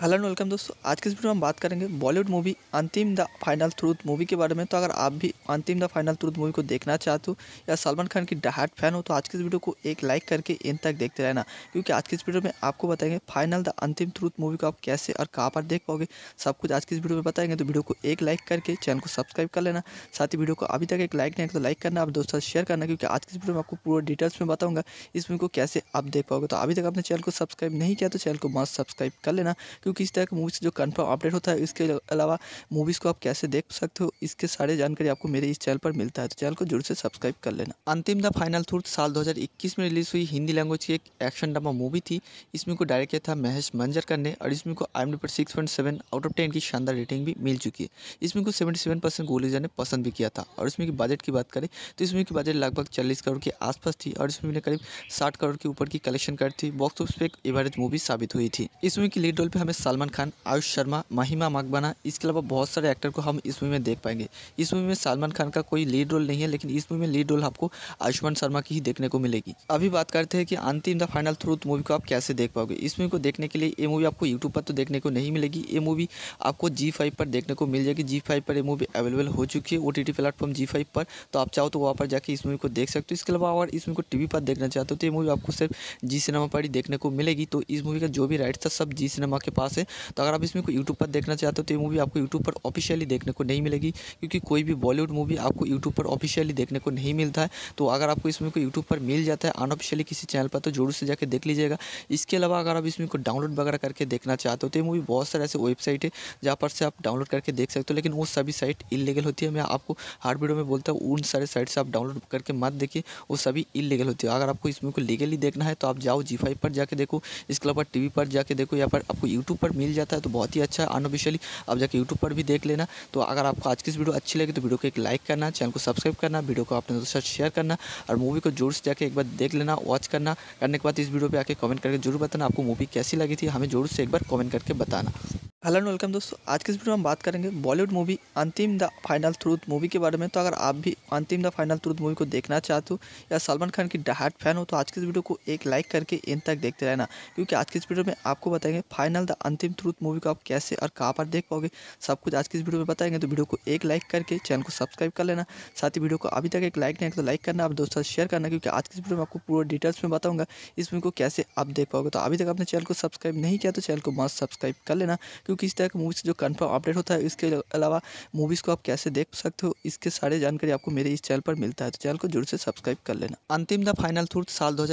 हेलो एंड वेलकम दोस्तों आज के इस वीडियो में हम बात करेंगे Bollywood movie Antim the final truth movie के बारे में तो अगर आप भी अंतिम द फाइनल थ्रूथ मूवी को देखना चाहते हो या सलमान खान की डहाट फैन हो तो आज के इस वीडियो को एक लाइक करके इन तक देखते रहना क्योंकि आज की इस वीडियो में आपको बताएंगे फाइनल द अंतिम थ्रूथ मूवी को आप कैसे और कहाँ पर देख पाओगे सब कुछ आज की इस वीडियो में बताएंगे तो वीडियो को एक लाइक करके चैनल को सब्सक्राइब कर लेना साथ ही वीडियो को अभी तक एक लाइक नहीं है तो लाइक करना आप दोस्तों शेयर करना क्योंकि आज की इस वीडियो में आपको पूरा डिटेल्स में बताऊँगा इस मूवी को कैसे आप देख पाओगे तो अभी तक अपने चैनल को सब्सक्राइब सब्सक्राइब नहीं किया तो चैनल को मस्त सब्सक्राइब कर लेना क्योंकि इस तरह के मूवीज़ जो कन्फर्म अपडेट होता है इसके अलावा मूवीज़ को आप कैसे देख सकते हो इसके सारे जानकारी आपको मेरे इस चैनल पर मिलता है तो चैनल को जोर से सब्सक्राइब कर लेना अंतिम द फाइनल थूर्थ साल दो में रिलीज़ हुई हिंदी लैंग्वेज की एक एक्शन ड्रामा मूवी थी इसमें को डायरेक्ट किया था महेश मंजर करने और इसमें को आई एम पर six point seven out of ten की शानदार रेटिंग भी मिल चुकी है इसमें को सेवेंटी सेवन परसेंट गोलीजा ने पसंद भी किया था और इसमें की बजट की बात करें तो इसमें की बजट लगभग चालीस करोड़ के आसपास थी और इसमें करीब साठ करोड़ के ऊपर की कलेक्शन कर थी बॉक्स ऑफिस पे फेवरेट मूवी साबित हुई थी इस मूवी की लीड रोल पे हमें सलमान खान आयुष शर्मा महिमा मकबाना इसके अलावा बहुत सारे एक्टर को हम इस मूवी में देख पाएंगे इस मूवी में सलमान खान का कोई लीड रोल नहीं है लेकिन इस मूवी में लीड रोल आपको आयुष्मान शर्मा की ही देखने को मिलेगी अभी बात करते हैं कि Antim the final truth movie को आप कैसे देख पाओगे इस मूवी को देखने के लिए ये मूवी आपको यूट्यूब पर तो देखने को नहीं मिलेगी ये मूवी आपको जी फाइव पर देखने को मिल जाएगी जी फाइव पर ये मूवी अवेलेबल हो चुकी है ओ टी टी प्लेटफॉर्म जी फाइव पर तो आप चाहो तो वहाँ पर जाकर इस मूवी को देख सकते हो इसके अलावा और इस मूवी को टीवी पर देखना चाहते हो तो ये मूवी आपको सिर्फ जी सिनेमा पर ही देखने को मिलेगी होगी तो इस मूवी का जो भी राइट था सब जी सिनेमा के पास है तो अगर आप इसमें कोई यूट्यूब पर देखना चाहते हो तो ये मूवी आपको यूट्यूब पर ऑफिशियली देखने को नहीं मिलेगी क्योंकि कोई भी बॉलीवुड मूवी आपको यूट्यूब पर ऑफिशियली देखने को नहीं मिलता है तो अगर आपको इसमें कोई यूट्यूब पर मिल जाता है अनऑफिशियली किसी चैनल पर तो जरूर से जाकर देख लीजिएगा इसके अलावा अगर आप इसमें को डाउनलोड वगैरह करके देखना चाहते हो तो ये मूवी बहुत सारे ऐसे वेबसाइट है जहाँ पर से आप डाउनलोड करके देख सकते हो लेकिन वो सभी साइट इलीगल होती है मैं आपको हार्ड वीडियो में बोलता हूँ उन सारे साइट से आप डाउनलोड करके मत देखिए वो सभी इलीगल होती है अगर आपको इसमें को लीगली देखना है तो आप जाओ जी फाइव पर जाके देखो इसके अलावा टी पर जाके देखो या पर आपको यूट्यूब पर मिल जाता है तो बहुत ही अच्छा है अनऑफिशियली आप जाके यूट्यूब पर भी देख लेना तो अगर आपको आज की इस वीडियो अच्छी लगी तो वीडियो को एक लाइक करना चैनल को सब्सक्राइब करना वीडियो को अपने दोस्तों साथ शेयर करना और मूवी को जोर से जाके एक बार देख लेना वॉच करना करने के बाद इस वीडियो पर आके कमेंट करके जरूर बताना आपको मूवी कैसी लगी थी हमें जोर से एक बार कमेंट करके बताना हेलो एंड वेलकम दोस्तों आज के इस वीडियो में हम बात करेंगे Bollywood movie Antim the final truth movie के बारे में तो अगर आप भी अंतिम द फाइनल थ्रूथ मूवी को देखना चाहते हो या सलमान खान की डहाट फैन हो तो आज के इस वीडियो को एक लाइक करके इन तक देखते रहना क्योंकि आज की इस वीडियो में आपको बताएंगे final the Antim truth movie को आप कैसे और कहाँ पर देख पाओगे सब कुछ आज की इस वीडियो में बताएंगे तो वीडियो को एक लाइक करके चैनल को सब्सक्राइब कर लेना साथ ही वीडियो को अभी तक एक लाइक नहीं है तो लाइक करना आप दोस्तों शेयर करना क्योंकि आज की इस वीडियो में आपको पूरा डिटेल्स में बताऊँगा इस मूवी को कैसे आप देख पाओगे तो अभी तक आपने चैनल को सब्सक्राइब नहीं किया तो चैनल को मस्त सब्सक्राइब कर लेना क्योंकि इस तरह मूवी से जो कन्फर्म अपडेट होता है इसके अलावा मूवीज़ को आप कैसे देख सकते हो इसके सारे जानकारी आपको मेरे इस चैनल पर मिलता है तो चैनल को जरूर से सब्सक्राइब कर लेना अंतिम द फाइनल थ्रूथ साल दो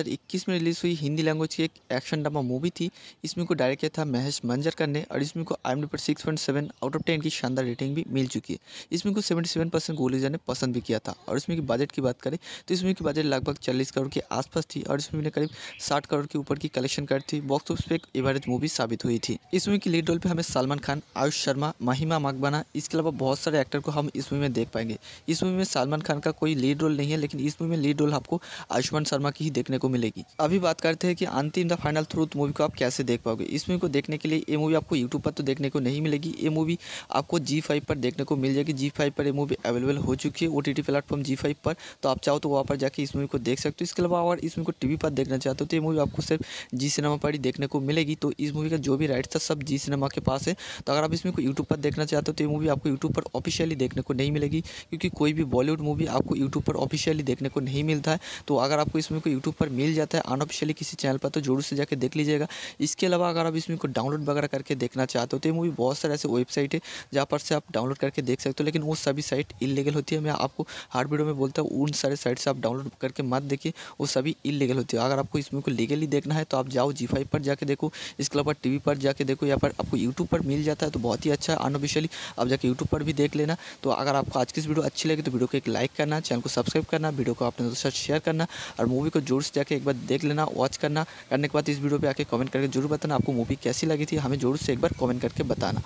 में रिलीज हुई हिंदी लैंग्वेज की एक एक्शन एक्शन ड्रामा मूवी थी इसमें को डायरेक्ट किया था महेश मंजर मंजरकर ने और इसमें को आई पर six point seven out of ten की शानदार रेटिंग भी मिल चुकी है इसमें को सेवेंटी सेवन परसेंट गोलीजा ने पसंद भी किया था और इसमें की बजट की बात करें तो इसमें की बजट लगभग चालीस करोड़ के आसपास थी और इसमें करीब साठ करोड़ के ऊपर की कलेक्शन कर थी बॉक्स ऑफिस पर एक एवरेज मूवी साबित हुई थी इस मूवी की लीड रोल पर हमें सलमान खान आयुष शर्मा महिमा मकबाना इसके अलावा बहुत सारे एक्टर को हम इस मूवी में देख पाएंगे इस मूवी में सलमान खान का कोई लीड रोल नहीं है लेकिन इस मूवी में लीड रोल आपको आयुष्मान शर्मा की ही देखने को मिलेगी अभी बात करते हैं कि Antim the final channel through तो मूवी को आप कैसे देख पाओगे इस मूवी को देखने के लिए ये मूवी आपको यूट्यूब पर तो देखने को नहीं मिलेगी ये मूवी आपको जी फाइव पर देखने को मिल जाएगी जी फाइव पर ये मूवी अवेलेबल हो चुकी है ओ टी प्लेटफॉर्म जी फाइव पर तो आप चाहो तो वहाँ पर जाकर इस मूवी को देख सकते हो इसके अलावा और इस मूवी को टी पर देखना चाहते हो तो ये मूवी आपको सिर्फ जी सिनेमा पर ही देखने को मिलेगी तो इस मूवी का जो भी राइट्स था सब जी सिनेमा के पास है तो अगर आप इसमें को यूट्यूब पर देखना चाहते हो तो ये मूवी आपको यूट्यूब पर ऑफिशियली देखने को नहीं मिलेगी क्योंकि कोई भी बॉलीवुड मूवी आपको यूट्यूब पर ऑफिशियली देखने को नहीं मिलता है तो अगर आपको इसमें को यूट्यूब पर मिल जाता है अनऑफिशियली किसी चैनल पर तो जरूर से जाकर करके देख लीजिएगा इसके अलावा अगर आप इसमें को डाउनलोड वगैरह करके देखना चाहते हो तो ये मूवी बहुत सारे ऐसे वेबसाइट है जहाँ पर से आप डाउनलोड करके देख सकते हो लेकिन वो सभी साइट इलीगल होती है मैं आपको हर वीडियो में बोलता हूँ उन सारे साइट से आप डाउनलोड करके मत देखिए वो सभी इलीगल होती है अगर आपको इस मूवी को लीगली देखना है तो आप जाओ जी फाइव पर जाके देखो इसके अलावा टी पर जाके देखो या पर आपको यूट्यूब पर मिल जाता है तो बहुत ही अच्छा अनऑफिशियली आप जाके यूट्यूब पर भी देख लेना तो अगर आपको आज की इस वीडियो अच्छी लगी तो वीडियो को एक लाइक करना चैनल को सब्सक्राइब करना वीडियो को अपने दोस्तों शेयर करना और मूवी को जोर से जाके एक बार देख लेना वॉच करना करने के बाद इस वीडियो पे आके कमेंट करके जरूर बताना आपको मूवी कैसी लगी थी हमें जरूर से एक बार कमेंट करके बताना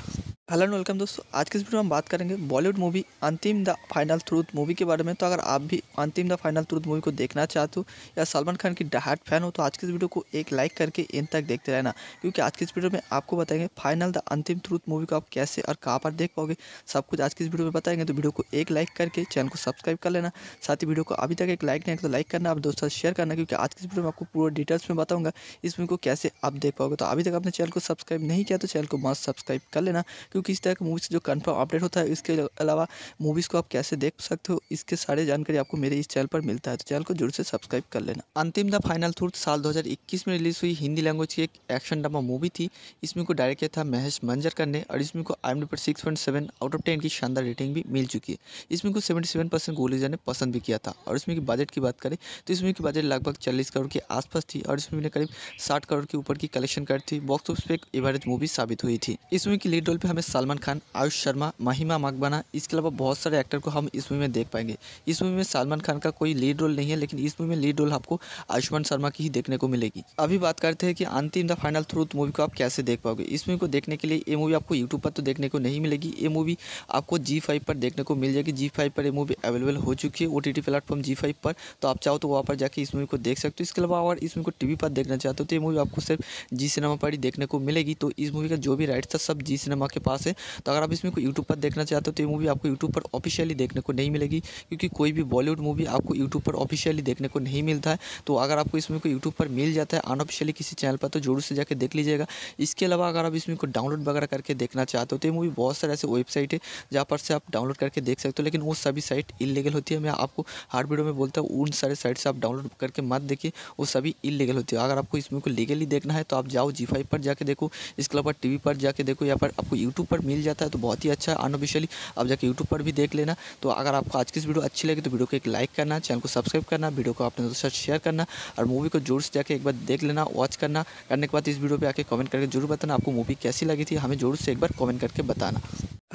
हेलो एंड वेलकम दोस्तों आज के इस वीडियो में हम बात करेंगे Bollywood movie Antim the final truth movie के बारे में तो अगर आप भी अंतिम द फाइनल थ्रूथ मूवी को देखना चाहते हो या सलमान खान की डहाट फैन हो तो आज के इस वीडियो को एक लाइक करके इन तक देखते रहना क्योंकि आज के इस वीडियो में आपको बताएंगे फाइनल द अंतिम थ्रूथ मूवी को आप कैसे और कहाँ पर देख पाओगे सब कुछ आज के इस वीडियो में बताएंगे तो वीडियो को एक लाइक करके चैनल को सब्सक्राइब कर लेना साथ ही वीडियो को अभी तक एक लाइक नहीं तो लाइक करना आप दोस्तों शेयर करना क्योंकि आज के इस वीडियो में आपको पूरा डिटेल्स में बताऊँगा इस मूवी को कैसे आप देख पाओगे तो अभी तक आपने चैनल को सब्सक्राइब नहीं किया तो चैनल को मस्त सब्सक्राइब कर लेना क्योंकि इस तरह की मूवीज़ जो कन्फर्म अपडेट होता है इसके अलावा मूवीज़ को आप कैसे देख सकते हो इसके सारे जानकारी आपको मेरे इस चैनल पर मिलता है तो चैनल को जरूर से सब्सक्राइब कर लेना अंतिम द फाइनल थूर्थ साल दो में रिलीज हुई हिंदी लैंग्वेज की एक एक्शन ड्रामा मूवी थी इसमें को डायरेक्ट किया था महेश मंजर करने और इसमें को आई पर six point seven out of ten की शानदार रेटिंग भी मिल चुकी है इसमें को सेवेंटी सेवन परसेंट गोलीजा ने पसंद भी किया था और इसमें की बजट की बात करें तो इसमें की बजट लगभग चालीस करोड़ के आसपास थी और इसमें करीब साठ साठ करोड़ के ऊपर की कलेक्शन करती बॉक्स ऑफिस पे एक एवरेज मूवी साबित हुई थी इस मूवी की लीड रोल पे हमें सलमान खान आयुष शर्मा महिमा मकबाना इसके अलावा बहुत सारे एक्टर को हम इस मूवी में देख पाएंगे इस मूवी में सलमान खान का कोई लीड रोल नहीं है लेकिन इस मूवी में लीड रोल आपको आयुष्मान शर्मा की ही देखने को मिलेगी अभी बात करते हैं कि Antim the final truth movie को आप कैसे देख पाओगे इस मूवी को देखने के लिए ये मूवी आपको यूट्यूब पर तो देखने को नहीं मिलेगी ये मूवी आपको जी फाइव पर देखने को मिल जाएगी जी फाइव पर ये मूवी अवेलेबल हो चुकी है ओ टी टी प्लेटफॉर्म जी फाइव पर तो आप चाहो तो वहाँ पर जाकर इस मूवी को देख सकते हो इसके अलावा और इस मूवी को टीवी पर देखना चाहते हो तो ये मूवी आपको सिर्फ जी सिनेमा पर ही देखने को मिलेगी तो इस मूवी का जो भी राइट था सब जी सिनेमा के पास है तो अगर आप इसमें को यूट्यूब पर देखना चाहते हो तो ये मूवी आपको यूट्यूब पर ऑफिशियली देखने को नहीं मिलेगी क्योंकि कोई भी बॉलीवुड मूवी आपको यूट्यूब पर ऑफिशियली देखने को नहीं मिलता है तो अगर आपको इसमें को यूट्यूब पर मिल जाता है अनऑफिशियली किसी चैनल पर तो जरूर से जाकर देख लीजिएगा इसके अलावा अगर आप इसमें को डाउनलोड वगैरह करके देखना चाहते हो तो ये मूवी बहुत सारे ऐसे वेबसाइट है जहाँ पर से आप डाउनलोड करके देख सकते हो लेकिन वो सभी साइट इलीगल होती है मैं आपको हार्ड वीडियो में बोलता हूँ उन सारे साइट से आप डाउनलोड करके मत देखिए वो सभी इलीगल होती है अगर आपको इसमें को लीगली देखना है तो आप जाओ जी फाइव पर जाके देखो इसके अलावा टी पर जाके देखो या फिर आपको यूट्यूब पर मिल जाता है तो बहुत ही अच्छा है अनऑफिशियली आप जाके यूट्यूब पर भी देख लेना तो अगर आपको आज की इस वीडियो अच्छी लगी तो वीडियो को एक लाइक करना चैनल को सब्सक्राइब करना वीडियो को अपने दोस्तों साथ शेयर करना और मूवी को जोर से जाकर एक बार देख लेना वॉच करना करने के बाद इस वीडियो पर आके कमेंट करके जरूर बताना आपको मूवी कैसी लगी थी हमें जोर से एक बार कमेंट करके बताना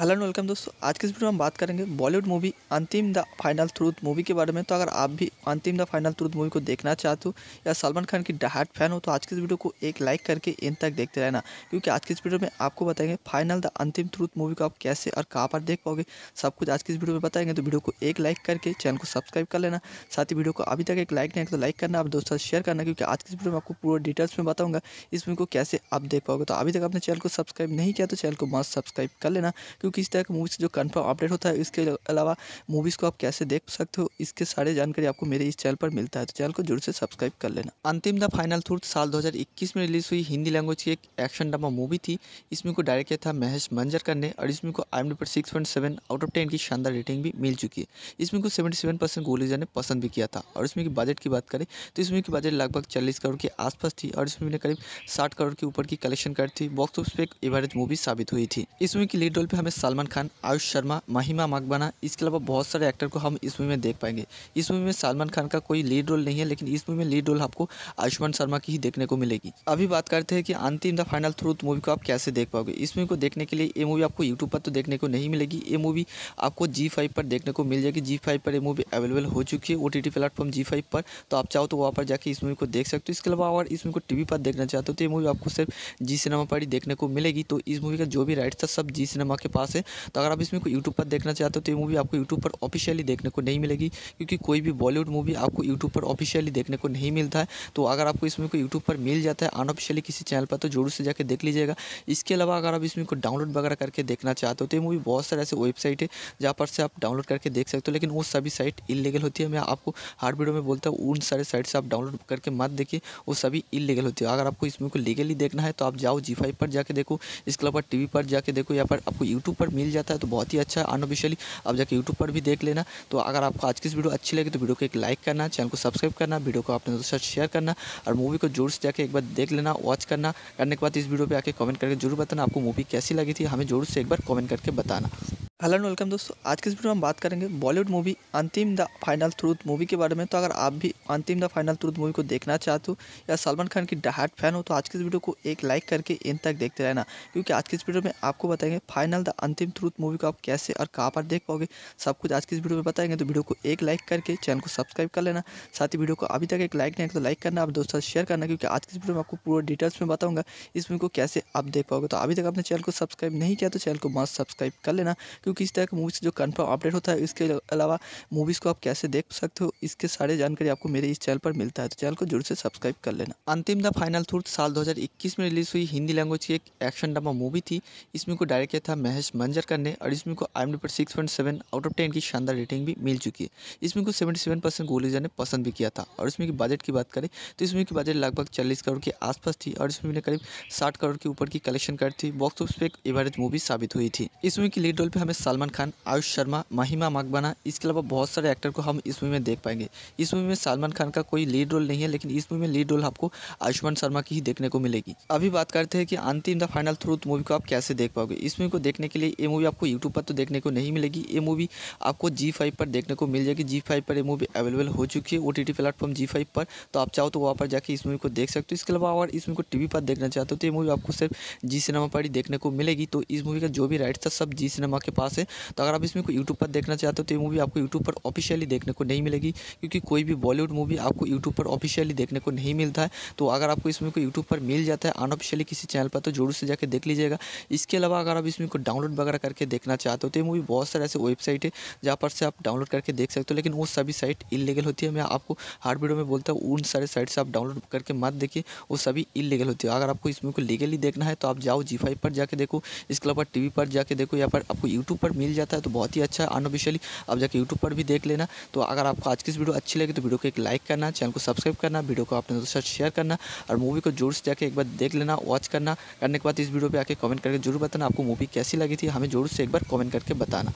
हेलो एंड वेलकम दोस्तों आज के इस वीडियो में हम बात करेंगे Bollywood movie Antim the final truth movie के बारे में तो अगर आप भी अंतिम द फाइनल थ्रूथ मूवी को देखना चाहते हो या सलमान खान की डहाट फैन हो तो आज आज के इस वीडियो को एक लाइक करके इन तक देखते रहना क्योंकि आज के इस वीडियो में आपको बताएंगे final the Antim truth movie को आप कैसे और कहाँ पर देख पाओगे सब कुछ आज की इस वीडियो में बताएंगे तो वीडियो को एक लाइक करके चैनल को सब्सक्राइब कर लेना साथ ही वीडियो को अभी तक एक लाइक नहीं तो लाइक करना आप दोस्तों शेयर करना क्योंकि आज की इस वीडियो में आपको पूरा डिटेल्स में बताऊँगा इस मूवी को कैसे आप देख पाओगे तो अभी तक आपने चैनल को सब्सक्राइब नहीं किया तो चैनल को मस्त सब्सक्राइब कर लेना क्योंकि इस तरह मूवी से जो कन्फर्म अपडेट होता है इसके अलावा मूवीज़ को आप कैसे देख सकते हो इसके सारे जानकारी आपको मेरे इस चैनल पर मिलता है तो चैनल को जरूर से सब्सक्राइब कर लेना अंतिम द फाइनल थ्रूथ साल 2021 में रिलीज़ हुई हिंदी लैंग्वेज की एक एक्शन ड्रामा मूवी थी इसमें को डायरेक्ट किया था महेश मंजरकर ने और इसमें को आई पर six point seven out of ten की शानदार रेटिंग भी मिल चुकी है इसमें को सेवेंटी सेवन परसेंट गोलीजा ने पसंद भी किया था और इसमें की बजट की बात करें तो इसमें की बजट लगभग चालीस करोड़ के आसपास थी और इसमें करीब साठ करोड़ के ऊपर की कलेक्शन कर थी बॉक्स ऑफिस पर एक एवरेज मूवी साबित हुई थी इस मूवी की लीड रोल पर हमें सलमान खान आयुष शर्मा महिमा मकबाना इसके अलावा बहुत सारे एक्टर को हम इस मूवी में देख पाएंगे इस मूवी में सलमान खान का कोई लीड रोल नहीं है लेकिन इस मूवी में लीड रोल आपको आयुष्मान शर्मा की ही देखने देखने को मिलेगी अभी बात करते हैं कि Antim the final truth movie को आप कैसे देख पाओगे इस मूवी को देखने के लिए ये मूवी आपको यूट्यूब पर तो देखने को नहीं मिलेगी ये मूवी आपको जी फाइव पर देखने को मिल जाएगी जी फाइव पर ये मूवी अवेलेबल हो चुकी है ओ टी टी प्लेटफॉर्म जी फाइव पर तो आप चाहो तो वहाँ पर जाकर इस मूवी को देख सकते हो इसके अलावा अगर इस मूवी को टीवी पर देखना चाहते हो तो ये मूवी आपको सिर्फ जी सिनेमा पर ही देखने को मिलेगी तो इस मूवी का जो भी राइट्स था सब जी सिनेमा के पास है तो अगर आप इसमें को यूट्यूब पर देखना चाहते हो तो ये मूवी आपको यूट्यूब पर ऑफिशियली देखने को नहीं मिलेगी क्योंकि कोई भी बॉलीवुड मूवी आपको यूट्यूब पर ऑफिशियली देखने को नहीं मिलता है तो अगर आपको इस मूवी को यूट्यूब पर मिल जाता है अनऑफिशियली किसी चैनल पर तो जरूर से जाकर देख लीजिएगा इसके अलावा अगर आप इसमें को डाउनलोड वगैरह करके देखना चाहते हो तो ये मूवी बहुत सारे ऐसे वेबसाइट है जहाँ पर से आप डाउनलोड करके देख सकते हो लेकिन वो सभी साइट इलीगल होती है मैं आपको हर वीडियो में बोलता हूँ उन सारे साइट से आप डाउनलोड करके मत देखिए वो सभी इलीगल होती है अगर आपको इस मूवी को लीगली देखना है तो आप जाओ जी पर जाके देखो इसके अलावा टी पर जाके देखो या पर आपको यूट्यूब पर मिल जाता है तो बहुत ही अच्छा अनऑफिशियली आप जाके यूट्यूब पर भी देख लेना तो अगर आपको आज की इस वीडियो अच्छी लगे तो वीडियो को एक लाइक करना चैनल को सब्सक्राइब करना वीडियो को अपने दोस्तों साथ शेयर करना और मूवी को जोर से जाके एक बार देख लेना वॉच करना करने के बाद इस वीडियो पर आके कमेंट करके जरूर बताना आपको मूवी कैसी लगी थी हमें जरूर से एक बार कमेंट करके बताना हेलो एंड वेलकम दोस्तों आज के इस वीडियो में हम बात करेंगे Bollywood movie Antim the final truth movie के बारे में तो अगर आप भी अंतिम द फाइनल थ्रूथ मूवी को देखना चाहते हो या सलमान खान की डहाट फैन हो तो आज के इस वीडियो को एक लाइक करके इन तक देखते रहना क्योंकि आज के इस वीडियो में आपको बताएंगे फाइनल द अंतिम थ्रूथ मूवी को आप कैसे और कहाँ पर देख पाओगे सब कुछ आज के इस वीडियो में बताएंगे तो वीडियो को एक लाइक करके चैनल को सब्सक्राइब कर लेना साथ ही वीडियो को अभी तक एक लाइक नहीं तो लाइक करना आप दोस्तों शेयर करना क्योंकि आज की इस वीडियो में आपको पूरा डिटेल्स में बताऊंगा इस मूवी को कैसे आप देख पाओगे तो अभी तक आपने चैनल को सब्सक्राइब नहीं किया तो चैनल को मस्त सब्सक्राइब कर लेना क्योंकि इस तरह मूवी मूवीज़ जो कन्फर्म अपडेट होता है इसके अलावा मूवीज़ को आप कैसे देख सकते हो इसके सारे जानकारी आपको मेरे इस चैनल पर मिलता है तो चैनल को जरूर से सब्सक्राइब कर लेना अंतिम द फाइनल थ्रूथ साल दो में रिलीज हुई हिंदी लैंग्वेज की एक एक्शन ड्रामा मूवी थी इसमें को डायरेक्ट किया था महेश मंजरकर ने और इसमें को आई पर six point seven out of ten की शानदार रेटिंग भी मिल चुकी है इसमें को सेवेंटी सेवन परसेंट गोलीजा ने पसंद भी किया था और इसमें की बजट की बात करें तो इसमें की बजट लगभग चालीस करोड़ के आसपास थी और इस मूवी ने करीब साठ करोड़ के ऊपर की कलेक्शन कर थी बॉक्स ऑफिस पे एक एवरेज मूवी साबित हुई थी इस मूवी की लीड रोल पे हमें सलमान खान आयुष शर्मा महिमा मकबाना इसके अलावा बहुत सारे एक्टर को हम इस मूवी में देख पाएंगे इस मूवी में सलमान खान का कोई लीड रोल नहीं है लेकिन इस मूवी में लीड रोल आपको आयुष्मान शर्मा की ही देखने को मिलेगी अभी बात करते हैं कि Antim the final truth movie को आप कैसे देख पाओगे इस मूवी को देखने के लिए ये मूवी आपको यूट्यूब पर तो देखने को नहीं मिलेगी ये मूवी आपको जी फाइव पर देखने को मिल जाएगी जी फाइव पर ये मूवी अवेलेबल हो चुकी है ओ टी प्लेटफॉर्म जी फाइव पर तो आप चाहो तो वहाँ पर जाकर इस मूवी को देख देख सकते हो इसके अलावा और इस मूवी को टीवी पर देखना चाहते हो तो ये मूवी आपको सिर्फ जी सिनेमा पर ही देखने को मिलेगी तो इस मूवी का जो भी राइट्स था सब जी सिनेमा के पास है तो अगर आप इसमें को यूट्यूब पर देखना चाहते हो तो ये मूवी आपको यूट्यूब पर ऑफिशियली देखने को नहीं मिलेगी क्योंकि कोई भी बॉलीवुड मूवी आपको यूट्यूब पर ऑफिशियली देखने को नहीं मिलता है तो अगर आपको इसमें को यूट्यूब पर मिल जाता है अनऑफिशियली किसी चैनल पर तो जरूर से जाकर देख लीजिएगा इसके अलावा अगर आप इसमें को डाउनलोड वगैरह करके देखना चाहते हो तो ये मूवी बहुत सारे ऐसे वेबसाइट है जहाँ पर से आप डाउनलोड करके देख सकते हो लेकिन वो सभी साइट इलीगल होती है मैं आपको हार्ड वीडियो में बोलता हूँ उन सारे साइट से आप डाउनलोड करके मत बाद देखिए वो सभी इलीगल होती है अगर आपको इसमें को लीगली देखना है तो आप जाओ जी फाइव पर जाके देखो इसके अलावा टी पर जाके देखो या पर आपको यूट्यूब पर मिल जाता है तो बहुत ही अच्छा है अनऑफिशियली आप जाके यूट्यूब पर भी देख लेना तो अगर आपको आज की इस वीडियो अच्छी लगी तो वीडियो को एक लाइक करना चैनल को सब्सक्राइब करना वीडियो को अपने दोस्तों शेयर करना और मूवी को जोर से जाके एक बार देख लेना वॉच करना करने के बाद इस वीडियो पर आके कमेंट करके जरूर बताना आपको मूवी कैसी लगी थी हमें जोर से एक बार कॉमेंट करके बताना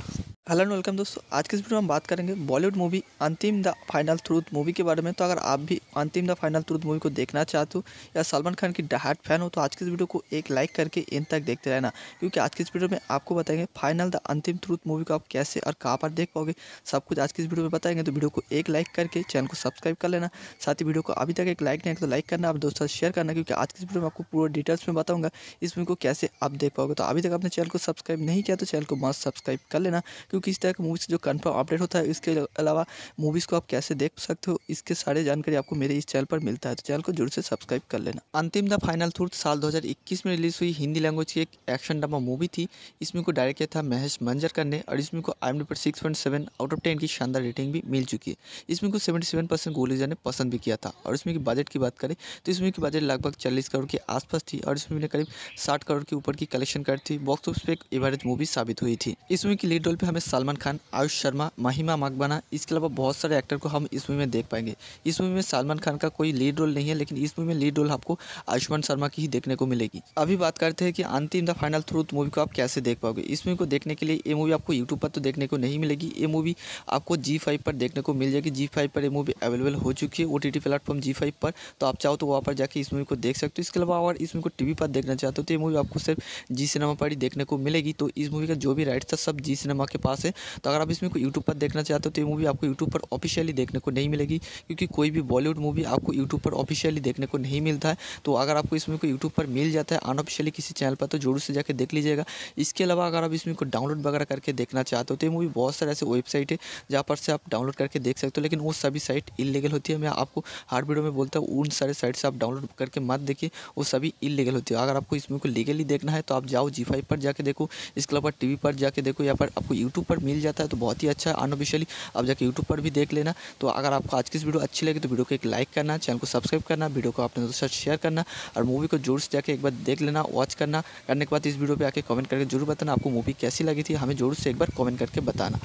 हेलो एंड वेलकम दोस्तों आज के इस वीडियो में हम बात करेंगे Bollywood movie Antim the final truth movie के बारे में तो अगर आप भी अंतिम द फाइनल ट्रूथ मूवी को देखना चाहते हो या सलमान खान की डहाट फैन हो तो आज के इस वीडियो को एक लाइक करके इन तक देखते रहना क्योंकि आज के इस वीडियो में आपको बताएंगे फाइनल द अंतिम थ्रूथ मूवी को आप कैसे और कहाँ पर देख पाओगे सब कुछ आज के इस वीडियो में बताएंगे तो वीडियो को एक लाइक करके चैनल को सब्सक्राइब कर लेना साथ ही वीडियो को अभी तक एक लाइक नहीं तो लाइक करना आप दोस्तों शेयर करना क्योंकि आज के इस वीडियो में आपको पूरा डिटेल्स में बताऊँगा इस मूवी को कैसे आप देख पाओगे तो अभी तक आपने चैनल को सब्सक्राइब नहीं किया तो चैनल को मस्त सब्सक्राइब कर लेना क्योंकि इस तरह के मूवी से जो कन्फर्म अपडेट होता है इसके अलावा मूवीज़ को आप कैसे देख सकते हो इसके सारे जानकारी आपको मेरे इस चैनल पर मिलता है तो चैनल को जरूर से सब्सक्राइब कर लेना अंतिम द फाइनल थ्रूथ साल दो में रिलीज़ हुई हिंदी लैंग्वेज की एक एक्शन ड्रामा मूवी थी इसमें को डायरेक्ट किया था महेश मंजर करने और इसमें को आई पर six point seven out of ten की शानदार रेटिंग भी मिल चुकी है इसमें को सेवेंटी सेवन परसेंट गोलीजा ने पसंद भी किया था और इसमें की बजट की बात करें तो इसमें की बजट लगभग चालीस करोड़ के आसपास थी और इसमें मैंने करीब साठ करोड़ के ऊपर की कलेक्शन कर थी बॉक्स ऑफिस पर एक एवरेज मूवी साबित हुई थी इसमें की लीड रोल पर हमें सलमान खान आयुष शर्मा महिमा मकबाना इसके अलावा बहुत सारे एक्टर को हम इस मूवी में देख पाएंगे इस मूवी में सलमान खान का कोई लीड रोल नहीं है लेकिन इस मूवी में लीड रोल आपको आयुष्मान शर्मा की ही देखने को मिलेगी अभी बात करते हैं कि Antim the final truth movie को आप कैसे देख पाओगे इस मूवी को देखने के लिए ये मूवी आपको यूट्यूब पर तो देखने को नहीं मिलेगी ये मूवी आपको जी फाइव पर देखने को मिल जाएगी जी फाइव पर ये मूवी अवेलेबल हो चुकी है ओ टी टी प्लेटफॉर्म जी फाइव पर तो आप चाहो तो वहाँ पर जाकर इस मूवी को देख सकते हो इसके अलावा और इस मूवी को टी पर देखना चाहते हो तो ये मूवी आपको सिर्फ जी सिनेमा पर ही देखने को मिलेगी तो इस मूवी का जो भी राइट था सब जी सिनेमा के पास पास है तो अगर आप इसमें को यूट्यूब पर देखना चाहते हो तो ये मूवी आपको यूट्यूब पर ऑफिशियली देखने को नहीं मिलेगी क्योंकि कोई भी बॉलीवुड मूवी आपको यूट्यूब पर ऑफिशियली देखने को नहीं मिलता है तो अगर आपको इसमें को यूट्यूब पर मिल जाता है अनऑफिशियली किसी चैनल पर तो जरूर से जाकर देख लीजिएगा इसके अलावा अगर आप इसमें को डाउनलोड वगैरह करके देखना चाहते हो तो ये मूवी बहुत सारे ऐसे वेबसाइट है जहाँ पर से आप डाउनलोड करके देख सकते हो लेकिन वो सभी साइट इलीगल होती है मैं आपको हर वीडियो में बोलता हूँ उन सारे साइट से आप डाउनलोड करके मत देखिए वो सभी इलीगल होती है अगर आपको इसमें को लीगली देखना है तो आप जाओ जी फाइव पर जाके देखो इसके अलावा टी पर जाके देखो या फिर आपको यूट्यूब ऊपर मिल जाता है तो बहुत ही अच्छा अनऑफिशियली आप जाकर यूट्यूब पर भी देख लेना तो अगर आपको आज की इस वीडियो अच्छी लगी तो वीडियो को एक लाइक करना चैनल को सब्सक्राइब करना वीडियो को अपने दोस्तों साथ शेयर करना और मूवी को जोर से जाकर एक बार देख लेना वॉच करना करने के बाद इस वीडियो पर आकर कमेंट करके जरूर बताना आपको मूवी कैसी लगी थी हमें जोर से एक बार कमेंट करके बताना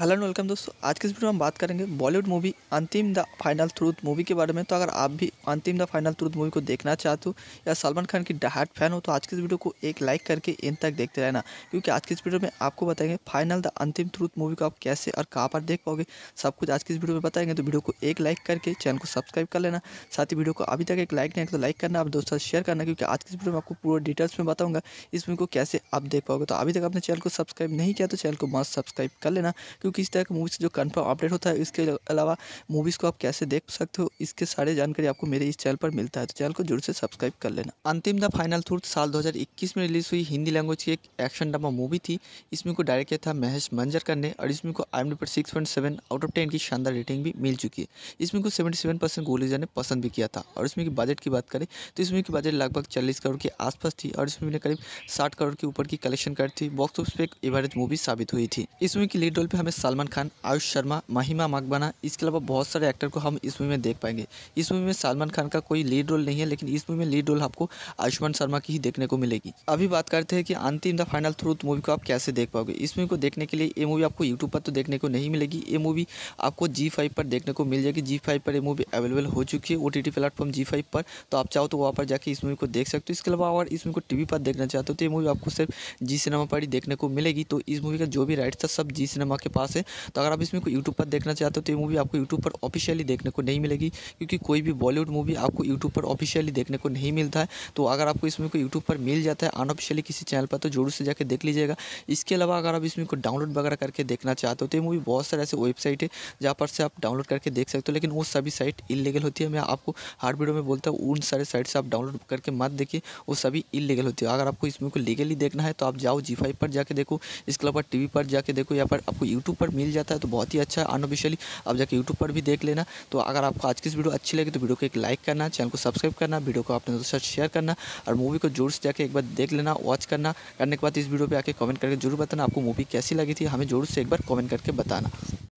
हेलो एंड वेलकम दोस्तों आज के इस वीडियो में हम बात करेंगे Bollywood movie Antim the final truth movie के बारे में तो अगर आप भी अंतिम द फाइनल थ्रूथ मूवी को देखना चाहते हो या सलमान खान की डहाट फैन हो तो आज की इस वीडियो को एक लाइक करके इन तक देखते रहना क्योंकि आज के इस वीडियो में आपको बताएंगे फाइनल द अंतिम त्रुत मूवी को आप कैसे और कहाँ पर देख पाओगे सब कुछ आज की इस वीडियो में बताएंगे तो वीडियो को एक लाइक करके चैनल को सब्सक्राइब कर लेना साथ ही वीडियो को अभी तक एक लाइक नहीं तो लाइक करना आप दोस्तों शेयर करना क्योंकि आज की इस वीडियो में आपको पूरा डिटेल्स में बताऊँगा इस मूवी को कैसे आप देख पाओगे तो अभी तक आपने चैनल को सब्सक्राइब नहीं किया तो चैनल को मस्त सब्सक्राइब कर लेना क्योंकि इस तरह की से जो कन्फर्म अपडेट होता है इसके अलावा मूवीज़ को आप कैसे देख सकते हो इसके सारे जानकारी आपको मेरे इस चैनल पर मिलता है तो चैनल को जरूर से सब्सक्राइब कर लेना अंतिम द फाइनल थ्रूथ साल दो में रिलीज हुई हिंदी लैंग्वेज की एक एक्शन ड्रामा मूवी थी इसमें को डायरेक्ट किया था महेश राजेश मंजरकर ने और इसमें को आई पर six point seven out of ten की शानदार रेटिंग भी मिल चुकी है इसमें को सेवेंटी सेवन परसेंट गोलीजा ने पसंद भी किया था और इसमें की बजट की बात करें तो इसमें की बजट लगभग चालीस करोड़ के आसपास थी और इसमें करीब साठ करोड़ के ऊपर की कलेक्शन कर थी बॉक्स ऑफिस पर एक एवरेज मूवी साबित हुई थी इस मूवी की लीड रोल पर हमें सलमान खान आयुष शर्मा महिमा मकबाना इसके अलावा बहुत सारे एक्टर को हम इस मूवी में देख पाएंगे इस मूवी में सलमान खान का कोई लीड रोल नहीं है लेकिन इस मूवी में लीड रोल आपको आयुष्मान शर्मा की ही देखने को मिलेगी अभी बात करते हैं कि Antim the final truth movie को आप कैसे देख पाओगे इस मूवी को देखने के लिए ये मूवी आपको यूट्यूब पर तो देखने को नहीं मिलेगी ये मूवी आपको जी फाइव पर देखने को मिल जाएगी जी फाइव पर ये मूवी अवेलेबल हो चुकी है ओ टी प्लेटफॉर्म जी फाइव पर तो आप चाहो तो वहाँ पर जाकर इस मूवी को देख सकते हो इसके अलावा और इस मूवी को टी पर देखना चाहते हो तो ये मूवी आपको सिर्फ जी सिनेमा पर ही देखने को मिलेगी तो इस मूवी का जो भी राइट्स था सब जी सिनेमा के पास है तो अगर आप इसमें को यूट्यूब पर देखना चाहते हो तो ये मूवी आपको यूट्यूब पर ऑफिशियली देखने को नहीं मिलेगी क्योंकि कोई भी बॉलीवुड मूवी आपको यूट्यूब पर ऑफिशियली देखने को नहीं मिलता है तो अगर आपको इस मूवी को यूट्यूब पर मिल जाता है अनऑफिशियली किसी चैनल पर तो जरूर से जाकर देख लीजिएगा इसके अलावा अगर आप इसमें को डाउनलोड डाउनलोड वगैरह करके देखना चाहते हो तो ये मूवी बहुत सारे ऐसे वेबसाइट है जहाँ पर से आप डाउनलोड करके देख सकते हो लेकिन वो सभी साइट इलीगल होती है मैं आपको हर वीडियो में बोलता हूँ उन सारे साइट से आप डाउनलोड करके मत देखिए वो सभी इलीगल होती है अगर आपको इस मूवी को लीगली देखना है तो आप जाओ जी पर जाके देखो इसके अलावा टी पर जाके देखो या पर आपको यूट्यूब पर मिल जाता है तो बहुत ही अच्छा है अनऑफिशियली आप जाके यूट्यूब पर भी देख लेना तो अगर आपको आज की इस वीडियो अच्छी लगे तो वीडियो को एक लाइक करना चैनल को सब्सक्राइब करना वीडियो को अपने दोस्तों साथ शेयर करना और मूवी को जोर से जाके एक बार देख लेना वॉच करना करने के बाद इस वीडियो पर आके कमेंट करके जरूर बताना आपको मूवी कैसी लगी लगी थी हमें ज़रूर से एक बार कमेंट करके बताना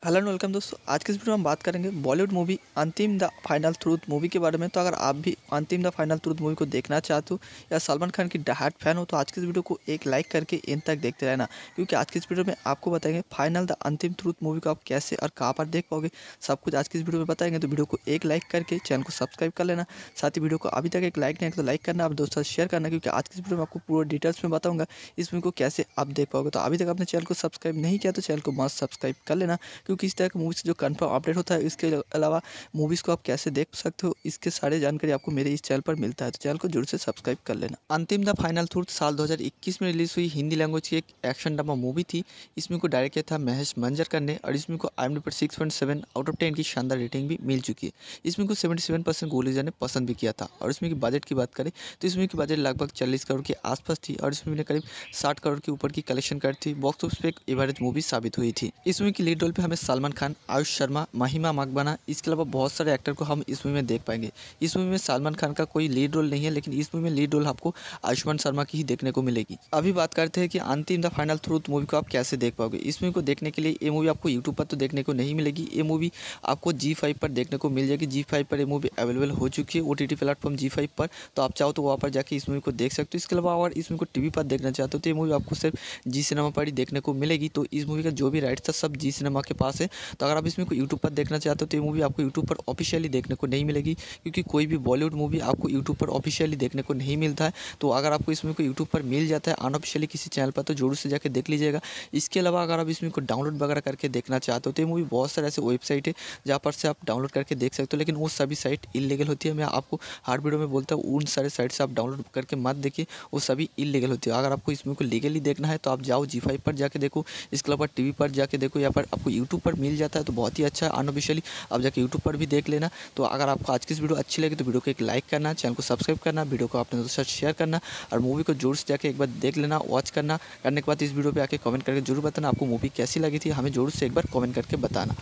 हेलो एंड वेलकम दोस्तों आज के इस वीडियो में हम बात करेंगे Bollywood movie Antim the final truth movie के बारे में तो अगर आप भी अंतिम द फाइनल थ्रूथ मूवी को देखना चाहते हो या सलमान खान की डहाट फैन हो तो आज की इस वीडियो को एक लाइक करके इन तक देखते रहना क्योंकि आज की इस वीडियो में आपको बताएंगे फाइनल द अंतिम थ्रूथ मूवी को आप कैसे और कहाँ पर देख पाओगे सब कुछ आज की इस वीडियो में बताएंगे तो वीडियो को एक लाइक करके चैनल को सब्सक्राइब कर लेना साथ ही वीडियो को अभी तक एक लाइक नहीं तो लाइक करना आप दोस्तों शेयर करना क्योंकि आज की इस वीडियो में आपको पूरा डिटेल्स में बताऊँगा इस मूवी को कैसे आप देख पाओगे तो अभी तक अपने चैनल को सब्सक्राइब सब्सक्राइब नहीं किया तो चैनल को मस्त सब्सक्राइब कर लेना क्योंकि इस तरह के मूवीज़ जो कन्फर्म अपडेट होता है इसके अलावा मूवीज़ को आप कैसे देख सकते हो इसके सारे जानकारी आपको मेरे इस चैनल पर मिलता है तो चैनल को जरूर से सब्सक्राइब कर लेना अंतिम द फाइनल थ्रूथ साल दो में रिलीज़ हुई हिंदी लैंग्वेज की एक एक्शन ड्रामा मूवी थी इसमें को डायरेक्ट किया था महेश मंजरकर ने और इसमें को आई पर six point seven out of ten की शानदार रेटिंग भी मिल चुकी है इसमें को सेवेंटी सेवन परसेंट गोलीजा ने पसंद भी किया था और इसमें की बजट की बात करें तो इसमें की बजट लगभग चालीस करोड़ के आसपास थी और इसमें करीब साठ करोड़ के ऊपर की कलेक्शन करी थी बॉक्स ऑफिस पे एवरेज मूवी साबित हुई थी इस मूवी की लीड रोल पे हमें सलमान खान आयुष शर्मा महिमा मकबाना इसके अलावा बहुत सारे एक्टर को हम इस मूवी में देख पाएंगे इस मूवी में सलमान खान का कोई लीड रोल नहीं है लेकिन इस मूवी में लीड रोल आपको आयुष्मान शर्मा की ही देखने को मिलेगी अभी बात करते हैं कि Antim the final truth movie को आप कैसे देख पाओगे इस मूवी को देखने के लिए ये मूवी आपको यूट्यूब पर तो देखने को नहीं मिलेगी ये मूवी आपको जी पर देखने को मिल जाएगी जी पर ये मूवी अवेलेबल हो चुकी है ओ प्लेटफॉर्म जी पर तो आप चाहो तो वहाँ पर जाकर इस मूवी को देख सकते हो इसके अलावा और इस मूवी को टी पर देखना चाहते हो तो ये मूवी आपको सिर्फ जी सिनेमा पर ही देखने को मिलेगी जाएगी तो इस मूवी का जो भी राइट था सब जी सिनेमा के पास है तो अगर आप इसमें कोई यूट्यूब पर देखना चाहते हो तो ये मूवी आपको यूट्यूब पर ऑफिशियली देखने को नहीं मिलेगी क्योंकि कोई भी बॉलीवुड मूवी आपको यूट्यूब पर ऑफिशियली देखने को नहीं मिलता है तो अगर आपको इसमें कोई यूट्यूब पर मिल जाता है अनऑफिशियली किसी चैनल पर तो जरूर से जाकर देख लीजिएगा इसके अलावा अगर आप इसमें को डाउनलोड वगैरह करके देखना चाहते हो तो ये मूवी बहुत सारे ऐसे वेबसाइट है जहाँ पर से आप डाउनलोड करके देख सकते हो लेकिन वो सभी साइट इलीगल होती है मैं आपको हर वीडियो में बोलता हूँ उन सारे साइट से आप डाउनलोड करके मत देखिए वो सभी इलीगल होती है अगर आपको इसमें को लीगली देखना है तो आप जाओ जी फाइव पर जाके देखो इसके अलावा टी पर जाके देखो या फिर आपको यूट्यूब पर मिल जाता है तो बहुत ही अच्छा अनऑफिशियली आप जाके यूट्यूब पर भी देख लेना तो अगर आपको आज की वीडियो अच्छी लगी तो वीडियो को एक लाइक करना चैनल को सब्सक्राइब करना वीडियो को अपने दोस्तों साथ शेयर करना और मूवी को जोर से जाके एक बार देख लेना वॉच करना करने के बाद इस वीडियो पर आके कमेंट करके जरूर बताना आपको मूवी कैसी लगी थी हमें जोर से एक बार कॉमेंट करके बताना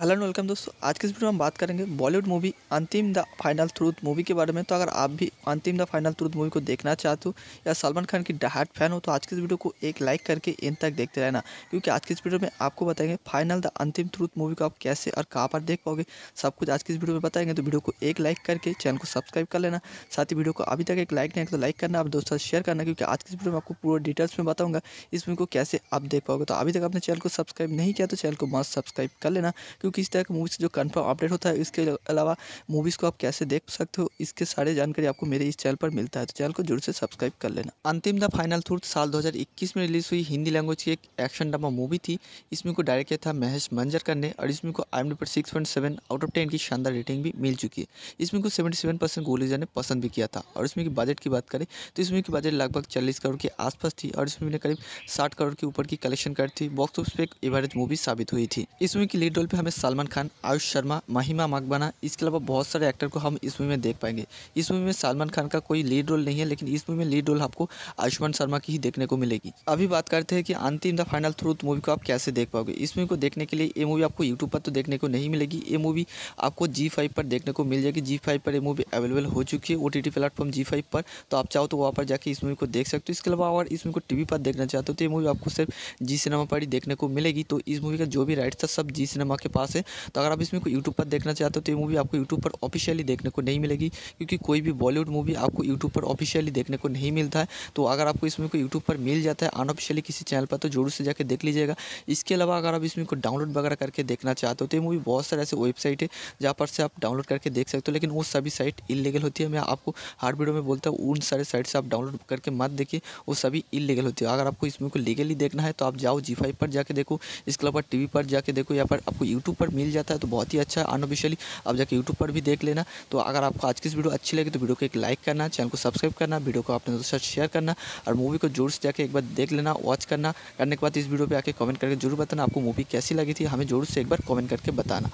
हेलो एंड वेलकम दोस्तों आज के इस वीडियो में हम बात करेंगे Bollywood movie Antim the final truth movie के बारे में तो अगर आप भी अंतिम द फाइनल थ्रूथ मूवी को देखना चाहते हो या सलमान खान की डहाट फैन हो तो आज के इस वीडियो को एक लाइक करके इन तक देखते रहना क्योंकि आज के इस वीडियो में आपको बताएंगे फाइनल द अंतिम थ्रूथ मूवी को आप कैसे और कहाँ पर देख पाओगे सब कुछ आज के इस वीडियो में बताएंगे तो वीडियो को एक लाइक करके चैनल को सब्सक्राइब कर लेना साथ ही वीडियो को अभी तक एक लाइक नहीं तो लाइक करना आप दोस्तों शेयर करना क्योंकि आज के इस वीडियो में आपको पूरा डिटेल्स में बताऊँगा इस मूवी को कैसे आप देख पाओगे तो अभी तक आपने चैनल को सब्सक्राइब नहीं किया तो चैनल को मस्त सब्सक्राइब कर लेना क्यों किस तरह की मूवी से जो कन्फर्म अपडेट होता है इसके अलावा मूवीज़ को आप कैसे देख सकते हो इसके सारे जानकारी आपको मेरे इस चैनल पर मिलता है तो चैनल को जरूर से सब्सक्राइब कर लेना अंतिम द फाइनल थ्रूथ साल दो में रिलीज हुई हिंदी लैंग्वेज की एक एक्शन ड्रामा मूवी थी इसमें को डायरेक्ट किया था महेश मंजर करने और इसमें को आई एम डी पर six point seven out of ten की शानदार रेटिंग भी मिल चुकी है इसमें को सेवेंटी सेवन परसेंट गोलीजा ने पसंद भी किया था और इसमें की बजट की बात करें तो इसमें की बजट लगभग चालीस करोड़ के आसपास थी और इसमें ने करीब साठ करोड़ के ऊपर की कलेक्शन कर थी बॉक्स ऑफिस पर एक एवरेज मूवी साबित हुई थी इसमें की लीड रोल पर हमें सलमान खान आयुष शर्मा महिमा मकबाना इसके अलावा बहुत सारे एक्टर को हम इस मूवी में देख पाएंगे इस मूवी में सलमान खान का कोई लीड रोल नहीं है लेकिन इस मूवी में लीड रोल आपको आयुष्मान शर्मा की ही देखने को मिलेगी अभी बात करते हैं कि Antim the final truth movie को आप कैसे देख पाओगे इस मूवी को देखने के लिए ये मूवी आपको यूट्यूब पर तो देखने को नहीं मिलेगी ये मूवी आपको जी फाइव पर देखने को मिल जाएगी जी फाइव पर ये मूवी अवेलेबल हो चुकी है ओ टी टी प्लेटफॉर्म जी फाइव पर तो आप चाहो तो वहाँ पर जाकर इस मूवी को देख सकते हो इसके अलावा अगर इस मूवी को टी पर देखना चाहते हो तो ये मूवी आपको सिर्फ जी सिनेमा पर ही देखने को मिलेगी तो इस मूवी का जो भी राइट्स था सब जी सिनेमा के पास है तो अगर आप इसमें को यूट्यूब पर देखना चाहते हो तो ये मूवी आपको यूट्यूब पर ऑफिशियली देखने को नहीं मिलेगी क्योंकि कोई भी बॉलीवुड मूवी आपको यूट्यूब पर ऑफिशियली देखने को नहीं मिलता है तो अगर आपको इसमें को यूट्यूब पर मिल जाता है अनऑफिशियली किसी चैनल पर तो जरूर से जाकर देख लीजिएगा इसके अलावा अगर आप इसमें को डाउनलोड वगैरह करके देखना चाहते हो तो ये मूवी बहुत सारे ऐसे वेबसाइट है जहाँ पर से आप डाउनलोड करके देख सकते हो लेकिन वो सभी साइट इलीगल होती है मैं आपको हर वीडियो में बोलता हूँ उन सारे साइट से आप डाउनलोड करके मत देखिए वो सभी इलीगल होती है अगर आपको इसमें को लीगली देखना है तो आप जाओ जी फाइव पर जाके देखो इसके अलावा टी पर जाके देखो या फिर आपको यूट्यूब ऊपर मिल जाता है तो बहुत ही अच्छा अनऑफिशियली आप जाकर यूट्यूब पर भी देख लेना तो अगर आपको आज की इस वीडियो अच्छी लगी तो वीडियो को एक लाइक करना चैनल को सब्सक्राइब करना वीडियो को अपने दोस्तों साथ शेयर करना और मूवी को जोर से जाकर एक बार देख लेना वॉच करना करने के बाद इस वीडियो पर आकर कमेंट करके जरूर बताना आपको मूवी कैसी लगी थी हमें जोर से एक बार कमेंट करके बताना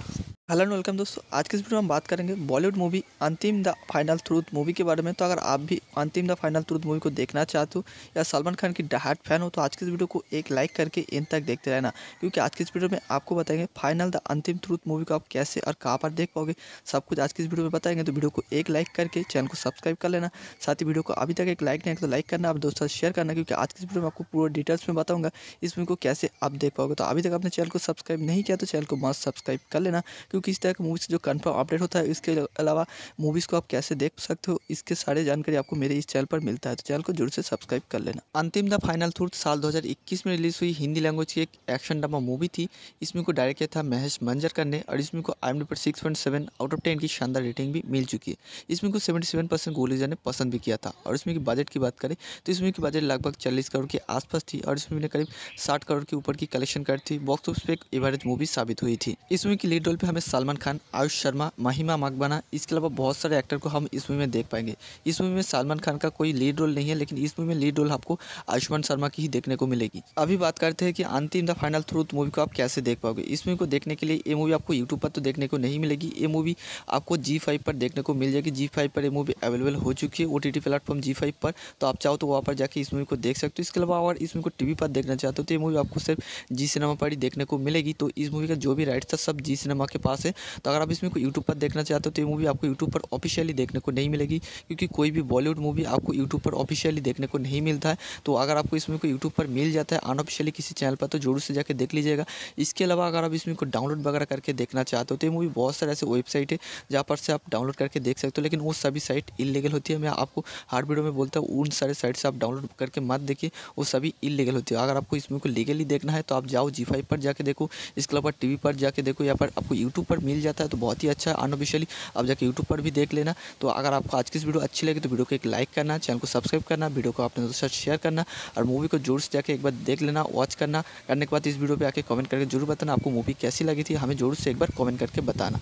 हेलो एंड वेलकम दोस्तों आज के इस वीडियो में हम बात करेंगे Bollywood movie Antim the final truth movie के बारे में तो अगर आप भी अंतिम द फाइनल ट्रूथ मूवी को देखना चाहते हो या सलमान खान की डहाट फैन हो तो आज के इस वीडियो को एक लाइक करके इन तक देखते रहना क्योंकि आज के इस वीडियो में आपको बताएंगे फाइनल द अंतिम त्रुत मूवी को आप कैसे और कहाँ पर देख पाओगे सब कुछ आज की इस वीडियो में बताएंगे तो वीडियो को एक लाइक करके चैनल को सब्सक्राइब कर लेना साथ ही वीडियो को अभी तक एक लाइक नहीं तो लाइक करना आप दोस्तों शेयर करना क्योंकि आज की इस वीडियो में आपको पूरा डिटेल्स में बताऊँगा इस मूवी को कैसे आप देख पाओगे तो अभी तक आपने चैनल को सब्सक्राइब नहीं किया तो चैनल को मस्त सब्सक्राइब कर लेना क्योंकि इस तरह की मूवी से जो कन्फर्म अपडेट होता है इसके अलावा मूवीज़ को आप कैसे देख सकते हो इसके सारे जानकारी आपको मेरे इस चैनल पर मिलता है तो चैनल को जरूर से सब्सक्राइब कर लेना अंतिम द फाइनल थ्रूथ साल दो में रिलीज हुई हिंदी लैंग्वेज की एक एक्शन ड्रामा मूवी थी इसमें को डायरेक्ट किया था महेश मंजर करने और इसमें को आई एम पर six point seven out of ten की शानदार रेटिंग भी मिल चुकी है इसमें को सेवेंटी सेवन परसेंट गोल ने पसंद भी किया था और इसमें की बजट की बात करें तो इसमें की बजट लगभग चालीस करोड़ के आसपास थी और इसमें ने करीब साठ करोड़ के ऊपर की कलेक्शन कर थी बॉक्स ऑफिस पर एक एवरेज मूवी साबित हुई थी इस मूवी की लीड रोल पर हमें सलमान खान आयुष शर्मा महिमा मकबाना इसके अलावा बहुत सारे एक्टर को हम इस मूवी में देख पाएंगे इस मूवी में सलमान खान का कोई लीड रोल नहीं है लेकिन इस मूवी में लीड रोल आपको आयुष्मान शर्मा की ही देखने को मिलेगी अभी बात करते हैं कि Antim the final truth movie को आप कैसे देख पाओगे इस मूवी को देखने के लिए लिए ये मूवी आपको यूट्यूब पर तो देखने को नहीं मिलेगी ये मूवी आपको जी फाइव पर देखने को मिल जाएगी जी फाइव पर ये मूवी अवेलेबल हो चुकी है ओ टी टी प्लेटफॉर्म जी फाइव पर तो आप चाहो तो वहाँ पर जाकर इस मूवी को देख सकते हो इसके अलावा और इस मूवी को टी वी पर देखना चाहते हो तो ये मूवी आपको सिर्फ जी सिनेमा पर ही देखने को मिलेगी तो इस मूवी का जो भी राइट्स था सब जी सिनेमा के पास है तो अगर आप इसमें को यूट्यूब पर देखना चाहते हो तो ये मूवी आपको यूट्यूब पर ऑफिशियली देखने को नहीं मिलेगी क्योंकि कोई भी बॉलीवुड मूवी आपको यूट्यूब पर ऑफिशियली देखने को नहीं मिलता है तो अगर आपको इसमें को यूट्यूब पर मिल जाता है अनऑफिशियली किसी चैनल पर तो जरूर से जाकर देख लीजिएगा इसके अलावा अगर आप इसमें को डाउनलोड वगैरह करके देखना चाहते हो तो ये मूवी बहुत सारे ऐसे वेबसाइट है जहाँ पर से आप डाउनलोड करके देख सकते हो लेकिन वो सभी साइट इलीगल होती है मैं आपको हार्ड वीडियो में बोलता हूँ उन सारे साइट से आप डाउनलोड करके मत देखिए वो सभी इलीगल होती है अगर आपको इस मूवी को लीगली देखना है तो आप जाओ जी पर जाके देखो इसके अलावा टी पर जाके देखो या पर आपको यूट्यूब पर मिल जाता है तो बहुत ही अच्छा अनऑफिशियली आप जाके यूट्यूब पर भी देख लेना तो अगर आपको आज की इस वीडियो अच्छी लगी तो वीडियो को एक लाइक करना चैनल को सब्सक्राइब करना वीडियो को अपने दोस्तों साथ शेयर करना और मूवी को जोर से जाके एक बार देख लेना वॉच करना करने के बाद इस वीडियो पर आके कमेंट करके जरूर बताना आपको मूवी कैसी लगी लगी थी हमें ज़रूर से एक बार कमेंट करके बताना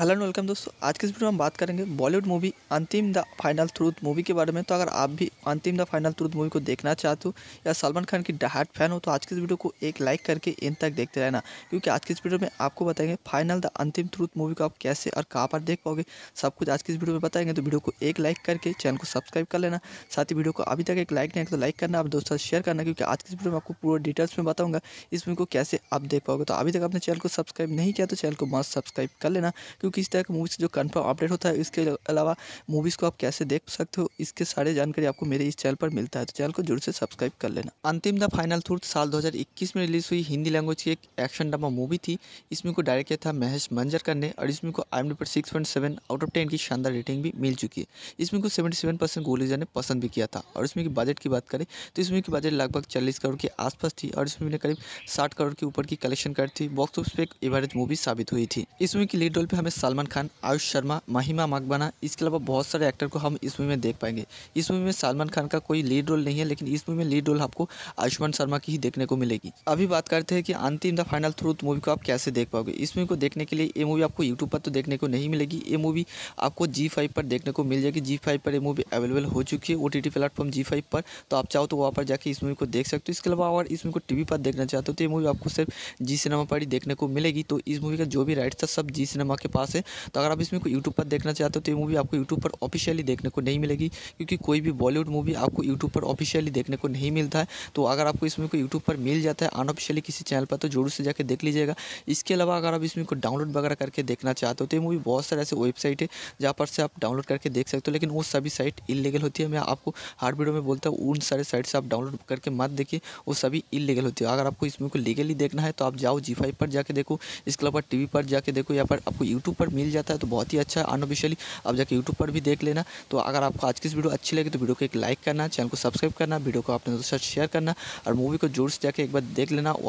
हेलो एंड वेलकम दोस्तों आज के इस वीडियो में हम बात करेंगे Bollywood movie Antim the final truth movie के बारे में तो अगर आप भी अंतिम द फाइनल थ्रूथ मूवी को देखना चाहते हो या सलमान खान की डहाट फैन हो तो आज के इस वीडियो को एक लाइक करके इन तक देखते रहना क्योंकि आज के इस वीडियो में आपको बताएंगे फाइनल द अंतिम थ्रूथ मूवी को आप कैसे और कहाँ पर देख पाओगे सब कुछ आज के इस वीडियो में बताएंगे तो वीडियो को एक लाइक करके चैनल को सब्सक्राइब कर लेना साथ ही वीडियो को अभी तक एक लाइक नहीं तो लाइक करना आप दोस्तों शेयर करना क्योंकि आज के इस वीडियो में आपको पूरा डिटेल्स में बताऊँगा इस मूवी को कैसे आप देख पाओगे तो अभी तक अपने चैनल को सब्सक्राइब सब्सक्राइब नहीं किया तो चैनल को मस्त सब्सक्राइब कर लेना क्योंकि इस तरह का मूवीज़ जो कन्फर्म अपडेट होता है इसके अलावा मूवीज़ को आप कैसे देख सकते हो इसके सारे जानकारी आपको मेरे इस चैनल पर मिलता है तो चैनल को जरूर से सब्सक्राइब कर लेना अंतिम द फाइनल थ्रूथ साल दो में रिलीज़ हुई हिंदी लैंग्वेज की एक एक्शन ड्रामा मूवी थी इसमें को डायरेक्ट किया था महेश मंजर ने और इसमें को आई पर सिक्स आउट ऑफ टेन की शानदार रेटिंग भी मिल चुकी है इसमें को सेवेंटी सेवन परसेंट गोलीजा ने पसंद भी किया था और इसमें की बजट की बात करें तो इसमें की बजट लगभग चालीस करोड़ के आसपास थी और इसमें करीब साठ करोड़ के ऊपर की कलेक्शन कर थी बॉक्स ऑफिस पे एवरेज मूवी साबित हुई थी इस मूवी की लीड रोल पे हमें सलमान खान आयुष शर्मा महिमा मकबाना इसके अलावा बहुत सारे एक्टर को हम इस मूवी में देख पाएंगे इस मूवी में सलमान खान का कोई लीड रोल नहीं है लेकिन इस मूवी में लीड रोल आपको आयुष्मान शर्मा की ही देखने को मिलेगी अभी बात करते हैं कि Antim the final truth movie को आप कैसे देख पाओगे इस मूवी को देखने के लिए ये मूवी आपको यूट्यूब पर तो देखने को नहीं मिलेगी ये मूवी आपको जी फाइव पर देखने को मिल जाएगी जी फाइव पर ये मूवी अवेलेबल हो चुकी है ओ टी प्लेटफॉर्म जी फाइव पर तो आप चाहो तो वहाँ पर जाकर इस मूवी को देख सकते हो इसके अलावा अगर इस मूवी को टीवी पर देखना चाहते हो तो ये मूवी आपको सिर्फ जी सिनेमा पर ही देखने को मिलेगी आएगी तो इस मूवी का जो भी राइट्स था सब जी सिनेमा के पास है तो अगर आप इसमें कोई यूट्यूब पर देखना चाहते हो तो ये मूवी आपको यूट्यूब पर ऑफिशियली देखने को नहीं मिलेगी क्योंकि कोई भी बॉलीवुड मूवी आपको यूट्यूब पर ऑफिशियली देखने को नहीं मिलता है तो अगर आपको इसमें कोई यूट्यूब पर मिल जाता है अनऑफिशियली किसी चैनल पर तो जरूर से जाकर देख लीजिएगा इसके अलावा अगर आप इसमें को डाउनलोड वगैरह करके देखना चाहते हो तो ये मूवी बहुत सारे ऐसे वेबसाइट है जहाँ पर से आप डाउनलोड करके देख सकते हो लेकिन वो सभी साइट इलीगल होती है मैं आपको हर वीडियो में बोलता हूँ उन सारे साइट से आप डाउनलोड करके मत देखिए वो सभी इलीगल होती है अगर आपको इसमें को लीगली देखना है तो आप जाओ जी फाइव पर जाके देखो इसके अलावा टी पर जाके देखो यहाँ पर आपको यूट्यूब पर मिल जाता है तो बहुत ही अच्छा अनऑफिशियली आप जाके यूट्यूब पर भी देख लेना तो अगर आपको आज की इस वीडियो अच्छी लगी तो वीडियो को एक लाइक करना चैनल को सब्सक्राइब करना वीडियो को अपने दोस्तों शेयर करना और मूवी को जोर से जाके एक बार देख लेना और